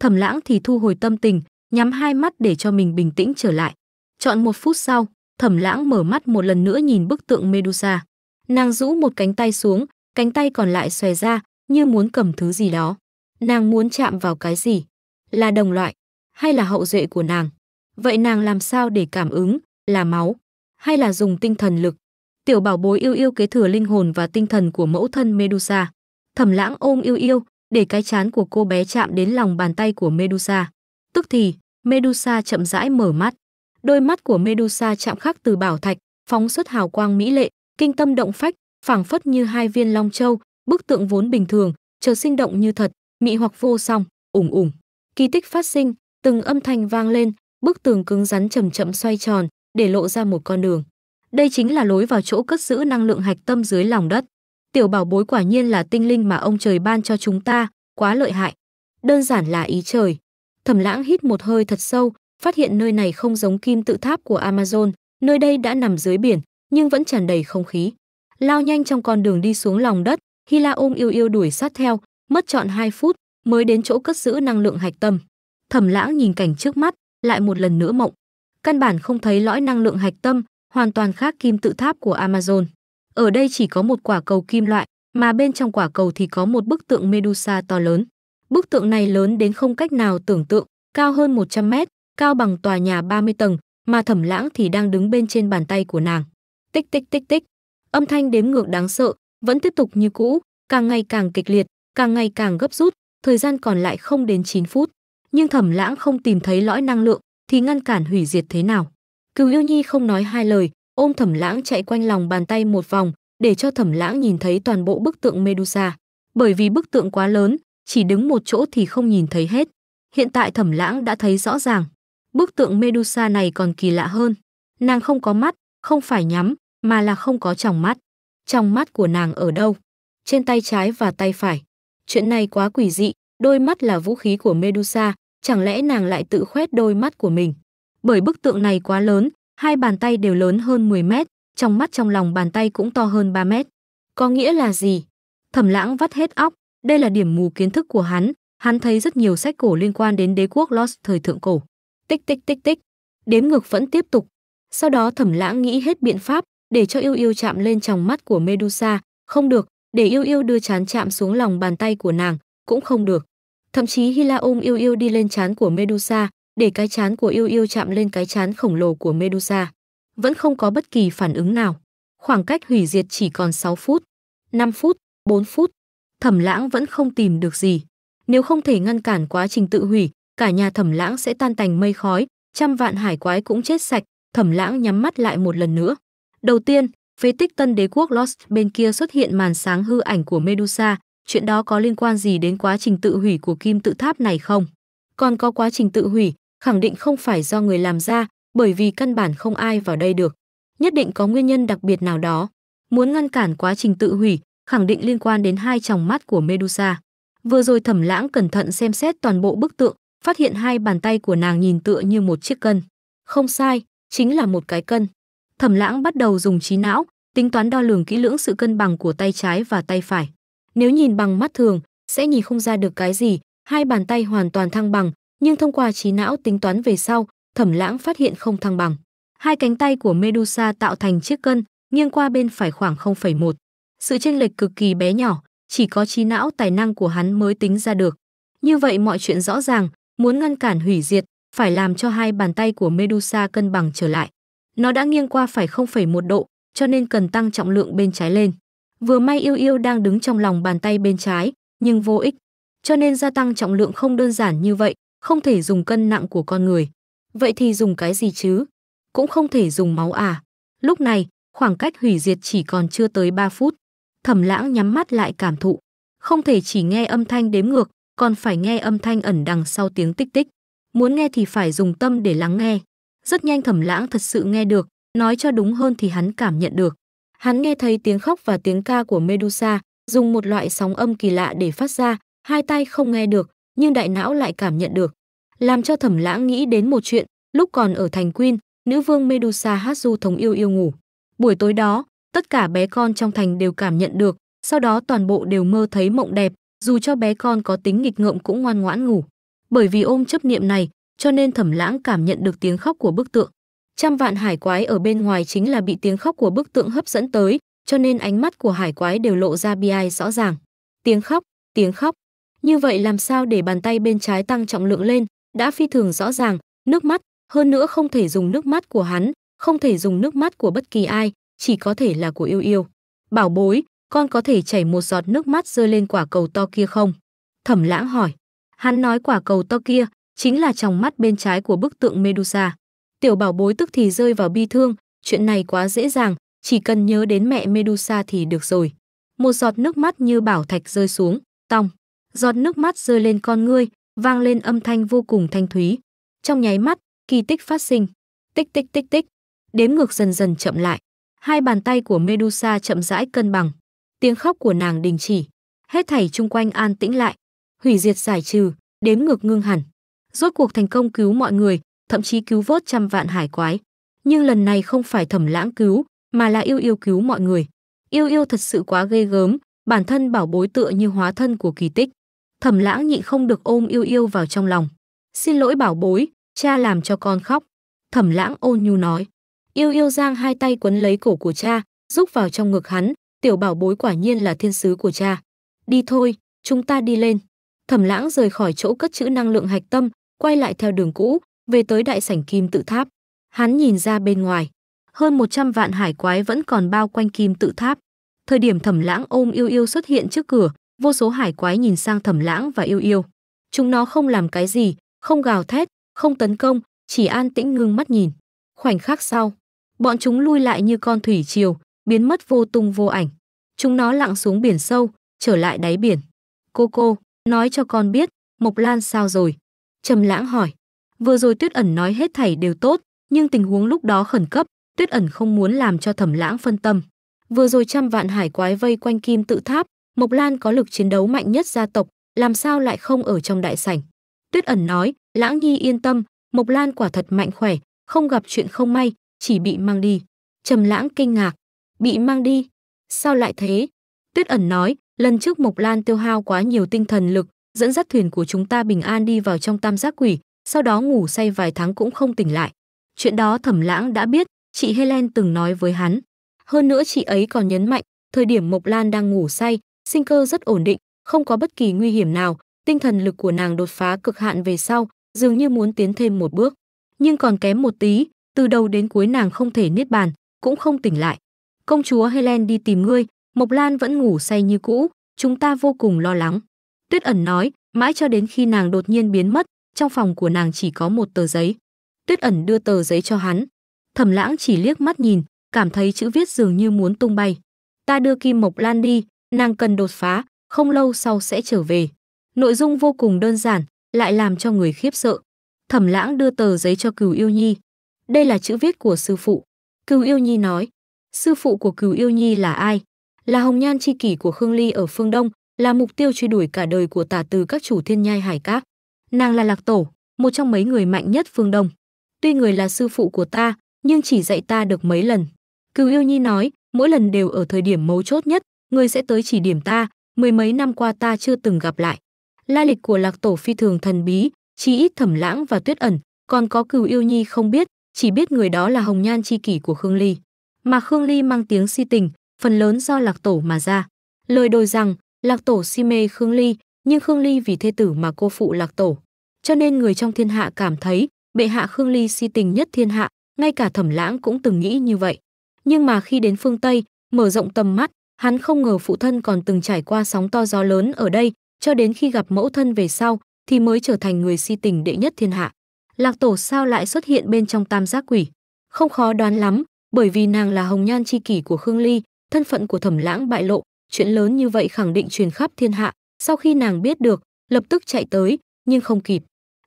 Thẩm Lãng thì thu hồi tâm tình, nhắm hai mắt để cho mình bình tĩnh trở lại. Chọn một phút sau, Thẩm Lãng mở mắt một lần nữa nhìn bức tượng Medusa. Nàng rũ một cánh tay xuống, cánh tay còn lại xòe ra, như muốn cầm thứ gì đó. Nàng muốn chạm vào cái gì? Là đồng loại, hay là hậu duệ của nàng? Vậy nàng làm sao để cảm ứng, là máu, hay là dùng tinh thần lực? Tiểu bảo bối yêu yêu kế thừa linh hồn và tinh thần của mẫu thân Medusa. Thẩm lãng ôm yêu yêu, để cái chán của cô bé chạm đến lòng bàn tay của Medusa. Tức thì, Medusa chậm rãi mở mắt đôi mắt của Medusa chạm khắc từ bảo thạch, phóng xuất hào quang mỹ lệ, kinh tâm động phách, phảng phất như hai viên long châu, bức tượng vốn bình thường, trở sinh động như thật, mỹ hoặc vô song, ủng ủng. Kỳ tích phát sinh, từng âm thanh vang lên, bức tường cứng rắn chậm chậm xoay tròn, để lộ ra một con đường. Đây chính là lối vào chỗ cất giữ năng lượng hạch tâm dưới lòng đất. Tiểu bảo bối quả nhiên là tinh linh mà ông trời ban cho chúng ta, quá lợi hại. Đơn giản là ý trời. Thẩm Lãng hít một hơi thật sâu, phát hiện nơi này không giống kim tự tháp của Amazon, nơi đây đã nằm dưới biển, nhưng vẫn tràn đầy không khí. Lao nhanh trong con đường đi xuống lòng đất, Hila ôm yêu yêu đuổi sát theo, mất trọn 2 phút mới đến chỗ cất giữ năng lượng hạch tâm. Thẩm Lãng nhìn cảnh trước mắt, lại một lần nữa mộng. Căn bản không thấy lõi năng lượng hạch tâm, hoàn toàn khác kim tự tháp của Amazon. Ở đây chỉ có một quả cầu kim loại, mà bên trong quả cầu thì có một bức tượng Medusa to lớn. Bức tượng này lớn đến không cách nào tưởng tượng, cao hơn 100 mét, cao bằng tòa nhà 30 tầng, mà thẩm lãng thì đang đứng bên trên bàn tay của nàng. Tích tích tích tích, âm thanh đếm ngược đáng sợ, vẫn tiếp tục như cũ, càng ngày càng kịch liệt, càng ngày càng gấp rút, thời gian còn lại không đến 9 phút. Nhưng thẩm lãng không tìm thấy lõi năng lượng, thì ngăn cản hủy diệt thế nào. Cừu yêu nhi không nói hai lời, ôm thẩm lãng chạy quanh lòng bàn tay một vòng, để cho thẩm lãng nhìn thấy toàn bộ bức tượng Medusa. Bởi vì bức tượng quá lớn, chỉ đứng một chỗ thì không nhìn thấy hết. Hiện tại thẩm lãng đã thấy rõ ràng, Bức tượng Medusa này còn kỳ lạ hơn. Nàng không có mắt, không phải nhắm, mà là không có tròng mắt. Tròng mắt của nàng ở đâu? Trên tay trái và tay phải. Chuyện này quá quỷ dị, đôi mắt là vũ khí của Medusa, chẳng lẽ nàng lại tự khoét đôi mắt của mình? Bởi bức tượng này quá lớn, hai bàn tay đều lớn hơn 10 mét, trong mắt trong lòng bàn tay cũng to hơn 3 mét. Có nghĩa là gì? Thẩm lãng vắt hết óc, đây là điểm mù kiến thức của hắn, hắn thấy rất nhiều sách cổ liên quan đến đế quốc Lost thời thượng cổ tích tích tích tích đếm ngược vẫn tiếp tục sau đó thẩm lãng nghĩ hết biện pháp để cho yêu yêu chạm lên tròng mắt của medusa không được để yêu yêu đưa chán chạm xuống lòng bàn tay của nàng cũng không được thậm chí hila ôm yêu yêu đi lên chán của medusa để cái chán của yêu yêu chạm lên cái chán khổng lồ của medusa vẫn không có bất kỳ phản ứng nào khoảng cách hủy diệt chỉ còn 6 phút 5 phút 4 phút thẩm lãng vẫn không tìm được gì nếu không thể ngăn cản quá trình tự hủy cả nhà thẩm lãng sẽ tan tành mây khói, trăm vạn hải quái cũng chết sạch, thẩm lãng nhắm mắt lại một lần nữa. Đầu tiên, phế tích tân đế quốc Lost bên kia xuất hiện màn sáng hư ảnh của Medusa, chuyện đó có liên quan gì đến quá trình tự hủy của kim tự tháp này không? Còn có quá trình tự hủy, khẳng định không phải do người làm ra, bởi vì căn bản không ai vào đây được. Nhất định có nguyên nhân đặc biệt nào đó. Muốn ngăn cản quá trình tự hủy, khẳng định liên quan đến hai tròng mắt của Medusa. Vừa rồi thẩm lãng cẩn thận xem xét toàn bộ bức tượng, phát hiện hai bàn tay của nàng nhìn tựa như một chiếc cân. Không sai, chính là một cái cân. Thẩm Lãng bắt đầu dùng trí não, tính toán đo lường kỹ lưỡng sự cân bằng của tay trái và tay phải. Nếu nhìn bằng mắt thường, sẽ nhìn không ra được cái gì, hai bàn tay hoàn toàn thăng bằng, nhưng thông qua trí não tính toán về sau, Thẩm Lãng phát hiện không thăng bằng. Hai cánh tay của Medusa tạo thành chiếc cân, nghiêng qua bên phải khoảng 0,1. Sự chênh lệch cực kỳ bé nhỏ, chỉ có trí não tài năng của hắn mới tính ra được. Như vậy mọi chuyện rõ ràng, Muốn ngăn cản hủy diệt, phải làm cho hai bàn tay của Medusa cân bằng trở lại. Nó đã nghiêng qua phải 0,1 độ, cho nên cần tăng trọng lượng bên trái lên. Vừa may yêu yêu đang đứng trong lòng bàn tay bên trái, nhưng vô ích. Cho nên gia tăng trọng lượng không đơn giản như vậy, không thể dùng cân nặng của con người. Vậy thì dùng cái gì chứ? Cũng không thể dùng máu à. Lúc này, khoảng cách hủy diệt chỉ còn chưa tới 3 phút. Thẩm lãng nhắm mắt lại cảm thụ. Không thể chỉ nghe âm thanh đếm ngược, còn phải nghe âm thanh ẩn đằng sau tiếng tích tích. Muốn nghe thì phải dùng tâm để lắng nghe. Rất nhanh thẩm lãng thật sự nghe được, nói cho đúng hơn thì hắn cảm nhận được. Hắn nghe thấy tiếng khóc và tiếng ca của Medusa, dùng một loại sóng âm kỳ lạ để phát ra, hai tay không nghe được, nhưng đại não lại cảm nhận được. Làm cho thẩm lãng nghĩ đến một chuyện, lúc còn ở thành Queen, nữ vương Medusa hát du thống yêu yêu ngủ. Buổi tối đó, tất cả bé con trong thành đều cảm nhận được, sau đó toàn bộ đều mơ thấy mộng đẹp, dù cho bé con có tính nghịch ngợm cũng ngoan ngoãn ngủ. Bởi vì ôm chấp niệm này, cho nên Thẩm Lãng cảm nhận được tiếng khóc của bức tượng. Trăm vạn hải quái ở bên ngoài chính là bị tiếng khóc của bức tượng hấp dẫn tới, cho nên ánh mắt của hải quái đều lộ ra bi ai rõ ràng. Tiếng khóc, tiếng khóc. Như vậy làm sao để bàn tay bên trái tăng trọng lượng lên, đã phi thường rõ ràng, nước mắt, hơn nữa không thể dùng nước mắt của hắn, không thể dùng nước mắt của bất kỳ ai, chỉ có thể là của yêu yêu. Bảo bối, con có thể chảy một giọt nước mắt rơi lên quả cầu to kia không? Thẩm lãng hỏi. Hắn nói quả cầu to kia chính là trong mắt bên trái của bức tượng Medusa. Tiểu bảo bối tức thì rơi vào bi thương, chuyện này quá dễ dàng, chỉ cần nhớ đến mẹ Medusa thì được rồi. Một giọt nước mắt như bảo thạch rơi xuống, tong. Giọt nước mắt rơi lên con ngươi, vang lên âm thanh vô cùng thanh thúy. Trong nháy mắt, kỳ tích phát sinh. Tích tích tích tích. Đếm ngược dần dần chậm lại. Hai bàn tay của Medusa chậm rãi cân bằng tiếng khóc của nàng đình chỉ hết thảy chung quanh an tĩnh lại hủy diệt giải trừ đếm ngược ngưng hẳn rốt cuộc thành công cứu mọi người thậm chí cứu vớt trăm vạn hải quái nhưng lần này không phải thẩm lãng cứu mà là yêu yêu cứu mọi người yêu yêu thật sự quá ghê gớm bản thân bảo bối tựa như hóa thân của kỳ tích thẩm lãng nhịn không được ôm yêu yêu vào trong lòng xin lỗi bảo bối cha làm cho con khóc thẩm lãng ôn nhu nói yêu yêu giang hai tay quấn lấy cổ của cha rúc vào trong ngực hắn tiểu bảo bối quả nhiên là thiên sứ của cha. Đi thôi, chúng ta đi lên. Thẩm lãng rời khỏi chỗ cất chữ năng lượng hạch tâm, quay lại theo đường cũ, về tới đại sảnh kim tự tháp. Hắn nhìn ra bên ngoài. Hơn 100 vạn hải quái vẫn còn bao quanh kim tự tháp. Thời điểm thẩm lãng ôm yêu yêu xuất hiện trước cửa, vô số hải quái nhìn sang thẩm lãng và yêu yêu. Chúng nó không làm cái gì, không gào thét, không tấn công, chỉ an tĩnh ngưng mắt nhìn. Khoảnh khắc sau, bọn chúng lui lại như con thủy triều, biến mất vô tung vô ảnh. Chúng nó lặn xuống biển sâu, trở lại đáy biển. Cô cô, nói cho con biết, Mộc Lan sao rồi? Trầm lãng hỏi. Vừa rồi Tuyết ẩn nói hết thảy đều tốt, nhưng tình huống lúc đó khẩn cấp, Tuyết ẩn không muốn làm cho thẩm lãng phân tâm. Vừa rồi trăm vạn hải quái vây quanh kim tự tháp, Mộc Lan có lực chiến đấu mạnh nhất gia tộc, làm sao lại không ở trong đại sảnh. Tuyết ẩn nói, lãng nhi yên tâm, Mộc Lan quả thật mạnh khỏe, không gặp chuyện không may, chỉ bị mang đi. Trầm lãng kinh ngạc, bị mang đi. Sao lại thế? Tuyết ẩn nói, lần trước Mộc Lan tiêu hao quá nhiều tinh thần lực, dẫn dắt thuyền của chúng ta bình an đi vào trong tam giác quỷ, sau đó ngủ say vài tháng cũng không tỉnh lại. Chuyện đó Thẩm Lãng đã biết, chị Helen từng nói với hắn. Hơn nữa chị ấy còn nhấn mạnh, thời điểm Mộc Lan đang ngủ say, sinh cơ rất ổn định, không có bất kỳ nguy hiểm nào, tinh thần lực của nàng đột phá cực hạn về sau, dường như muốn tiến thêm một bước. Nhưng còn kém một tí, từ đầu đến cuối nàng không thể niết bàn, cũng không tỉnh lại. Công chúa Helen đi tìm ngươi, Mộc Lan vẫn ngủ say như cũ, chúng ta vô cùng lo lắng. Tuyết ẩn nói, mãi cho đến khi nàng đột nhiên biến mất, trong phòng của nàng chỉ có một tờ giấy. Tuyết ẩn đưa tờ giấy cho hắn. Thẩm lãng chỉ liếc mắt nhìn, cảm thấy chữ viết dường như muốn tung bay. Ta đưa Kim Mộc Lan đi, nàng cần đột phá, không lâu sau sẽ trở về. Nội dung vô cùng đơn giản, lại làm cho người khiếp sợ. Thẩm lãng đưa tờ giấy cho cửu yêu nhi. Đây là chữ viết của sư phụ. Cửu yêu nhi nói, Sư phụ của Cửu Yêu Nhi là ai? Là hồng nhan Tri kỷ của Khương Ly ở phương Đông, là mục tiêu truy đuổi cả đời của tả từ các chủ thiên nhai hải Cát. Nàng là Lạc Tổ, một trong mấy người mạnh nhất phương Đông. Tuy người là sư phụ của ta, nhưng chỉ dạy ta được mấy lần. Cửu Yêu Nhi nói, mỗi lần đều ở thời điểm mấu chốt nhất, người sẽ tới chỉ điểm ta, mười mấy năm qua ta chưa từng gặp lại. La lịch của Lạc Tổ phi thường thần bí, chỉ ít thẩm lãng và tuyết ẩn, còn có Cửu Yêu Nhi không biết, chỉ biết người đó là hồng nhan Tri kỷ của Khương Ly mà Khương Ly mang tiếng si tình, phần lớn do Lạc Tổ mà ra. Lời đồi rằng, Lạc Tổ si mê Khương Ly, nhưng Khương Ly vì thê tử mà cô phụ Lạc Tổ. Cho nên người trong thiên hạ cảm thấy, bệ hạ Khương Ly si tình nhất thiên hạ, ngay cả Thẩm Lãng cũng từng nghĩ như vậy. Nhưng mà khi đến phương Tây, mở rộng tầm mắt, hắn không ngờ phụ thân còn từng trải qua sóng to gió lớn ở đây, cho đến khi gặp mẫu thân về sau thì mới trở thành người si tình đệ nhất thiên hạ. Lạc Tổ sao lại xuất hiện bên trong tam giác quỷ? Không khó đoán lắm, bởi vì nàng là hồng nhan tri kỷ của Khương Ly, thân phận của Thẩm Lãng bại lộ, chuyện lớn như vậy khẳng định truyền khắp thiên hạ, sau khi nàng biết được, lập tức chạy tới, nhưng không kịp.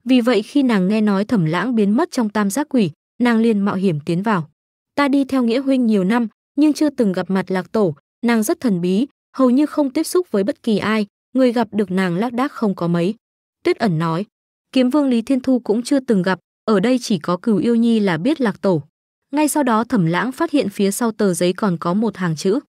Vì vậy khi nàng nghe nói Thẩm Lãng biến mất trong Tam Giác Quỷ, nàng liền mạo hiểm tiến vào. Ta đi theo nghĩa huynh nhiều năm, nhưng chưa từng gặp mặt Lạc Tổ, nàng rất thần bí, hầu như không tiếp xúc với bất kỳ ai, người gặp được nàng lác đác không có mấy. Tuyết ẩn nói, kiếm vương Lý Thiên Thu cũng chưa từng gặp, ở đây chỉ có cừu yêu nhi là biết lạc tổ ngay sau đó thẩm lãng phát hiện phía sau tờ giấy còn có một hàng chữ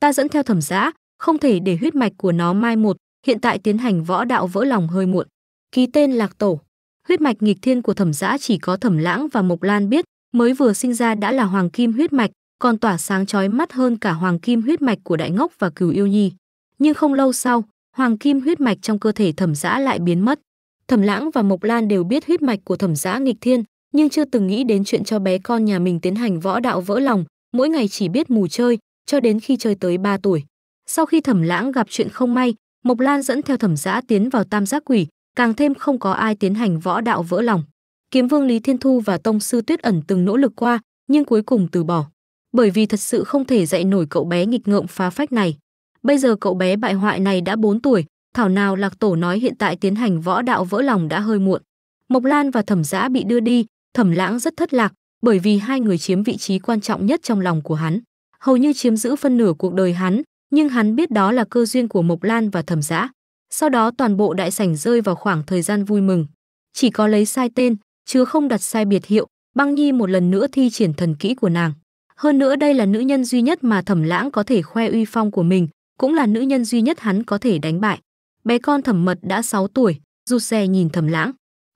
ta dẫn theo thẩm giã không thể để huyết mạch của nó mai một hiện tại tiến hành võ đạo vỡ lòng hơi muộn ký tên lạc tổ huyết mạch nghịch thiên của thẩm giã chỉ có thẩm lãng và mộc lan biết mới vừa sinh ra đã là hoàng kim huyết mạch còn tỏa sáng chói mắt hơn cả hoàng kim huyết mạch của đại ngốc và cửu yêu nhi nhưng không lâu sau hoàng kim huyết mạch trong cơ thể thẩm giã lại biến mất thẩm lãng và mộc lan đều biết huyết mạch của thẩm giã nghịch thiên nhưng chưa từng nghĩ đến chuyện cho bé con nhà mình tiến hành võ đạo vỡ lòng, mỗi ngày chỉ biết mù chơi, cho đến khi chơi tới 3 tuổi. Sau khi Thẩm Lãng gặp chuyện không may, Mộc Lan dẫn theo Thẩm Giã tiến vào Tam Giác Quỷ, càng thêm không có ai tiến hành võ đạo vỡ lòng. Kiếm Vương Lý Thiên Thu và Tông sư Tuyết ẩn từng nỗ lực qua, nhưng cuối cùng từ bỏ, bởi vì thật sự không thể dạy nổi cậu bé nghịch ngợm phá phách này. Bây giờ cậu bé bại hoại này đã 4 tuổi, thảo nào Lạc Tổ nói hiện tại tiến hành võ đạo vỡ lòng đã hơi muộn. Mộc Lan và Thẩm Giã bị đưa đi, Thẩm Lãng rất thất lạc, bởi vì hai người chiếm vị trí quan trọng nhất trong lòng của hắn, hầu như chiếm giữ phân nửa cuộc đời hắn, nhưng hắn biết đó là cơ duyên của Mộc Lan và Thẩm Giã. Sau đó toàn bộ đại sảnh rơi vào khoảng thời gian vui mừng, chỉ có lấy sai tên, chứ không đặt sai biệt hiệu, Băng Nhi một lần nữa thi triển thần kỹ của nàng. Hơn nữa đây là nữ nhân duy nhất mà Thẩm Lãng có thể khoe uy phong của mình, cũng là nữ nhân duy nhất hắn có thể đánh bại. Bé con Thẩm Mật đã 6 tuổi, rụt rè nhìn Thẩm Lãng.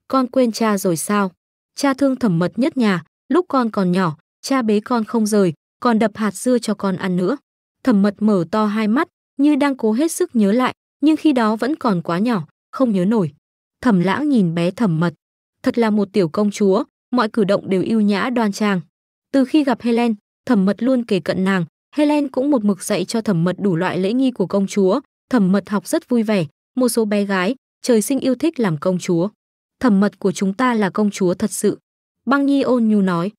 Con quên cha rồi sao? cha thương thẩm mật nhất nhà, lúc con còn nhỏ, cha bế con không rời, còn đập hạt dưa cho con ăn nữa. Thẩm mật mở to hai mắt, như đang cố hết sức nhớ lại, nhưng khi đó vẫn còn quá nhỏ, không nhớ nổi. Thẩm lãng nhìn bé thẩm mật, thật là một tiểu công chúa, mọi cử động đều yêu nhã đoan trang. Từ khi gặp Helen, thẩm mật luôn kề cận nàng, Helen cũng một mực dạy cho thẩm mật đủ loại lễ nghi của công chúa, thẩm mật học rất vui vẻ, một số bé gái, trời sinh yêu thích làm công chúa thẩm mật của chúng ta là công chúa thật sự. Băng Nhi ôn nhu nói.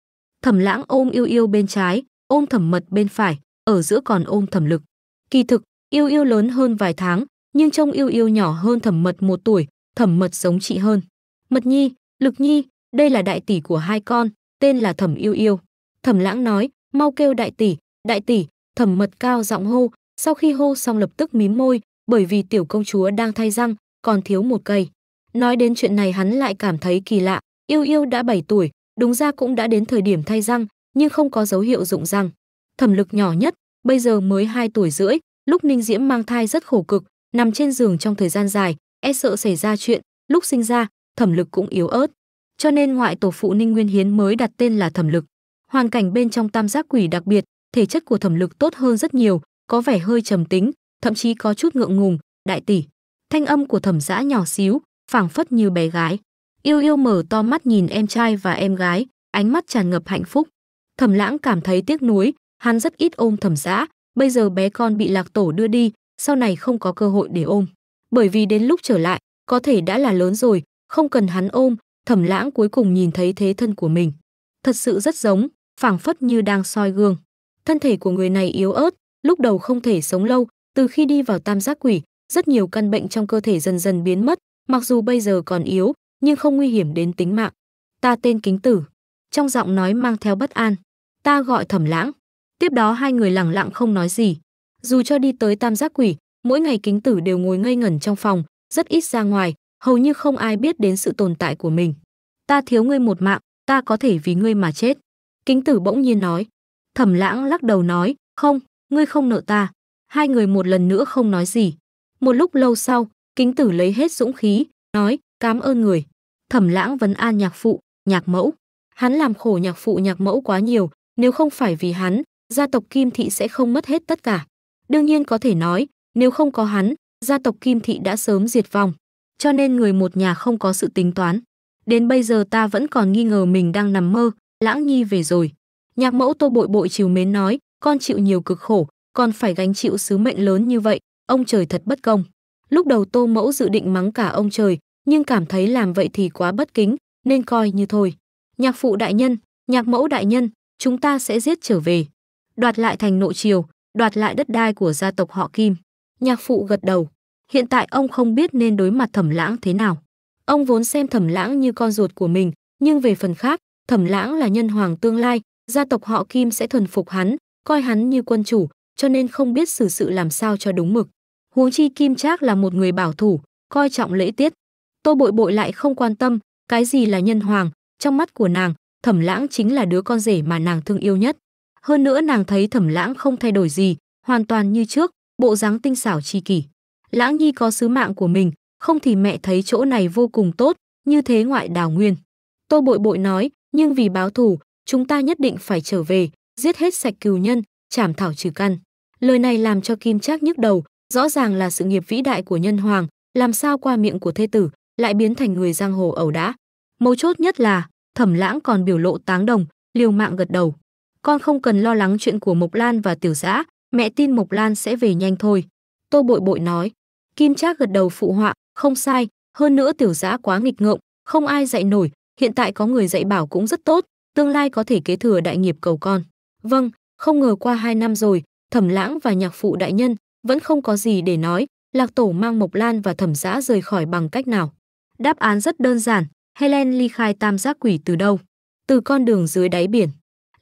Thẩm lãng ôm yêu yêu bên trái, ôm thẩm mật bên phải, ở giữa còn ôm thẩm lực. Kỳ thực, yêu yêu lớn hơn vài tháng, nhưng trông yêu yêu nhỏ hơn thẩm mật một tuổi, thẩm mật giống chị hơn. Mật Nhi, Lực Nhi, đây là đại tỷ của hai con, tên là thẩm yêu yêu. Thẩm lãng nói, mau kêu đại tỷ, đại tỷ, thẩm mật cao giọng hô, sau khi hô xong lập tức mím môi, bởi vì tiểu công chúa đang thay răng, còn thiếu một cây. Nói đến chuyện này hắn lại cảm thấy kỳ lạ, yêu yêu đã 7 tuổi, đúng ra cũng đã đến thời điểm thay răng, nhưng không có dấu hiệu rụng răng. Thẩm lực nhỏ nhất, bây giờ mới 2 tuổi rưỡi, lúc Ninh Diễm mang thai rất khổ cực, nằm trên giường trong thời gian dài, e sợ xảy ra chuyện, lúc sinh ra, thẩm lực cũng yếu ớt. Cho nên ngoại tổ phụ Ninh Nguyên Hiến mới đặt tên là thẩm lực. Hoàn cảnh bên trong tam giác quỷ đặc biệt, thể chất của thẩm lực tốt hơn rất nhiều, có vẻ hơi trầm tính, thậm chí có chút ngượng ngùng, đại tỷ. Thanh âm của thẩm giã nhỏ xíu, phảng phất như bé gái yêu yêu mở to mắt nhìn em trai và em gái ánh mắt tràn ngập hạnh phúc thẩm lãng cảm thấy tiếc nuối hắn rất ít ôm thẩm giã bây giờ bé con bị lạc tổ đưa đi sau này không có cơ hội để ôm bởi vì đến lúc trở lại có thể đã là lớn rồi không cần hắn ôm thẩm lãng cuối cùng nhìn thấy thế thân của mình thật sự rất giống phảng phất như đang soi gương thân thể của người này yếu ớt lúc đầu không thể sống lâu từ khi đi vào tam giác quỷ rất nhiều căn bệnh trong cơ thể dần dần biến mất mặc dù bây giờ còn yếu, nhưng không nguy hiểm đến tính mạng. Ta tên Kính Tử. Trong giọng nói mang theo bất an. Ta gọi Thẩm Lãng. Tiếp đó hai người lặng lặng không nói gì. Dù cho đi tới tam giác quỷ, mỗi ngày Kính Tử đều ngồi ngây ngẩn trong phòng, rất ít ra ngoài, hầu như không ai biết đến sự tồn tại của mình. Ta thiếu ngươi một mạng, ta có thể vì ngươi mà chết. Kính Tử bỗng nhiên nói. Thẩm Lãng lắc đầu nói, không, ngươi không nợ ta. Hai người một lần nữa không nói gì. Một lúc lâu sau, Kính tử lấy hết dũng khí, nói, cảm ơn người. Thẩm lãng vấn an nhạc phụ, nhạc mẫu. Hắn làm khổ nhạc phụ nhạc mẫu quá nhiều, nếu không phải vì hắn, gia tộc Kim Thị sẽ không mất hết tất cả. Đương nhiên có thể nói, nếu không có hắn, gia tộc Kim Thị đã sớm diệt vong. Cho nên người một nhà không có sự tính toán. Đến bây giờ ta vẫn còn nghi ngờ mình đang nằm mơ, lãng nhi về rồi. Nhạc mẫu tô bội bội chiều mến nói, con chịu nhiều cực khổ, còn phải gánh chịu sứ mệnh lớn như vậy, ông trời thật bất công. Lúc đầu Tô Mẫu dự định mắng cả ông trời, nhưng cảm thấy làm vậy thì quá bất kính, nên coi như thôi. Nhạc phụ đại nhân, nhạc mẫu đại nhân, chúng ta sẽ giết trở về. Đoạt lại thành nội triều, đoạt lại đất đai của gia tộc họ Kim. Nhạc phụ gật đầu. Hiện tại ông không biết nên đối mặt thẩm lãng thế nào. Ông vốn xem thẩm lãng như con ruột của mình, nhưng về phần khác, thẩm lãng là nhân hoàng tương lai, gia tộc họ Kim sẽ thuần phục hắn, coi hắn như quân chủ, cho nên không biết xử sự làm sao cho đúng mực huống chi Kim Trác là một người bảo thủ, coi trọng lễ tiết. Tô Bội Bội lại không quan tâm, cái gì là nhân hoàng, trong mắt của nàng, Thẩm Lãng chính là đứa con rể mà nàng thương yêu nhất. Hơn nữa nàng thấy Thẩm Lãng không thay đổi gì, hoàn toàn như trước, bộ dáng tinh xảo tri kỷ. Lãng Nhi có sứ mạng của mình, không thì mẹ thấy chỗ này vô cùng tốt, như thế ngoại đào nguyên. Tô Bội Bội nói, nhưng vì báo thù, chúng ta nhất định phải trở về, giết hết sạch cừu nhân, chảm thảo trừ căn. Lời này làm cho Kim Trác nhức đầu, rõ ràng là sự nghiệp vĩ đại của nhân hoàng, làm sao qua miệng của thê tử lại biến thành người giang hồ ẩu đả. Mấu chốt nhất là, Thẩm Lãng còn biểu lộ táng đồng, liều mạng gật đầu. Con không cần lo lắng chuyện của Mộc Lan và Tiểu Dã, mẹ tin Mộc Lan sẽ về nhanh thôi. Tô Bội Bội nói. Kim Trác gật đầu phụ họa, không sai, hơn nữa Tiểu Dã quá nghịch ngợm, không ai dạy nổi, hiện tại có người dạy bảo cũng rất tốt, tương lai có thể kế thừa đại nghiệp cầu con. Vâng, không ngờ qua hai năm rồi, Thẩm Lãng và nhạc phụ đại nhân vẫn không có gì để nói, Lạc Tổ mang Mộc Lan và Thẩm Giã rời khỏi bằng cách nào. Đáp án rất đơn giản, Helen ly khai tam giác quỷ từ đâu? Từ con đường dưới đáy biển.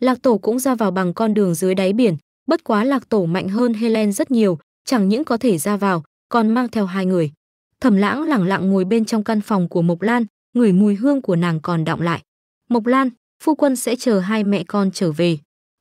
Lạc Tổ cũng ra vào bằng con đường dưới đáy biển, bất quá Lạc Tổ mạnh hơn Helen rất nhiều, chẳng những có thể ra vào, còn mang theo hai người. Thẩm Lãng lẳng lặng ngồi bên trong căn phòng của Mộc Lan, ngửi mùi hương của nàng còn đọng lại. Mộc Lan, phu quân sẽ chờ hai mẹ con trở về.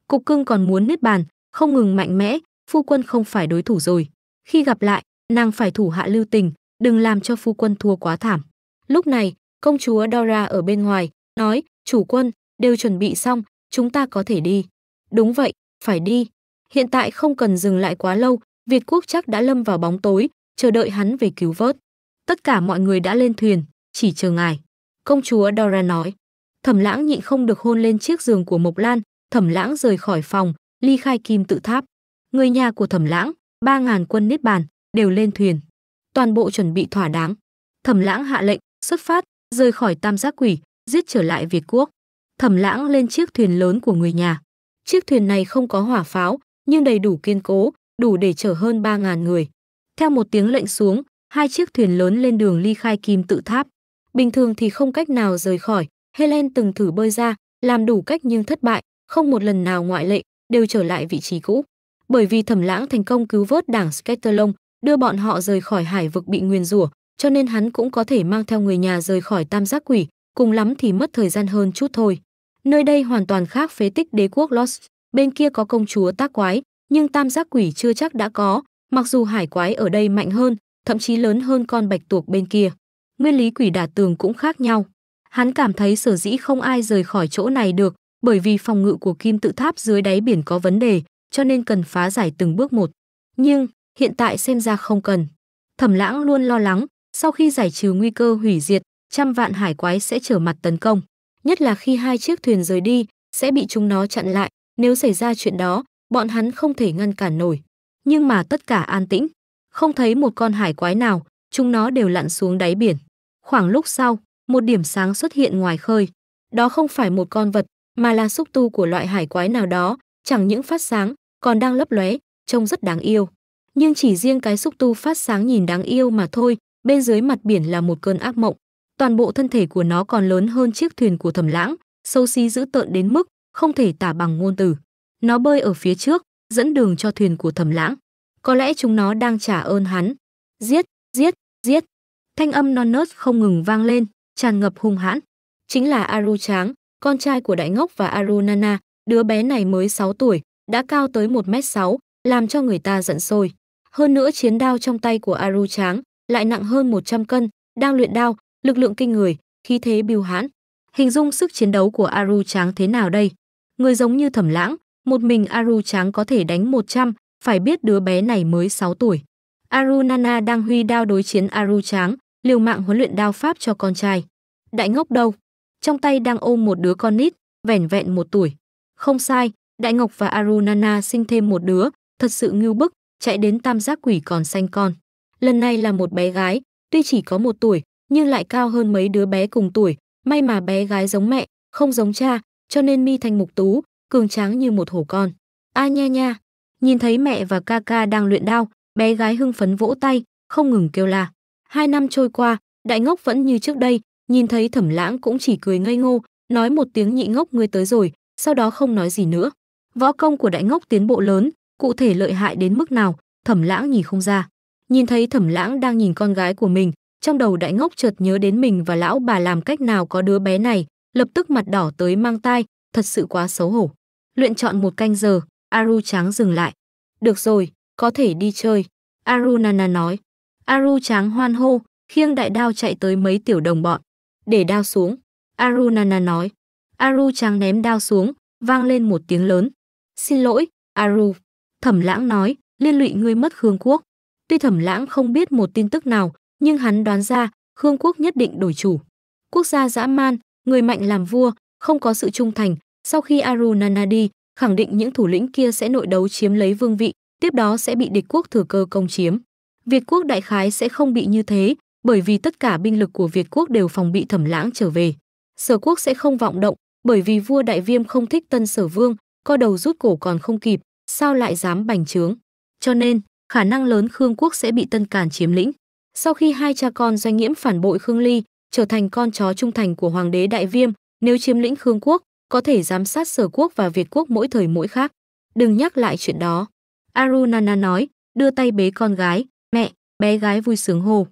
Cục cưng còn muốn nứt bàn, không ngừng mạnh mẽ, phu quân không phải đối thủ rồi. Khi gặp lại, nàng phải thủ hạ lưu tình, đừng làm cho phu quân thua quá thảm. Lúc này, công chúa Dora ở bên ngoài, nói, chủ quân, đều chuẩn bị xong, chúng ta có thể đi. Đúng vậy, phải đi. Hiện tại không cần dừng lại quá lâu, Việt quốc chắc đã lâm vào bóng tối, chờ đợi hắn về cứu vớt. Tất cả mọi người đã lên thuyền, chỉ chờ ngài. Công chúa Dora nói. Thẩm lãng nhịn không được hôn lên chiếc giường của Mộc Lan, thẩm lãng rời khỏi phòng, ly khai kim tự tháp người nhà của Thẩm Lãng, ba ngàn quân Niết Bàn đều lên thuyền, toàn bộ chuẩn bị thỏa đáng. Thẩm Lãng hạ lệnh, xuất phát, rời khỏi Tam Giác Quỷ, giết trở lại Việt Quốc. Thẩm Lãng lên chiếc thuyền lớn của người nhà. Chiếc thuyền này không có hỏa pháo, nhưng đầy đủ kiên cố, đủ để chở hơn ba ngàn người. Theo một tiếng lệnh xuống, hai chiếc thuyền lớn lên đường ly khai kim tự tháp. Bình thường thì không cách nào rời khỏi, Helen từng thử bơi ra, làm đủ cách nhưng thất bại, không một lần nào ngoại lệ, đều trở lại vị trí cũ bởi vì thẩm lãng thành công cứu vớt đảng Scatterlong, đưa bọn họ rời khỏi hải vực bị nguyền rủa, cho nên hắn cũng có thể mang theo người nhà rời khỏi tam giác quỷ, cùng lắm thì mất thời gian hơn chút thôi. Nơi đây hoàn toàn khác phế tích đế quốc Lost, bên kia có công chúa tác quái, nhưng tam giác quỷ chưa chắc đã có, mặc dù hải quái ở đây mạnh hơn, thậm chí lớn hơn con bạch tuộc bên kia. Nguyên lý quỷ đả tường cũng khác nhau. Hắn cảm thấy sở dĩ không ai rời khỏi chỗ này được, bởi vì phòng ngự của kim tự tháp dưới đáy biển có vấn đề, cho nên cần phá giải từng bước một. Nhưng, hiện tại xem ra không cần. Thẩm lãng luôn lo lắng, sau khi giải trừ nguy cơ hủy diệt, trăm vạn hải quái sẽ trở mặt tấn công. Nhất là khi hai chiếc thuyền rời đi, sẽ bị chúng nó chặn lại, nếu xảy ra chuyện đó, bọn hắn không thể ngăn cản nổi. Nhưng mà tất cả an tĩnh, không thấy một con hải quái nào, chúng nó đều lặn xuống đáy biển. Khoảng lúc sau, một điểm sáng xuất hiện ngoài khơi. Đó không phải một con vật, mà là xúc tu của loại hải quái nào đó, chẳng những phát sáng còn đang lấp lóe, trông rất đáng yêu. Nhưng chỉ riêng cái xúc tu phát sáng nhìn đáng yêu mà thôi, bên dưới mặt biển là một cơn ác mộng. Toàn bộ thân thể của nó còn lớn hơn chiếc thuyền của Thẩm Lãng, sâu xí dữ tợn đến mức không thể tả bằng ngôn từ. Nó bơi ở phía trước, dẫn đường cho thuyền của Thẩm Lãng. Có lẽ chúng nó đang trả ơn hắn. Giết, giết, giết. Thanh âm non nớt không ngừng vang lên, tràn ngập hung hãn. Chính là Aru Tráng, con trai của Đại Ngốc và Arunana, đứa bé này mới 6 tuổi, đã cao tới 1 mét 6 làm cho người ta giận sôi. Hơn nữa chiến đao trong tay của Aru Tráng lại nặng hơn 100 cân, đang luyện đao, lực lượng kinh người, khí thế biêu hãn. Hình dung sức chiến đấu của Aru Tráng thế nào đây? Người giống như Thẩm Lãng, một mình Aru Tráng có thể đánh 100, phải biết đứa bé này mới 6 tuổi. Aru Nana đang huy đao đối chiến Aru Tráng, liều mạng huấn luyện đao pháp cho con trai. Đại ngốc đâu? Trong tay đang ôm một đứa con nít, vẻn vẹn một tuổi. Không sai, Đại Ngọc và Arunana sinh thêm một đứa, thật sự ngưu bức, chạy đến tam giác quỷ còn sanh con. Lần này là một bé gái, tuy chỉ có một tuổi, nhưng lại cao hơn mấy đứa bé cùng tuổi. May mà bé gái giống mẹ, không giống cha, cho nên mi thành mục tú, cường tráng như một hổ con. A nha nha, nhìn thấy mẹ và ca ca đang luyện đao, bé gái hưng phấn vỗ tay, không ngừng kêu la. Hai năm trôi qua, đại ngốc vẫn như trước đây, nhìn thấy thẩm lãng cũng chỉ cười ngây ngô, nói một tiếng nhị ngốc ngươi tới rồi, sau đó không nói gì nữa. Võ công của đại ngốc tiến bộ lớn, cụ thể lợi hại đến mức nào, Thẩm Lãng nhìn không ra. Nhìn thấy Thẩm Lãng đang nhìn con gái của mình, trong đầu đại ngốc chợt nhớ đến mình và lão bà làm cách nào có đứa bé này, lập tức mặt đỏ tới mang tai, thật sự quá xấu hổ. Luyện chọn một canh giờ, Aru Tráng dừng lại. Được rồi, có thể đi chơi. Aru Nana nói. Aru Tráng hoan hô, khiêng đại đao chạy tới mấy tiểu đồng bọn. Để đao xuống. Aru Nana nói. Aru Tráng ném đao xuống, vang lên một tiếng lớn. Xin lỗi, Aru. Thẩm lãng nói, liên lụy ngươi mất Khương Quốc. Tuy thẩm lãng không biết một tin tức nào, nhưng hắn đoán ra Khương Quốc nhất định đổi chủ. Quốc gia dã man, người mạnh làm vua, không có sự trung thành. Sau khi Aru Nana đi, khẳng định những thủ lĩnh kia sẽ nội đấu chiếm lấy vương vị, tiếp đó sẽ bị địch quốc thừa cơ công chiếm. Việt quốc đại khái sẽ không bị như thế, bởi vì tất cả binh lực của Việt quốc đều phòng bị thẩm lãng trở về. Sở quốc sẽ không vọng động, bởi vì vua Đại Viêm không thích tân sở vương, co đầu rút cổ còn không kịp, sao lại dám bành trướng. Cho nên, khả năng lớn Khương quốc sẽ bị Tân càn chiếm lĩnh. Sau khi hai cha con doanh nghiễm phản bội Khương Ly, trở thành con chó trung thành của Hoàng đế Đại Viêm, nếu chiếm lĩnh Khương quốc, có thể giám sát Sở quốc và Việt quốc mỗi thời mỗi khác. Đừng nhắc lại chuyện đó. Arunana nói, đưa tay bế con gái, mẹ, bé gái vui sướng hồ.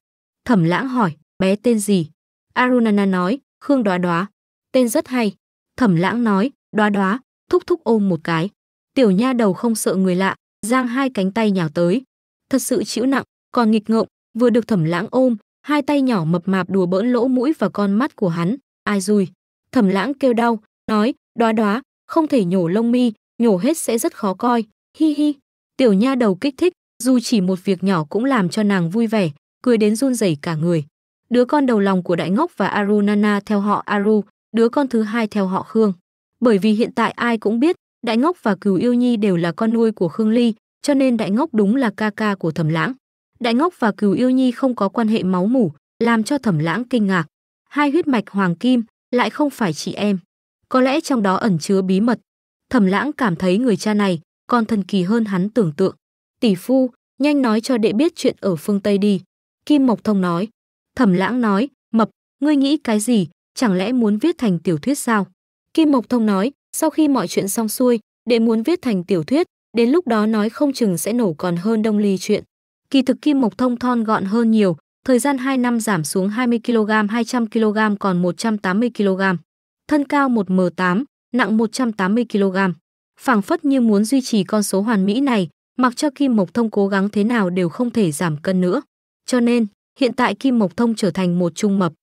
Thẩm lãng hỏi, bé tên gì? Arunana nói, Khương Đoá Đoá. Tên rất hay. Thẩm lãng nói, Đoá Đoá, thúc thúc ôm một cái. Tiểu nha đầu không sợ người lạ, giang hai cánh tay nhào tới. Thật sự chịu nặng, còn nghịch ngợm, vừa được thẩm lãng ôm, hai tay nhỏ mập mạp đùa bỡn lỗ mũi và con mắt của hắn, ai dùi. Thẩm lãng kêu đau, nói, đoá đoá, không thể nhổ lông mi, nhổ hết sẽ rất khó coi, hi hi. Tiểu nha đầu kích thích, dù chỉ một việc nhỏ cũng làm cho nàng vui vẻ, cười đến run rẩy cả người. Đứa con đầu lòng của Đại Ngốc và Arunana theo họ Aru, đứa con thứ hai theo họ Khương. Bởi vì hiện tại ai cũng biết, Đại Ngốc và cừu Yêu Nhi đều là con nuôi của Khương Ly, cho nên Đại Ngốc đúng là ca ca của Thẩm Lãng. Đại Ngốc và cừu Yêu Nhi không có quan hệ máu mủ, làm cho Thẩm Lãng kinh ngạc. Hai huyết mạch hoàng kim lại không phải chị em, có lẽ trong đó ẩn chứa bí mật. Thẩm Lãng cảm thấy người cha này còn thần kỳ hơn hắn tưởng tượng. Tỷ phu, nhanh nói cho đệ biết chuyện ở phương Tây đi. Kim Mộc Thông nói. Thẩm Lãng nói, mập, ngươi nghĩ cái gì, chẳng lẽ muốn viết thành tiểu thuyết sao? Kim Mộc Thông nói, sau khi mọi chuyện xong xuôi, đệ muốn viết thành tiểu thuyết, đến lúc đó nói không chừng sẽ nổ còn hơn đông ly chuyện. Kỳ thực Kim Mộc Thông thon gọn hơn nhiều, thời gian 2 năm giảm xuống 20 kg, 200 kg còn 180 kg. Thân cao 1m8, nặng 180 kg. Phảng phất như muốn duy trì con số hoàn mỹ này, mặc cho Kim Mộc Thông cố gắng thế nào đều không thể giảm cân nữa. Cho nên, hiện tại Kim Mộc Thông trở thành một trung mập.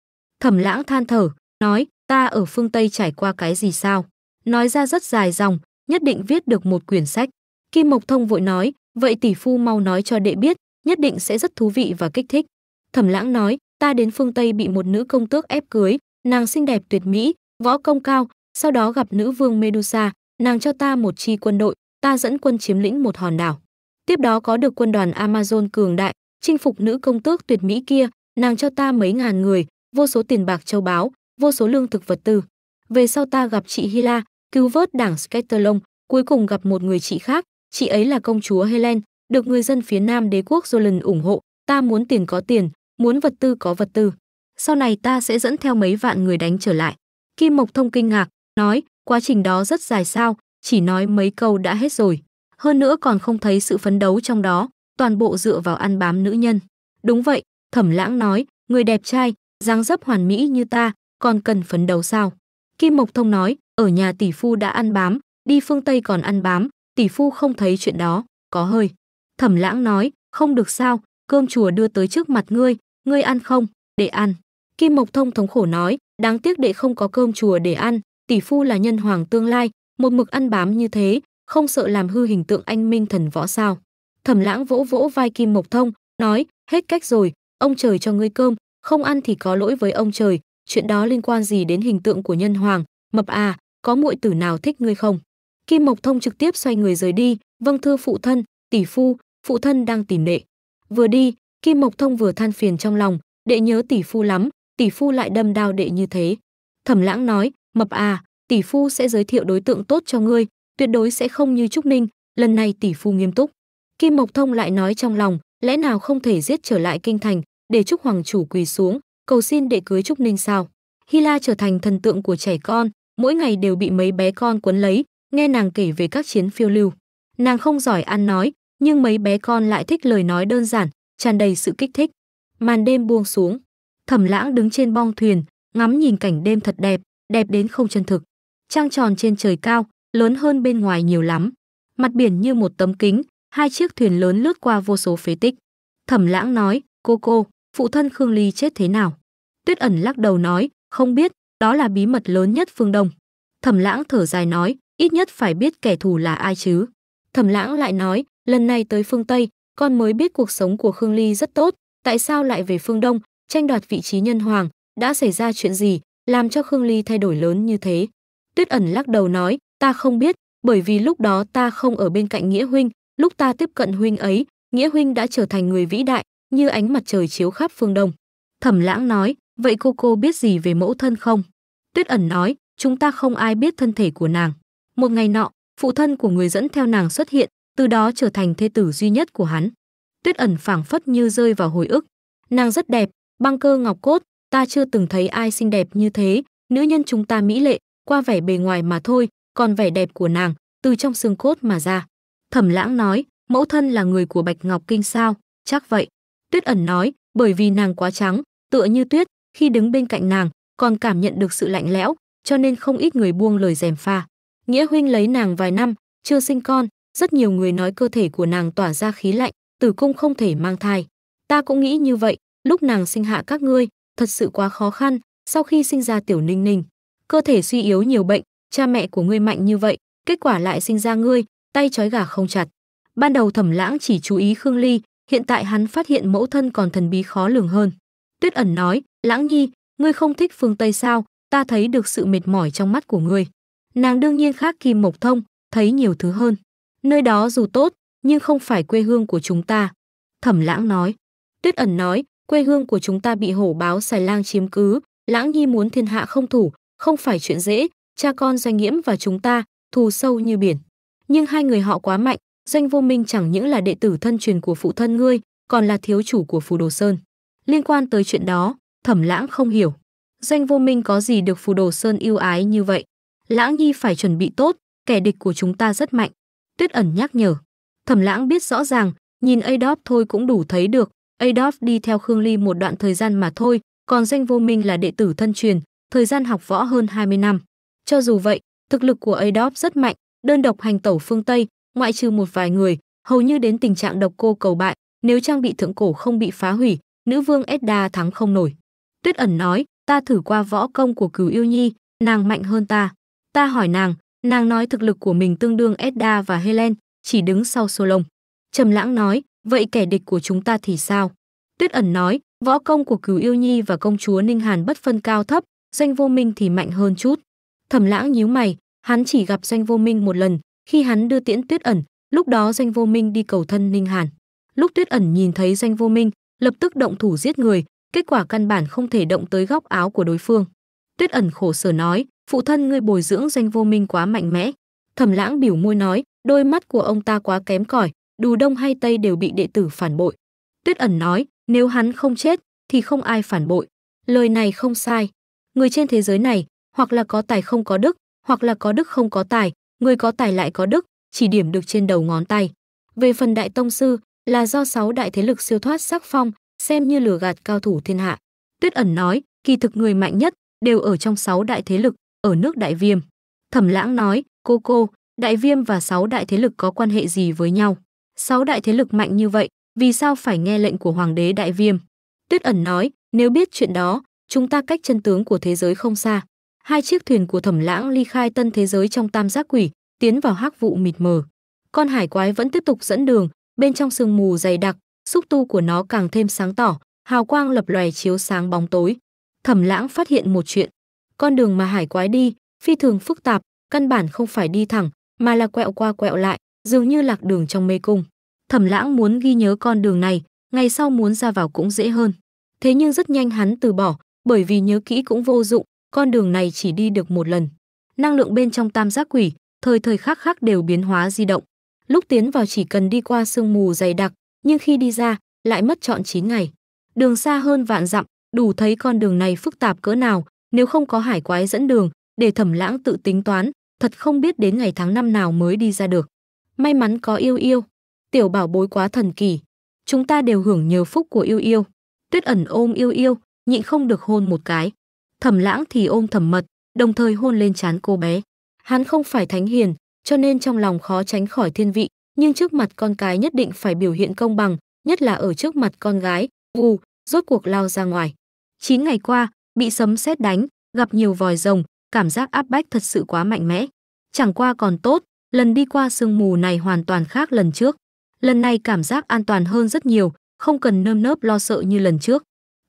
Thẩm Lãng than thở, nói, ta ở phương Tây trải qua cái gì sao? Nói ra rất dài dòng, nhất định viết được một quyển sách. Kim Mộc Thông vội nói, vậy tỷ phu mau nói cho đệ biết, nhất định sẽ rất thú vị và kích thích. Thẩm Lãng nói, ta đến phương Tây bị một nữ công tước ép cưới, nàng xinh đẹp tuyệt mỹ, võ công cao, sau đó gặp nữ vương Medusa, nàng cho ta một chi quân đội, ta dẫn quân chiếm lĩnh một hòn đảo. Tiếp đó có được quân đoàn Amazon cường đại, chinh phục nữ công tước tuyệt mỹ kia, nàng cho ta mấy ngàn người, vô số tiền bạc châu báu, vô số lương thực vật tư. Về sau ta gặp chị Hila, cứu vớt đảng Sketerlong, cuối cùng gặp một người chị khác, chị ấy là công chúa Helen, được người dân phía Nam đế quốc Jolan ủng hộ, ta muốn tiền có tiền, muốn vật tư có vật tư. Sau này ta sẽ dẫn theo mấy vạn người đánh trở lại. Kim Mộc Thông kinh ngạc, nói, quá trình đó rất dài sao, chỉ nói mấy câu đã hết rồi. Hơn nữa còn không thấy sự phấn đấu trong đó, toàn bộ dựa vào ăn bám nữ nhân. Đúng vậy, Thẩm Lãng nói, người đẹp trai, dáng dấp hoàn mỹ như ta, còn cần phấn đấu sao? Kim Mộc Thông nói, ở nhà tỷ phu đã ăn bám, đi phương Tây còn ăn bám, tỷ phu không thấy chuyện đó, có hơi. Thẩm lãng nói, không được sao, cơm chùa đưa tới trước mặt ngươi, ngươi ăn không, để ăn. Kim Mộc Thông thống khổ nói, đáng tiếc đệ không có cơm chùa để ăn, tỷ phu là nhân hoàng tương lai, một mực ăn bám như thế, không sợ làm hư hình tượng anh minh thần võ sao. Thẩm lãng vỗ vỗ vai Kim Mộc Thông, nói, hết cách rồi, ông trời cho ngươi cơm, không ăn thì có lỗi với ông trời, chuyện đó liên quan gì đến hình tượng của nhân hoàng, mập à, có muội tử nào thích ngươi không? Kim Mộc Thông trực tiếp xoay người rời đi, vâng thưa phụ thân, tỷ phu, phụ thân đang tìm đệ. Vừa đi, Kim Mộc Thông vừa than phiền trong lòng, đệ nhớ tỷ phu lắm, tỷ phu lại đâm đao đệ như thế. Thẩm Lãng nói, mập à, tỷ phu sẽ giới thiệu đối tượng tốt cho ngươi, tuyệt đối sẽ không như Trúc Ninh, lần này tỷ phu nghiêm túc. Kim Mộc Thông lại nói trong lòng, lẽ nào không thể giết trở lại kinh thành, để Trúc Hoàng chủ quỳ xuống, cầu xin để cưới Trúc Ninh sao? Hila trở thành thần tượng của trẻ con, mỗi ngày đều bị mấy bé con quấn lấy, nghe nàng kể về các chiến phiêu lưu. Nàng không giỏi ăn nói, nhưng mấy bé con lại thích lời nói đơn giản, tràn đầy sự kích thích. Màn đêm buông xuống, Thẩm Lãng đứng trên bong thuyền, ngắm nhìn cảnh đêm thật đẹp, đẹp đến không chân thực. Trăng tròn trên trời cao, lớn hơn bên ngoài nhiều lắm. Mặt biển như một tấm kính, hai chiếc thuyền lớn lướt qua vô số phế tích. Thẩm Lãng nói, cô cô, phụ thân Khương Ly chết thế nào? Tuyết ẩn lắc đầu nói, không biết, đó là bí mật lớn nhất phương Đông. Thẩm lãng thở dài nói, ít nhất phải biết kẻ thù là ai chứ. Thẩm lãng lại nói, lần này tới phương Tây, con mới biết cuộc sống của Khương Ly rất tốt, tại sao lại về phương Đông, tranh đoạt vị trí nhân hoàng, đã xảy ra chuyện gì, làm cho Khương Ly thay đổi lớn như thế. Tuyết ẩn lắc đầu nói, ta không biết, bởi vì lúc đó ta không ở bên cạnh Nghĩa Huynh, lúc ta tiếp cận Huynh ấy, Nghĩa Huynh đã trở thành người vĩ đại, như ánh mặt trời chiếu khắp phương Đông. Thẩm lãng nói, Vậy cô cô biết gì về mẫu thân không? Tuyết ẩn nói, chúng ta không ai biết thân thể của nàng. Một ngày nọ, phụ thân của người dẫn theo nàng xuất hiện, từ đó trở thành thê tử duy nhất của hắn. Tuyết ẩn phảng phất như rơi vào hồi ức. Nàng rất đẹp, băng cơ ngọc cốt, ta chưa từng thấy ai xinh đẹp như thế, nữ nhân chúng ta mỹ lệ, qua vẻ bề ngoài mà thôi, còn vẻ đẹp của nàng, từ trong xương cốt mà ra. Thẩm lãng nói, mẫu thân là người của Bạch Ngọc Kinh sao, chắc vậy. Tuyết ẩn nói, bởi vì nàng quá trắng, tựa như tuyết, khi đứng bên cạnh nàng, còn cảm nhận được sự lạnh lẽo, cho nên không ít người buông lời gièm pha. Nghĩa huynh lấy nàng vài năm, chưa sinh con, rất nhiều người nói cơ thể của nàng tỏa ra khí lạnh, tử cung không thể mang thai. Ta cũng nghĩ như vậy, lúc nàng sinh hạ các ngươi, thật sự quá khó khăn, sau khi sinh ra tiểu Ninh Ninh, cơ thể suy yếu nhiều bệnh, cha mẹ của ngươi mạnh như vậy, kết quả lại sinh ra ngươi, tay trói gà không chặt. Ban đầu Thẩm Lãng chỉ chú ý Khương Ly, hiện tại hắn phát hiện mẫu thân còn thần bí khó lường hơn. Tuyết ẩn nói, Lãng Nhi, ngươi không thích phương Tây sao, ta thấy được sự mệt mỏi trong mắt của ngươi. Nàng đương nhiên khác Kim Mộc Thông, thấy nhiều thứ hơn. Nơi đó dù tốt, nhưng không phải quê hương của chúng ta. Thẩm Lãng nói. Tuyết ẩn nói, quê hương của chúng ta bị hổ báo xài lang chiếm cứ, Lãng Nhi muốn thiên hạ không thủ, không phải chuyện dễ, cha con doanh nghiễm và chúng ta, thù sâu như biển. Nhưng hai người họ quá mạnh, doanh vô minh chẳng những là đệ tử thân truyền của phụ thân ngươi, còn là thiếu chủ của Phù Đồ Sơn. Liên quan tới chuyện đó, Thẩm Lãng không hiểu, Doanh Vô Minh có gì được Phù Đồ Sơn yêu ái như vậy? Lãng Nhi phải chuẩn bị tốt, kẻ địch của chúng ta rất mạnh." Tuyết ẩn nhắc nhở. Thẩm Lãng biết rõ ràng, nhìn Adolf thôi cũng đủ thấy được, Adolf đi theo Khương Ly một đoạn thời gian mà thôi, còn Doanh Vô Minh là đệ tử thân truyền, thời gian học võ hơn 20 năm. Cho dù vậy, thực lực của Adolf rất mạnh, đơn độc hành tẩu phương Tây, ngoại trừ một vài người, hầu như đến tình trạng độc cô cầu bại, nếu trang bị thượng cổ không bị phá hủy, nữ vương Edda thắng không nổi. Tuyết ẩn nói, ta thử qua võ công của cửu yêu nhi, nàng mạnh hơn ta. Ta hỏi nàng, nàng nói thực lực của mình tương đương Edda và Helen, chỉ đứng sau Solon. Trầm lãng nói, vậy kẻ địch của chúng ta thì sao? Tuyết ẩn nói, võ công của cửu yêu nhi và công chúa Ninh Hàn bất phân cao thấp, doanh vô minh thì mạnh hơn chút. Thẩm lãng nhíu mày, hắn chỉ gặp doanh vô minh một lần, khi hắn đưa tiễn Tuyết ẩn, lúc đó doanh vô minh đi cầu thân Ninh Hàn. Lúc Tuyết ẩn nhìn thấy doanh vô minh, lập tức động thủ giết người, kết quả căn bản không thể động tới góc áo của đối phương. Tuyết ẩn khổ sở nói, phụ thân ngươi bồi dưỡng danh vô minh quá mạnh mẽ. Thẩm lãng biểu môi nói, đôi mắt của ông ta quá kém cỏi, đù đông hay tây đều bị đệ tử phản bội. Tuyết ẩn nói, nếu hắn không chết, thì không ai phản bội. Lời này không sai. Người trên thế giới này, hoặc là có tài không có đức, hoặc là có đức không có tài, người có tài lại có đức, chỉ điểm được trên đầu ngón tay. Về phần đại tông sư, là do sáu đại thế lực siêu thoát sắc phong, xem như lừa gạt cao thủ thiên hạ. Tuyết ẩn nói, kỳ thực người mạnh nhất đều ở trong sáu đại thế lực, ở nước Đại Viêm. Thẩm Lãng nói, cô cô, Đại Viêm và sáu đại thế lực có quan hệ gì với nhau? Sáu đại thế lực mạnh như vậy, vì sao phải nghe lệnh của Hoàng đế Đại Viêm? Tuyết ẩn nói, nếu biết chuyện đó, chúng ta cách chân tướng của thế giới không xa. Hai chiếc thuyền của Thẩm Lãng ly khai tân thế giới trong tam giác quỷ, tiến vào hắc vụ mịt mờ. Con hải quái vẫn tiếp tục dẫn đường, bên trong sương mù dày đặc, xúc tu của nó càng thêm sáng tỏ, hào quang lập lòe chiếu sáng bóng tối. Thẩm Lãng phát hiện một chuyện, con đường mà hải quái đi phi thường phức tạp, căn bản không phải đi thẳng, mà là quẹo qua quẹo lại, dường như lạc đường trong mê cung. Thẩm Lãng muốn ghi nhớ con đường này, ngày sau muốn ra vào cũng dễ hơn. Thế nhưng rất nhanh hắn từ bỏ, bởi vì nhớ kỹ cũng vô dụng, con đường này chỉ đi được một lần. Năng lượng bên trong tam giác quỷ, thời thời khắc khắc đều biến hóa di động. Lúc tiến vào chỉ cần đi qua sương mù dày đặc, nhưng khi đi ra, lại mất trọn 9 ngày. Đường xa hơn vạn dặm, đủ thấy con đường này phức tạp cỡ nào, nếu không có hải quái dẫn đường, để thẩm lãng tự tính toán, thật không biết đến ngày tháng năm nào mới đi ra được. May mắn có yêu yêu, tiểu bảo bối quá thần kỳ. Chúng ta đều hưởng nhờ phúc của yêu yêu. Tuyết ẩn ôm yêu yêu, nhịn không được hôn một cái. Thẩm lãng thì ôm thẩm mật, đồng thời hôn lên chán cô bé. Hắn không phải thánh hiền, cho nên trong lòng khó tránh khỏi thiên vị, nhưng trước mặt con cái nhất định phải biểu hiện công bằng, nhất là ở trước mặt con gái, u, rốt cuộc lao ra ngoài. 9 ngày qua, bị sấm sét đánh, gặp nhiều vòi rồng, cảm giác áp bách thật sự quá mạnh mẽ. Chẳng qua còn tốt, lần đi qua sương mù này hoàn toàn khác lần trước. Lần này cảm giác an toàn hơn rất nhiều, không cần nơm nớp lo sợ như lần trước.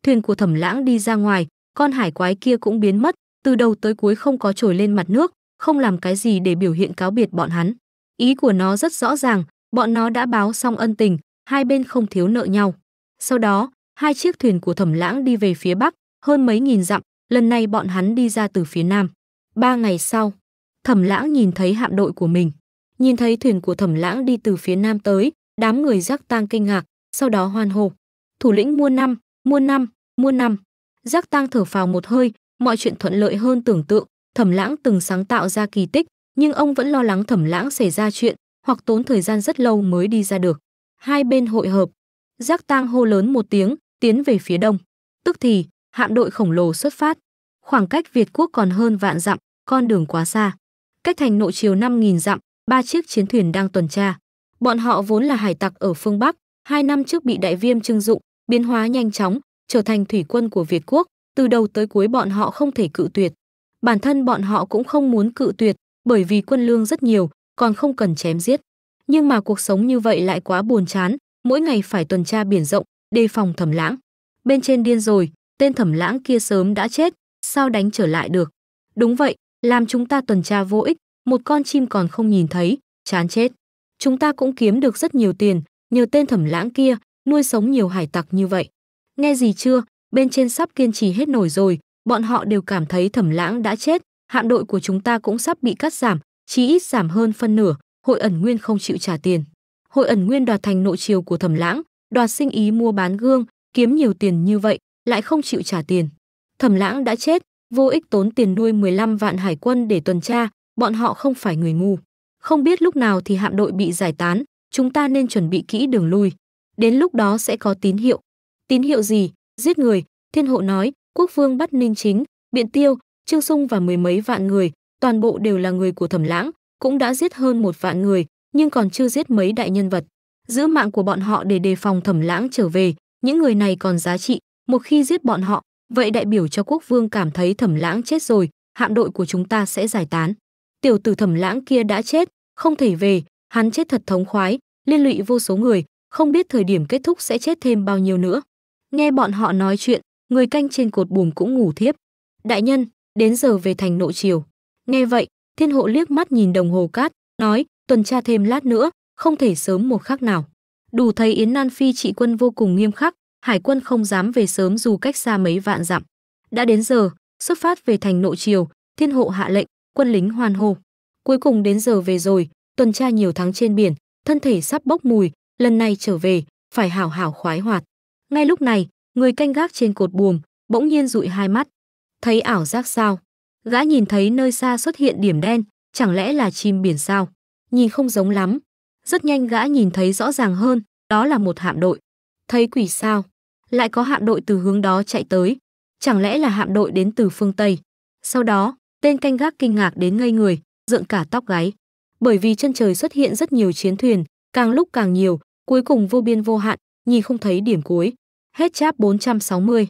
Thuyền của thẩm lãng đi ra ngoài, con hải quái kia cũng biến mất, từ đầu tới cuối không có trồi lên mặt nước, không làm cái gì để biểu hiện cáo biệt bọn hắn. Ý của nó rất rõ ràng, bọn nó đã báo xong ân tình, hai bên không thiếu nợ nhau. Sau đó, hai chiếc thuyền của Thẩm Lãng đi về phía bắc, hơn mấy nghìn dặm, lần này bọn hắn đi ra từ phía nam. Ba ngày sau, Thẩm Lãng nhìn thấy hạm đội của mình. Nhìn thấy thuyền của Thẩm Lãng đi từ phía nam tới, đám người giác tang kinh ngạc, sau đó hoan hô. Thủ lĩnh mua năm, mua năm, mua năm. Giác tang thở phào một hơi, mọi chuyện thuận lợi hơn tưởng tượng, Thẩm Lãng từng sáng tạo ra kỳ tích, nhưng ông vẫn lo lắng thẩm lãng xảy ra chuyện hoặc tốn thời gian rất lâu mới đi ra được. Hai bên hội hợp, Giác Tang hô lớn một tiếng, tiến về phía đông. Tức thì, hạm đội khổng lồ xuất phát. Khoảng cách Việt quốc còn hơn vạn dặm, con đường quá xa. Cách thành nội chiều năm nghìn dặm, ba chiếc chiến thuyền đang tuần tra. Bọn họ vốn là hải tặc ở phương Bắc, hai năm trước bị đại viêm trưng dụng, biến hóa nhanh chóng, trở thành thủy quân của Việt quốc. Từ đầu tới cuối bọn họ không thể cự tuyệt. Bản thân bọn họ cũng không muốn cự tuyệt, bởi vì quân lương rất nhiều, còn không cần chém giết. Nhưng mà cuộc sống như vậy lại quá buồn chán, mỗi ngày phải tuần tra biển rộng, đề phòng thẩm lãng. Bên trên điên rồi, tên thẩm lãng kia sớm đã chết, sao đánh trở lại được. Đúng vậy, làm chúng ta tuần tra vô ích, một con chim còn không nhìn thấy, chán chết. Chúng ta cũng kiếm được rất nhiều tiền, nhờ tên thẩm lãng kia, nuôi sống nhiều hải tặc như vậy. Nghe gì chưa, bên trên sắp kiên trì hết nổi rồi, bọn họ đều cảm thấy thẩm lãng đã chết, hạm đội của chúng ta cũng sắp bị cắt giảm, chí ít giảm hơn phân nửa, hội ẩn nguyên không chịu trả tiền. Hội ẩn nguyên đoạt thành nội triều của Thẩm Lãng, đoạt sinh ý mua bán gương, kiếm nhiều tiền như vậy, lại không chịu trả tiền. Thẩm Lãng đã chết, vô ích tốn tiền nuôi 15 vạn hải quân để tuần tra, bọn họ không phải người ngu. Không biết lúc nào thì hạm đội bị giải tán, chúng ta nên chuẩn bị kỹ đường lui. Đến lúc đó sẽ có tín hiệu. Tín hiệu gì? Giết người, Thiên Hộ nói, quốc vương bắt Ninh Chính, Biện Tiêu, Trương Sung và mười mấy vạn người, toàn bộ đều là người của Thẩm Lãng, cũng đã giết hơn một vạn người, nhưng còn chưa giết mấy đại nhân vật. Giữ mạng của bọn họ để đề phòng Thẩm Lãng trở về, những người này còn giá trị, một khi giết bọn họ, vậy đại biểu cho quốc vương cảm thấy Thẩm Lãng chết rồi, hạm đội của chúng ta sẽ giải tán. Tiểu tử Thẩm Lãng kia đã chết, không thể về, hắn chết thật thống khoái, liên lụy vô số người, không biết thời điểm kết thúc sẽ chết thêm bao nhiêu nữa. Nghe bọn họ nói chuyện, người canh trên cột buồm cũng ngủ thiếp. Đại nhân, đến giờ về thành nội triều. Nghe vậy, thiên hộ liếc mắt nhìn đồng hồ cát, nói, tuần tra thêm lát nữa, không thể sớm một khắc nào. Đủ thấy Yến Nan Phi trị quân vô cùng nghiêm khắc, hải quân không dám về sớm dù cách xa mấy vạn dặm. Đã đến giờ, xuất phát về thành nội triều, thiên hộ hạ lệnh, quân lính hoan hô. Cuối cùng đến giờ về rồi, tuần tra nhiều tháng trên biển, thân thể sắp bốc mùi, lần này trở về, phải hảo hảo khoái hoạt. Ngay lúc này, người canh gác trên cột buồm, bỗng nhiên dụi hai mắt, thấy ảo giác sao gã nhìn thấy nơi xa xuất hiện điểm đen chẳng lẽ là chim biển sao nhìn không giống lắm rất nhanh gã nhìn thấy rõ ràng hơn đó là một hạm đội thấy quỷ sao lại có hạm đội từ hướng đó chạy tới chẳng lẽ là hạm đội đến từ phương tây sau đó tên canh gác kinh ngạc đến ngây người dựng cả tóc gáy bởi vì chân trời xuất hiện rất nhiều chiến thuyền càng lúc càng nhiều cuối cùng vô biên vô hạn nhìn không thấy điểm cuối hết chap 460.